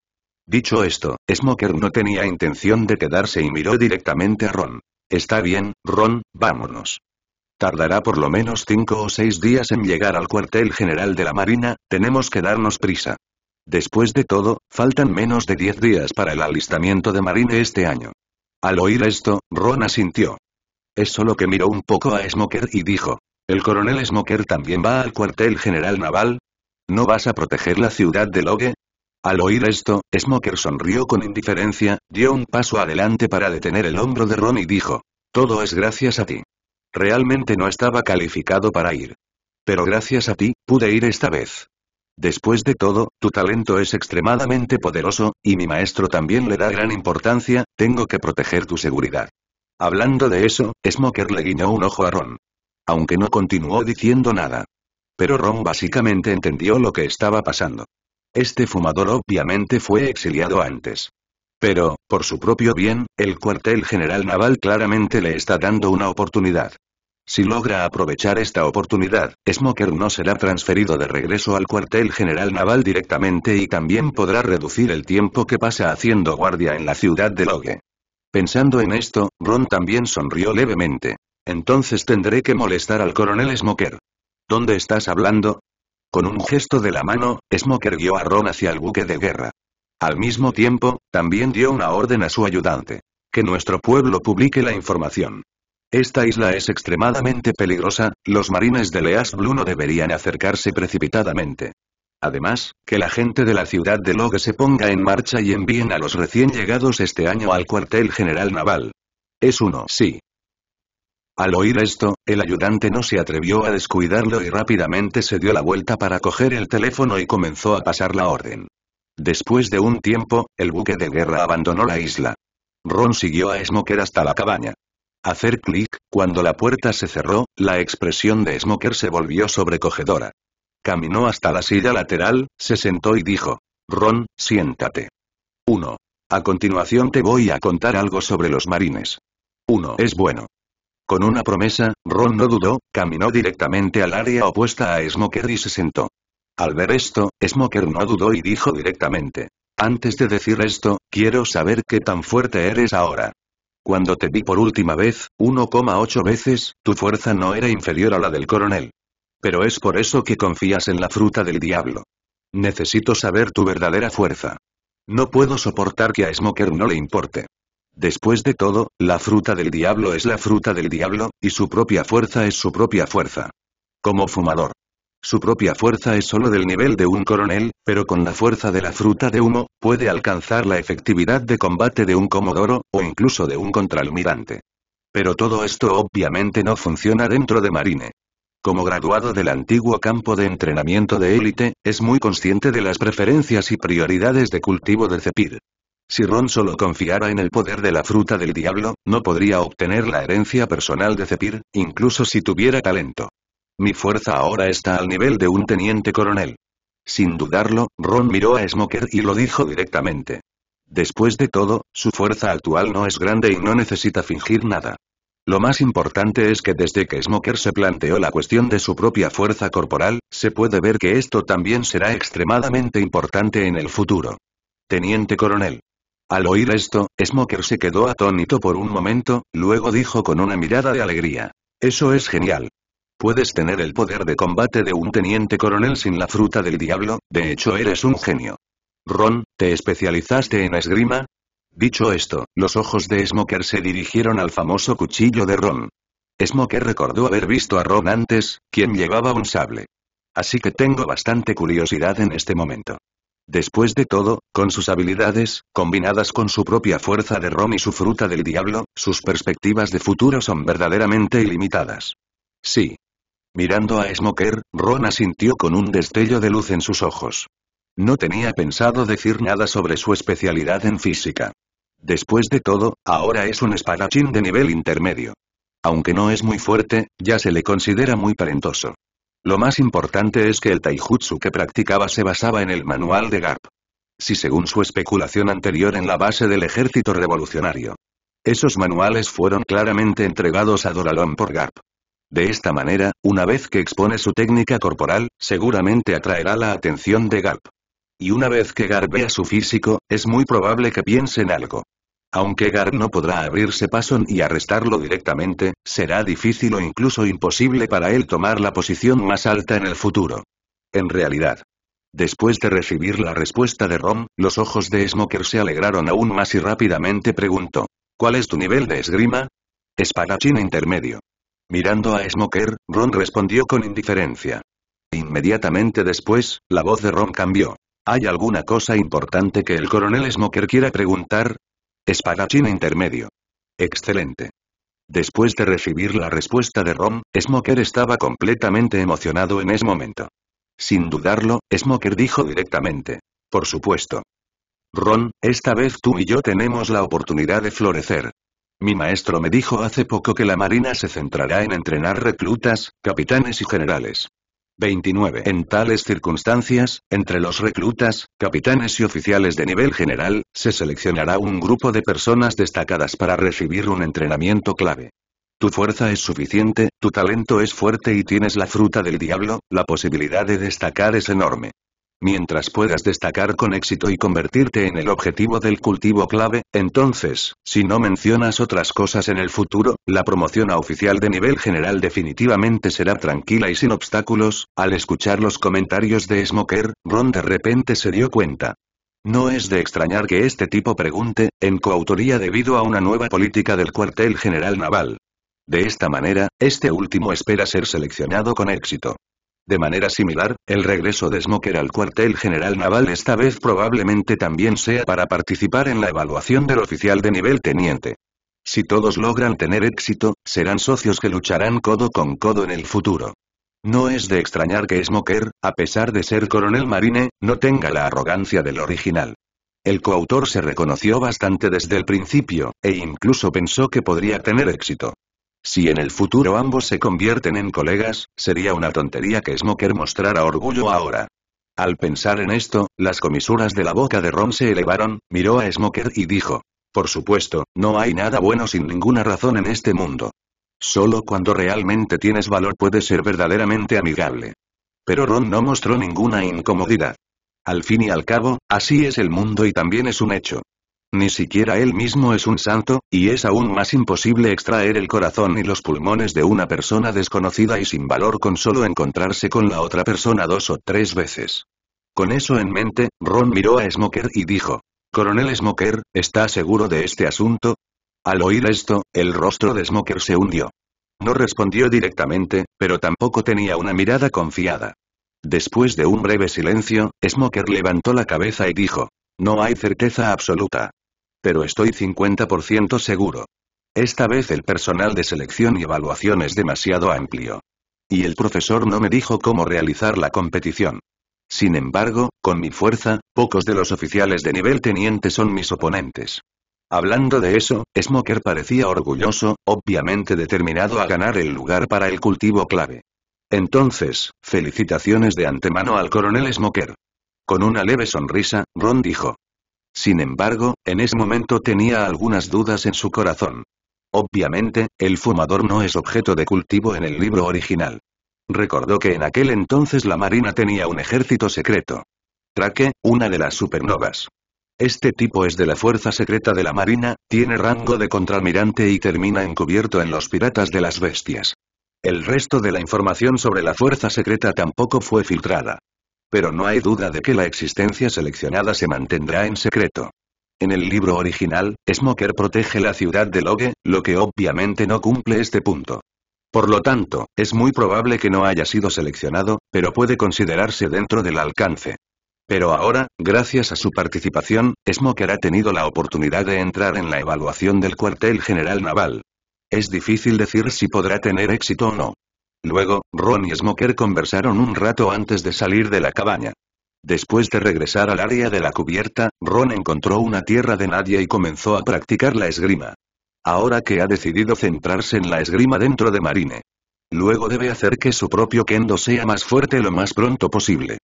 Dicho esto, Smoker no tenía intención de quedarse y miró directamente a Ron. Está bien, Ron, vámonos. Tardará por lo menos cinco o seis días en llegar al cuartel general de la Marina, tenemos que darnos prisa. Después de todo, faltan menos de 10 días para el alistamiento de Marine este año. Al oír esto, Ron asintió. Es solo que miró un poco a Smoker y dijo. ¿El coronel Smoker también va al cuartel general naval? ¿No vas a proteger la ciudad de Logue? Al oír esto, Smoker sonrió con indiferencia, dio un paso adelante para detener el hombro de Ron y dijo. Todo es gracias a ti. Realmente no estaba calificado para ir. Pero gracias a ti, pude ir esta vez. Después de todo, tu talento es extremadamente poderoso, y mi maestro también le da gran importancia, tengo que proteger tu seguridad. Hablando de eso, Smoker le guiñó un ojo a Ron. Aunque no continuó diciendo nada. Pero Ron básicamente entendió lo que estaba pasando. Este fumador obviamente fue exiliado antes. Pero, por su propio bien, el cuartel general naval claramente le está dando una oportunidad. Si logra aprovechar esta oportunidad, Smoker no será transferido de regreso al cuartel general naval directamente y también podrá reducir el tiempo que pasa haciendo guardia en la ciudad de Logue. Pensando en esto, Ron también sonrió levemente. Entonces tendré que molestar al coronel Smoker. ¿Dónde estás hablando? Con un gesto de la mano, Smoker guió a Ron hacia el buque de guerra. Al mismo tiempo, también dio una orden a su ayudante. Que nuestro pueblo publique la información. Esta isla es extremadamente peligrosa, los marines de Leas Blue no deberían acercarse precipitadamente. Además, que la gente de la ciudad de Logue se ponga en marcha y envíen a los recién llegados este año al cuartel general naval. Es uno, sí. Al oír esto, el ayudante no se atrevió a descuidarlo y rápidamente se dio la vuelta para coger el teléfono y comenzó a pasar la orden. Después de un tiempo, el buque de guerra abandonó la isla. Ron siguió a Smoker hasta la cabaña hacer clic, cuando la puerta se cerró, la expresión de Smoker se volvió sobrecogedora. Caminó hasta la silla lateral, se sentó y dijo, Ron, siéntate. 1. A continuación te voy a contar algo sobre los marines. 1. Es bueno. Con una promesa, Ron no dudó, caminó directamente al área opuesta a Smoker y se sentó. Al ver esto, Smoker no dudó y dijo directamente. Antes de decir esto, quiero saber qué tan fuerte eres ahora. Cuando te vi por última vez, 1,8 veces, tu fuerza no era inferior a la del coronel. Pero es por eso que confías en la fruta del diablo. Necesito saber tu verdadera fuerza. No puedo soportar que a Smoker no le importe. Después de todo, la fruta del diablo es la fruta del diablo, y su propia fuerza es su propia fuerza. Como fumador. Su propia fuerza es solo del nivel de un coronel, pero con la fuerza de la fruta de humo, puede alcanzar la efectividad de combate de un comodoro, o incluso de un contralmirante. Pero todo esto obviamente no funciona dentro de Marine. Como graduado del antiguo campo de entrenamiento de élite, es muy consciente de las preferencias y prioridades de cultivo de Cepir. Si Ron solo confiara en el poder de la fruta del diablo, no podría obtener la herencia personal de Cepir, incluso si tuviera talento. Mi fuerza ahora está al nivel de un teniente coronel. Sin dudarlo, Ron miró a Smoker y lo dijo directamente. Después de todo, su fuerza actual no es grande y no necesita fingir nada. Lo más importante es que desde que Smoker se planteó la cuestión de su propia fuerza corporal, se puede ver que esto también será extremadamente importante en el futuro. Teniente coronel. Al oír esto, Smoker se quedó atónito por un momento, luego dijo con una mirada de alegría. Eso es genial. Puedes tener el poder de combate de un teniente coronel sin la fruta del diablo, de hecho eres un genio. Ron, ¿te especializaste en esgrima? Dicho esto, los ojos de Smoker se dirigieron al famoso cuchillo de Ron. Smoker recordó haber visto a Ron antes, quien llevaba un sable. Así que tengo bastante curiosidad en este momento. Después de todo, con sus habilidades, combinadas con su propia fuerza de Ron y su fruta del diablo, sus perspectivas de futuro son verdaderamente ilimitadas. Sí, Mirando a Smoker, Ron sintió con un destello de luz en sus ojos. No tenía pensado decir nada sobre su especialidad en física. Después de todo, ahora es un espadachín de nivel intermedio. Aunque no es muy fuerte, ya se le considera muy talentoso. Lo más importante es que el taijutsu que practicaba se basaba en el manual de Garp. Si según su especulación anterior en la base del ejército revolucionario. Esos manuales fueron claramente entregados a Doralon por Garp. De esta manera, una vez que expone su técnica corporal, seguramente atraerá la atención de Garp. Y una vez que Garp vea su físico, es muy probable que piense en algo. Aunque Garp no podrá abrirse paso y arrestarlo directamente, será difícil o incluso imposible para él tomar la posición más alta en el futuro. En realidad. Después de recibir la respuesta de Rom, los ojos de Smoker se alegraron aún más y rápidamente preguntó. ¿Cuál es tu nivel de esgrima? Espadachín intermedio. Mirando a Smoker, Ron respondió con indiferencia. Inmediatamente después, la voz de Ron cambió. ¿Hay alguna cosa importante que el coronel Smoker quiera preguntar? Espadachín intermedio. Excelente. Después de recibir la respuesta de Ron, Smoker estaba completamente emocionado en ese momento. Sin dudarlo, Smoker dijo directamente. Por supuesto. Ron, esta vez tú y yo tenemos la oportunidad de florecer. Mi maestro me dijo hace poco que la Marina se centrará en entrenar reclutas, capitanes y generales. 29. En tales circunstancias, entre los reclutas, capitanes y oficiales de nivel general, se seleccionará un grupo de personas destacadas para recibir un entrenamiento clave. Tu fuerza es suficiente, tu talento es fuerte y tienes la fruta del diablo, la posibilidad de destacar es enorme. Mientras puedas destacar con éxito y convertirte en el objetivo del cultivo clave, entonces, si no mencionas otras cosas en el futuro, la promoción a oficial de nivel general definitivamente será tranquila y sin obstáculos, al escuchar los comentarios de Smoker, Ron de repente se dio cuenta. No es de extrañar que este tipo pregunte, en coautoría debido a una nueva política del cuartel general naval. De esta manera, este último espera ser seleccionado con éxito. De manera similar, el regreso de Smoker al cuartel general naval esta vez probablemente también sea para participar en la evaluación del oficial de nivel teniente. Si todos logran tener éxito, serán socios que lucharán codo con codo en el futuro. No es de extrañar que Smoker, a pesar de ser coronel marine, no tenga la arrogancia del original. El coautor se reconoció bastante desde el principio, e incluso pensó que podría tener éxito. Si en el futuro ambos se convierten en colegas, sería una tontería que Smoker mostrara orgullo ahora. Al pensar en esto, las comisuras de la boca de Ron se elevaron, miró a Smoker y dijo. Por supuesto, no hay nada bueno sin ninguna razón en este mundo. Solo cuando realmente tienes valor puedes ser verdaderamente amigable. Pero Ron no mostró ninguna incomodidad. Al fin y al cabo, así es el mundo y también es un hecho. Ni siquiera él mismo es un santo, y es aún más imposible extraer el corazón y los pulmones de una persona desconocida y sin valor con solo encontrarse con la otra persona dos o tres veces. Con eso en mente, Ron miró a Smoker y dijo, Coronel Smoker, ¿está seguro de este asunto? Al oír esto, el rostro de Smoker se hundió. No respondió directamente, pero tampoco tenía una mirada confiada. Después de un breve silencio, Smoker levantó la cabeza y dijo, No hay certeza absoluta pero estoy 50% seguro. Esta vez el personal de selección y evaluación es demasiado amplio. Y el profesor no me dijo cómo realizar la competición. Sin embargo, con mi fuerza, pocos de los oficiales de nivel teniente son mis oponentes. Hablando de eso, Smoker parecía orgulloso, obviamente determinado a ganar el lugar para el cultivo clave. Entonces, felicitaciones de antemano al coronel Smoker. Con una leve sonrisa, Ron dijo. Sin embargo, en ese momento tenía algunas dudas en su corazón. Obviamente, el fumador no es objeto de cultivo en el libro original. Recordó que en aquel entonces la Marina tenía un ejército secreto. Traque, una de las supernovas. Este tipo es de la Fuerza Secreta de la Marina, tiene rango de contralmirante y termina encubierto en los Piratas de las Bestias. El resto de la información sobre la Fuerza Secreta tampoco fue filtrada pero no hay duda de que la existencia seleccionada se mantendrá en secreto. En el libro original, Smoker protege la ciudad de Logue, lo que obviamente no cumple este punto. Por lo tanto, es muy probable que no haya sido seleccionado, pero puede considerarse dentro del alcance. Pero ahora, gracias a su participación, Smoker ha tenido la oportunidad de entrar en la evaluación del cuartel general naval. Es difícil decir si podrá tener éxito o no. Luego, Ron y Smoker conversaron un rato antes de salir de la cabaña. Después de regresar al área de la cubierta, Ron encontró una tierra de nadie y comenzó a practicar la esgrima. Ahora que ha decidido centrarse en la esgrima dentro de Marine. Luego debe hacer que su propio kendo sea más fuerte lo más pronto posible.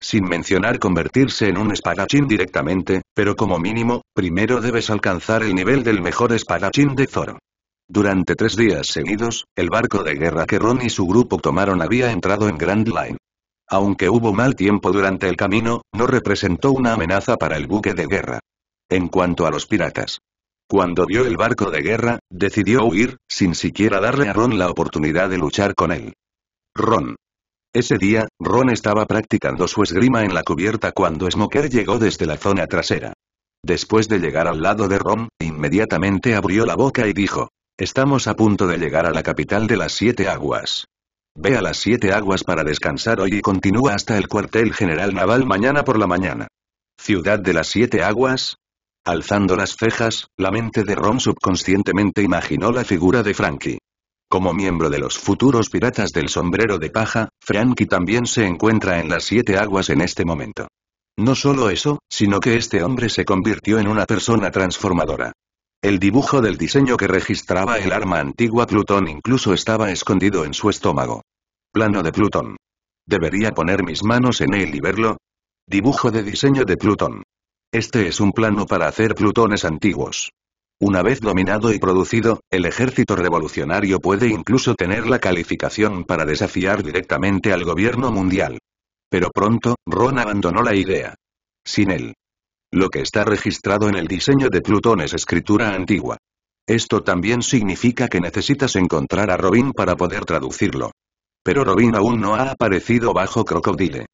Sin mencionar convertirse en un espadachín directamente, pero como mínimo, primero debes alcanzar el nivel del mejor espadachín de Zoro. Durante tres días seguidos, el barco de guerra que Ron y su grupo tomaron había entrado en Grand Line. Aunque hubo mal tiempo durante el camino, no representó una amenaza para el buque de guerra. En cuanto a los piratas. Cuando vio el barco de guerra, decidió huir, sin siquiera darle a Ron la oportunidad de luchar con él. Ron. Ese día, Ron estaba practicando su esgrima en la cubierta cuando Smoker llegó desde la zona trasera. Después de llegar al lado de Ron, inmediatamente abrió la boca y dijo, Estamos a punto de llegar a la capital de las Siete Aguas. Ve a las Siete Aguas para descansar hoy y continúa hasta el cuartel general naval mañana por la mañana. Ciudad de las Siete Aguas. Alzando las cejas, la mente de Rom subconscientemente imaginó la figura de Frankie. Como miembro de los futuros piratas del sombrero de paja, Frankie también se encuentra en las Siete Aguas en este momento. No solo eso, sino que este hombre se convirtió en una persona transformadora. El dibujo del diseño que registraba el arma antigua Plutón incluso estaba escondido en su estómago. Plano de Plutón. ¿Debería poner mis manos en él y verlo? Dibujo de diseño de Plutón. Este es un plano para hacer Plutones antiguos. Una vez dominado y producido, el ejército revolucionario puede incluso tener la calificación para desafiar directamente al gobierno mundial. Pero pronto, Ron abandonó la idea. Sin él, lo que está registrado en el diseño de Plutón es escritura antigua. Esto también significa que necesitas encontrar a Robin para poder traducirlo. Pero Robin aún no ha aparecido bajo Crocodile.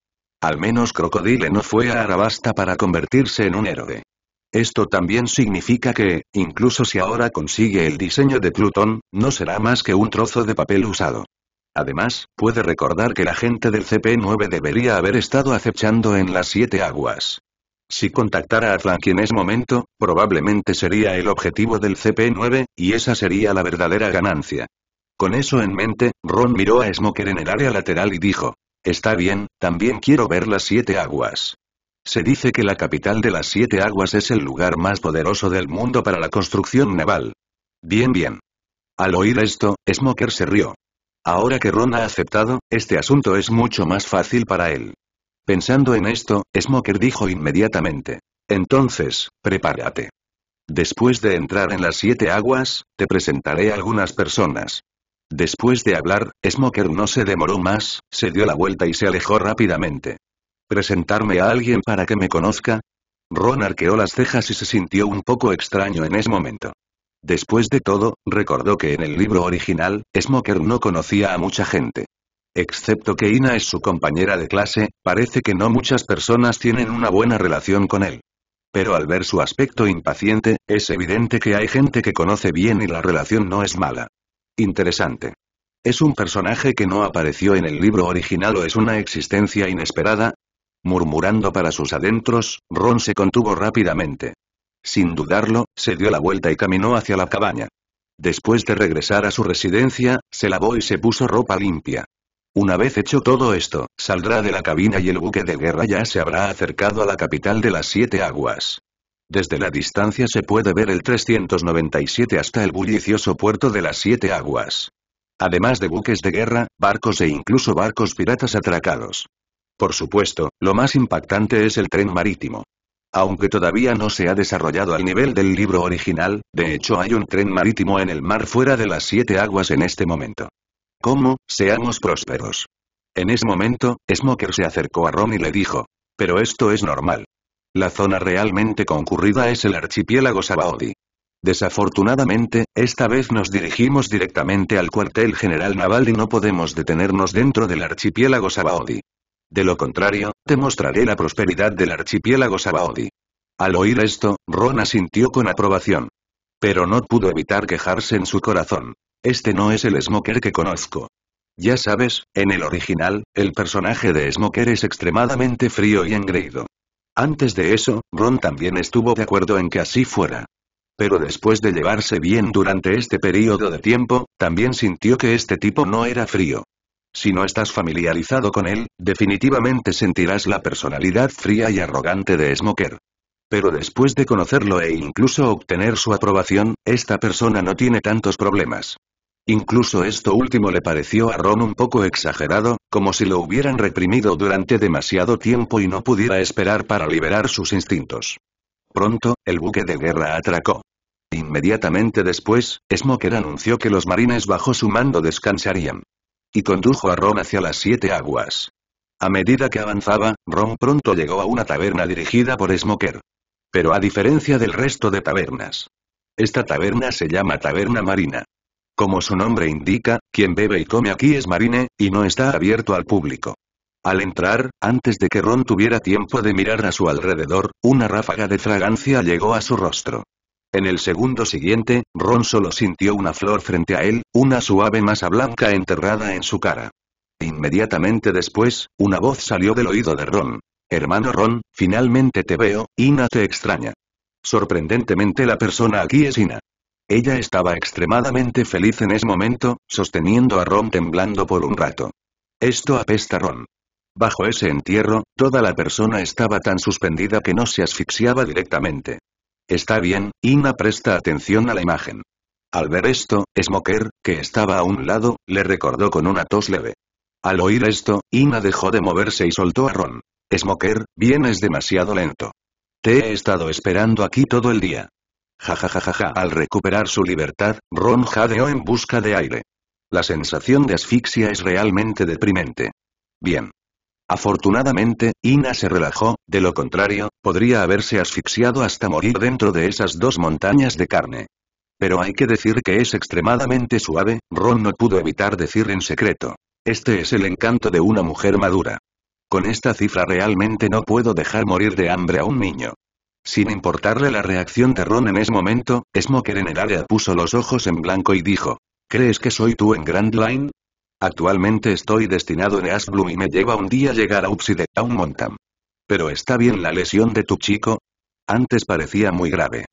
Al menos Crocodile no fue a Arabasta para convertirse en un héroe. Esto también significa que, incluso si ahora consigue el diseño de Plutón, no será más que un trozo de papel usado. Además, puede recordar que la gente del CP9 debería haber estado acechando en las siete aguas. Si contactara a Flank en ese momento, probablemente sería el objetivo del CP9, y esa sería la verdadera ganancia. Con eso en mente, Ron miró a Smoker en el área lateral y dijo, Está bien, también quiero ver las siete aguas. Se dice que la capital de las siete aguas es el lugar más poderoso del mundo para la construcción naval. Bien, bien. Al oír esto, Smoker se rió. Ahora que Ron ha aceptado, este asunto es mucho más fácil para él. Pensando en esto, Smoker dijo inmediatamente. Entonces, prepárate. Después de entrar en las siete aguas, te presentaré a algunas personas. Después de hablar, Smoker no se demoró más, se dio la vuelta y se alejó rápidamente. ¿Presentarme a alguien para que me conozca? Ron arqueó las cejas y se sintió un poco extraño en ese momento. Después de todo, recordó que en el libro original, Smoker no conocía a mucha gente. Excepto que Ina es su compañera de clase, parece que no muchas personas tienen una buena relación con él. Pero al ver su aspecto impaciente, es evidente que hay gente que conoce bien y la relación no es mala. Interesante. ¿Es un personaje que no apareció en el libro original o es una existencia inesperada? Murmurando para sus adentros, Ron se contuvo rápidamente. Sin dudarlo, se dio la vuelta y caminó hacia la cabaña. Después de regresar a su residencia, se lavó y se puso ropa limpia. Una vez hecho todo esto, saldrá de la cabina y el buque de guerra ya se habrá acercado a la capital de las siete aguas. Desde la distancia se puede ver el 397 hasta el bullicioso puerto de las siete aguas. Además de buques de guerra, barcos e incluso barcos piratas atracados. Por supuesto, lo más impactante es el tren marítimo. Aunque todavía no se ha desarrollado al nivel del libro original, de hecho hay un tren marítimo en el mar fuera de las siete aguas en este momento. ¿Cómo, seamos prósperos? En ese momento, Smoker se acercó a Ron y le dijo. Pero esto es normal. La zona realmente concurrida es el archipiélago Sabaody. Desafortunadamente, esta vez nos dirigimos directamente al cuartel general naval y no podemos detenernos dentro del archipiélago Sabaody. De lo contrario, te mostraré la prosperidad del archipiélago Sabaody. Al oír esto, Ron asintió con aprobación. Pero no pudo evitar quejarse en su corazón. Este no es el Smoker que conozco. Ya sabes, en el original, el personaje de Smoker es extremadamente frío y engreído. Antes de eso, Ron también estuvo de acuerdo en que así fuera. Pero después de llevarse bien durante este periodo de tiempo, también sintió que este tipo no era frío. Si no estás familiarizado con él, definitivamente sentirás la personalidad fría y arrogante de Smoker. Pero después de conocerlo e incluso obtener su aprobación, esta persona no tiene tantos problemas. Incluso esto último le pareció a Ron un poco exagerado, como si lo hubieran reprimido durante demasiado tiempo y no pudiera esperar para liberar sus instintos. Pronto, el buque de guerra atracó. Inmediatamente después, Smoker anunció que los marines bajo su mando descansarían. Y condujo a Ron hacia las siete aguas. A medida que avanzaba, Ron pronto llegó a una taberna dirigida por Smoker. Pero a diferencia del resto de tabernas. Esta taberna se llama Taberna Marina. Como su nombre indica, quien bebe y come aquí es Marine, y no está abierto al público. Al entrar, antes de que Ron tuviera tiempo de mirar a su alrededor, una ráfaga de fragancia llegó a su rostro. En el segundo siguiente, Ron solo sintió una flor frente a él, una suave masa blanca enterrada en su cara. Inmediatamente después, una voz salió del oído de Ron. Hermano Ron, finalmente te veo, Ina te extraña. Sorprendentemente la persona aquí es Ina. Ella estaba extremadamente feliz en ese momento, sosteniendo a Ron temblando por un rato. Esto apesta Ron. Bajo ese entierro, toda la persona estaba tan suspendida que no se asfixiaba directamente. Está bien, Ina presta atención a la imagen. Al ver esto, Smoker, que estaba a un lado, le recordó con una tos leve. Al oír esto, Ina dejó de moverse y soltó a Ron. Smoker, vienes demasiado lento. Te he estado esperando aquí todo el día. Jajajajaja. Al recuperar su libertad, Ron jadeó en busca de aire. La sensación de asfixia es realmente deprimente. Bien. Afortunadamente, Ina se relajó, de lo contrario, podría haberse asfixiado hasta morir dentro de esas dos montañas de carne. Pero hay que decir que es extremadamente suave, Ron no pudo evitar decir en secreto. Este es el encanto de una mujer madura. Con esta cifra realmente no puedo dejar morir de hambre a un niño. Sin importarle la reacción de Ron en ese momento, Smoker en el área puso los ojos en blanco y dijo, ¿crees que soy tú en Grand Line? Actualmente estoy destinado en Ash y me lleva un día llegar a Upside un Mountain. Pero está bien la lesión de tu chico. Antes parecía muy grave.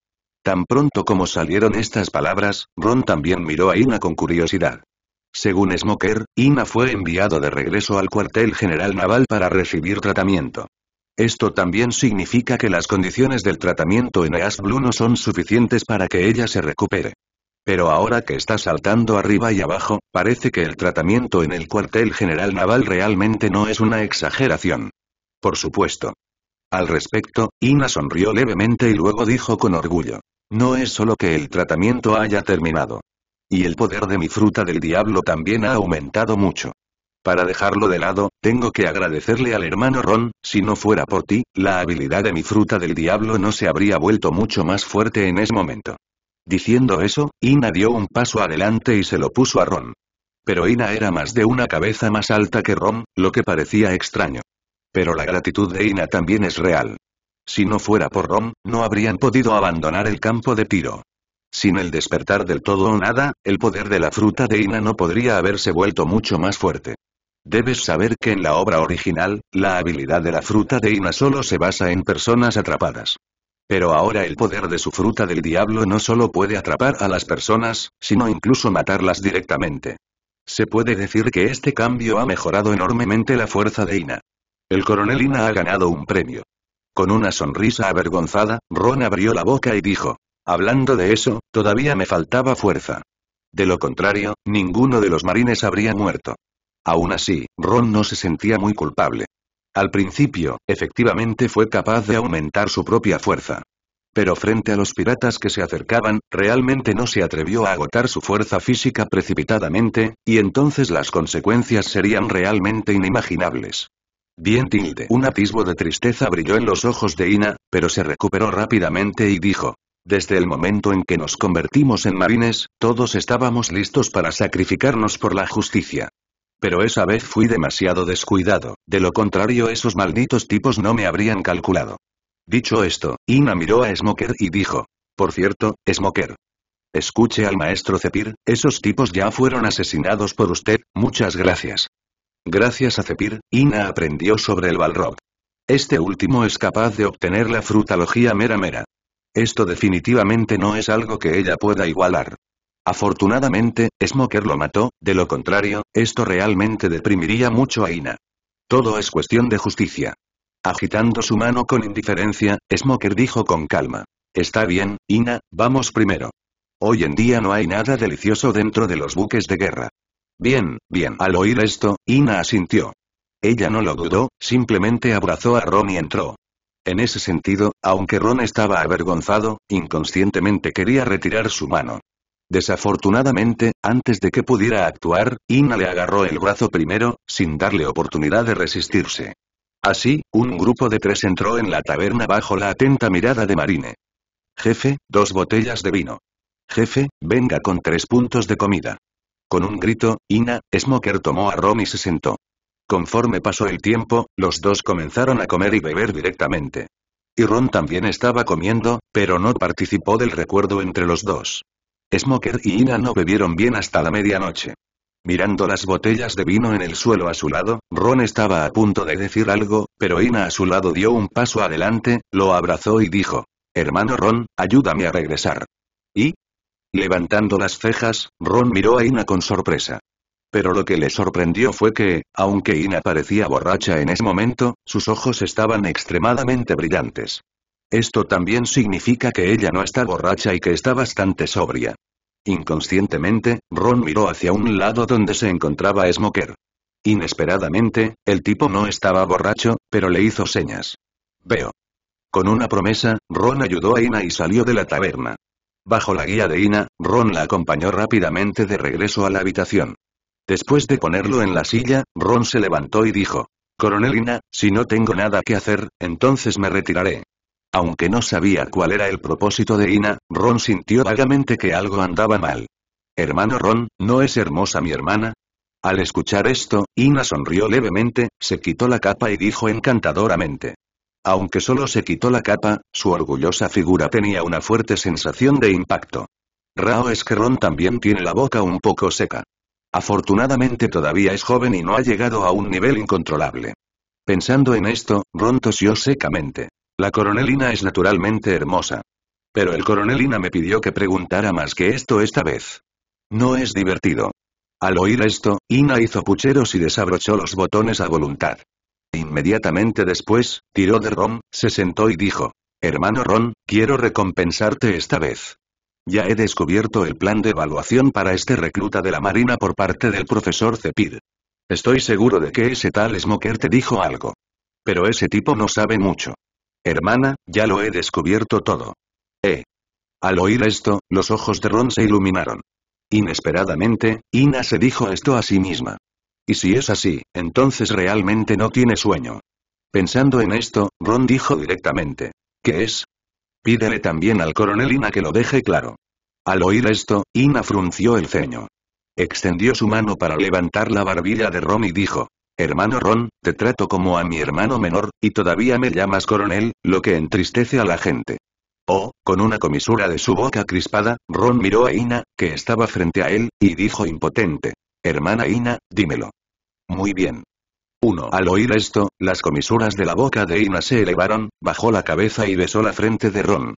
Tan pronto como salieron estas palabras, Ron también miró a Ina con curiosidad. Según Smoker, Ina fue enviado de regreso al cuartel general naval para recibir tratamiento. Esto también significa que las condiciones del tratamiento en East Blue no son suficientes para que ella se recupere. Pero ahora que está saltando arriba y abajo, parece que el tratamiento en el cuartel general naval realmente no es una exageración. Por supuesto. Al respecto, Ina sonrió levemente y luego dijo con orgullo. No es solo que el tratamiento haya terminado. Y el poder de mi fruta del diablo también ha aumentado mucho. Para dejarlo de lado, tengo que agradecerle al hermano Ron, si no fuera por ti, la habilidad de mi fruta del diablo no se habría vuelto mucho más fuerte en ese momento. Diciendo eso, Ina dio un paso adelante y se lo puso a Ron. Pero Ina era más de una cabeza más alta que Ron, lo que parecía extraño. Pero la gratitud de Ina también es real. Si no fuera por Ron, no habrían podido abandonar el campo de tiro. Sin el despertar del todo o nada, el poder de la fruta de Ina no podría haberse vuelto mucho más fuerte. Debes saber que en la obra original, la habilidad de la fruta de Ina solo se basa en personas atrapadas. Pero ahora el poder de su fruta del diablo no solo puede atrapar a las personas, sino incluso matarlas directamente. Se puede decir que este cambio ha mejorado enormemente la fuerza de Ina. El coronel Ina ha ganado un premio. Con una sonrisa avergonzada, Ron abrió la boca y dijo, hablando de eso, todavía me faltaba fuerza. De lo contrario, ninguno de los marines habría muerto. Aún así, Ron no se sentía muy culpable. Al principio, efectivamente fue capaz de aumentar su propia fuerza. Pero frente a los piratas que se acercaban, realmente no se atrevió a agotar su fuerza física precipitadamente, y entonces las consecuencias serían realmente inimaginables. Bien tilde. Un atisbo de tristeza brilló en los ojos de Ina, pero se recuperó rápidamente y dijo. Desde el momento en que nos convertimos en marines, todos estábamos listos para sacrificarnos por la justicia. Pero esa vez fui demasiado descuidado, de lo contrario esos malditos tipos no me habrían calculado. Dicho esto, Ina miró a Smoker y dijo. Por cierto, Smoker. Escuche al maestro Cepir, esos tipos ya fueron asesinados por usted, muchas gracias. Gracias a Cepir, Ina aprendió sobre el Balrog. Este último es capaz de obtener la frutalogía mera mera. Esto definitivamente no es algo que ella pueda igualar. Afortunadamente, Smoker lo mató, de lo contrario, esto realmente deprimiría mucho a Ina. Todo es cuestión de justicia. Agitando su mano con indiferencia, Smoker dijo con calma. Está bien, Ina, vamos primero. Hoy en día no hay nada delicioso dentro de los buques de guerra. Bien, bien. Al oír esto, Ina asintió. Ella no lo dudó, simplemente abrazó a Ron y entró. En ese sentido, aunque Ron estaba avergonzado, inconscientemente quería retirar su mano. Desafortunadamente, antes de que pudiera actuar, Ina le agarró el brazo primero, sin darle oportunidad de resistirse. Así, un grupo de tres entró en la taberna bajo la atenta mirada de Marine. Jefe, dos botellas de vino. Jefe, venga con tres puntos de comida. Con un grito, Ina, Smoker tomó a Ron y se sentó. Conforme pasó el tiempo, los dos comenzaron a comer y beber directamente. Y Ron también estaba comiendo, pero no participó del recuerdo entre los dos. Smoker y Ina no bebieron bien hasta la medianoche. Mirando las botellas de vino en el suelo a su lado, Ron estaba a punto de decir algo, pero Ina a su lado dio un paso adelante, lo abrazó y dijo, Hermano Ron, ayúdame a regresar. ¿Y? Levantando las cejas, Ron miró a Ina con sorpresa. Pero lo que le sorprendió fue que, aunque Ina parecía borracha en ese momento, sus ojos estaban extremadamente brillantes. Esto también significa que ella no está borracha y que está bastante sobria. Inconscientemente, Ron miró hacia un lado donde se encontraba Smoker. Inesperadamente, el tipo no estaba borracho, pero le hizo señas. Veo. Con una promesa, Ron ayudó a Ina y salió de la taberna. Bajo la guía de Ina, Ron la acompañó rápidamente de regreso a la habitación. Después de ponerlo en la silla, Ron se levantó y dijo, Coronel Ina, si no tengo nada que hacer, entonces me retiraré. Aunque no sabía cuál era el propósito de Ina, Ron sintió vagamente que algo andaba mal. Hermano Ron, ¿no es hermosa mi hermana? Al escuchar esto, Ina sonrió levemente, se quitó la capa y dijo encantadoramente. Aunque solo se quitó la capa, su orgullosa figura tenía una fuerte sensación de impacto. Rao es que Ron también tiene la boca un poco seca. Afortunadamente todavía es joven y no ha llegado a un nivel incontrolable. Pensando en esto, Ron tosió secamente. La coronelina es naturalmente hermosa. Pero el coronelina me pidió que preguntara más que esto esta vez. No es divertido. Al oír esto, Ina hizo pucheros y desabrochó los botones a voluntad. Inmediatamente después, tiró de Ron, se sentó y dijo, Hermano Ron, quiero recompensarte esta vez. Ya he descubierto el plan de evaluación para este recluta de la Marina por parte del profesor Cepid. Estoy seguro de que ese tal Smoker te dijo algo. Pero ese tipo no sabe mucho. Hermana, ya lo he descubierto todo. Eh. Al oír esto, los ojos de Ron se iluminaron. Inesperadamente, Ina se dijo esto a sí misma. Y si es así, entonces realmente no tiene sueño. Pensando en esto, Ron dijo directamente. ¿Qué es? Pídele también al coronel Ina que lo deje claro. Al oír esto, Ina frunció el ceño. Extendió su mano para levantar la barbilla de Ron y dijo. Hermano Ron, te trato como a mi hermano menor, y todavía me llamas coronel, lo que entristece a la gente. Oh, con una comisura de su boca crispada, Ron miró a Ina, que estaba frente a él, y dijo impotente. Hermana Ina, dímelo. Muy bien. Uno. Al oír esto, las comisuras de la boca de Ina se elevaron, bajó la cabeza y besó la frente de Ron.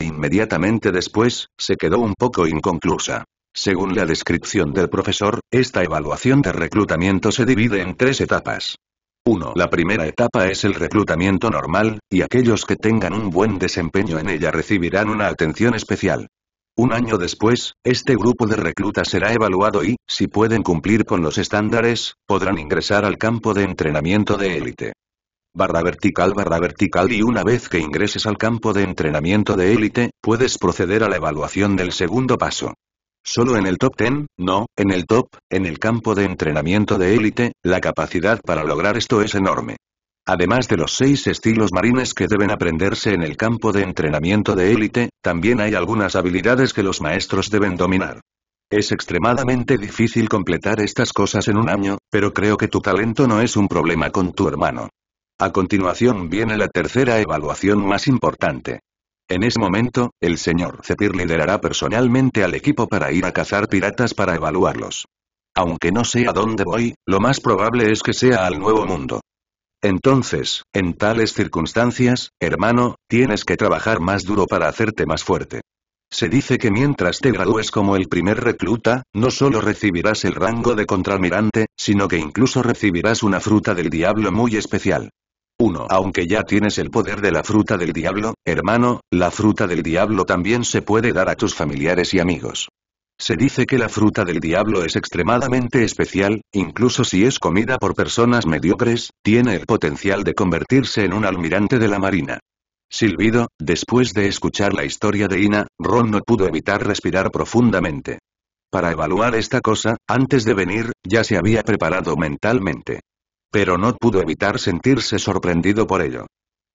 Inmediatamente después, se quedó un poco inconclusa. Según la descripción del profesor, esta evaluación de reclutamiento se divide en tres etapas. 1. La primera etapa es el reclutamiento normal, y aquellos que tengan un buen desempeño en ella recibirán una atención especial. Un año después, este grupo de reclutas será evaluado y, si pueden cumplir con los estándares, podrán ingresar al campo de entrenamiento de élite. Barra vertical barra vertical y una vez que ingreses al campo de entrenamiento de élite, puedes proceder a la evaluación del segundo paso. Solo en el top 10, no, en el top, en el campo de entrenamiento de élite, la capacidad para lograr esto es enorme. Además de los seis estilos marines que deben aprenderse en el campo de entrenamiento de élite, también hay algunas habilidades que los maestros deben dominar. Es extremadamente difícil completar estas cosas en un año, pero creo que tu talento no es un problema con tu hermano. A continuación viene la tercera evaluación más importante. En ese momento, el señor Zepir liderará personalmente al equipo para ir a cazar piratas para evaluarlos. Aunque no sé a dónde voy, lo más probable es que sea al Nuevo Mundo. Entonces, en tales circunstancias, hermano, tienes que trabajar más duro para hacerte más fuerte. Se dice que mientras te gradúes como el primer recluta, no solo recibirás el rango de contramirante, sino que incluso recibirás una fruta del diablo muy especial. 1. Aunque ya tienes el poder de la fruta del diablo, hermano, la fruta del diablo también se puede dar a tus familiares y amigos. Se dice que la fruta del diablo es extremadamente especial, incluso si es comida por personas mediocres, tiene el potencial de convertirse en un almirante de la marina. Silbido, después de escuchar la historia de Ina, Ron no pudo evitar respirar profundamente. Para evaluar esta cosa, antes de venir, ya se había preparado mentalmente. Pero no pudo evitar sentirse sorprendido por ello.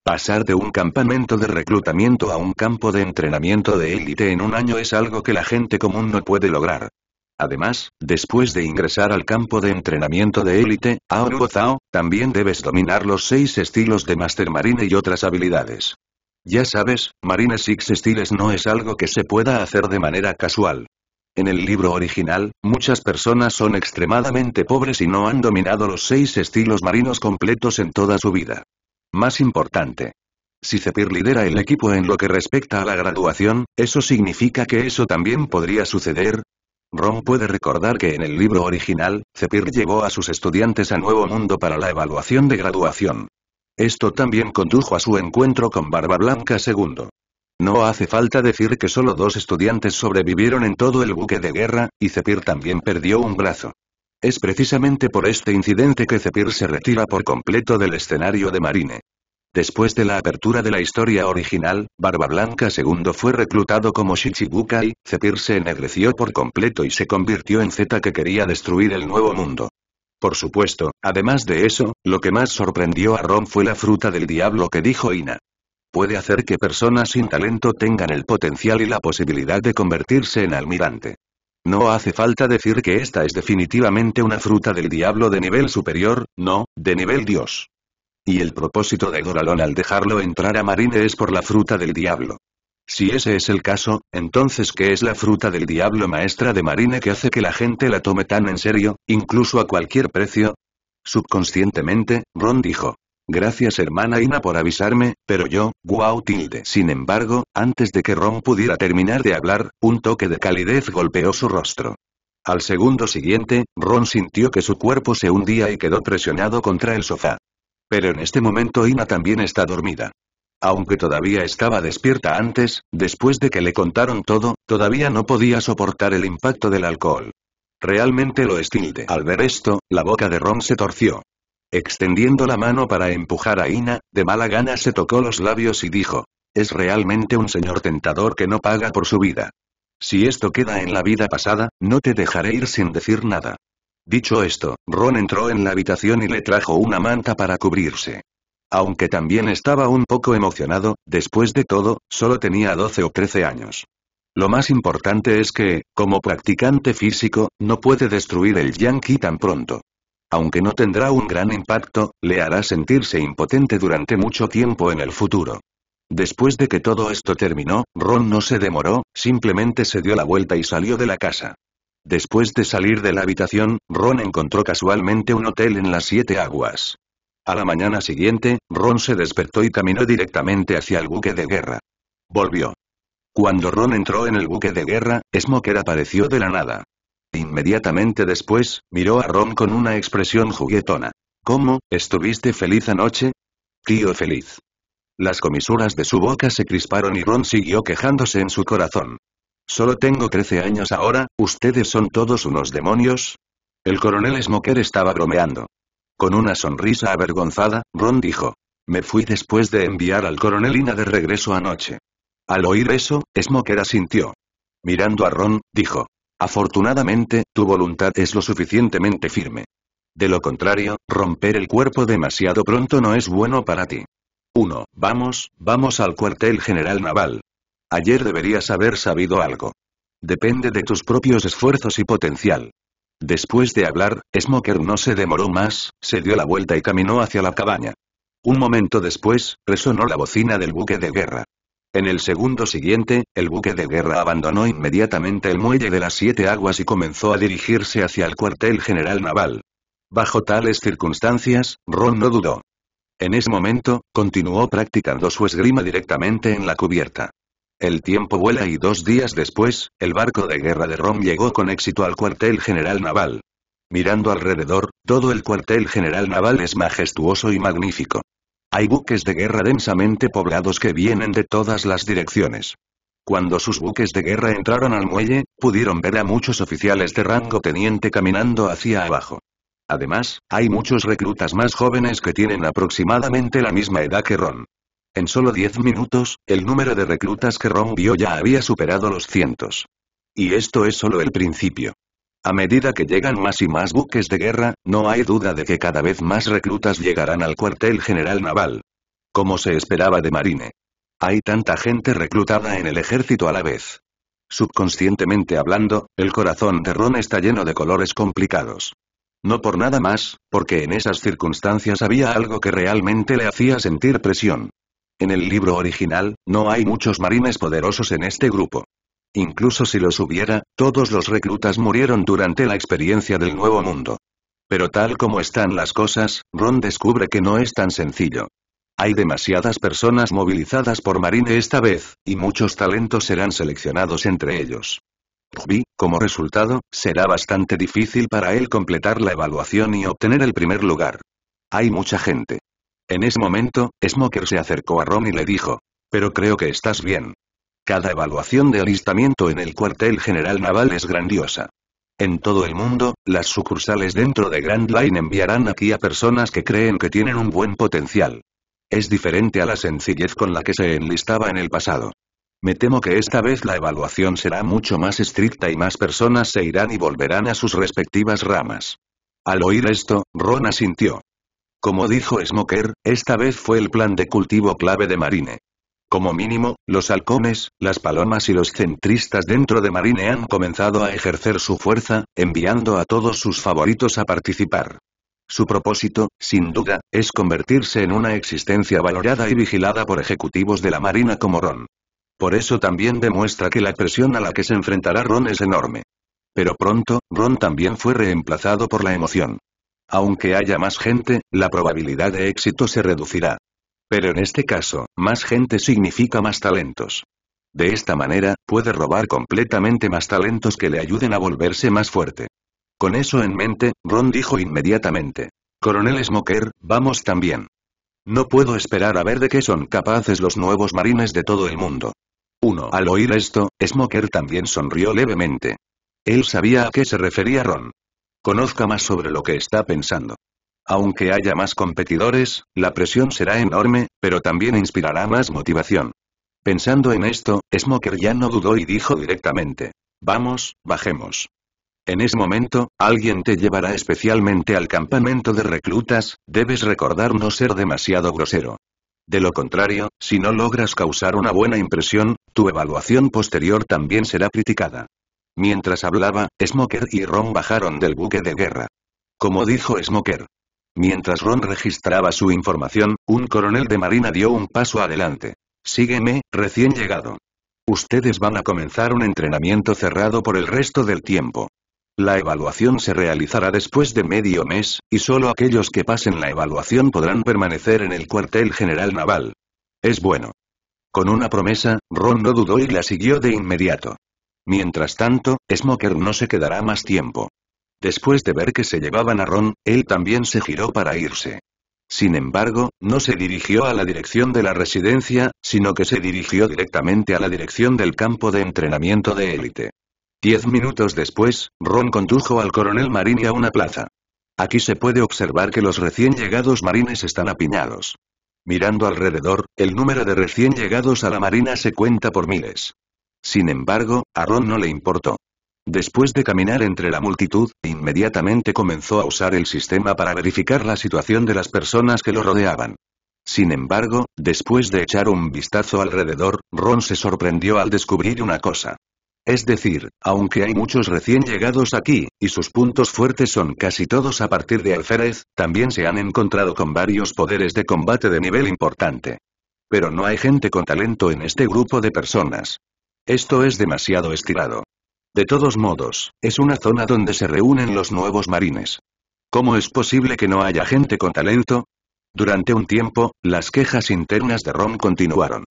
Pasar de un campamento de reclutamiento a un campo de entrenamiento de élite en un año es algo que la gente común no puede lograr. Además, después de ingresar al campo de entrenamiento de élite, Aoru también debes dominar los seis estilos de Master Marine y otras habilidades. Ya sabes, Marine Six Styles no es algo que se pueda hacer de manera casual. En el libro original, muchas personas son extremadamente pobres y no han dominado los seis estilos marinos completos en toda su vida. Más importante. Si Cepir lidera el equipo en lo que respecta a la graduación, ¿eso significa que eso también podría suceder? Ron puede recordar que en el libro original, Cepir llevó a sus estudiantes a Nuevo Mundo para la evaluación de graduación. Esto también condujo a su encuentro con Barba Blanca II. No hace falta decir que solo dos estudiantes sobrevivieron en todo el buque de guerra, y Zepir también perdió un brazo. Es precisamente por este incidente que Zepir se retira por completo del escenario de Marine. Después de la apertura de la historia original, Barba Blanca II fue reclutado como Shichibukai, Zepir se ennegreció por completo y se convirtió en Z que quería destruir el nuevo mundo. Por supuesto, además de eso, lo que más sorprendió a Ron fue la fruta del diablo que dijo Ina puede hacer que personas sin talento tengan el potencial y la posibilidad de convertirse en almirante. No hace falta decir que esta es definitivamente una fruta del diablo de nivel superior, no, de nivel dios. Y el propósito de goralón al dejarlo entrar a Marine es por la fruta del diablo. Si ese es el caso, entonces ¿qué es la fruta del diablo maestra de Marine que hace que la gente la tome tan en serio, incluso a cualquier precio? Subconscientemente, Ron dijo. Gracias hermana Ina por avisarme, pero yo, wow tilde. Sin embargo, antes de que Ron pudiera terminar de hablar, un toque de calidez golpeó su rostro. Al segundo siguiente, Ron sintió que su cuerpo se hundía y quedó presionado contra el sofá. Pero en este momento Ina también está dormida. Aunque todavía estaba despierta antes, después de que le contaron todo, todavía no podía soportar el impacto del alcohol. Realmente lo es tilde. Al ver esto, la boca de Ron se torció. Extendiendo la mano para empujar a Ina, de mala gana se tocó los labios y dijo. Es realmente un señor tentador que no paga por su vida. Si esto queda en la vida pasada, no te dejaré ir sin decir nada. Dicho esto, Ron entró en la habitación y le trajo una manta para cubrirse. Aunque también estaba un poco emocionado, después de todo, solo tenía 12 o 13 años. Lo más importante es que, como practicante físico, no puede destruir el Yankee tan pronto aunque no tendrá un gran impacto, le hará sentirse impotente durante mucho tiempo en el futuro. Después de que todo esto terminó, Ron no se demoró, simplemente se dio la vuelta y salió de la casa. Después de salir de la habitación, Ron encontró casualmente un hotel en las siete aguas. A la mañana siguiente, Ron se despertó y caminó directamente hacia el buque de guerra. Volvió. Cuando Ron entró en el buque de guerra, Smoker apareció de la nada. Inmediatamente después, miró a Ron con una expresión juguetona. ¿Cómo, estuviste feliz anoche? Tío feliz. Las comisuras de su boca se crisparon y Ron siguió quejándose en su corazón. Solo tengo 13 años ahora, ¿ustedes son todos unos demonios? El coronel Smoker estaba bromeando. Con una sonrisa avergonzada, Ron dijo. Me fui después de enviar al coronel Ina de regreso anoche. Al oír eso, Smoker asintió. Mirando a Ron, dijo. Afortunadamente, tu voluntad es lo suficientemente firme. De lo contrario, romper el cuerpo demasiado pronto no es bueno para ti. 1. Vamos, vamos al cuartel general naval. Ayer deberías haber sabido algo. Depende de tus propios esfuerzos y potencial. Después de hablar, Smoker no se demoró más, se dio la vuelta y caminó hacia la cabaña. Un momento después, resonó la bocina del buque de guerra. En el segundo siguiente, el buque de guerra abandonó inmediatamente el muelle de las siete aguas y comenzó a dirigirse hacia el cuartel general naval. Bajo tales circunstancias, Ron no dudó. En ese momento, continuó practicando su esgrima directamente en la cubierta. El tiempo vuela y dos días después, el barco de guerra de Ron llegó con éxito al cuartel general naval. Mirando alrededor, todo el cuartel general naval es majestuoso y magnífico. Hay buques de guerra densamente poblados que vienen de todas las direcciones. Cuando sus buques de guerra entraron al muelle, pudieron ver a muchos oficiales de rango teniente caminando hacia abajo. Además, hay muchos reclutas más jóvenes que tienen aproximadamente la misma edad que Ron. En solo 10 minutos, el número de reclutas que Ron vio ya había superado los cientos. Y esto es solo el principio. A medida que llegan más y más buques de guerra, no hay duda de que cada vez más reclutas llegarán al cuartel general naval. Como se esperaba de Marine. Hay tanta gente reclutada en el ejército a la vez. Subconscientemente hablando, el corazón de Ron está lleno de colores complicados. No por nada más, porque en esas circunstancias había algo que realmente le hacía sentir presión. En el libro original, no hay muchos marines poderosos en este grupo. Incluso si los hubiera, todos los reclutas murieron durante la experiencia del Nuevo Mundo. Pero tal como están las cosas, Ron descubre que no es tan sencillo. Hay demasiadas personas movilizadas por Marine esta vez, y muchos talentos serán seleccionados entre ellos. Ruby, como resultado, será bastante difícil para él completar la evaluación y obtener el primer lugar. Hay mucha gente. En ese momento, Smoker se acercó a Ron y le dijo, pero creo que estás bien. Cada evaluación de alistamiento en el cuartel general naval es grandiosa. En todo el mundo, las sucursales dentro de Grand Line enviarán aquí a personas que creen que tienen un buen potencial. Es diferente a la sencillez con la que se enlistaba en el pasado. Me temo que esta vez la evaluación será mucho más estricta y más personas se irán y volverán a sus respectivas ramas. Al oír esto, Ron asintió. Como dijo Smoker, esta vez fue el plan de cultivo clave de Marine. Como mínimo, los halcones, las palomas y los centristas dentro de Marine han comenzado a ejercer su fuerza, enviando a todos sus favoritos a participar. Su propósito, sin duda, es convertirse en una existencia valorada y vigilada por ejecutivos de la Marina como Ron. Por eso también demuestra que la presión a la que se enfrentará Ron es enorme. Pero pronto, Ron también fue reemplazado por la emoción. Aunque haya más gente, la probabilidad de éxito se reducirá. Pero en este caso, más gente significa más talentos. De esta manera, puede robar completamente más talentos que le ayuden a volverse más fuerte. Con eso en mente, Ron dijo inmediatamente. Coronel Smoker, vamos también. No puedo esperar a ver de qué son capaces los nuevos marines de todo el mundo. Uno Al oír esto, Smoker también sonrió levemente. Él sabía a qué se refería Ron. Conozca más sobre lo que está pensando. Aunque haya más competidores, la presión será enorme, pero también inspirará más motivación. Pensando en esto, Smoker ya no dudó y dijo directamente. Vamos, bajemos. En ese momento, alguien te llevará especialmente al campamento de reclutas, debes recordar no ser demasiado grosero. De lo contrario, si no logras causar una buena impresión, tu evaluación posterior también será criticada. Mientras hablaba, Smoker y Ron bajaron del buque de guerra. Como dijo Smoker, Mientras Ron registraba su información, un coronel de marina dio un paso adelante. Sígueme, recién llegado. Ustedes van a comenzar un entrenamiento cerrado por el resto del tiempo. La evaluación se realizará después de medio mes, y solo aquellos que pasen la evaluación podrán permanecer en el cuartel general naval. Es bueno. Con una promesa, Ron no dudó y la siguió de inmediato. Mientras tanto, Smoker no se quedará más tiempo. Después de ver que se llevaban a Ron, él también se giró para irse. Sin embargo, no se dirigió a la dirección de la residencia, sino que se dirigió directamente a la dirección del campo de entrenamiento de élite. Diez minutos después, Ron condujo al coronel Marini a una plaza. Aquí se puede observar que los recién llegados marines están apiñados. Mirando alrededor, el número de recién llegados a la marina se cuenta por miles. Sin embargo, a Ron no le importó. Después de caminar entre la multitud, inmediatamente comenzó a usar el sistema para verificar la situación de las personas que lo rodeaban. Sin embargo, después de echar un vistazo alrededor, Ron se sorprendió al descubrir una cosa. Es decir, aunque hay muchos recién llegados aquí, y sus puntos fuertes son casi todos a partir de alférez, también se han encontrado con varios poderes de combate de nivel importante. Pero no hay gente con talento en este grupo de personas. Esto es demasiado estirado. De todos modos, es una zona donde se reúnen los nuevos marines. ¿Cómo es posible que no haya gente con talento? Durante un tiempo, las quejas internas de Ron continuaron.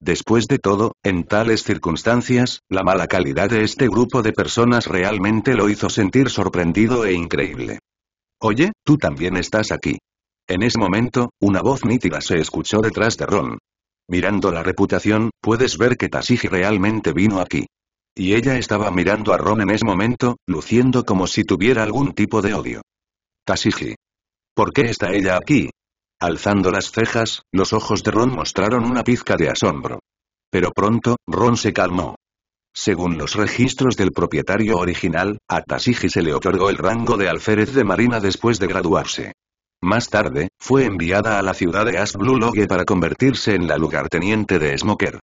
Después de todo, en tales circunstancias, la mala calidad de este grupo de personas realmente lo hizo sentir sorprendido e increíble. Oye, tú también estás aquí. En ese momento, una voz nítida se escuchó detrás de Ron. Mirando la reputación, puedes ver que Tasiji realmente vino aquí. Y ella estaba mirando a Ron en ese momento, luciendo como si tuviera algún tipo de odio. Tasiji, ¿Por qué está ella aquí? Alzando las cejas, los ojos de Ron mostraron una pizca de asombro. Pero pronto, Ron se calmó. Según los registros del propietario original, a Tashiji se le otorgó el rango de alférez de marina después de graduarse. Más tarde, fue enviada a la ciudad de Logue para convertirse en la lugarteniente de Smoker.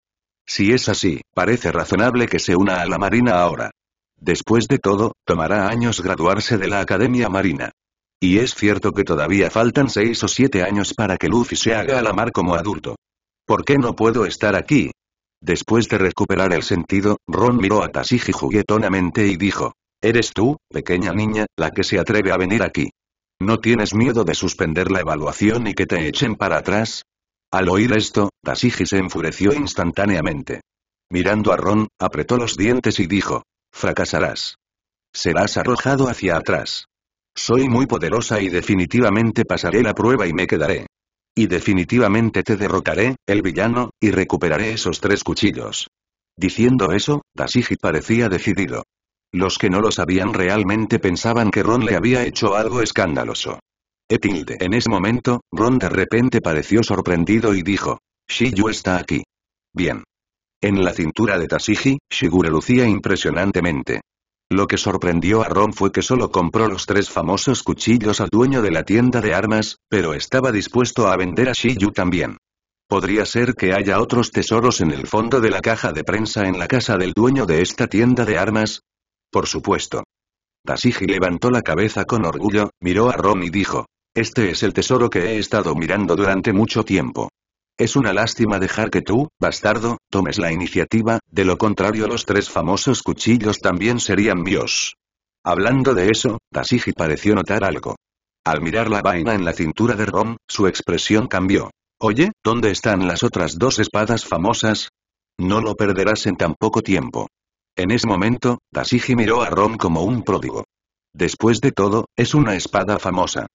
Si es así, parece razonable que se una a la Marina ahora. Después de todo, tomará años graduarse de la Academia Marina. Y es cierto que todavía faltan seis o siete años para que Luffy se haga a la mar como adulto. ¿Por qué no puedo estar aquí? Después de recuperar el sentido, Ron miró a Tasiji juguetonamente y dijo, Eres tú, pequeña niña, la que se atreve a venir aquí. ¿No tienes miedo de suspender la evaluación y que te echen para atrás? Al oír esto, Tasigi se enfureció instantáneamente. Mirando a Ron, apretó los dientes y dijo, fracasarás. Serás arrojado hacia atrás. Soy muy poderosa y definitivamente pasaré la prueba y me quedaré. Y definitivamente te derrotaré, el villano, y recuperaré esos tres cuchillos. Diciendo eso, Tasigi parecía decidido. Los que no lo sabían realmente pensaban que Ron le había hecho algo escandaloso. En ese momento, Ron de repente pareció sorprendido y dijo. Shiyu está aquí. Bien. En la cintura de Tasiji, Shigure lucía impresionantemente. Lo que sorprendió a Ron fue que solo compró los tres famosos cuchillos al dueño de la tienda de armas, pero estaba dispuesto a vender a Shiyu también. Podría ser que haya otros tesoros en el fondo de la caja de prensa en la casa del dueño de esta tienda de armas. Por supuesto. Tasiji levantó la cabeza con orgullo, miró a Ron y dijo. Este es el tesoro que he estado mirando durante mucho tiempo. Es una lástima dejar que tú, bastardo, tomes la iniciativa, de lo contrario los tres famosos cuchillos también serían míos. Hablando de eso, Tasigi pareció notar algo. Al mirar la vaina en la cintura de Rom, su expresión cambió. Oye, ¿dónde están las otras dos espadas famosas? No lo perderás en tan poco tiempo. En ese momento, Dasigi miró a Ron como un pródigo. Después de todo, es una espada famosa.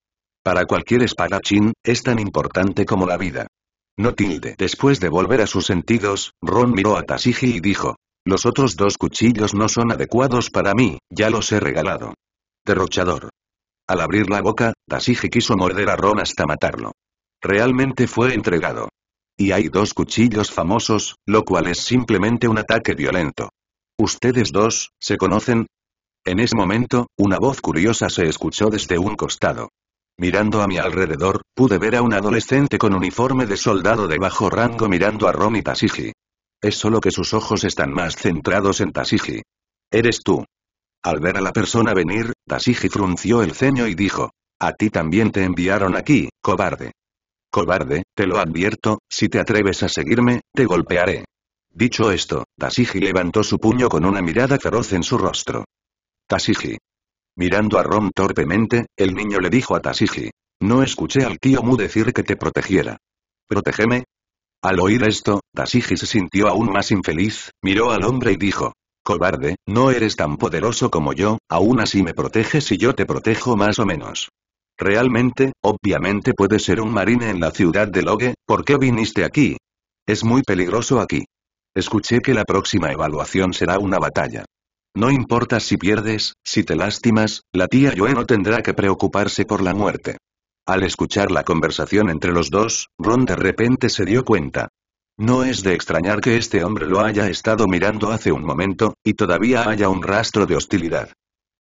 Para cualquier espadachín, es tan importante como la vida. No tilde. Después de volver a sus sentidos, Ron miró a Tasigi y dijo. Los otros dos cuchillos no son adecuados para mí, ya los he regalado. Derrochador. Al abrir la boca, Tasigi quiso morder a Ron hasta matarlo. Realmente fue entregado. Y hay dos cuchillos famosos, lo cual es simplemente un ataque violento. ¿Ustedes dos, se conocen? En ese momento, una voz curiosa se escuchó desde un costado. Mirando a mi alrededor, pude ver a un adolescente con uniforme de soldado de bajo rango mirando a Ron y Tasiji. Es solo que sus ojos están más centrados en Tasiji. Eres tú. Al ver a la persona venir, Tasiji frunció el ceño y dijo. A ti también te enviaron aquí, cobarde. Cobarde, te lo advierto, si te atreves a seguirme, te golpearé. Dicho esto, Tasigi levantó su puño con una mirada feroz en su rostro. Tasigi. Mirando a Rom torpemente, el niño le dijo a Tasigi. No escuché al tío decir que te protegiera. ¿Protégeme? Al oír esto, Tasigi se sintió aún más infeliz, miró al hombre y dijo. Cobarde, no eres tan poderoso como yo, aún así me proteges y yo te protejo más o menos. Realmente, obviamente puedes ser un marine en la ciudad de Logue, ¿por qué viniste aquí? Es muy peligroso aquí. Escuché que la próxima evaluación será una batalla. No importa si pierdes, si te lastimas, la tía Yue no tendrá que preocuparse por la muerte. Al escuchar la conversación entre los dos, Ron de repente se dio cuenta. No es de extrañar que este hombre lo haya estado mirando hace un momento, y todavía haya un rastro de hostilidad.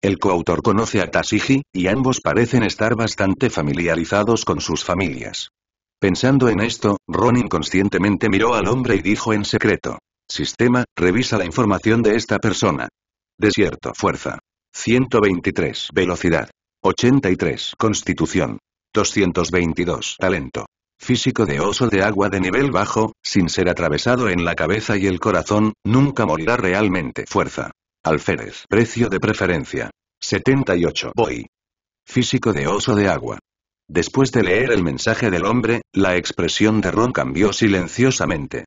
El coautor conoce a Tashiji, y ambos parecen estar bastante familiarizados con sus familias. Pensando en esto, Ron inconscientemente miró al hombre y dijo en secreto. Sistema, revisa la información de esta persona. Desierto Fuerza. 123 Velocidad. 83 Constitución. 222 Talento. Físico de oso de agua de nivel bajo, sin ser atravesado en la cabeza y el corazón, nunca morirá realmente. Fuerza. Alférez. Precio de preferencia. 78 Voy, Físico de oso de agua. Después de leer el mensaje del hombre, la expresión de Ron cambió silenciosamente.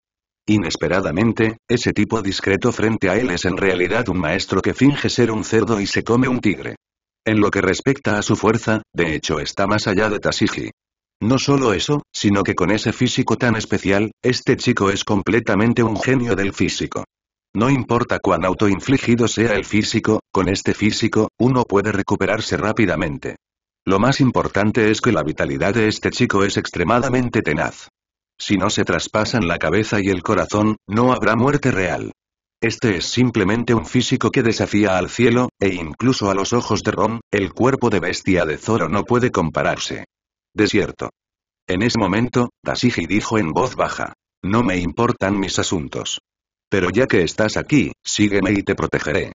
Inesperadamente, ese tipo discreto frente a él es en realidad un maestro que finge ser un cerdo y se come un tigre. En lo que respecta a su fuerza, de hecho está más allá de Tasiji. No solo eso, sino que con ese físico tan especial, este chico es completamente un genio del físico. No importa cuán autoinfligido sea el físico, con este físico, uno puede recuperarse rápidamente. Lo más importante es que la vitalidad de este chico es extremadamente tenaz. Si no se traspasan la cabeza y el corazón, no habrá muerte real. Este es simplemente un físico que desafía al cielo, e incluso a los ojos de Ron. el cuerpo de bestia de Zoro no puede compararse. Desierto. En ese momento, Tashigi dijo en voz baja. No me importan mis asuntos. Pero ya que estás aquí, sígueme y te protegeré.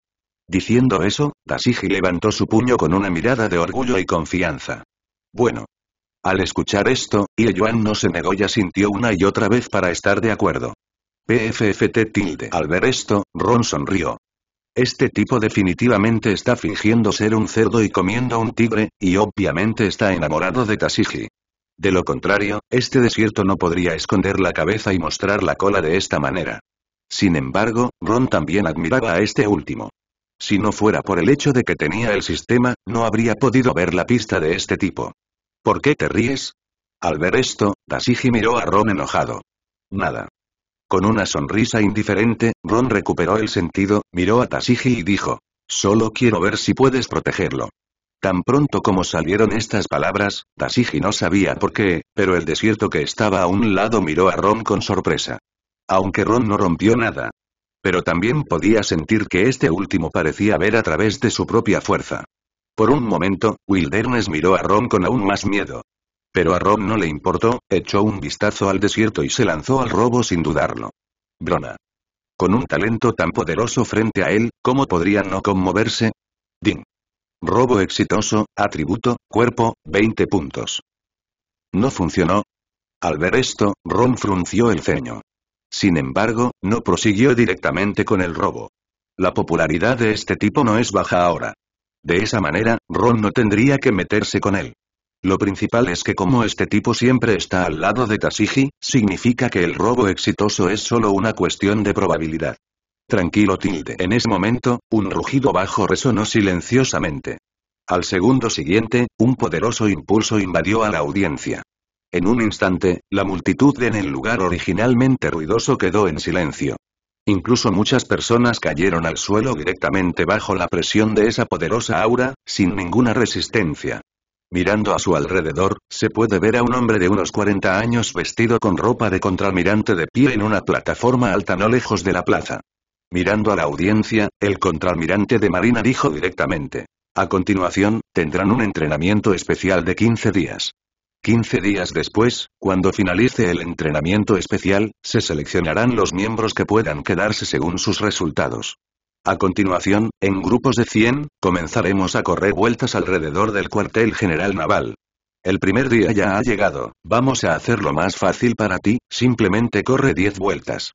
Diciendo eso, Tasiji levantó su puño con una mirada de orgullo y confianza. Bueno. Al escuchar esto, Ye no se negó y asintió una y otra vez para estar de acuerdo. PFFT tilde. Al ver esto, Ron sonrió. Este tipo definitivamente está fingiendo ser un cerdo y comiendo un tigre, y obviamente está enamorado de Tasiji. De lo contrario, este desierto no podría esconder la cabeza y mostrar la cola de esta manera. Sin embargo, Ron también admiraba a este último. Si no fuera por el hecho de que tenía el sistema, no habría podido ver la pista de este tipo. ¿Por qué te ríes? Al ver esto, Tasiji miró a Ron enojado. Nada. Con una sonrisa indiferente, Ron recuperó el sentido, miró a Tasiji y dijo. Solo quiero ver si puedes protegerlo. Tan pronto como salieron estas palabras, Tasiji no sabía por qué, pero el desierto que estaba a un lado miró a Ron con sorpresa. Aunque Ron no rompió nada, pero también podía sentir que este último parecía ver a través de su propia fuerza. Por un momento, Wilderness miró a Ron con aún más miedo. Pero a Ron no le importó, echó un vistazo al desierto y se lanzó al robo sin dudarlo. Brona. Con un talento tan poderoso frente a él, ¿cómo podría no conmoverse? Ding. Robo exitoso, atributo, cuerpo, 20 puntos. No funcionó. Al ver esto, Ron frunció el ceño. Sin embargo, no prosiguió directamente con el robo. La popularidad de este tipo no es baja ahora. De esa manera, Ron no tendría que meterse con él. Lo principal es que como este tipo siempre está al lado de Tasiji, significa que el robo exitoso es solo una cuestión de probabilidad. Tranquilo tilde. En ese momento, un rugido bajo resonó silenciosamente. Al segundo siguiente, un poderoso impulso invadió a la audiencia. En un instante, la multitud en el lugar originalmente ruidoso quedó en silencio. Incluso muchas personas cayeron al suelo directamente bajo la presión de esa poderosa aura, sin ninguna resistencia. Mirando a su alrededor, se puede ver a un hombre de unos 40 años vestido con ropa de contralmirante de pie en una plataforma alta no lejos de la plaza. Mirando a la audiencia, el contralmirante de Marina dijo directamente. A continuación, tendrán un entrenamiento especial de 15 días. 15 días después, cuando finalice el entrenamiento especial, se seleccionarán los miembros que puedan quedarse según sus resultados. A continuación, en grupos de 100, comenzaremos a correr vueltas alrededor del cuartel general naval. El primer día ya ha llegado, vamos a hacerlo más fácil para ti, simplemente corre 10 vueltas.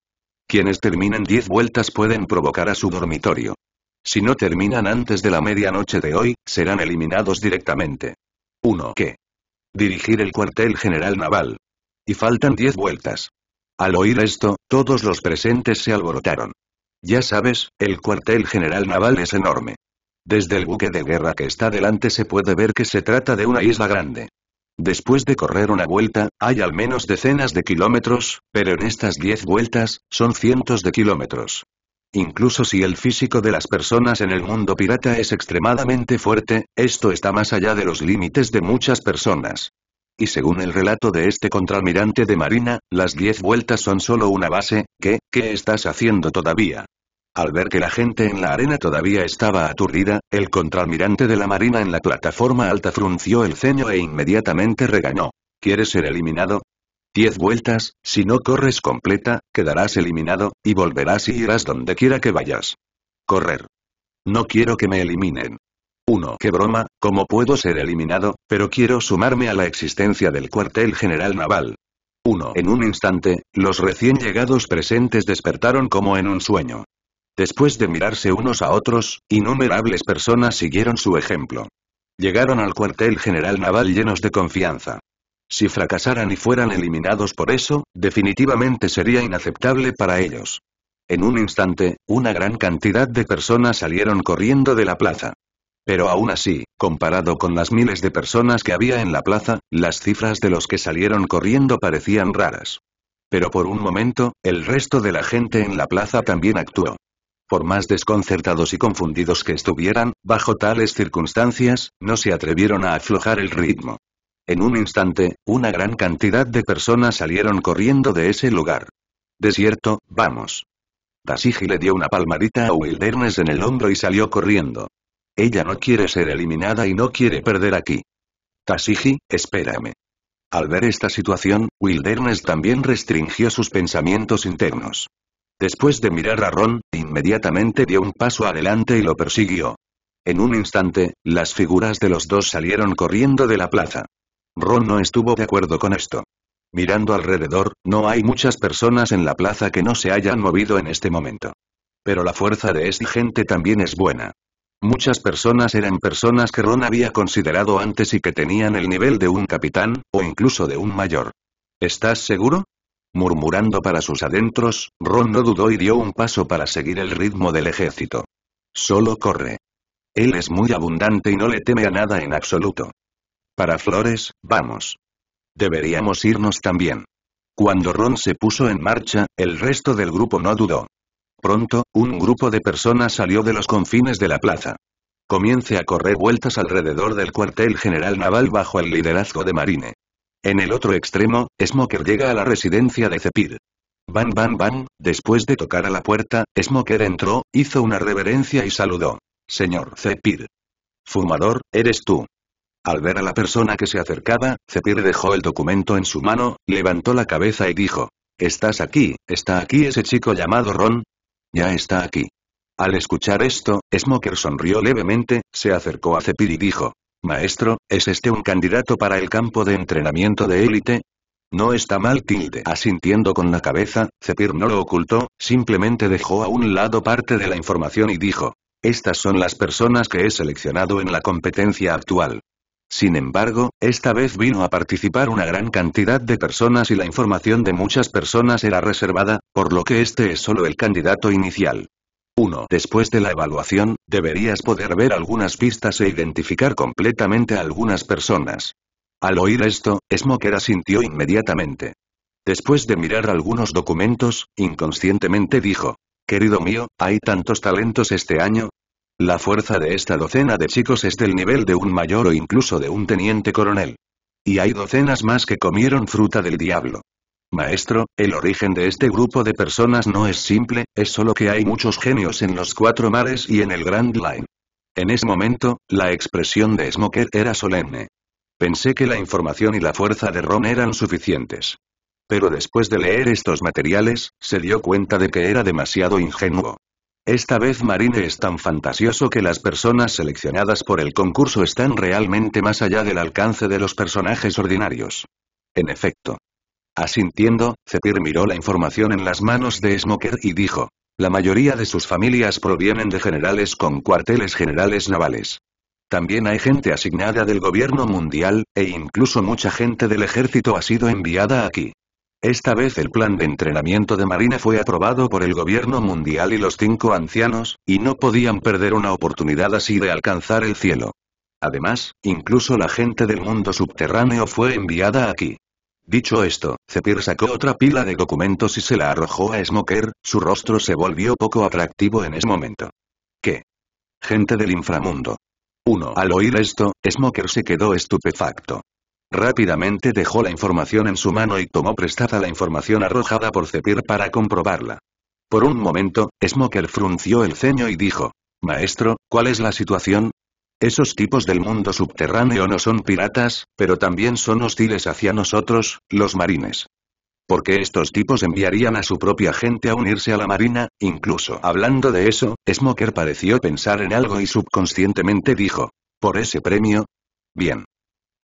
Quienes terminen 10 vueltas pueden provocar a su dormitorio. Si no terminan antes de la medianoche de hoy, serán eliminados directamente. 1. Que Dirigir el cuartel general naval. Y faltan diez vueltas. Al oír esto, todos los presentes se alborotaron. Ya sabes, el cuartel general naval es enorme. Desde el buque de guerra que está delante se puede ver que se trata de una isla grande. Después de correr una vuelta, hay al menos decenas de kilómetros, pero en estas diez vueltas, son cientos de kilómetros. Incluso si el físico de las personas en el mundo pirata es extremadamente fuerte, esto está más allá de los límites de muchas personas. Y según el relato de este contraalmirante de Marina, las diez vueltas son solo una base, ¿qué, qué estás haciendo todavía? Al ver que la gente en la arena todavía estaba aturdida, el contraalmirante de la Marina en la plataforma alta frunció el ceño e inmediatamente regañó. ¿Quieres ser eliminado? Diez vueltas, si no corres completa, quedarás eliminado, y volverás y irás donde quiera que vayas. Correr. No quiero que me eliminen. 1. Qué broma, ¿cómo puedo ser eliminado? Pero quiero sumarme a la existencia del cuartel general naval. 1. En un instante, los recién llegados presentes despertaron como en un sueño. Después de mirarse unos a otros, innumerables personas siguieron su ejemplo. Llegaron al cuartel general naval llenos de confianza. Si fracasaran y fueran eliminados por eso, definitivamente sería inaceptable para ellos. En un instante, una gran cantidad de personas salieron corriendo de la plaza. Pero aún así, comparado con las miles de personas que había en la plaza, las cifras de los que salieron corriendo parecían raras. Pero por un momento, el resto de la gente en la plaza también actuó. Por más desconcertados y confundidos que estuvieran, bajo tales circunstancias, no se atrevieron a aflojar el ritmo. En un instante, una gran cantidad de personas salieron corriendo de ese lugar. Desierto, vamos. Dasigi le dio una palmadita a Wilderness en el hombro y salió corriendo. Ella no quiere ser eliminada y no quiere perder aquí. Tasigi, espérame. Al ver esta situación, Wilderness también restringió sus pensamientos internos. Después de mirar a Ron, inmediatamente dio un paso adelante y lo persiguió. En un instante, las figuras de los dos salieron corriendo de la plaza. Ron no estuvo de acuerdo con esto. Mirando alrededor, no hay muchas personas en la plaza que no se hayan movido en este momento. Pero la fuerza de esta gente también es buena. Muchas personas eran personas que Ron había considerado antes y que tenían el nivel de un capitán, o incluso de un mayor. ¿Estás seguro? Murmurando para sus adentros, Ron no dudó y dio un paso para seguir el ritmo del ejército. Solo corre. Él es muy abundante y no le teme a nada en absoluto. Para Flores, vamos. Deberíamos irnos también. Cuando Ron se puso en marcha, el resto del grupo no dudó. Pronto, un grupo de personas salió de los confines de la plaza. Comience a correr vueltas alrededor del cuartel general naval bajo el liderazgo de Marine. En el otro extremo, Smoker llega a la residencia de Cepir. Van van van, después de tocar a la puerta, Smoker entró, hizo una reverencia y saludó. Señor Cepir. Fumador, eres tú. Al ver a la persona que se acercaba, Cepir dejó el documento en su mano, levantó la cabeza y dijo, ¿Estás aquí? ¿Está aquí ese chico llamado Ron? Ya está aquí. Al escuchar esto, Smoker sonrió levemente, se acercó a Cepir y dijo, Maestro, ¿es este un candidato para el campo de entrenamiento de élite? No está mal tilde. Asintiendo con la cabeza, Cepir no lo ocultó, simplemente dejó a un lado parte de la información y dijo, estas son las personas que he seleccionado en la competencia actual. Sin embargo, esta vez vino a participar una gran cantidad de personas y la información de muchas personas era reservada, por lo que este es solo el candidato inicial. 1. Después de la evaluación, deberías poder ver algunas pistas e identificar completamente a algunas personas. Al oír esto, Smoker asintió inmediatamente. Después de mirar algunos documentos, inconscientemente dijo, Querido mío, hay tantos talentos este año, la fuerza de esta docena de chicos es del nivel de un mayor o incluso de un teniente coronel. Y hay docenas más que comieron fruta del diablo. Maestro, el origen de este grupo de personas no es simple, es solo que hay muchos genios en los cuatro mares y en el Grand Line. En ese momento, la expresión de Smoker era solemne. Pensé que la información y la fuerza de Ron eran suficientes. Pero después de leer estos materiales, se dio cuenta de que era demasiado ingenuo. Esta vez Marine es tan fantasioso que las personas seleccionadas por el concurso están realmente más allá del alcance de los personajes ordinarios. En efecto. Asintiendo, Zepir miró la información en las manos de Smoker y dijo. La mayoría de sus familias provienen de generales con cuarteles generales navales. También hay gente asignada del gobierno mundial, e incluso mucha gente del ejército ha sido enviada aquí. Esta vez el plan de entrenamiento de Marina fue aprobado por el gobierno mundial y los cinco ancianos, y no podían perder una oportunidad así de alcanzar el cielo. Además, incluso la gente del mundo subterráneo fue enviada aquí. Dicho esto, Zepir sacó otra pila de documentos y se la arrojó a Smoker, su rostro se volvió poco atractivo en ese momento. ¿Qué? Gente del inframundo. 1 Al oír esto, Smoker se quedó estupefacto. Rápidamente dejó la información en su mano y tomó prestada la información arrojada por Cepir para comprobarla. Por un momento, Smoker frunció el ceño y dijo, Maestro, ¿cuál es la situación? Esos tipos del mundo subterráneo no son piratas, pero también son hostiles hacia nosotros, los marines. Porque estos tipos enviarían a su propia gente a unirse a la marina, incluso hablando de eso, Smoker pareció pensar en algo y subconscientemente dijo, ¿por ese premio? Bien.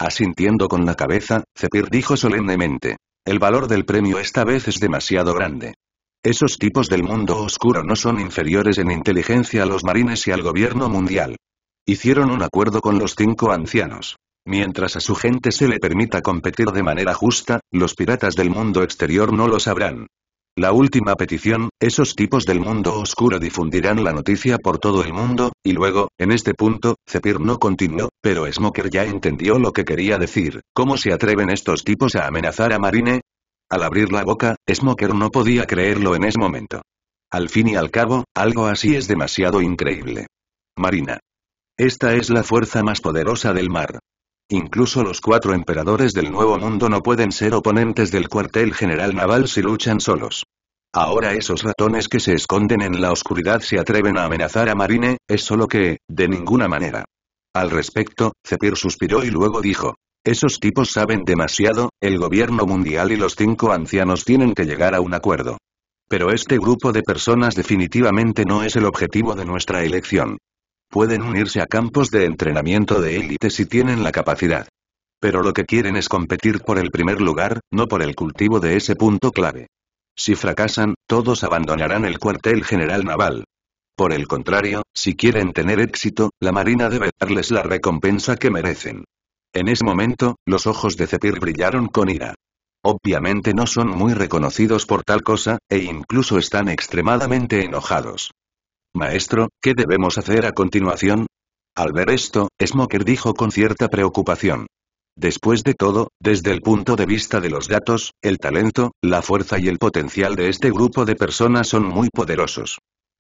Asintiendo con la cabeza, Zepir dijo solemnemente. El valor del premio esta vez es demasiado grande. Esos tipos del mundo oscuro no son inferiores en inteligencia a los marines y al gobierno mundial. Hicieron un acuerdo con los cinco ancianos. Mientras a su gente se le permita competir de manera justa, los piratas del mundo exterior no lo sabrán. La última petición, esos tipos del mundo oscuro difundirán la noticia por todo el mundo, y luego, en este punto, Zepir no continuó, pero Smoker ya entendió lo que quería decir, ¿cómo se atreven estos tipos a amenazar a Marine? Al abrir la boca, Smoker no podía creerlo en ese momento. Al fin y al cabo, algo así es demasiado increíble. Marina. Esta es la fuerza más poderosa del mar. Incluso los cuatro emperadores del Nuevo Mundo no pueden ser oponentes del cuartel general naval si luchan solos. Ahora esos ratones que se esconden en la oscuridad se atreven a amenazar a Marine, es solo que, de ninguna manera. Al respecto, Zepir suspiró y luego dijo. Esos tipos saben demasiado, el gobierno mundial y los cinco ancianos tienen que llegar a un acuerdo. Pero este grupo de personas definitivamente no es el objetivo de nuestra elección. Pueden unirse a campos de entrenamiento de élite si tienen la capacidad. Pero lo que quieren es competir por el primer lugar, no por el cultivo de ese punto clave. Si fracasan, todos abandonarán el cuartel general naval. Por el contrario, si quieren tener éxito, la Marina debe darles la recompensa que merecen. En ese momento, los ojos de Cepir brillaron con ira. Obviamente no son muy reconocidos por tal cosa, e incluso están extremadamente enojados. Maestro, ¿qué debemos hacer a continuación? Al ver esto, Smoker dijo con cierta preocupación. Después de todo, desde el punto de vista de los datos, el talento, la fuerza y el potencial de este grupo de personas son muy poderosos.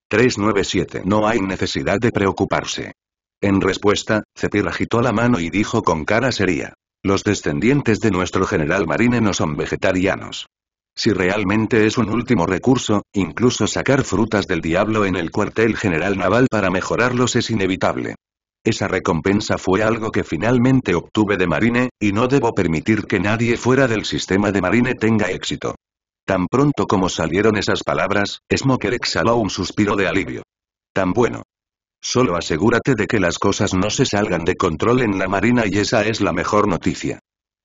397 No hay necesidad de preocuparse. En respuesta, Cepir agitó la mano y dijo con cara seria. Los descendientes de nuestro general marine no son vegetarianos. Si realmente es un último recurso, incluso sacar frutas del diablo en el cuartel general naval para mejorarlos es inevitable. Esa recompensa fue algo que finalmente obtuve de Marine, y no debo permitir que nadie fuera del sistema de Marine tenga éxito. Tan pronto como salieron esas palabras, Smoker exhaló un suspiro de alivio. Tan bueno. Solo asegúrate de que las cosas no se salgan de control en la marina y esa es la mejor noticia.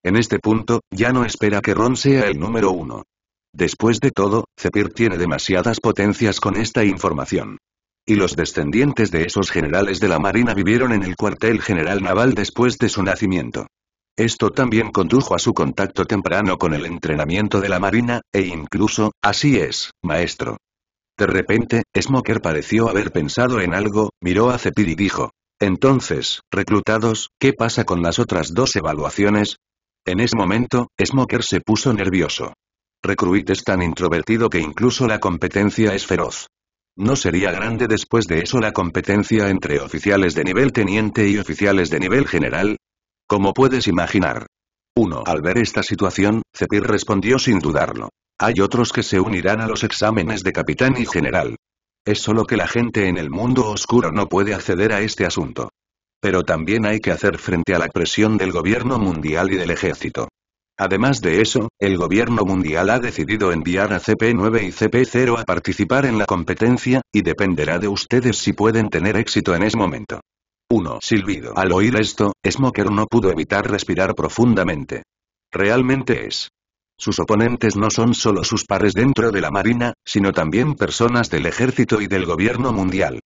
En este punto, ya no espera que Ron sea el número uno. Después de todo, Zepir tiene demasiadas potencias con esta información. Y los descendientes de esos generales de la Marina vivieron en el cuartel general naval después de su nacimiento. Esto también condujo a su contacto temprano con el entrenamiento de la Marina, e incluso, así es, maestro. De repente, Smoker pareció haber pensado en algo, miró a Zepir y dijo. Entonces, reclutados, ¿qué pasa con las otras dos evaluaciones? En ese momento, Smoker se puso nervioso. Recruit es tan introvertido que incluso la competencia es feroz. No sería grande después de eso la competencia entre oficiales de nivel teniente y oficiales de nivel general. Como puedes imaginar. Uno Al ver esta situación, Cepir respondió sin dudarlo. Hay otros que se unirán a los exámenes de capitán y general. Es solo que la gente en el mundo oscuro no puede acceder a este asunto. Pero también hay que hacer frente a la presión del gobierno mundial y del ejército. Además de eso, el gobierno mundial ha decidido enviar a CP9 y CP0 a participar en la competencia, y dependerá de ustedes si pueden tener éxito en ese momento. 1. Silbido. Al oír esto, Smoker no pudo evitar respirar profundamente. Realmente es. Sus oponentes no son solo sus pares dentro de la Marina, sino también personas del ejército y del gobierno mundial.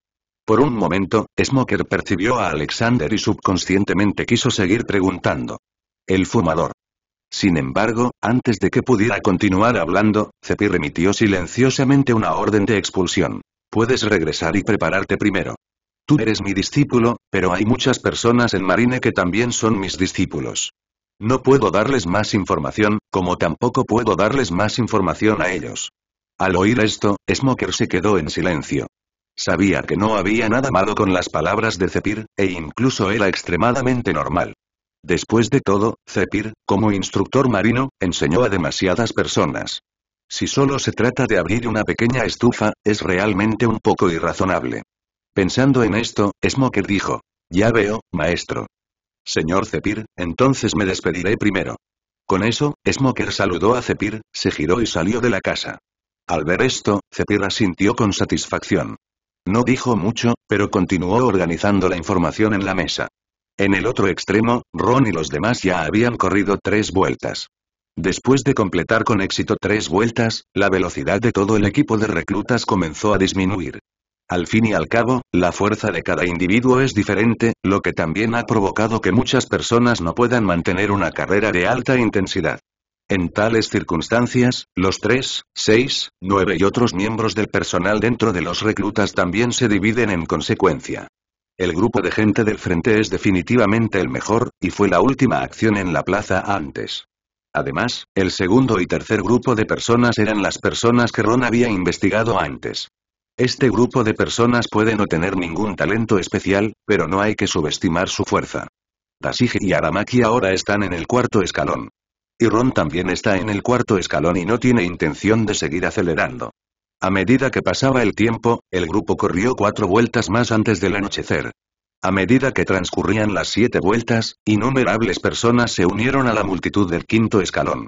Por un momento, Smoker percibió a Alexander y subconscientemente quiso seguir preguntando. El fumador. Sin embargo, antes de que pudiera continuar hablando, Cepi remitió silenciosamente una orden de expulsión. Puedes regresar y prepararte primero. Tú eres mi discípulo, pero hay muchas personas en Marine que también son mis discípulos. No puedo darles más información, como tampoco puedo darles más información a ellos. Al oír esto, Smoker se quedó en silencio. Sabía que no había nada malo con las palabras de Cepir, e incluso era extremadamente normal. Después de todo, Zepir, como instructor marino, enseñó a demasiadas personas. Si solo se trata de abrir una pequeña estufa, es realmente un poco irrazonable. Pensando en esto, Smoker dijo, ya veo, maestro. Señor Zepir, entonces me despediré primero. Con eso, Smoker saludó a Zepir, se giró y salió de la casa. Al ver esto, Zepir asintió con satisfacción. No dijo mucho, pero continuó organizando la información en la mesa. En el otro extremo, Ron y los demás ya habían corrido tres vueltas. Después de completar con éxito tres vueltas, la velocidad de todo el equipo de reclutas comenzó a disminuir. Al fin y al cabo, la fuerza de cada individuo es diferente, lo que también ha provocado que muchas personas no puedan mantener una carrera de alta intensidad. En tales circunstancias, los 3, 6, 9 y otros miembros del personal dentro de los reclutas también se dividen en consecuencia. El grupo de gente del frente es definitivamente el mejor, y fue la última acción en la plaza antes. Además, el segundo y tercer grupo de personas eran las personas que Ron había investigado antes. Este grupo de personas puede no tener ningún talento especial, pero no hay que subestimar su fuerza. Dasige y Aramaki ahora están en el cuarto escalón. Y Ron también está en el cuarto escalón y no tiene intención de seguir acelerando. A medida que pasaba el tiempo, el grupo corrió cuatro vueltas más antes del anochecer. A medida que transcurrían las siete vueltas, innumerables personas se unieron a la multitud del quinto escalón.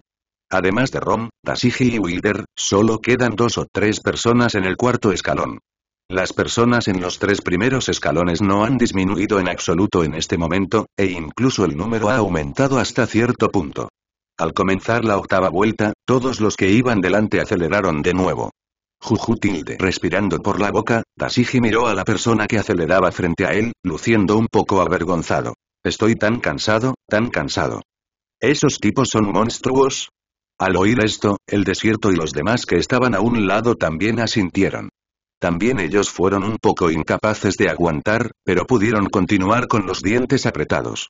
Además de Rom, Dasigi y Wilder, solo quedan dos o tres personas en el cuarto escalón. Las personas en los tres primeros escalones no han disminuido en absoluto en este momento, e incluso el número ha aumentado hasta cierto punto. Al comenzar la octava vuelta, todos los que iban delante aceleraron de nuevo. Juju Respirando por la boca, Tasiji miró a la persona que aceleraba frente a él, luciendo un poco avergonzado. Estoy tan cansado, tan cansado. ¿Esos tipos son monstruos? Al oír esto, el desierto y los demás que estaban a un lado también asintieron. También ellos fueron un poco incapaces de aguantar, pero pudieron continuar con los dientes apretados.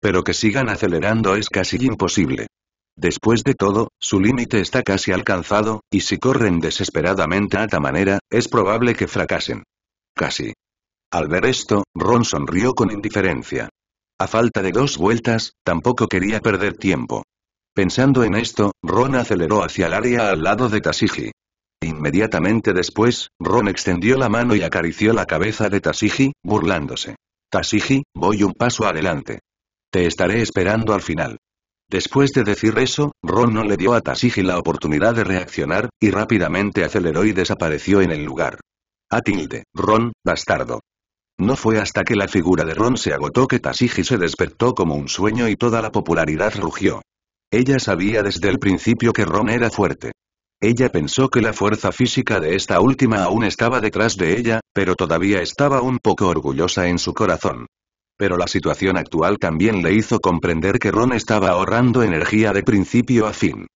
Pero que sigan acelerando es casi imposible. Después de todo, su límite está casi alcanzado, y si corren desesperadamente a esta manera, es probable que fracasen. Casi. Al ver esto, Ron sonrió con indiferencia. A falta de dos vueltas, tampoco quería perder tiempo. Pensando en esto, Ron aceleró hacia el área al lado de Tasiji. Inmediatamente después, Ron extendió la mano y acarició la cabeza de Tasiji, burlándose. Tasiji, voy un paso adelante. Te estaré esperando al final. Después de decir eso, Ron no le dio a Tasigi la oportunidad de reaccionar, y rápidamente aceleró y desapareció en el lugar. Atilde, Ron, bastardo. No fue hasta que la figura de Ron se agotó que Tasigi se despertó como un sueño y toda la popularidad rugió. Ella sabía desde el principio que Ron era fuerte. Ella pensó que la fuerza física de esta última aún estaba detrás de ella, pero todavía estaba un poco orgullosa en su corazón pero la situación actual también le hizo comprender que Ron estaba ahorrando energía de principio a fin.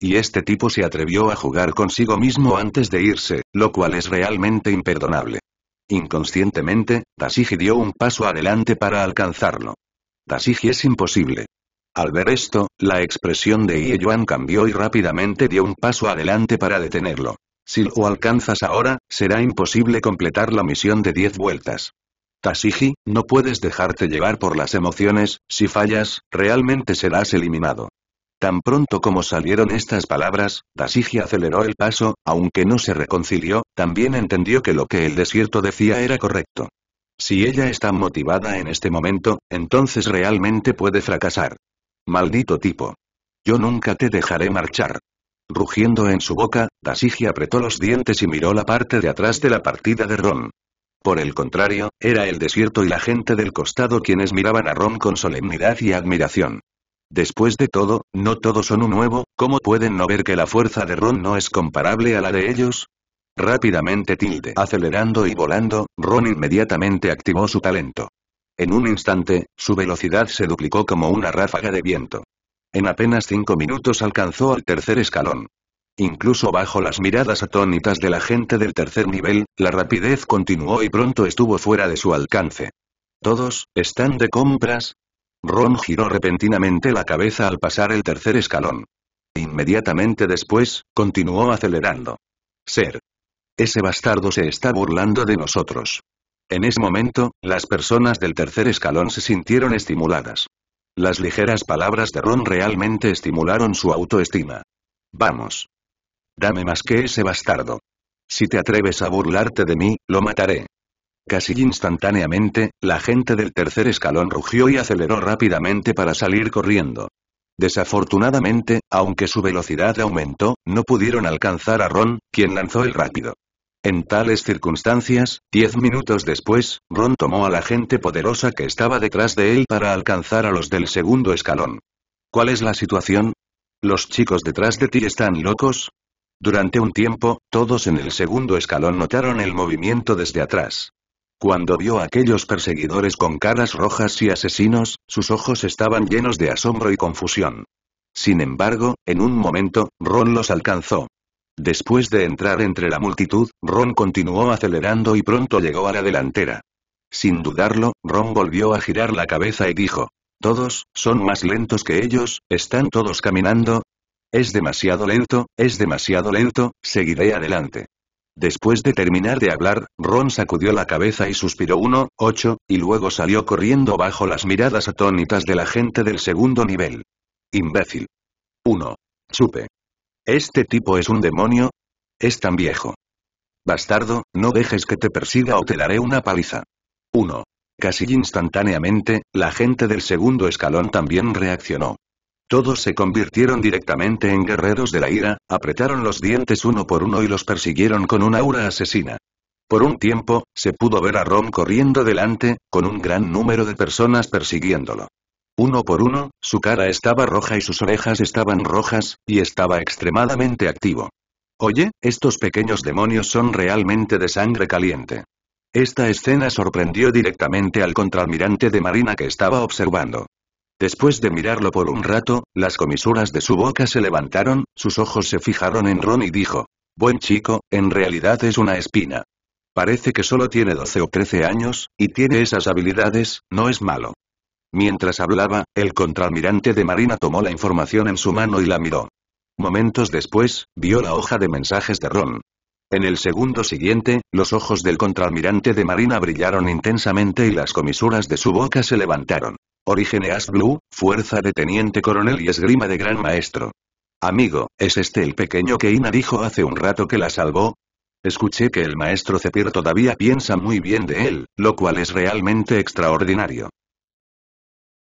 Y este tipo se atrevió a jugar consigo mismo antes de irse, lo cual es realmente imperdonable. Inconscientemente, Dasigi dio un paso adelante para alcanzarlo. Dasigi es imposible. Al ver esto, la expresión de Ieyuan cambió y rápidamente dio un paso adelante para detenerlo. Si lo alcanzas ahora, será imposible completar la misión de 10 vueltas. «Tasigi, no puedes dejarte llevar por las emociones, si fallas, realmente serás eliminado. Tan pronto como salieron estas palabras, Tasigi aceleró el paso, aunque no se reconcilió, también entendió que lo que el desierto decía era correcto. Si ella está motivada en este momento, entonces realmente puede fracasar. Maldito tipo. Yo nunca te dejaré marchar. Rugiendo en su boca, Tasigi apretó los dientes y miró la parte de atrás de la partida de Ron. Por el contrario, era el desierto y la gente del costado quienes miraban a Ron con solemnidad y admiración. Después de todo, no todos son un nuevo, ¿cómo pueden no ver que la fuerza de Ron no es comparable a la de ellos? Rápidamente tilde. Acelerando y volando, Ron inmediatamente activó su talento. En un instante, su velocidad se duplicó como una ráfaga de viento. En apenas cinco minutos alcanzó al tercer escalón. Incluso bajo las miradas atónitas de la gente del tercer nivel, la rapidez continuó y pronto estuvo fuera de su alcance. ¿Todos, están de compras? Ron giró repentinamente la cabeza al pasar el tercer escalón. Inmediatamente después, continuó acelerando. Ser. Ese bastardo se está burlando de nosotros. En ese momento, las personas del tercer escalón se sintieron estimuladas. Las ligeras palabras de Ron realmente estimularon su autoestima. Vamos. Dame más que ese bastardo. Si te atreves a burlarte de mí, lo mataré. Casi instantáneamente, la gente del tercer escalón rugió y aceleró rápidamente para salir corriendo. Desafortunadamente, aunque su velocidad aumentó, no pudieron alcanzar a Ron, quien lanzó el rápido. En tales circunstancias, diez minutos después, Ron tomó a la gente poderosa que estaba detrás de él para alcanzar a los del segundo escalón. ¿Cuál es la situación? ¿Los chicos detrás de ti están locos? Durante un tiempo, todos en el segundo escalón notaron el movimiento desde atrás. Cuando vio a aquellos perseguidores con caras rojas y asesinos, sus ojos estaban llenos de asombro y confusión. Sin embargo, en un momento, Ron los alcanzó. Después de entrar entre la multitud, Ron continuó acelerando y pronto llegó a la delantera. Sin dudarlo, Ron volvió a girar la cabeza y dijo, todos, son más lentos que ellos, están todos caminando, es demasiado lento, es demasiado lento, seguiré adelante. Después de terminar de hablar, Ron sacudió la cabeza y suspiró uno, ocho, y luego salió corriendo bajo las miradas atónitas de la gente del segundo nivel. Imbécil. 1. Supe. ¿Este tipo es un demonio? Es tan viejo. Bastardo, no dejes que te persiga o te daré una paliza. 1. Casi instantáneamente, la gente del segundo escalón también reaccionó. Todos se convirtieron directamente en guerreros de la ira, apretaron los dientes uno por uno y los persiguieron con una aura asesina. Por un tiempo, se pudo ver a Ron corriendo delante, con un gran número de personas persiguiéndolo. Uno por uno, su cara estaba roja y sus orejas estaban rojas, y estaba extremadamente activo. Oye, estos pequeños demonios son realmente de sangre caliente. Esta escena sorprendió directamente al contraalmirante de marina que estaba observando. Después de mirarlo por un rato, las comisuras de su boca se levantaron, sus ojos se fijaron en Ron y dijo. Buen chico, en realidad es una espina. Parece que solo tiene 12 o 13 años, y tiene esas habilidades, no es malo. Mientras hablaba, el contralmirante de Marina tomó la información en su mano y la miró. Momentos después, vio la hoja de mensajes de Ron. En el segundo siguiente, los ojos del contralmirante de Marina brillaron intensamente y las comisuras de su boca se levantaron. Origen As Blue, fuerza de teniente coronel y esgrima de gran maestro. Amigo, ¿es este el pequeño que Ina dijo hace un rato que la salvó? Escuché que el maestro Zepir todavía piensa muy bien de él, lo cual es realmente extraordinario.